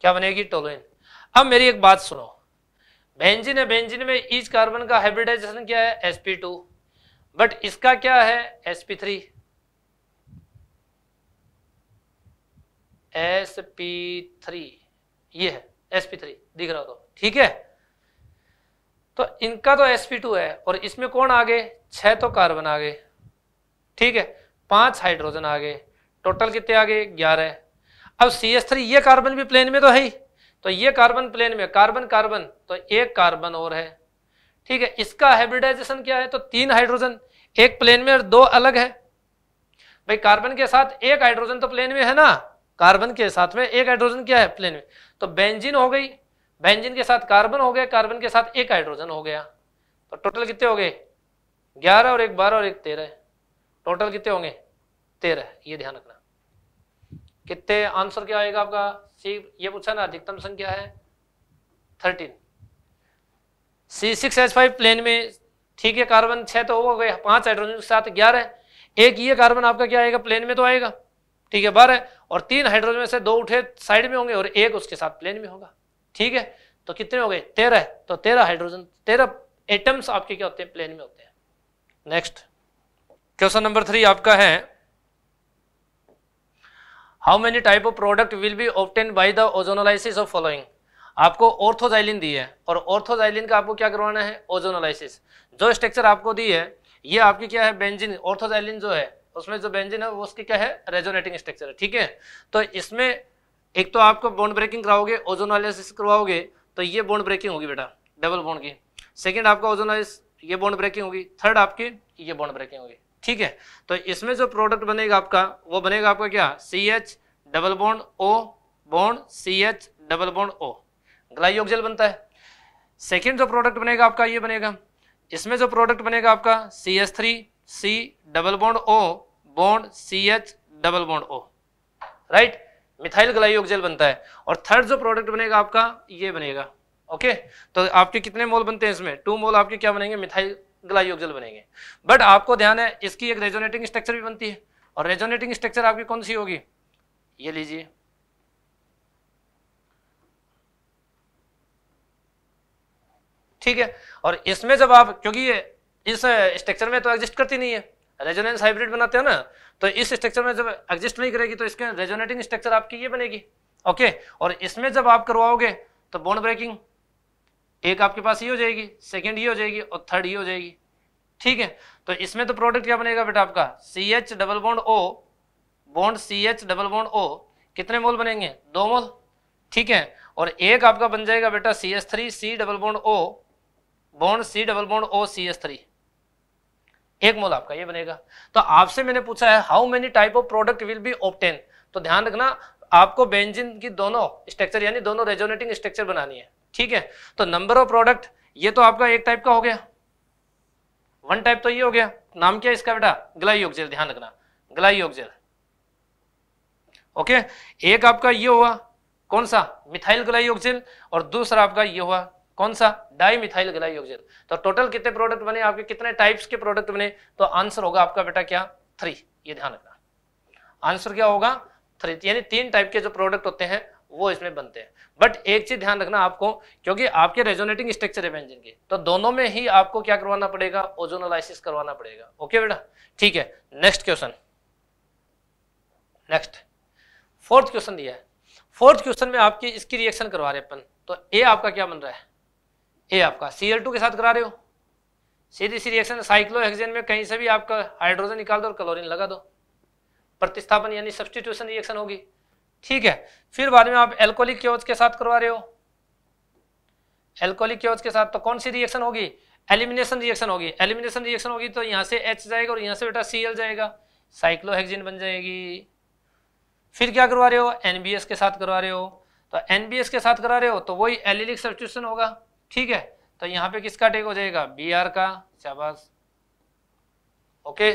क्या बनेगी टोलोइन अब मेरी एक बात सुनो बेंजिन है बेंजिन में इस कार्बन का हाइब्रिडाइजेशन क्या है sp2 बट इसका क्या है sp3 sp3 ये है sp3 दिख रहा हो तो ठीक है तो इनका तो sp2 है और इसमें कौन आ गए छह तो कार्बन आ गए ठीक है पांच हाइड्रोजन आ गए टोटल कितने आ गए ग्यारह अब सी एस थ्री ये कार्बन भी प्लेन में तो है ही तो ये कार्बन प्लेन में कार्बन कार्बन तो एक कार्बन और है ठीक है इसका हाइब्रिडाइजेशन क्या है तो तीन हाइड्रोजन एक प्लेन में और दो अलग है भाई कार्बन के साथ एक हाइड्रोजन तो प्लेन में है ना कार्बन के साथ में एक हाइड्रोजन क्या है प्लेन में तो बेंजीन हो गई बेंजीन के साथ कार्बन हो गया कार्बन के साथ एक हाइड्रोजन हो गया तो टोटल कितने हो गए ग्यारह और एक बारह और एक तेरह टोटल कितने होंगे तेरह ये ध्यान रखना कितने आंसर क्या आएगा आपका सी ये पूछा ना अधिकतम संख्या है thirteen C six H five plane में ठीक है कार्बन छह तो हो गए पांच हाइड्रोजन के साथ ग्यारह एक ये कार्बन आपका क्या आएगा प्लेन में तो आएगा ठीक है बारह और तीन हाइड्रोजन में से दो उठे साइड में होंगे और एक उसके साथ प्लेन में होगा ठीक है तो कितने हो गए तेरह तो तेरह हाइड्रोजन तेरह एटम्स आपके क्या होते हैं प्लेन में होते हैं नेक्स्ट क्वेश्चन नंबर थ्री आपका है how many type of product will be obtained by the ozonolysis of following आपको ऑर्थोजाइलिन दी है और ऑर्थोजाइलिन का आपको क्या करवाना है ओजोनोलाइसिस जो स्ट्रक्चर आपको दी है ये आपकी क्या है बेंजिन ऑर्थोजाइलिन जो है उसमें जो बेंजिन है वो उसकी क्या है रेजोनेटिंग स्ट्रक्चर है ठीक है तो इसमें एक तो आपको बॉन्ड ब्रेकिंग कराओगे ओजोनोलाइसिस करवाओगे तो ये बॉन्ड ब्रेकिंग होगी बेटा डबल बॉन्ड की सेकेंड आपका ओजोनोलाइस ये बॉन्ड ब्रेकिंग होगी थर्ड आपकी ये बॉन्ड ब्रेकिंग होगी ठीक है तो इसमें जो प्रोडक्ट बनेगा आपका वो बनेगा आपका क्या C H double bond O bond C H double bond O glyoxal बनता है सेकेंड जो प्रोडक्ट बनेगा आपका ये बनेगा इसमें जो प्रोडक्ट बनेगा आपका C H three C double bond O bond C H double bond O right methyl glyoxal बनता है और थर्ड जो प्रोडक्ट बनेगा आपका ये बनेगा ओके तो आपके कितने मोल बनते हैं इसमें टू मोल आपके क्या बनेंगे मिथाइल ग्लाइयोक्सिल बनेंगे बट आपको ध्यान है इसकी एक रेजोनेटिंग स्ट्रक्चर भी बनती है और रेजोनेटिंग स्ट्रक्चर आपकी कौन सी होगी ये लीजिए ठीक है और इसमें जब आप क्योंकि ये इस स्ट्रक्चर में तो एग्जिस्ट करती नहीं है रेजोनेंस हाइब्रिड बनाते हैं ना तो इस स्ट्रक्चर में जब एग्जिस्ट नहीं करेगी तो इसके रेजोनेटिंग स्ट्रक्चर आपकी ये बनेगी ओके और इसमें जब आप करवाओगे तो बोन ब्रेकिंग एक आपके पास ये हो जाएगी सेकेंड ये हो जाएगी और थर्ड ये हो जाएगी ठीक है तो इसमें तो प्रोडक्ट क्या बनेगा बेटा आपका C H double bond O bond C H double bond O कितने मोल बनेंगे दो मोल ठीक है और एक आपका बन जाएगा बेटा C S three C double bond O bond C double bond O C S three एक मोल आपका ये बनेगा तो आपसे मैंने पूछा है how many type of product will be obtained तो ध्यान रखना आपको बेंजिन की दोनों स्ट्रक्चर यानी दोनों रेजोनेटिंग स्ट्रक्चर बनानी है ठीक है तो नंबर ऑफ प्रोडक्ट ये तो आपका एक टाइप का हो गया वन टाइप तो ये हो गया नाम क्या इसका बेटा ग्लाइयोक्सिल ध्यान रखना ग्लाइयोक्सिल ओके एक आपका ये हुआ कौन सा मिथाइल ग्लाइयोक्सिल और दूसरा आपका ये हुआ कौन सा डाई मिथाइल ग्लाइयोक्सिल तो टोटल कितने प्रोडक्ट बने आपके कितने टाइप्स के प्रोडक्ट बने तो आंसर होगा आपका बेटा क्या थ्री ये ध्यान रखना आंसर क्या होगा थ्री यानी तीन टाइप के जो प्रोडक्ट होते हैं वो इसमें बनते हैं बट एक चीज ध्यान रखना आपको क्योंकि आपके रेजोनेटिंग स्ट्रक्चर है बेंजिन के तो दोनों में ही आपको क्या करवाना पड़ेगा ओजोनोलाइसिस करवाना पड़ेगा ओके बेटा ठीक है next question next fourth question दिया है फोर्थ क्वेश्चन में आपकी इसकी रिएक्शन करवा रहे अपन तो ए आपका क्या बन रहा है ए आपका सी के साथ करा रहे हो सीधी सी रिएक्शन साइक्लोहेक्सेन में कहीं से भी आपका हाइड्रोजन निकाल दो और क्लोरीन लगा दो प्रतिस्थापन यानी सब्सटीट्यूशन रिएक्शन होगी ठीक है फिर बाद में आप एल्कोलिक क्योज के साथ करवा रहे हो एल्कोलिक क्योज के साथ तो कौन सी रिएक्शन होगी एलिमिनेशन रिएक्शन होगी एलिमिनेशन रिएक्शन होगी तो यहां से एच जाएगा और यहां से बेटा सी जाएगा साइक्लोहेक्जिन बन जाएगी फिर क्या करवा रहे हो एनबीएस के साथ करवा रहे हो तो एनबीएस के साथ करा रहे हो तो वही एलिलिक सब्सटीट्यूशन होगा ठीक है तो यहाँ पे किसका टेक हो जाएगा बी आर का शाबाश ओके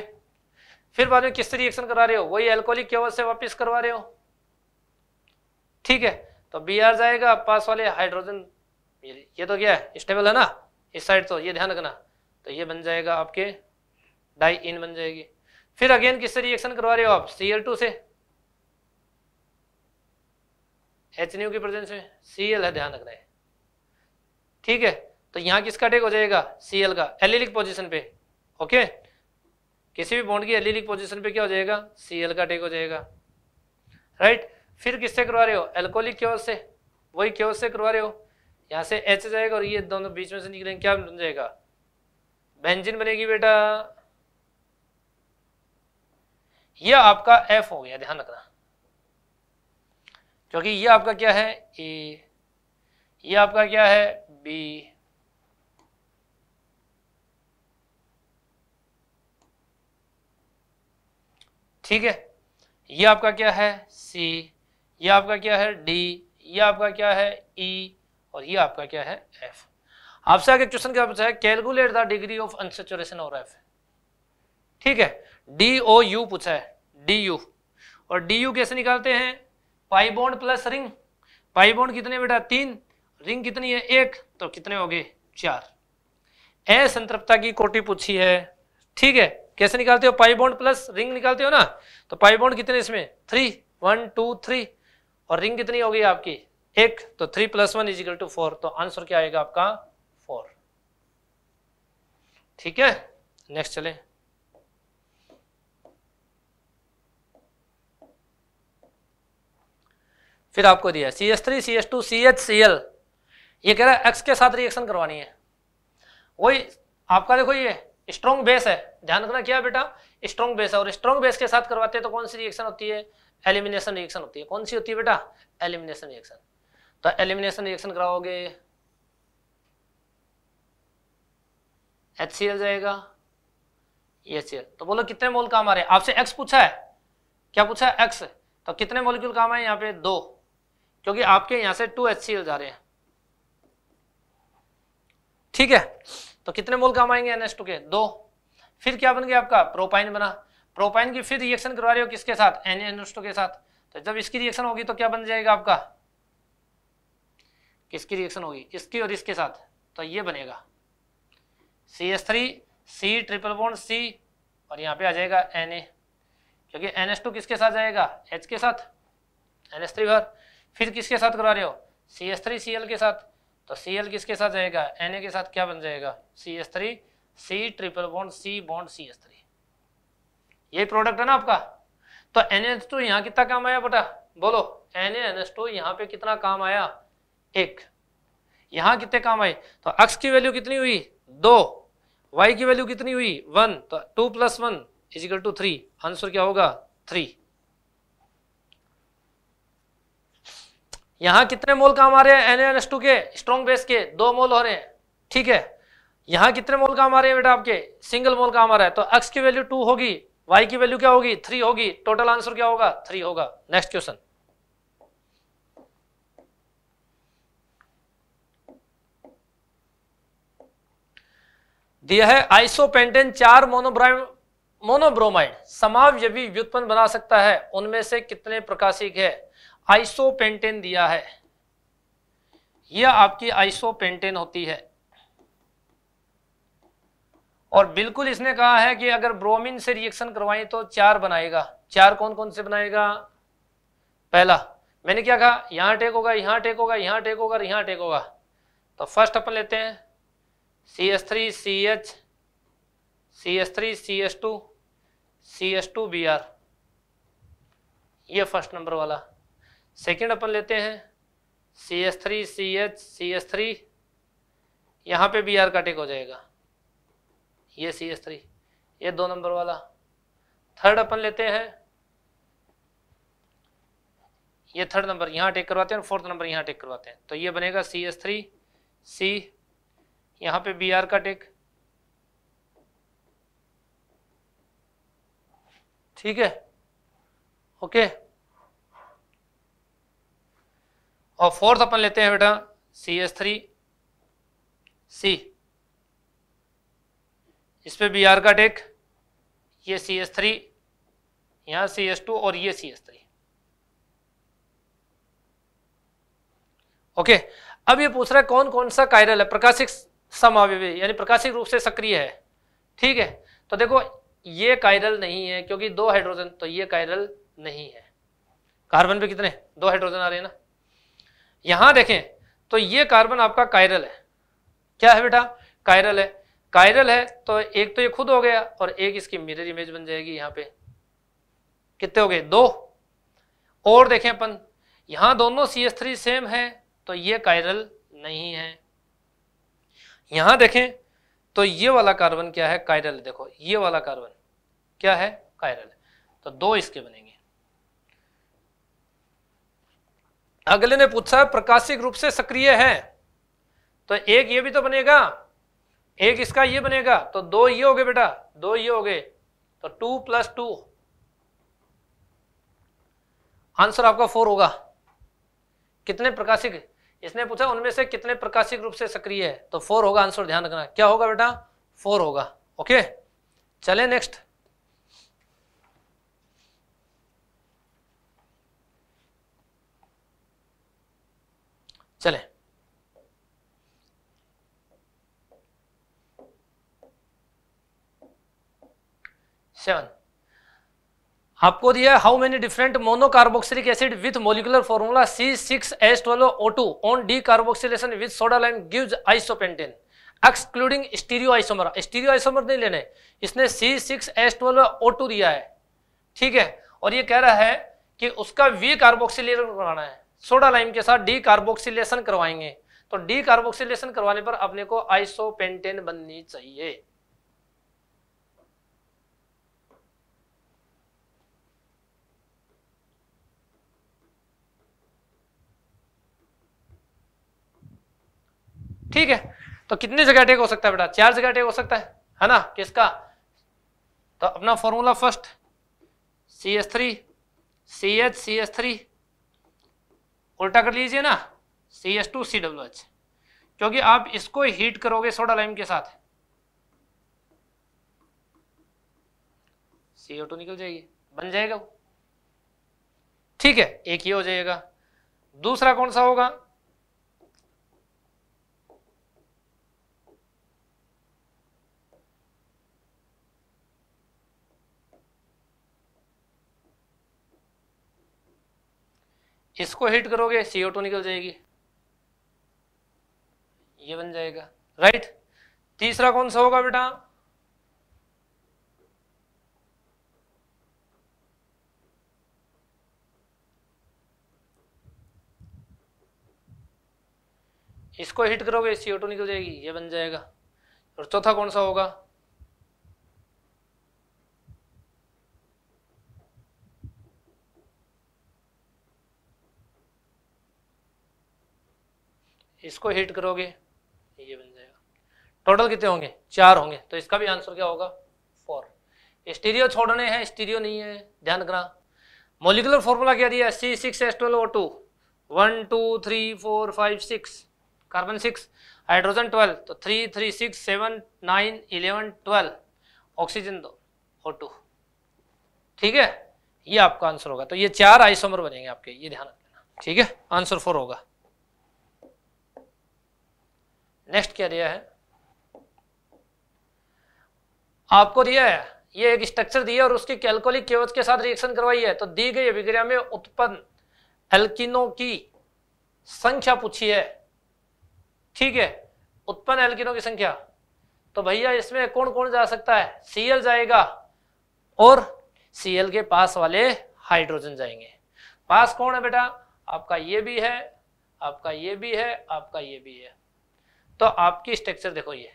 फिर बाद में किससे रिएक्शन करा रहे हो वही एल्कोहलिक से वापस करवा रहे हो ठीक है तो बी आर जाएगा पास वाले हाइड्रोजन ये तो क्या है स्टेबल है ना इस साइड तो ये ध्यान रखना तो ये बन जाएगा आपके डाई इन बन जाएगी फिर अगेन किससे रिएक्शन करवा रहे हो आप सी एल टू से एच यू की प्रेजेंस में सी एल है ध्यान रखना है ठीक है तो यहाँ किसका टेक हो जाएगा सी एल का एलिलिक पोजिशन पे ओके किसी भी बॉन्ड की एलिलिक पोजिशन पे क्या हो जाएगा सी एल का टेक हो जाएगा राइट फिर किससे करवा रहे हो एल्कोहलिक क्योर से वही क्योर से करवा रहे हो यहाँ से एच जाएगा और ये दोनों बीच में से निकलेंगे क्या बन जाएगा बेंजिन बनेगी बेटा ये आपका एफ हो गया ध्यान रखना क्योंकि ये आपका क्या है ए ये आपका क्या है बी ठीक है ये आपका क्या है सी ये आपका क्या है डी ये आपका क्या है ई e, और ये आपका क्या है एफ आपसे आगे क्वेश्चन क्या पूछा है calculate the degree of unsaturation और एफ ठीक है डी ओ यू पूछा है डी यू और डी यू कैसे निकालते हैं pi bond plus ring pi bond कितने बेटा तीन रिंग कितनी है एक तो कितने हो गए चार ए संतृप्ता की कोटि पूछी है ठीक है कैसे निकालते हो पाई बॉन्ड प्लस रिंग निकालते हो ना तो पाई बॉन्ड कितने इसमें थ्री वन टू थ्री और रिंग कितनी होगी आपकी एक तो three plus one is equal to four तो आंसर क्या आएगा आपका फोर ठीक है नेक्स्ट चले फिर आपको दिया C S three C S two C H C L ये कह रहा है एक्स के साथ रिएक्शन करवानी है वही आपका देखो ये स्ट्रॉन्ग बेस है ध्यान रखना क्या बेटा स्ट्रॉन्ग बेस है और स्ट्रॉन्ग बेस के साथ करवाते हैं तो कौन सी रिएक्शन होती है एलिमिनेशन रिएक्शन होती है कौन सी होती है बेटा एलिमिनेशन रिएक्शन तो एलिमिनेशन रिएक्शन कराओगे एच सी एल जाएगा एच सी तो बोलो कितने मोल काम आ रहे हैं आपसे एक्स पूछा है क्या पूछा है एक्स तो कितने मोलिक्यूल काम आए यहाँ पे दो क्योंकि आपके यहाँ से टू एच जा रहे हैं ठीक है तो कितने मोल काम आएंगे एन एस टू के दो फिर क्या बन गया आपका प्रोपाइन बना प्रोपाइन की फिर रिएक्शन करवा रहे हो किसके साथ एन एन के साथ तो जब इसकी रिएक्शन होगी तो क्या बन जाएगा आपका किसकी रिएक्शन होगी इसकी और इसके साथ तो ये बनेगा C S three C triple bond C और यहाँ पे आ जाएगा एन ए क्योंकि एन एस टू किसके साथ जाएगा एच के साथ एन एस थ्री और फिर किसके साथ करवा रहे हो C S three C L के साथ तो सी एल किसके साथ जाएगा एन ए के साथ क्या बन जाएगा C S three C triple bond C bond C S three यही प्रोडक्ट है ना आपका तो एन एच टू यहाँ कितना काम आया बेटा बोलो एन एन एच टू यहाँ पे कितना काम आया एक यहाँ कितने काम आए तो अक्स की वैल्यू कितनी हुई दो वाई की वैल्यू कितनी हुई वन तो two plus one is equal to three answer क्या होगा थ्री यहां कितने मोल काम आ रहे हैं एन के स्ट्रॉन्ग बेस के दो मोल हो रहे हैं ठीक है यहां कितने मोल काम आ रहे हैं बेटा आपके सिंगल मोल काम आ रहा है तो एक्स की वैल्यू टू होगी वाई की वैल्यू क्या होगी थ्री होगी टोटल आंसर क्या होगा थ्री होगा नेक्स्ट क्वेश्चन दिया है आइसोपेंटेन चार मोनोब्राइम मोनोब्रोमाइड समावयवी व्युत्पन्न बना सकता है उनमें से कितने प्रकाशिक है आइसोपेंटेन दिया है यह आपकी आइसोपेंटेन होती है और बिल्कुल इसने कहा है कि अगर ब्रोमीन से रिएक्शन करवाएं तो चार बनाएगा चार कौन कौन से बनाएगा पहला मैंने क्या कहा यहाँ टेक होगा यहाँ टेक होगा यहाँ टेक होगा यहाँ टेक होगा तो फर्स्ट अपन लेते हैं C S three C H C S three C S two C S two B R ये फर्स्ट नंबर वाला सेकंड अपन लेते हैं C S three C H C S three यहाँ पर बी आर का टेक हो जाएगा ये सी एस थ्री ये दो नंबर वाला थर्ड अपन लेते हैं ये थर्ड नंबर यहाँ टेक करवाते हैं और फोर्थ नंबर यहाँ टेक करवाते हैं तो ये बनेगा सी एस थ्री सी यहाँ पे बी आर का टेक ठीक है ओके और फोर्थ अपन लेते हैं बेटा सी एस थ्री सी इस पर बी आर का टेक ये सी एस थ्री यहां सी एस टू और ये सी एस थ्री ओके अब ये पूछ रहा है कौन कौन सा कायरल है प्रकाशिक समावय यानी प्रकाशिक रूप से सक्रिय है ठीक है तो देखो ये कायरल नहीं है क्योंकि दो हाइड्रोजन तो ये कायरल नहीं है कार्बन पे कितने दो हाइड्रोजन आ रहे हैं ना यहां देखें तो ये कार्बन आपका कायरल है क्या है बेटा कायरल है कायरल है तो एक तो ये खुद हो गया और एक इसकी मिरर इमेज बन जाएगी यहाँ पे कितने हो गए दो और देखें अपन यहाँ दोनों सी एस थ्री सेम है तो ये कायरल नहीं है यहाँ देखें तो ये वाला कार्बन क्या है कायरल देखो ये वाला कार्बन क्या है कायरल तो दो इसके बनेंगे अगले ने पूछा प्रकाशिक रूप से सक्रिय है तो एक ये भी तो बनेगा एक इसका ये बनेगा तो दो ये हो गए बेटा दो ये हो गए तो टू प्लस टू आंसर आपका फोर होगा कितने प्रकाशिक इसने पूछा उनमें से कितने प्रकाशिक रूप से सक्रिय है तो फोर होगा आंसर ध्यान रखना क्या होगा बेटा फोर होगा ओके चले नेक्स्ट चले सेवन आपको दिया how many different mono carboxylic acid with molecular formula C six S twelve O two on decarboxylation with soda lime give isopentane excluding stereo isomer stereo isomer नहीं लेने इसने C six S twelve O two दिया है ठीक है और ये कह रहा है कि उसका वी कार्बोक्सिलेशन करवाना है सोडा लाइम के साथ डी कार्बोक्सिलेशन करवाएंगे तो डी कार्बोक्सिलेशन करवाने पर अपने को आइसोपेंटेन बननी चाहिए ठीक है तो कितने जगह अटैक हो सकता है बेटा चार जगह अटैक हो सकता है है ना किसका तो अपना formula first C S three C H C S three उल्टा कर लीजिए ना C S two C W H क्योंकि आप इसको हीट करोगे सोडा लाइम के साथ सी ओ टू निकल जाएगी बन जाएगा वो ठीक है एक ही हो जाएगा दूसरा कौन सा होगा इसको हीट करोगे सी निकल जाएगी ये बन जाएगा राइट तीसरा कौन सा होगा बेटा इसको हिट करोगे सी निकल जाएगी ये बन जाएगा और चौथा कौन सा होगा इसको हिट करोगे ये बन जाएगा टोटल कितने होंगे चार होंगे तो इसका भी आंसर क्या होगा फोर स्टीरियो छोड़ने हैं स्टीरियो नहीं है ध्यान रखना मोलिकुलर फॉर्मूला क्या दिया C six S twelve O two one two three four five six carbon six hydrogen twelve तो three three six seven nine eleven twelve oxygen दो ओ टू ठीक है ये आपका आंसर होगा तो ये चार आइसोमर बनेंगे आपके ये ध्यान रखना ठीक है आंसर फोर होगा नेक्स्ट क्या दिया है आपको दिया है ये एक स्ट्रक्चर दिया और उसकी कैलकोलिक केवज के साथ रिएक्शन करवाई है तो दी गई अभिक्रिया में उत्पन्न एल्किनों की संख्या पूछी है ठीक है उत्पन्न एल्किनों की संख्या तो भैया इसमें कौन कौन जा सकता है सीएल जाएगा और सीएल के पास वाले हाइड्रोजन जाएंगे पास कौन है बेटा आपका ये भी है आपका ये भी है आपका ये भी है तो आपकी स्ट्रक्चर देखो ये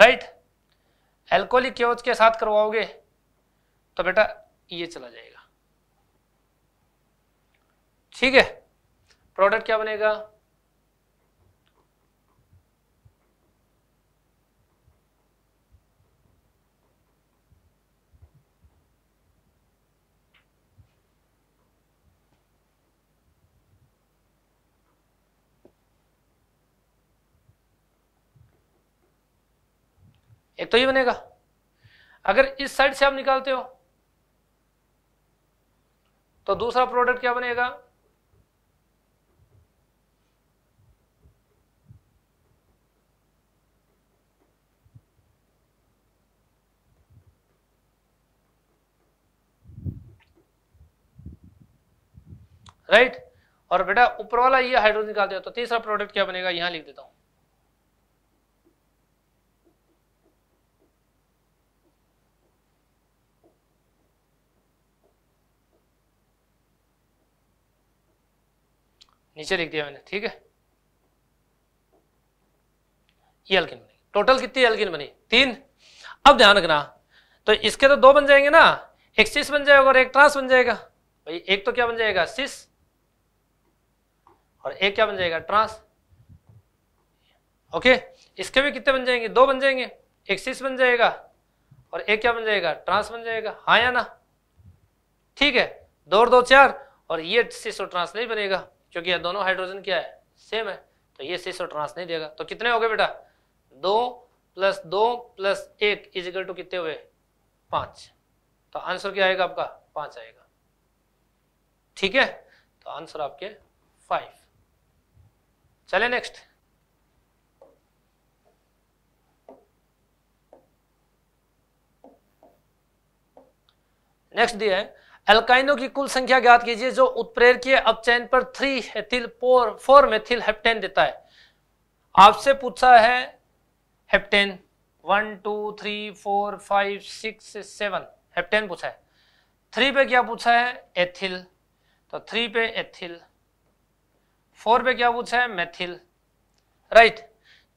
राइट एल्कोहलिक क्योज के साथ करवाओगे तो बेटा ये चला जाएगा ठीक है प्रोडक्ट क्या बनेगा एक तो ये बनेगा अगर इस साइड से आप निकालते हो तो दूसरा प्रोडक्ट क्या बनेगा राइट right? और बेटा ऊपर वाला ये हाइड्रोजन निकालते हो तो तीसरा प्रोडक्ट क्या बनेगा यहां लिख देता हूं नीचे लिख दिया मैंने ठीक है ये अल्किन बनी टोटल कितनी अल्किन बनी तीन अब ध्यान रखना तो इसके तो दो बन जाएंगे ना एक सिस बन जाएगा और एक ट्रांस बन जाएगा भाई एक तो क्या बन जाएगा सिस और एक क्या बन जाएगा ट्रांस ओके इसके भी कितने बन जाएंगे दो बन जाएंगे एक सिस बन जाएगा और एक क्या बन जाएगा ट्रांस बन जाएगा हाँ या ना ठीक है दो और दो चार और ये सिस और ट्रांस नहीं बनेगा क्योंकि ये दोनों हाइड्रोजन क्या है सेम है तो ये सिस और ट्रांस नहीं देगा तो कितने हो गए बेटा दो प्लस दो प्लस एक इजिकल टू कितने हुए पांच तो आंसर क्या आएगा आपका पांच आएगा ठीक है तो आंसर आपके फाइव चले नेक्स्ट नेक्स्ट दिया है हेल्काइनों की कुल संख्या ज्ञात कीजिए जो के अपचयन पर three ethyl four four methyl heptane देता है आपसे पूछा है heptane one two three four five six seven heptane पूछा है थ्री पे क्या पूछा है एथिल तो थ्री पे एथिल फोर पे क्या पूछा है मेथिल राइट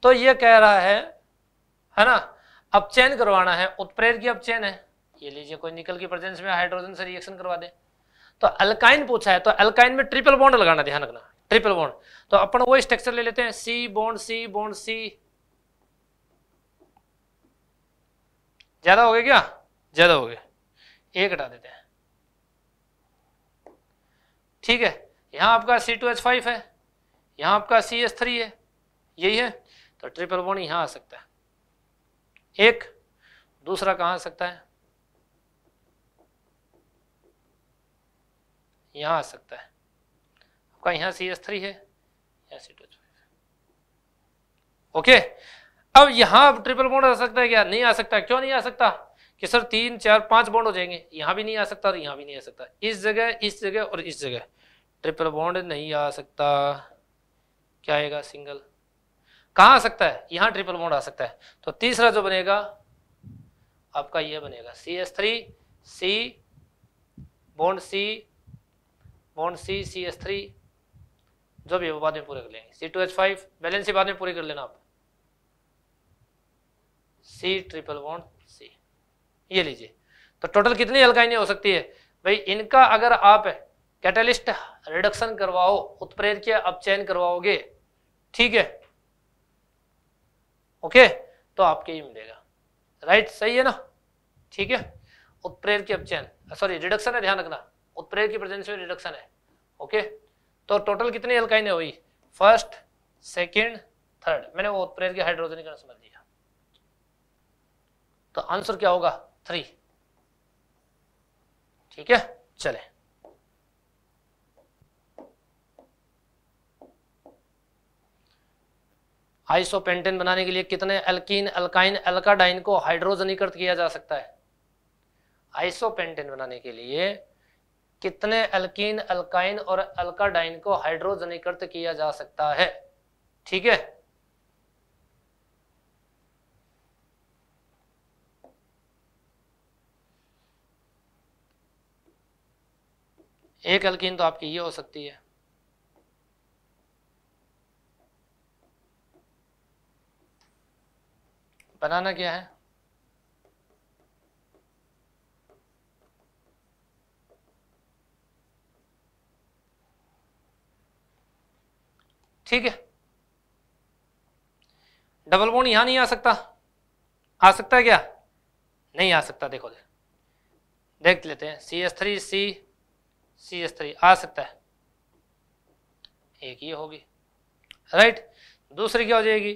तो ये कह रहा है है ना अपचैन करवाना है उत्प्रेर की अपचैन है ये लीजिए कोई निकल की प्रेजेंस में हाइड्रोजन से रिएक्शन करवा दे तो अल्काइन पूछा है तो अल्काइन में ट्रिपल बॉन्ड लगाना ध्यान रखना ट्रिपल बॉन्ड तो अपन वो स्ट्रक्चर ले लेते हैं सी बॉन्ड सी बॉन्ड सी ज्यादा हो गया क्या ज्यादा हो गया एक हटा देते हैं ठीक है यहां आपका सी टू एच फाइव है यहां आपका सी एच थ्री है यही है तो ट्रिपल बॉन्ड यहां आ सकता है एक दूसरा कहां आ सकता है यहाँ आ सकता है आपका यहाँ सी एस थ्री है यहाँ C two H five okay अब यहाँ ट्रिपल बॉन्ड आ सकता है क्या नहीं आ सकता क्यों नहीं आ सकता कि सर तीन चार पांच बॉन्ड हो जाएंगे यहाँ भी नहीं आ सकता और यहाँ भी नहीं आ सकता इस जगह इस जगह और इस जगह ट्रिपल बॉन्ड नहीं आ सकता क्या आएगा सिंगल कहाँ आ सकता है यहाँ ट्रिपल बॉन्ड आ सकता है तो तीसरा जो बनेगा आपका यह बनेगा C S three C bond C bond C C S three जो भी वो बाद में पूरे कर लेंगे C two H five balance ही बाद में पूरे कर लेना आप सी ट्रिपल बॉन्ड सी ये लीजिए तो टोटल कितनी अल्काइनें हो सकती है भाई इनका अगर आप कैटलिस्ट रिडक्शन करवाओ उत्प्रेर उत्प्रेरक अपचयन करवाओगे ठीक है ओके तो आपके ही मिलेगा राइट सही है ना ठीक है उत्प्रेर उत्प्रेरक अपचयन सॉरी रिडक्शन है ध्यान रखना उत्प्रेर की प्रेजेंस में रिडक्शन है ओके तो टोटल कितनी एल्काइने हुई फर्स्ट सेकेंड थर्ड मैंने वो उत्प्रेर की हाइड्रोजनीकरण समझ लिया तो आंसर क्या होगा थ्री ठीक है चले आइसोपेंटेन बनाने के लिए कितने एल्कीन एल्काइन एल्काडाइन को हाइड्रोजनीकृत किया जा सकता है आइसोपेंटेन बनाने के लिए कितने अल्कीन अल्काइन और अल्काडाइन को हाइड्रोजनीकृत किया जा सकता है ठीक है एक अल्कीन तो आपकी ये हो सकती है बनाना क्या है ठीक है डबल बोन यहां नहीं आ सकता आ सकता है क्या नहीं आ सकता देखो देख देख लेते हैं C S three C C S three आ सकता है एक ये होगी राइट दूसरी क्या हो जाएगी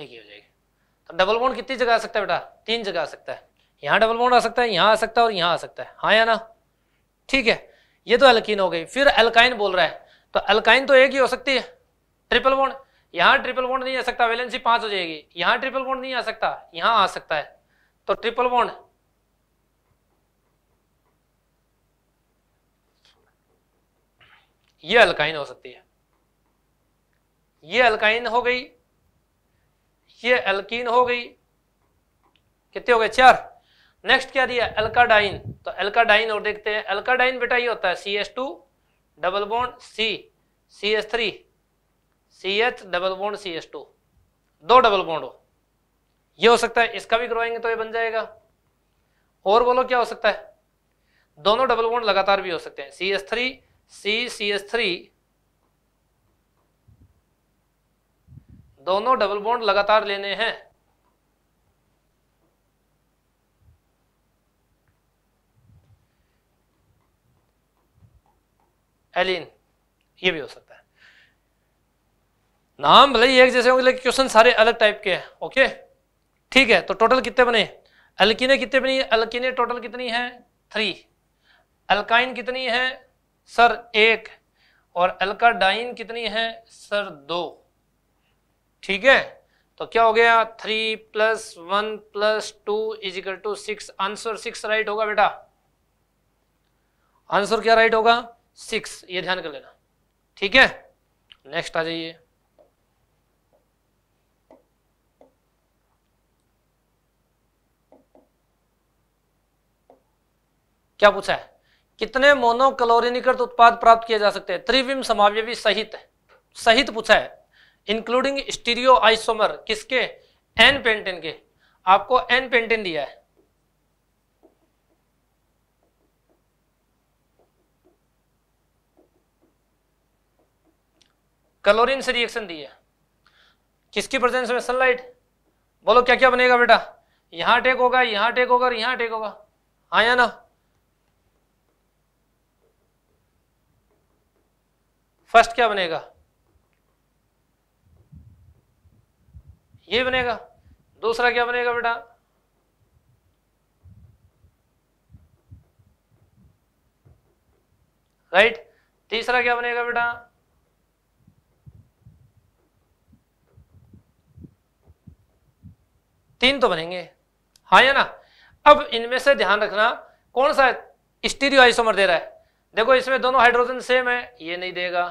एक ही हो जाएगी तो डबल बोन कितनी जगह आ सकता है बेटा तीन जगह आ सकता है यहां डबल बॉन्ड आ सकता है यहां आ सकता है और यहां आ सकता है हाँ या ना ठीक है ये तो एल्किन हो गई फिर एल्काइन बोल रहा है तो एल्काइन तो एक ही हो सकती है ट्रिपल बॉन्ड यहां ट्रिपल बॉन्ड नहीं आ सकता वैलेंसी पांच हो जाएगी यहां ट्रिपल बॉन्ड नहीं आ सकता यहां आ सकता है तो ट्रिपल बॉन्ड ये अल्काइन हो सकती है ये अल्काइन हो गई ये अल्कीन हो गई कितने हो गए चार नेक्स्ट क्या दिया एल्काडाइन तो एल्काडाइन और देखते हैं एल्काडाइन बेटा ये होता है C S two double bond C C S three C H double bond C S two दो डबल बॉन्ड हो ये हो सकता है इसका भी करवाएंगे तो ये बन जाएगा और बोलो क्या हो सकता है दोनों डबल बॉन्ड लगातार भी हो सकते हैं C S three C C S three दोनों डबल बॉन्ड लगातार लेने हैं एलिन ये भी हो सकता है नाम भले ही एक जैसे होंगे लेकिन क्वेश्चन सारे अलग टाइप के हैं ओके ठीक है तो टोटल कितने बने अल्किने कितने बनी अल्किने टोटल कितनी है थ्री अल्काइन कितनी है सर एक और अल्काडाइन कितनी है सर दो ठीक है तो क्या हो गया three plus one plus two is equal two six answer six right होगा बेटा आंसर क्या राइट होगा सिक्स ये ध्यान कर लेना ठीक है नेक्स्ट आ जाइए क्या पूछा है कितने मोनोक्लोरिनिकृत उत्पाद प्राप्त किए जा सकते हैं त्रिविम समावयवी सहित सहित पूछा है इंक्लूडिंग स्टीरियो आइसोमर किसके एन पेंटेन के आपको एन पेंटेन दिया है क्लोरीन से रिएक्शन दी है किसकी प्रेजेंस में सनलाइट बोलो क्या क्या बनेगा बेटा यहां टेक होगा यहां टेक होगा और यहां टेक होगा हाँ या ना फर्स्ट क्या बनेगा ये बनेगा दूसरा क्या बनेगा बेटा राइट तीसरा क्या बनेगा बेटा तीन तो बनेंगे हाँ या ना अब इनमें से ध्यान रखना कौन सा स्टीरियो आइसोमर दे रहा है देखो इसमें दोनों हाइड्रोजन सेम है ये नहीं देगा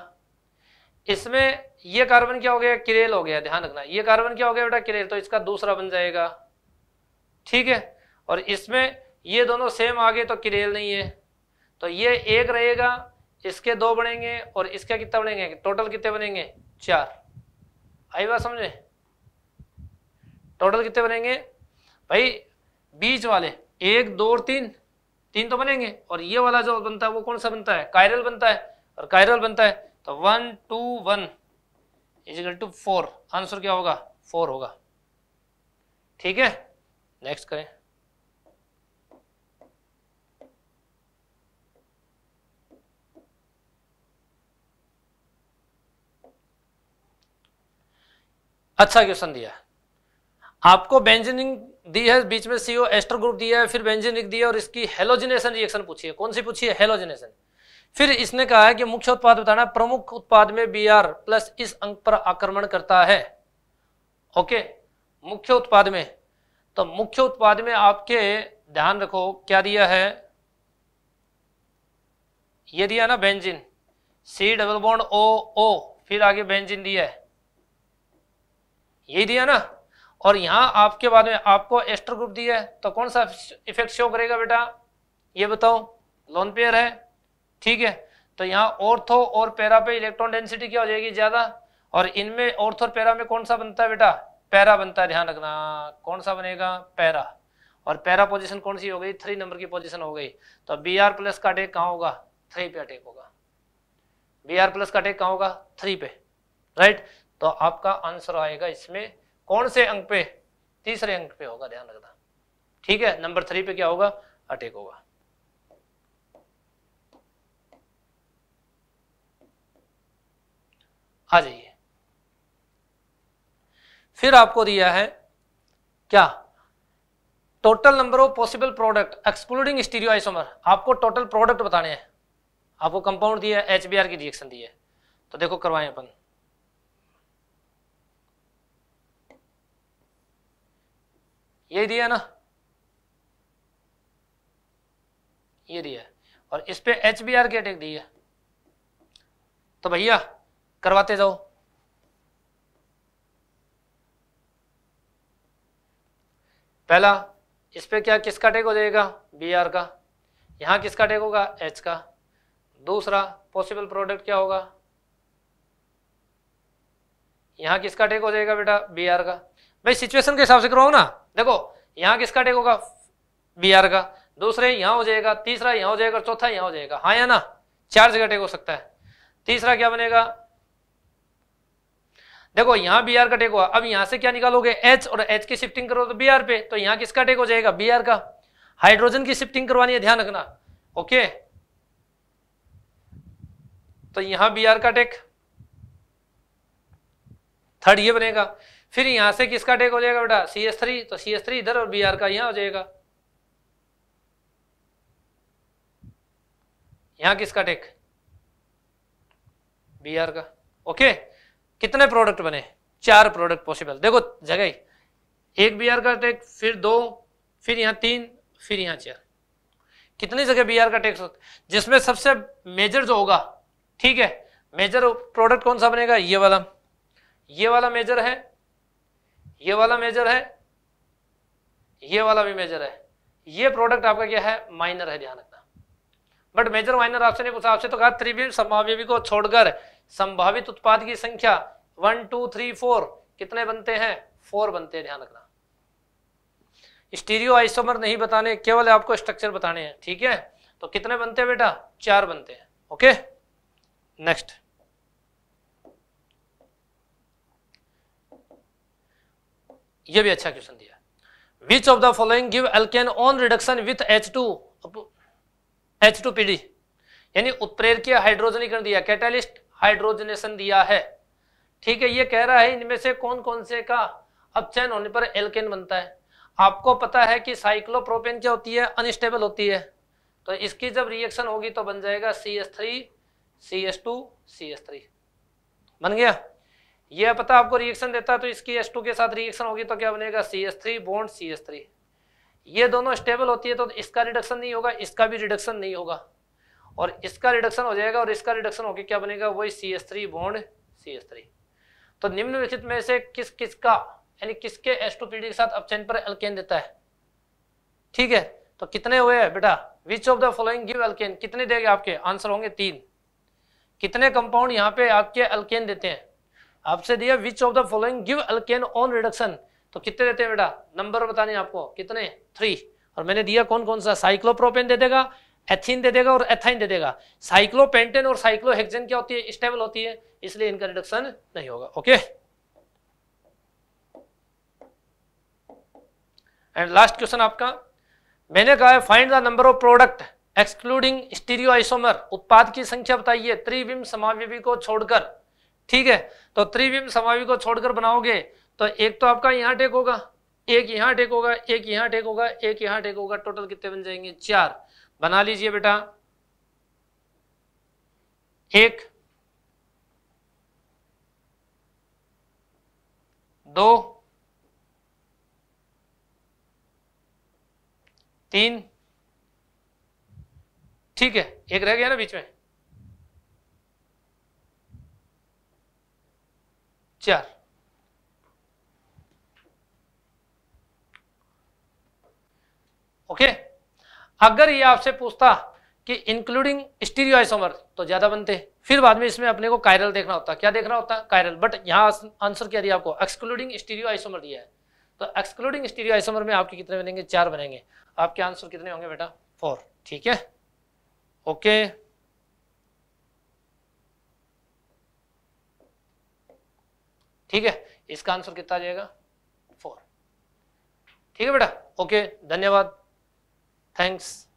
इसमें ये कार्बन क्या हो गया किरेल हो गया ध्यान रखना ये कार्बन क्या हो गया बेटा किरेल तो इसका दूसरा बन जाएगा ठीक है और इसमें ये दोनों सेम आ गए तो किरेल नहीं है तो ये एक रहेगा इसके दो बनेंगे और इसका कितना बनेंगे टोटल कितने बनेंगे चार आई बात समझे टोटल कितने बनेंगे भाई बीच वाले एक दो और तीन तीन तो बनेंगे और ये वाला जो बनता है वो कौन सा बनता है कायरल बनता है और कायरल बनता है तो one two one is equal to four answer क्या होगा फोर होगा ठीक है नेक्स्ट करें अच्छा क्वेश्चन दिया है आपको बेंजीनिंग दी है बीच में सीओ एस्टर ग्रुप दिया है फिर बेंजीनिक दिया और इसकी हेलोजिनेशन रिएक्शन पूछी है कौन सी पूछी है हेलोजिनेशन फिर इसने कहा है कि मुख्य उत्पाद बताना प्रमुख उत्पाद में बी आर प्लस इस अंक पर आक्रमण करता है ओके मुख्य उत्पाद में तो मुख्य उत्पाद में आपके ध्यान रखो क्या दिया है ये दिया ना benzene C double bond O O फिर आगे बेंजिन दिया है यही दिया ना और यहाँ आपके बाद में आपको एस्टर ग्रुप दिया है तो कौन सा इफेक्ट शो करेगा बेटा ये बताओ लोन पेयर है ठीक है तो यहाँ ऑर्थो और पैरा पे इलेक्ट्रॉन डेंसिटी क्या हो जाएगी ज्यादा और इनमें ऑर्थो और पैरा में कौन सा बनता है बेटा पैरा बनता है ध्यान रखना कौन सा बनेगा पैरा और पैरा पोजिशन कौन सी हो गई थ्री नंबर की पोजिशन हो गई तो बी आर प्लस का अटैक कहाँ होगा थ्री पे अटैक होगा बी आर प्लस का अटैक कहाँ होगा थ्री पे राइट तो आपका आंसर आएगा इसमें कौन से अंक पे तीसरे अंक पे होगा ध्यान रखना ठीक है नंबर थ्री पे क्या होगा अटेक होगा आ जाइए फिर आपको दिया है क्या total number of possible product excluding stereo isomer आपको टोटल प्रोडक्ट बताने हैं आपको कंपाउंड दिया है एच की रिएक्शन दी है तो देखो करवाएं अपन ये दिया ना ये दिया और इस पे एच बी आर की अटैक दी है तो भैया करवाते जाओ पहला इस पे क्या किसका अटैक हो जाएगा बी आर का यहां किसका अटैक होगा एच का दूसरा पॉसिबल प्रोडक्ट क्या होगा यहां किसका अटैक हो जाएगा बेटा बी आर का भाई सिचुएशन के हिसाब से करवाओ ना देखो यहाँ किसका टेक होगा बी आर का दूसरे यहाँ हो जाएगा तीसरा यहाँ हो जाएगा चौथा यहाँ हो जाएगा हाँ या ना चार जगह टेक हो सकता है तीसरा क्या बनेगा देखो यहाँ बी आर का टेक हुआ अब यहाँ से क्या निकालोगे एच और एच की शिफ्टिंग करो तो बी आर पे तो यहाँ किसका टेक हो जाएगा बी आर का हाइड्रोजन की शिफ्टिंग करवानी है ध्यान रखना ओके तो यहां बी आर का टेक थर्ड ये बनेगा फिर यहां से किसका टेक हो जाएगा बेटा सी एस थ्री तो सी एस थ्री इधर और बी आर का यहां हो जाएगा यहां किसका टेक बी आर का ओके कितने प्रोडक्ट बने चार प्रोडक्ट पॉसिबल देखो जगह ही एक बी आर का टेक फिर दो फिर यहां तीन फिर यहां चार कितनी जगह बी आर का टेक जिसमें सबसे मेजर जो होगा ठीक है मेजर प्रोडक्ट कौन सा बनेगा ये वाला ये वाला मेजर है ये वाला मेजर है ये वाला भी मेजर है ये प्रोडक्ट आपका क्या है माइनर है ध्यान रखना बट मेजर माइनर ऑप्शन नहीं पूछा आपसे तो कहा त्रिवी संभाव्य को छोड़कर संभावित उत्पाद की संख्या वन टू थ्री फोर कितने बनते हैं फोर बनते हैं ध्यान रखना स्टीरियो आइसोमर नहीं बताने केवल आपको स्ट्रक्चर बताने हैं ठीक है तो कितने बनते हैं बेटा चार बनते हैं ओके नेक्स्ट ये भी अच्छा क्वेश्चन दिया which of the following give alkane on reduction with H two H two P D यानी उत्प्रेरकीय हाइड्रोजनीकरण दिया कैटालिस्ट हाइड्रोजनेशन दिया है ठीक है ये कह रहा है इनमें से कौन कौन से का अपचयन होने पर एल्केन बनता है आपको पता है कि साइक्लोप्रोपेन क्या होती है अनस्टेबल होती है तो इसकी जब रिएक्शन होगी तो बन जाएगा C S three C S two C S three बन गया यह पता आपको रिएक्शन देता है तो इसकी एस के साथ रिएक्शन होगी तो क्या बनेगा C S three bond C S three ये दोनों स्टेबल होती है तो इसका रिडक्शन नहीं होगा इसका भी रिडक्शन नहीं होगा और इसका रिडक्शन हो जाएगा और इसका रिडक्शन होकर क्या बनेगा वही C S three bond C S three तो निम्नलिखित में से किस किसका यानी किसके एस टू पी डी के साथ अपचयन पर अल्केन देता है ठीक है तो कितने हुए हैं बेटा which of the following give alkane कितने देगा आपके आंसर होंगे तीन कितने कंपाउंड यहाँ पे आपके अल्केन देते हैं आपसे दिया which of the following give alkane on reduction तो कितने देते हैं बेटा नंबर बताने आपको कितने थ्री और मैंने दिया कौन कौन सा साइक्लोप्रोपेन दे देगा एथिन दे देगा और एथाइन दे देगा साइक्लोपेंटेन और साइक्लोहेक्सेन क्या होती है स्टेबल होती है इसलिए इनका रिडक्शन नहीं होगा ओके एंड लास्ट क्वेश्चन आपका मैंने कहा है find the number of product excluding stereo isomer उत्पाद की संख्या बताइए त्रिविम समाविवी को छोड़कर ठीक है तो त्रिविम समावी को छोड़कर बनाओगे तो एक तो आपका यहाँ टेक होगा एक यहाँ टेक होगा एक यहाँ टेक होगा एक यहाँ टेक होगा टोटल कितने बन जाएंगे चार बना लीजिए बेटा एक दो तीन ठीक है एक रह गया ना बीच में चार ओके अगर ये आपसे पूछता कि इंक्लूडिंग स्टीरियो आइसोमर तो ज्यादा बनते फिर बाद में इसमें अपने को कायरल देखना होता क्या देखना होता है कायरल बट यहां आंसर क्या दिया आपको एक्सक्लूडिंग स्टीरियो आइसोमर दिया है तो एक्सक्लूडिंग स्टीरियो आइसोमर में आपके कितने बनेंगे चार बनेंगे आपके आंसर कितने होंगे बेटा फोर ठीक है ओके okay. ठीक है इसका आंसर कितना आ जाएगा फोर ठीक है बेटा ओके धन्यवाद थैंक्स